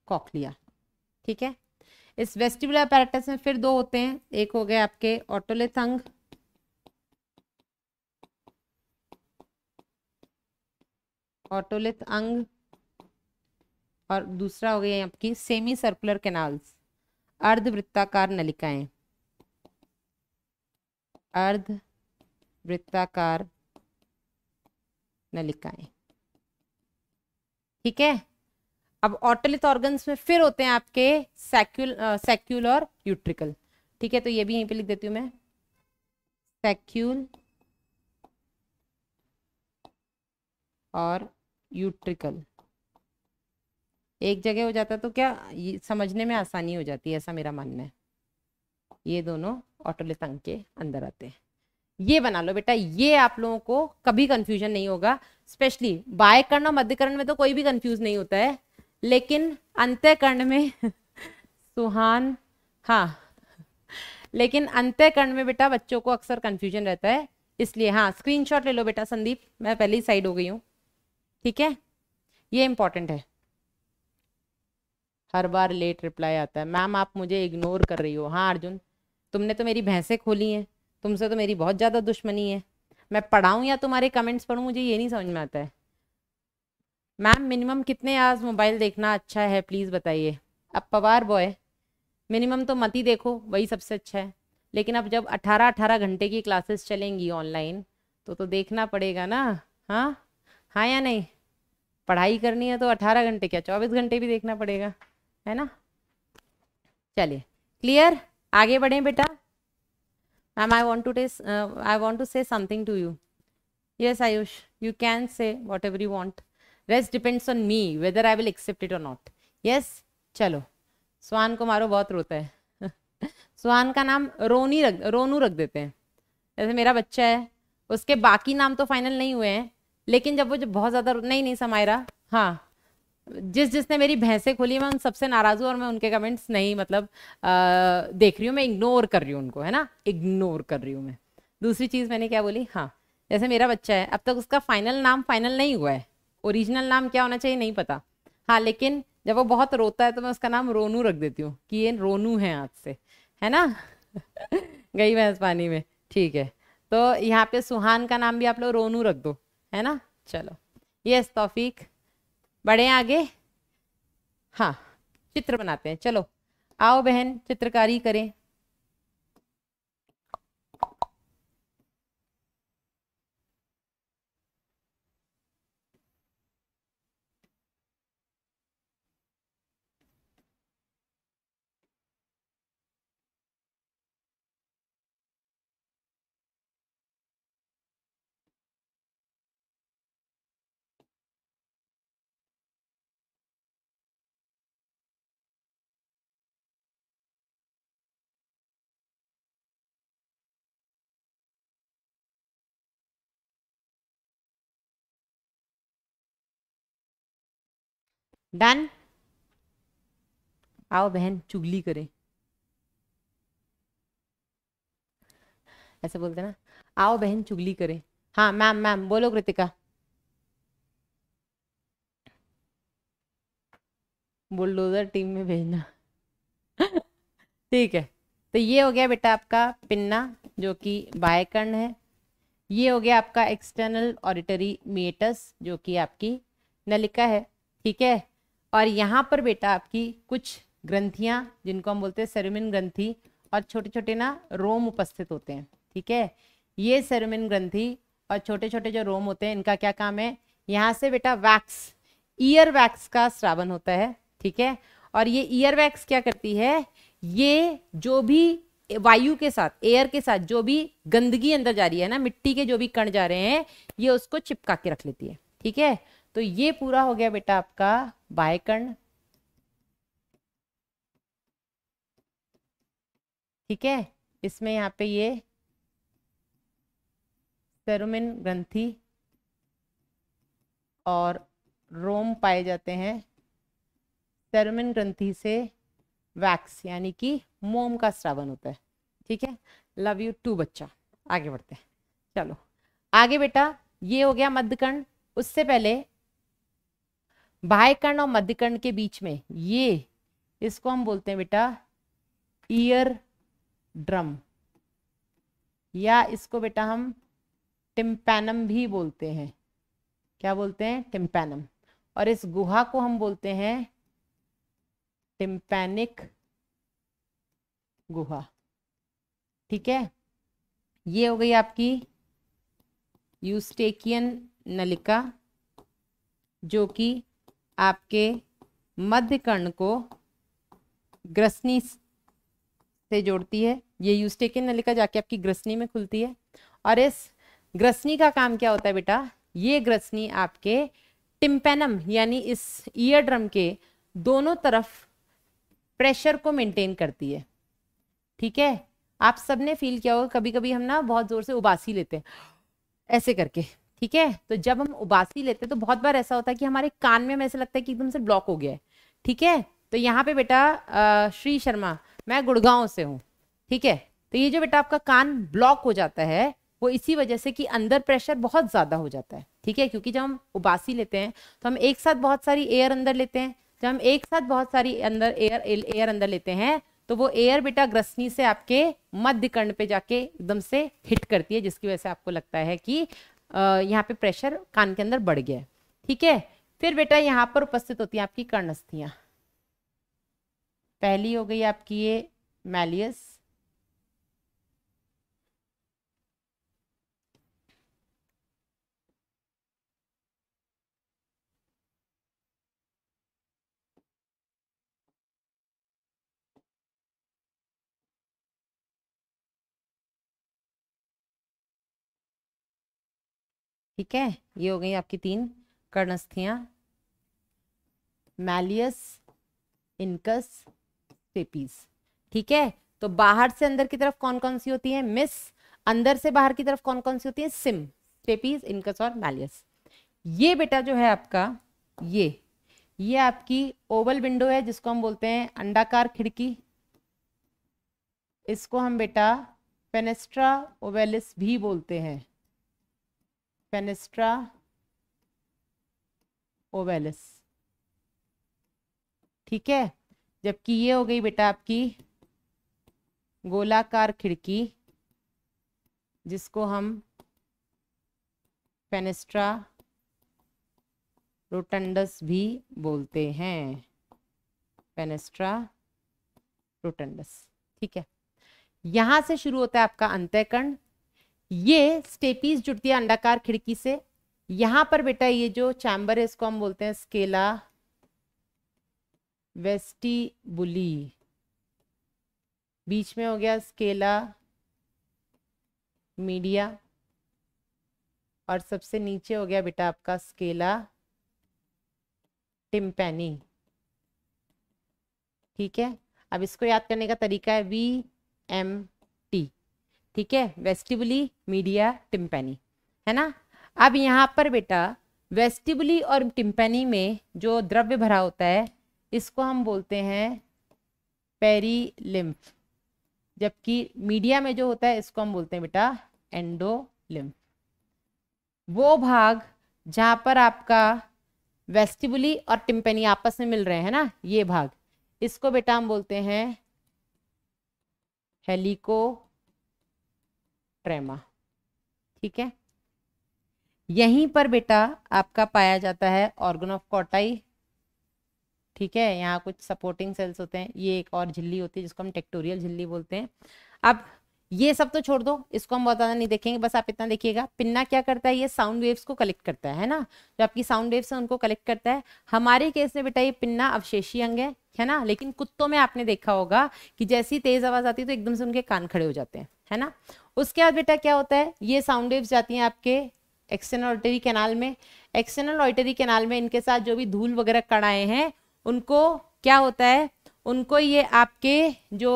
Speaker 1: कॉकलिया ठीक है इस वेस्टिबुलर अपैरेटस में फिर दो होते हैं एक हो गया आपके ऑटोलेथंग ऑटोलिथ अंग और दूसरा हो गया आपकी सेमी सर्कुलर कैनाल्स अर्धवृत्ताकार नलिकाएं अर्ध वृत्ताकार नलिकाएं ठीक है अब ऑटोलिथ ऑर्गन्स में फिर होते हैं आपके सेक्यूल सेक्यूल और यूट्रिकल ठीक है तो ये भी यहीं पे लिख देती हूँ मैं सेक्यूल और यूट्रिकल एक जगह हो जाता तो क्या समझने में आसानी हो जाती है ऐसा मेरा मानना है ये दोनों ऑटोलिथंग के अंदर आते हैं ये बना लो बेटा ये आप लोगों को कभी कंफ्यूजन नहीं होगा स्पेशली बाय कर्ण और मध्यकर्ण में तो कोई भी कंफ्यूज नहीं होता है लेकिन अंत्यकर्ण में [LAUGHS] सुहान हाँ लेकिन अंत्यकर्ण में बेटा बच्चों को अक्सर कंफ्यूजन रहता है इसलिए हाँ स्क्रीनशॉट ले लो बेटा संदीप मैं पहले ही साइड हो गई हूँ ठीक है ये इंपॉर्टेंट है हर बार लेट रिप्लाई आता है मैम आप मुझे इग्नोर कर रही हो हाँ अर्जुन तुमने तो मेरी भैंसें खोली हैं तुमसे तो मेरी बहुत ज़्यादा दुश्मनी है मैं पढ़ाऊँ या तुम्हारे कमेंट्स पढ़ूँ मुझे ये नहीं समझ में आता है मैम मिनिमम कितने आज मोबाइल देखना अच्छा है प्लीज़ बताइए अब पवार बॉय मिनिमम तो मत ही देखो वही सबसे अच्छा है लेकिन अब जब अट्ठारह अट्ठारह घंटे की क्लासेस चलेंगी ऑनलाइन तो तो देखना पड़ेगा ना हाँ हाँ या नहीं पढ़ाई करनी है तो अठारह घंटे क्या चौबीस घंटे भी देखना पड़ेगा है ना चलिए क्लियर आगे बढ़े बेटा मैम आई वॉन्ट टू टे I want to say something to you yes Ayush you can say whatever you want rest depends on me whether I will accept it or not yes चलो सुहान को मारो बहुत रोता है [LAUGHS] सुहान का नाम रोनी रख रोनू रख देते हैं जैसे मेरा बच्चा है उसके बाकी नाम तो फाइनल नहीं हुए हैं लेकिन जब वो जब बहुत ज़्यादा नहीं नहीं समायरा हाँ जिस जिसने मेरी भैंसें खोली मैं उन सबसे नाराज़ हूँ और मैं उनके कमेंट्स नहीं मतलब आ, देख रही हूँ मैं इग्नोर कर रही हूँ उनको है ना इग्नोर कर रही हूँ मैं दूसरी चीज़ मैंने क्या बोली हाँ जैसे मेरा बच्चा है अब तक उसका फाइनल नाम फाइनल नहीं हुआ है ओरिजिनल नाम क्या होना चाहिए नहीं पता हाँ लेकिन जब वो बहुत रोता है तो मैं उसका नाम रोनू रख देती हूँ कि ये रोनू है आज से है ना [LAUGHS] गई भैंस पानी में ठीक है तो यहाँ पे सुहान का नाम भी आप लोग रोनू रख दो है ना चलो यस तौफीक बढ़े आगे हाँ चित्र बनाते हैं चलो आओ बहन चित्रकारी करें डन आओ बहन चुगली करे ऐसे बोलते ना आओ बहन चुगली करे हाँ मैम मैम बोलो कृतिका बुलडोजर टीम में भेजना ठीक है तो ये हो गया बेटा आपका पिन्ना जो कि बायकर्ण है ये हो गया आपका एक्सटर्नल ऑडिटरी मेटस जो कि आपकी नलिका है ठीक है और यहाँ पर बेटा आपकी कुछ ग्रंथियाँ जिनको हम बोलते हैं सेरोमिन ग्रंथि और छोटे छोटे ना रोम उपस्थित होते हैं ठीक है ये सेरोमिन ग्रंथि और छोटे छोटे जो रोम होते हैं इनका क्या काम है यहाँ से बेटा वैक्स ईयर वैक्स का श्रावण होता है ठीक है और ये ईयर वैक्स क्या करती है ये जो भी वायु के साथ एयर के साथ जो भी गंदगी अंदर जा रही है ना मिट्टी के जो भी कण जा रहे हैं ये उसको चिपका के रख लेती है ठीक है तो ये पूरा हो गया बेटा आपका बायकर्ण ठीक है इसमें यहाँ पे ये सेरुमिन ग्रंथि और रोम पाए जाते हैं सेरुमिन ग्रंथि से वैक्स यानी कि मोम का श्रावण होता है ठीक है लव यू टू बच्चा आगे बढ़ते हैं चलो आगे बेटा ये हो गया मध्यकर्ण उससे पहले बाह्य कर्ण और मध्य कर्ण के बीच में ये इसको हम बोलते हैं बेटा ईयर ड्रम या इसको बेटा हम टिम्पैनम भी बोलते हैं क्या बोलते हैं टिम्पैनम और इस गुहा को हम बोलते हैं टिम्पैनिक गुहा ठीक है ये हो गई आपकी यूस्टेकियन नलिका जो कि आपके मध्य कर्ण को ग्रसनी से जोड़ती है ये यूस्टेकिन नलिका जाके आपकी ग्रसनी में खुलती है और इस ग्रसनी का काम क्या होता है बेटा ये ग्रसनी आपके टिम्पेनम यानी इस ईयर ड्रम के दोनों तरफ प्रेशर को मेंटेन करती है ठीक है आप सबने फील किया होगा कभी कभी हम ना बहुत जोर से उबासी लेते हैं ऐसे करके ठीक है तो जब हम उबासी लेते हैं तो बहुत बार ऐसा होता है कि हमारे कान में हमें ऐसा लगता है कि एकदम से ब्लॉक हो गया है ठीक है तो यहाँ पे बेटा श्री शर्मा मैं गुड़गांव से हूँ ठीक है तो ये जो बेटा आपका कान ब्लॉक हो जाता है वो इसी वजह से कि अंदर प्रेशर बहुत ज़्यादा हो जाता है ठीक है क्योंकि जब हम उबासी लेते हैं तो हम एक साथ बहुत सारी एयर अंदर लेते हैं जब हम एक साथ बहुत सारी अंदर एयर एयर अंदर लेते हैं तो वो एयर बेटा ग्रसनी से आपके मध्य कर्ण पे जाके एकदम से हिट करती है जिसकी वजह से आपको लगता है कि यहाँ पे प्रेशर कान के अंदर बढ़ गया ठीक है फिर बेटा यहाँ पर उपस्थित होती है आपकी कर्णस्थियां पहली हो गई आपकी ये मैलियस ठीक है ये हो गई आपकी तीन कर्णस्थियां मैलियस इनकस सेपीज ठीक है तो बाहर से अंदर की तरफ कौन कौन सी होती है मिस अंदर से बाहर की तरफ कौन कौन सी होती है सिम सेपीज इनकस और मैलियस ये बेटा जो है आपका ये ये आपकी ओवल विंडो है जिसको हम बोलते हैं अंडाकार खिड़की इसको हम बेटा पेनेस्ट्रा ओवेलिस भी बोलते हैं fenestra ओवेलिस ठीक है जबकि ये हो गई बेटा आपकी गोलाकार खिड़की जिसको हम फेनेस्ट्रा रोटंडस भी बोलते हैं फेनेस्ट्रा रोटंडस ठीक है यहां से शुरू होता है आपका अंत्यकर्ण ये स्टेपीज जुड़ती है अंडाकार खिड़की से यहां पर बेटा ये जो चैम्बर है इसको हम बोलते हैं स्केला वेस्टिबुली बीच में हो गया स्केला मीडिया और सबसे नीचे हो गया बेटा आपका स्केला टिम्पैनी ठीक है अब इसको याद करने का तरीका है वी एम ठीक है वेस्टिबुली मीडिया टिम्पेनी है ना अब यहाँ पर बेटा वेस्टिबुली और टिम्पेनी में जो द्रव्य भरा होता है इसको हम बोलते हैं पेरीलिम्फ जबकि मीडिया में जो होता है इसको हम बोलते हैं बेटा एंडोलिम्फ वो भाग जहाँ पर आपका वेस्टिबुली और टिम्पेनी आपस में मिल रहे हैं ना ये भाग इसको बेटा हम बोलते हैं हेलिको ट्रेमा ठीक है यहीं पर बेटा आपका पाया जाता है ऑर्गन ऑफ कॉटाई ठीक है यहाँ कुछ सपोर्टिंग सेल्स होते हैं ये एक और झिल्ली होती है जिसको हम टेक्टोरियल झिल्ली बोलते हैं अब ये सब तो छोड़ दो इसको हम बहुत ज्यादा नहीं देखेंगे बस आप इतना देखिएगा पिन्ना क्या करता है ये साउंड वेव्स को कलेक्ट करता है ना जो आपकी साउंड वेव्स है उनको कलेक्ट करता है हमारे केस में बेटा ये पिन्ना अवशेषी अंग है है ना लेकिन कुत्तों में आपने देखा होगा कि जैसी तेज आवाज आती है तो एकदम से उनके कान खड़े हो जाते हैं है ना उसके बाद बेटा क्या होता है ये साउंड वेव्स जाती हैं आपके एक्सटर्नल ऑर्टरी कैनाल में एक्सटर्नल ऑर्टरी कैनाल में इनके साथ जो भी धूल वगैरह कड़ाए हैं उनको क्या होता है उनको ये आपके जो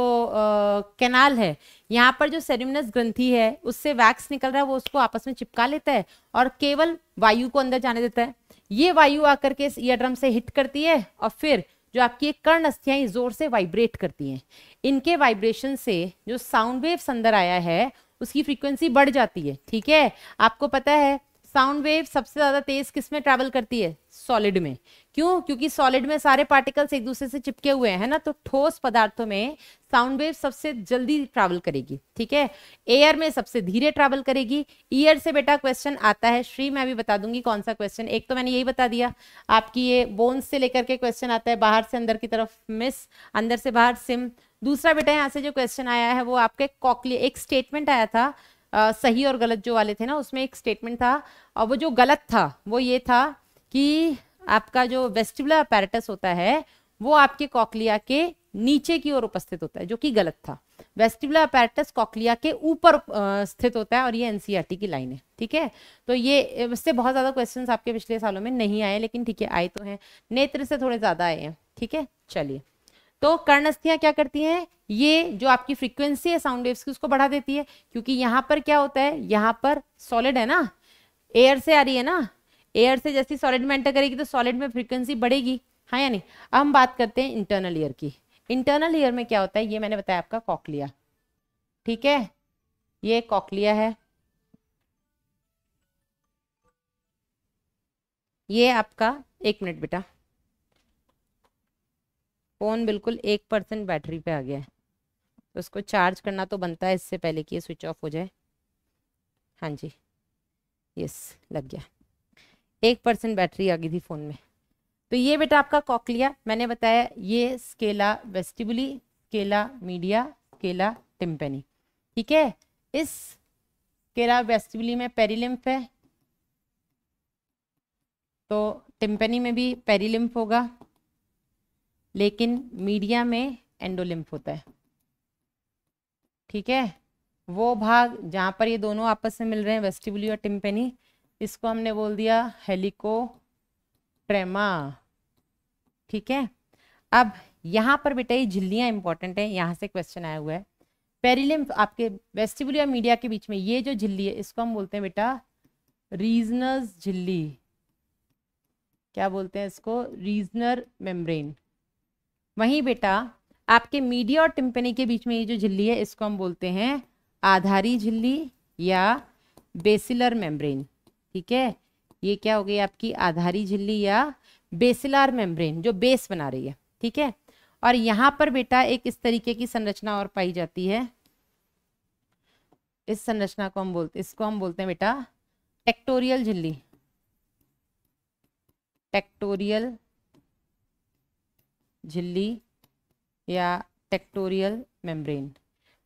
Speaker 1: कैनाल है यहाँ पर जो सेरिमिनस ग्रंथि है उससे वैक्स निकल रहा है वो उसको आपस में चिपका लेता है और केवल वायु को अंदर जाने देता है ये वायु आकर के ईयर ड्रम से हिट करती है और फिर जो आपकी कर्ण अस्थियां ज़ोर से वाइब्रेट करती हैं इनके वाइब्रेशन से जो साउंड वेव्स अंदर आया है उसकी फ्रीक्वेंसी बढ़ जाती है ठीक है आपको पता है साउंड वेव सबसे ज्यादा तेज किस में ट्रैवल करती है सॉलिड में क्यों क्योंकि सॉलिड में सारे पार्टिकल्स एक दूसरे से चिपके हुए हैं ना तो ठोस पदार्थों में साउंड वेव सबसे जल्दी ट्रैवल करेगी ठीक है एयर में सबसे धीरे ट्रैवल करेगी ईयर से बेटा क्वेश्चन आता है श्री मैं भी बता दूंगी कौन सा क्वेश्चन एक तो मैंने यही बता दिया आपकी ये बोन्स से लेकर के क्वेश्चन आता है बाहर से अंदर की तरफ मिस अंदर से बाहर सिम दूसरा बेटा यहाँ से जो क्वेश्चन आया है वो आपके कॉकली एक स्टेटमेंट आया था आ, सही और गलत जो वाले थे ना उसमें एक स्टेटमेंट था और वो जो गलत था वो ये था कि आपका जो वेस्टिबुलर अपैरेटस होता है वो आपके कॉकलिया के नीचे की ओर उपस्थित होता है जो कि गलत था वेस्टिबुलर अपैरेटस कॉकलिया के ऊपर स्थित होता है और ये एनसीईआरटी e की लाइन है ठीक है तो ये इससे बहुत ज़्यादा क्वेश्चन आपके पिछले सालों में नहीं आए लेकिन ठीक है आए तो हैं नेत्र से थोड़े ज़्यादा आए हैं ठीक है चलिए तो कर्णस्थियाँ क्या करती हैं ये जो आपकी फ्रीक्वेंसी है साउंड वेव्स की उसको बढ़ा देती है क्योंकि यहां पर क्या होता है यहाँ पर सॉलिड है ना एयर से आ रही है ना एयर से जैसे सॉलिड में एंटर करेगी तो सॉलिड में फ्रीक्वेंसी बढ़ेगी हाँ या नहीं अब हम बात करते हैं इंटरनल ईयर की इंटरनल ईयर में क्या होता है ये मैंने बताया आपका कॉकलिया ठीक है ये कॉकलिया है ये आपका एक मिनट बेटा फ़ोन बिल्कुल एक परसेंट बैटरी पे आ गया है तो उसको चार्ज करना तो बनता है इससे पहले कि ये स्विच ऑफ हो जाए हाँ जी यस लग गया एक परसेंट बैटरी आ गई थी फ़ोन में तो ये बेटा आपका कॉकलिया मैंने बताया ये स्केला वेस्टिबुली केला मीडिया केला टिम्पेनी ठीक है इस केला वेस्टिबुली में पेरीलिम्फ है तो टिम्पेनी में भी पेरीलिम्फ होगा लेकिन मीडिया में एंडोलिम्फ होता है ठीक है वो भाग जहाँ पर ये दोनों आपस में मिल रहे हैं वेस्टिबुली और टिम्पेनी इसको हमने बोल दिया हेलिको ट्रेमा ठीक है अब यहाँ पर बेटा ये झिल्लियाँ इंपॉर्टेंट हैं यहाँ से क्वेश्चन आया हुआ है पेरिलिम्फ आपके वेस्टिबुली और मीडिया के बीच में ये जो झिल्ली है इसको हम बोलते हैं बेटा रीजनर्स झिल्ली क्या बोलते हैं इसको रीजनर मेम्ब्रेन वहीं बेटा आपके मीडिया और टिम्पनी के बीच में ये जो झिल्ली है इसको हम बोलते हैं आधारी झिल्ली या बेसिलर मेम्ब्रेन ठीक है ये क्या हो गई आपकी आधारी झिल्ली या बेसिलर मेम्ब्रेन जो बेस बना रही है ठीक है और यहाँ पर बेटा एक इस तरीके की संरचना और पाई जाती है इस संरचना को हम बोलते इसको हम बोलते हैं बेटा टेक्टोरियल झिल्ली टेक्टोरियल झिल्ली या टेक्टोरियल मेम्ब्रेन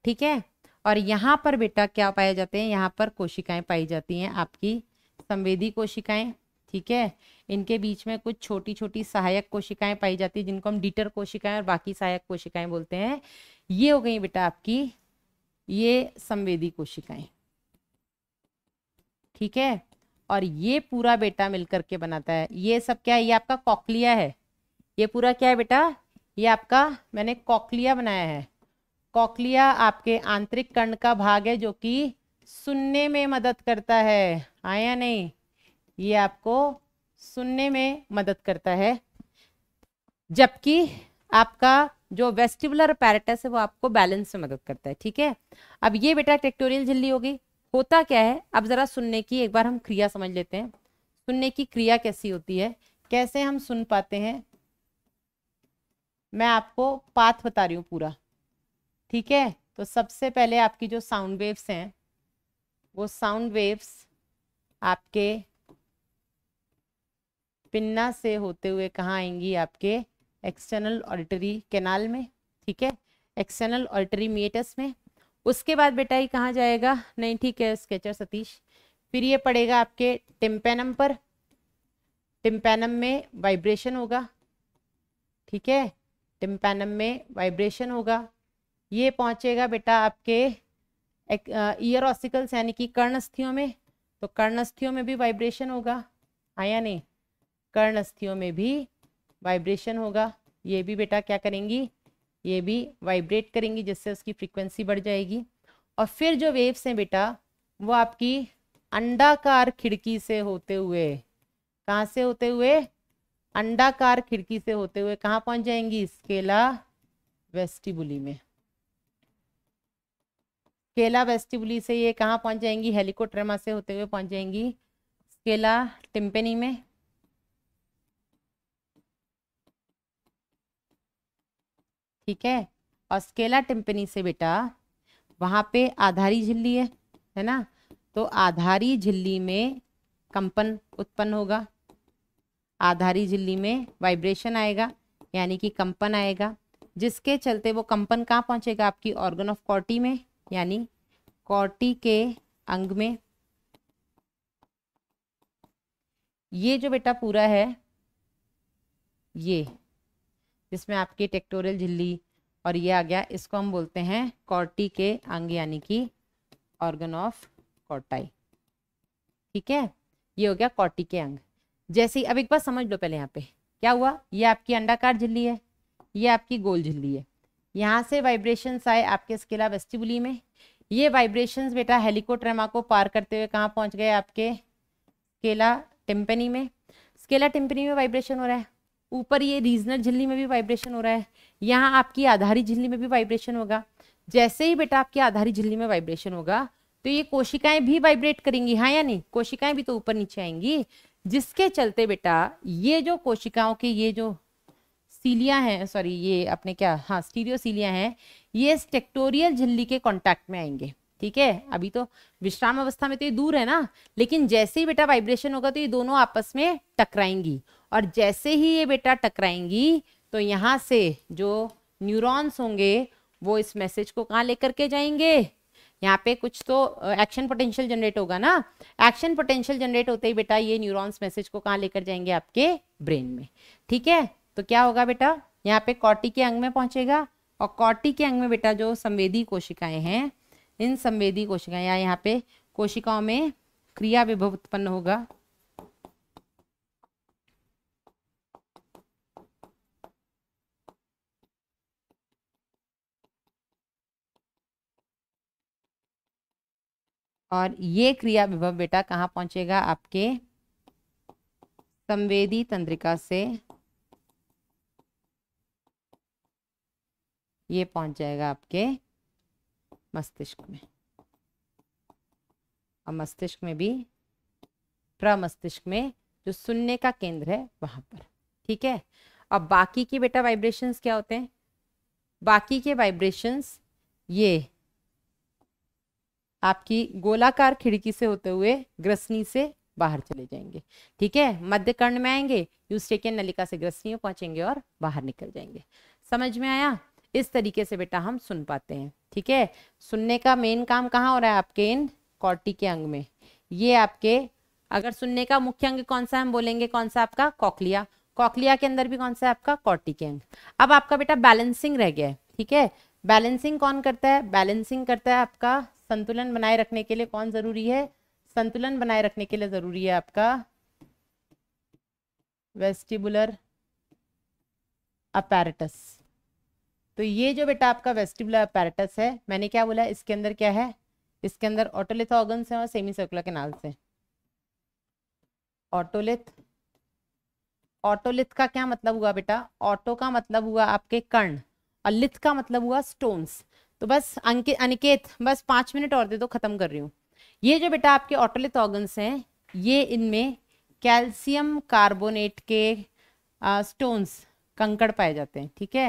Speaker 1: ठीक है और यहाँ पर बेटा क्या पाए जाते हैं यहाँ पर कोशिकाएं पाई जाती हैं आपकी संवेदी कोशिकाएं ठीक है इनके बीच में कुछ छोटी छोटी सहायक कोशिकाएं पाई जाती है जिनको हम डिटर कोशिकाएं और बाकी सहायक कोशिकाएं बोलते हैं ये हो गई बेटा आपकी ये संवेदी कोशिकाएं ठीक है और ये पूरा बेटा मिलकर के बनाता है ये सब क्या है ये आपका कॉकलिया है ये पूरा क्या है बेटा ये आपका मैंने कॉकलिया बनाया है कॉकलिया आपके आंतरिक कर्ण का भाग है जो कि सुनने में मदद करता है आया हाँ नहीं ये आपको सुनने में मदद करता है जबकि आपका जो वेस्टिबुलर पैरेटस है वो आपको बैलेंस में मदद करता है ठीक है अब ये बेटा टेक्टोरियल झिल्ली होगी होता क्या है अब जरा सुनने की एक बार हम क्रिया समझ लेते हैं सुनने की क्रिया कैसी होती है कैसे हम सुन पाते हैं मैं आपको पाथ बता रही हूँ पूरा ठीक है तो सबसे पहले आपकी जो साउंड वेव्स हैं वो साउंड वेव्स आपके पिन्ना से होते हुए कहाँ आएंगी आपके एक्सटर्नल ऑडिटरी कैनाल में ठीक है एक्सटर्नल ऑडिटरी मिएटस में उसके बाद बेटा ये कहाँ जाएगा नहीं ठीक है स्केचर सतीश फिर ये पड़ेगा आपके टिम्पेनम पर टिम्पेनम में वाइब्रेशन होगा ठीक है टिम्पैनम में वाइब्रेशन होगा ये पहुंचेगा बेटा आपके ईयर ऑसिकल्स यानी कि कर्णस्थियों में तो कर्णस्थियों में भी वाइब्रेशन होगा आया हाँ नहीं कर्णस्थियों में भी वाइब्रेशन होगा ये भी बेटा क्या करेंगी ये भी वाइब्रेट करेंगी जिससे उसकी फ्रीक्वेंसी बढ़ जाएगी और फिर जो वेव्स हैं बेटा वो आपकी अंडाकार खिड़की से होते हुए कहाँ से होते हुए अंडाकार खिड़की से होते हुए कहाँ पहुंच जाएंगी स्केला वेस्टिबुली में स्केला वेस्टिबुली से ये कहाँ पहुंच जाएंगी हेलिकोट्रेमा से होते हुए पहुंच जाएंगी स्केला टिम्पेनी में ठीक है और स्केला टिम्पनी से बेटा वहाँ पे आधारी झिल्ली है है ना तो आधारी झिल्ली में कंपन उत्पन्न होगा आधारी झिल्ली में वाइब्रेशन आएगा यानी कि कंपन आएगा जिसके चलते वो कंपन कहाँ पहुँचेगा आपकी ऑर्गन ऑफ कॉटी में यानी कॉटी के अंग में ये जो बेटा पूरा है ये जिसमें आपकी टेक्टोरियल झिल्ली और ये आ गया इसको हम बोलते हैं कॉर्टी के अंग यानी कि ऑर्गन ऑफ कॉटाई ठीक है ये हो गया कॉर्टी के अंग जैसे अब एक बार समझ लो पहले यहाँ पे क्या हुआ ये आपकी अंडाकार झिल्ली है ये आपकी गोल झिल्ली है यहाँ से वाइब्रेशंस आए आपके स्केला वेस्टिबुली में ये वाइब्रेशंस बेटा हेलीकोट्रेमा को पार करते हुए कहाँ पहुँच गए आपके स्केला टिम्पनी में स्केला टिम्पनी में वाइब्रेशन हो रहा है ऊपर ये रीजनल झिल्ली में भी वाइब्रेशन हो रहा है यहाँ आपकी आधारी झिल्ली में भी वाइब्रेशन होगा जैसे ही बेटा आपकी आधारी झिल्ली में वाइब्रेशन होगा तो ये कोशिकाएं भी वाइब्रेट करेंगी हाँ या नहीं कोशिकाएं भी तो ऊपर नीचे आएंगी जिसके चलते बेटा ये जो कोशिकाओं की ये जो सीलियाँ हैं सॉरी ये अपने क्या हाँ सीलिया हैं ये स्टेक्टोरियल झिल्ली के कॉन्टैक्ट में आएंगे ठीक है अभी तो विश्राम अवस्था में तो ये दूर है ना लेकिन जैसे ही बेटा वाइब्रेशन होगा तो ये दोनों आपस में टकराएंगी और जैसे ही ये बेटा टकराएंगी तो यहाँ से जो न्यूरॉन्स होंगे वो इस मैसेज को कहाँ लेकर के जाएंगे यहाँ पे कुछ तो एक्शन पोटेंशियल जनरेट होगा ना एक्शन पोटेंशियल जनरेट होते ही बेटा ये न्यूरॉन्स मैसेज को कहाँ लेकर जाएंगे आपके ब्रेन में ठीक है तो क्या होगा बेटा यहाँ पे कॉटी के अंग में पहुंचेगा और कॉटी के अंग में बेटा जो संवेदी कोशिकाएं हैं इन संवेदी कोशिकाएं या यहाँ पे कोशिकाओं में क्रिया विभव उत्पन्न होगा और ये क्रिया विभव बेटा कहाँ पहुंचेगा आपके संवेदी तंत्रिका से ये पहुंच जाएगा आपके मस्तिष्क में और मस्तिष्क में भी प्रमस्तिष्क में जो सुनने का केंद्र है वहां पर ठीक है अब बाकी के बेटा वाइब्रेशंस क्या होते हैं बाकी के वाइब्रेशंस ये आपकी गोलाकार खिड़की से होते हुए ग्रसनी से बाहर चले जाएंगे ठीक है मध्य कर्ण में आएंगे यूस्टेकियन नलिका से ग्रसनी पहुंचेंगे और बाहर निकल जाएंगे समझ में आया इस तरीके से बेटा हम सुन पाते हैं ठीक है सुनने का मेन काम कहाँ हो रहा है आपके इन कॉर्टी के अंग में ये आपके अगर सुनने का मुख्य अंग कौन सा हम बोलेंगे कौन सा आपका कॉकलिया कॉकलिया के अंदर भी कौन सा है आपका कॉर्टी के अंग अब आपका बेटा बैलेंसिंग रह गया है ठीक है बैलेंसिंग कौन करता है बैलेंसिंग करता है आपका संतुलन बनाए रखने के लिए कौन जरूरी है संतुलन बनाए रखने के लिए जरूरी है आपका वेस्टिबुलर अपैरेटस तो ये जो बेटा आपका वेस्टिबुलर अपैरेटस है मैंने क्या बोला इसके अंदर क्या है इसके अंदर ऑटोलिथ ऑर्गन है और सेमी सर्कुलर केनाल से ऑटोलिथ ऑटोलिथ का क्या मतलब हुआ बेटा ऑटो का मतलब हुआ आपके कर्ण और लिथ का मतलब हुआ स्टोन्स तो बस अंकित अनिकेत बस पाँच मिनट और दे दो ख़त्म कर रही हूँ ये जो बेटा आपके ऑटोलिथ ऑर्गन्स हैं ये इनमें कैल्शियम कार्बोनेट के स्टोन्स कंकड़ पाए जाते हैं ठीक है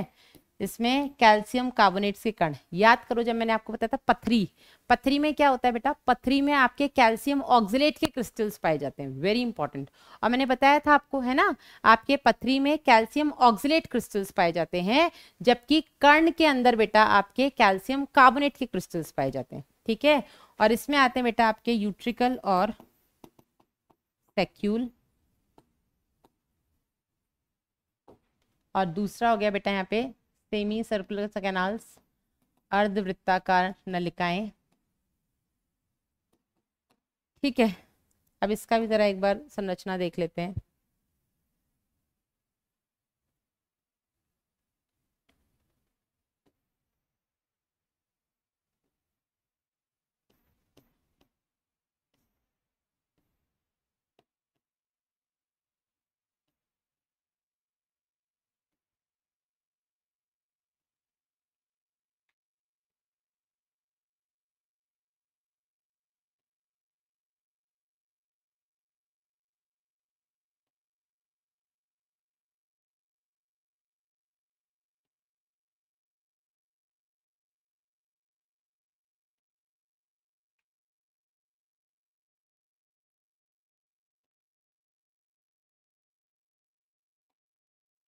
Speaker 1: इसमें कैल्शियम कार्बोनेट के कण याद करो जब मैंने आपको बताया था पथरी पथरी में क्या होता है बेटा पथरी में आपके कैल्शियम ऑक्सिलेट के क्रिस्टल्स पाए जाते हैं वेरी इंपॉर्टेंट और मैंने बताया था आपको है ना आपके पथरी में कैल्शियम ऑक्सिलेट क्रिस्टल्स पाए जाते हैं जबकि कर्ण के अंदर बेटा आपके कैल्शियम कार्बोनेट के क्रिस्टल्स पाए जाते हैं ठीक है और इसमें आते हैं बेटा आपके यूट्रिकल और सेक्यूल और दूसरा हो गया बेटा यहाँ पे सेमी सर्कुलर कैनाल्स अर्धवृत्ताकार नलिकाएं ठीक है अब इसका भी ज़रा एक बार संरचना देख लेते हैं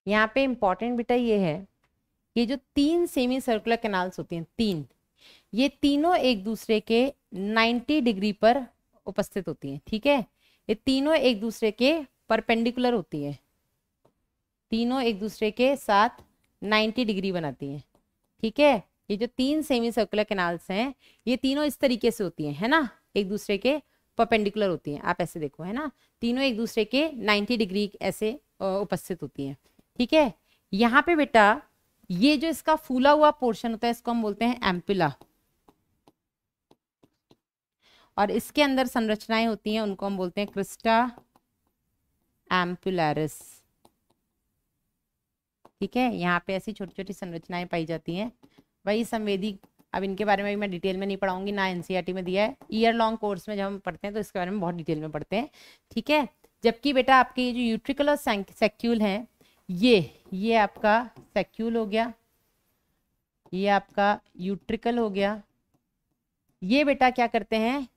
Speaker 1: यहाँ पे इम्पोर्टेंट बेटा ये है ये जो तीन सेमी सर्कुलर कैनाल्स होती हैं तीन ये तीनों एक दूसरे के 90 डिग्री पर उपस्थित होती हैं ठीक है ये तीनों एक दूसरे के परपेंडिकुलर होती हैं तीनों एक दूसरे के साथ 90 डिग्री बनाती हैं ठीक है ये जो तीन सेमी सर्कुलर कैनाल्स हैं ये तीनों इस तरीके से होती हैं है ना एक दूसरे के परपेंडिकुलर होती हैं आप ऐसे देखो है ना तीनों एक दूसरे के नाइन्टी डिग्री ऐसे उपस्थित होती हैं ठीक है यहाँ पे बेटा ये जो इसका फूला हुआ पोर्शन होता है इसको हम बोलते हैं एम्पिला और इसके अंदर संरचनाएं होती हैं उनको हम बोलते हैं क्रिस्टा एम्पुलरिस ठीक है यहाँ पे ऐसी छोटी छोटी संरचनाएं पाई जाती हैं वही संवेदी अब इनके बारे में भी मैं डिटेल में नहीं पढ़ाऊंगी ना एनसीईआरटी e में दिया है ईयर लॉन्ग कोर्स में जब हम पढ़ते हैं तो इसके बारे में बहुत डिटेल में पढ़ते हैं ठीक है जबकि बेटा आपके ये जो यूट्रिकल और सेक्यूल हैं ये ये आपका सेक्यूल हो गया ये आपका यूट्रिकल हो गया ये बेटा क्या करते हैं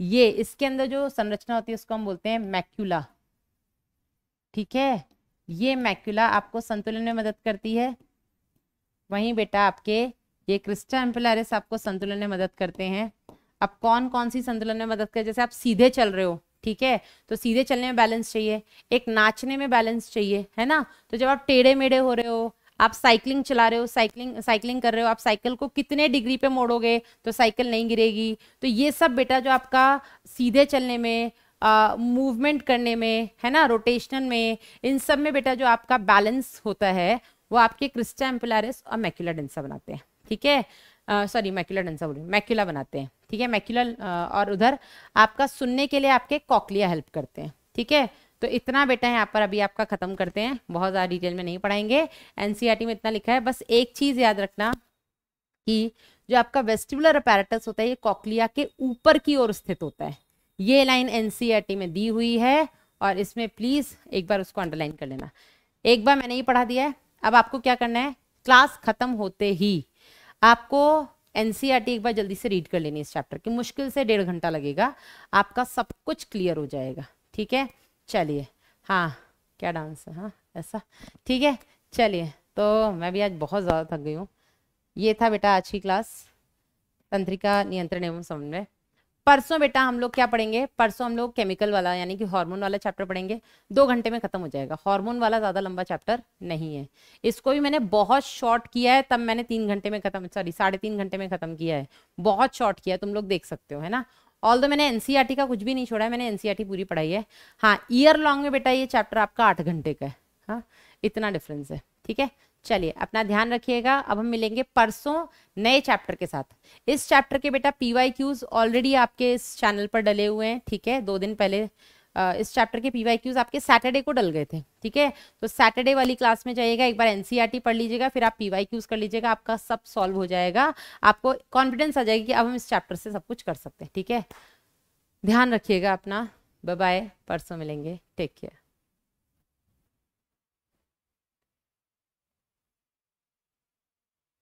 Speaker 1: ये इसके अंदर जो संरचना होती है उसको हम बोलते हैं मैक्यूला ठीक है ये मैक्यूला आपको संतुलन में मदद करती है वहीं बेटा आपके ये क्रिस्टा एम्पलारिस आपको संतुलन में मदद करते हैं अब कौन कौन सी संतुलन में मदद कर जैसे आप सीधे चल रहे हो ठीक है तो सीधे चलने में बैलेंस चाहिए एक नाचने में बैलेंस चाहिए है ना तो जब आप टेढ़े मेढ़े हो रहे हो आप साइकिलिंग चला रहे हो साइकिलिंग साइकिलिंग कर रहे हो आप साइकिल को कितने डिग्री पे मोड़ोगे तो साइकिल नहीं गिरेगी तो ये सब बेटा जो आपका सीधे चलने में मूवमेंट करने में है ना रोटेशन में इन सब में बेटा जो आपका बैलेंस होता है वो आपके क्रिस्टा एम्पुलरिस और मैक्यूलर डेंसा बनाते हैं ठीक है सॉरी मैक्यूला डेंसा बोल मैक्यूला बनाते हैं ठीक है मैक्यूला और उधर आपका सुनने के लिए आपके कॉकलिया हेल्प करते हैं ठीक है तो इतना बेटा है यहाँ पर अभी आपका खत्म करते हैं बहुत ज़्यादा डिटेल में नहीं पढ़ाएंगे एनसीईआरटी e में इतना लिखा है बस एक चीज़ याद रखना कि जो आपका वेस्टिबुलर अपैरेटस होता है ये कॉकलिया के ऊपर की ओर स्थित होता है ये लाइन एनसीईआरटी e में दी हुई है और इसमें प्लीज़ एक बार उसको अंडरलाइन कर लेना एक बार मैंने ये पढ़ा दिया है अब आपको क्या करना है क्लास खत्म होते ही आपको एन e एक बार जल्दी से रीड कर लेनी इस चैप्टर की मुश्किल से डेढ़ घंटा लगेगा आपका सब कुछ क्लियर हो जाएगा ठीक है चलिए हाँ क्या डांस है हाँ ऐसा ठीक है चलिए तो मैं भी आज बहुत ज़्यादा थक गई हूँ ये था बेटा आज की क्लास तंत्रिका नियंत्रण एवं समन्वय परसों बेटा हम लोग क्या पढ़ेंगे परसों हम लोग केमिकल वाला यानी कि हार्मोन वाला चैप्टर पढ़ेंगे दो घंटे में खत्म हो जाएगा हार्मोन वाला ज़्यादा लंबा चैप्टर नहीं है इसको भी मैंने बहुत शॉर्ट किया है तब मैंने तीन घंटे में खत्म सॉरी साढ़े तीन घंटे में खत्म किया है बहुत शॉर्ट किया है तुम लोग देख सकते हो है ना ऑल दो मैंने एनसीईआरटी e का कुछ भी नहीं छोड़ा है मैंने एनसीईआरटी e पूरी पढ़ाई है हाँ ईयर लॉन्ग में बेटा ये चैप्टर आपका आठ घंटे का है हाँ इतना डिफरेंस है ठीक है चलिए अपना ध्यान रखिएगा अब हम मिलेंगे परसों नए चैप्टर के साथ इस चैप्टर के बेटा पी वाई क्यूज ऑलरेडी आपके इस चैनल पर डले हुए हैं ठीक है दो दिन पहले इस चैप्टर के पी वाई क्यूज आपके सैटरडे को डल गए थे ठीक है तो सैटरडे वाली क्लास में जाइएगा एक बार एनसीईआरटी e पढ़ लीजिएगा फिर आप पी वाई क्यूज कर लीजिएगा आपका सब सॉल्व हो जाएगा आपको कॉन्फिडेंस आ जाएगी कि अब हम इस चैप्टर से सब कुछ कर सकते हैं ठीक है ध्यान रखिएगा अपना बाय परसों मिलेंगे टेक केयर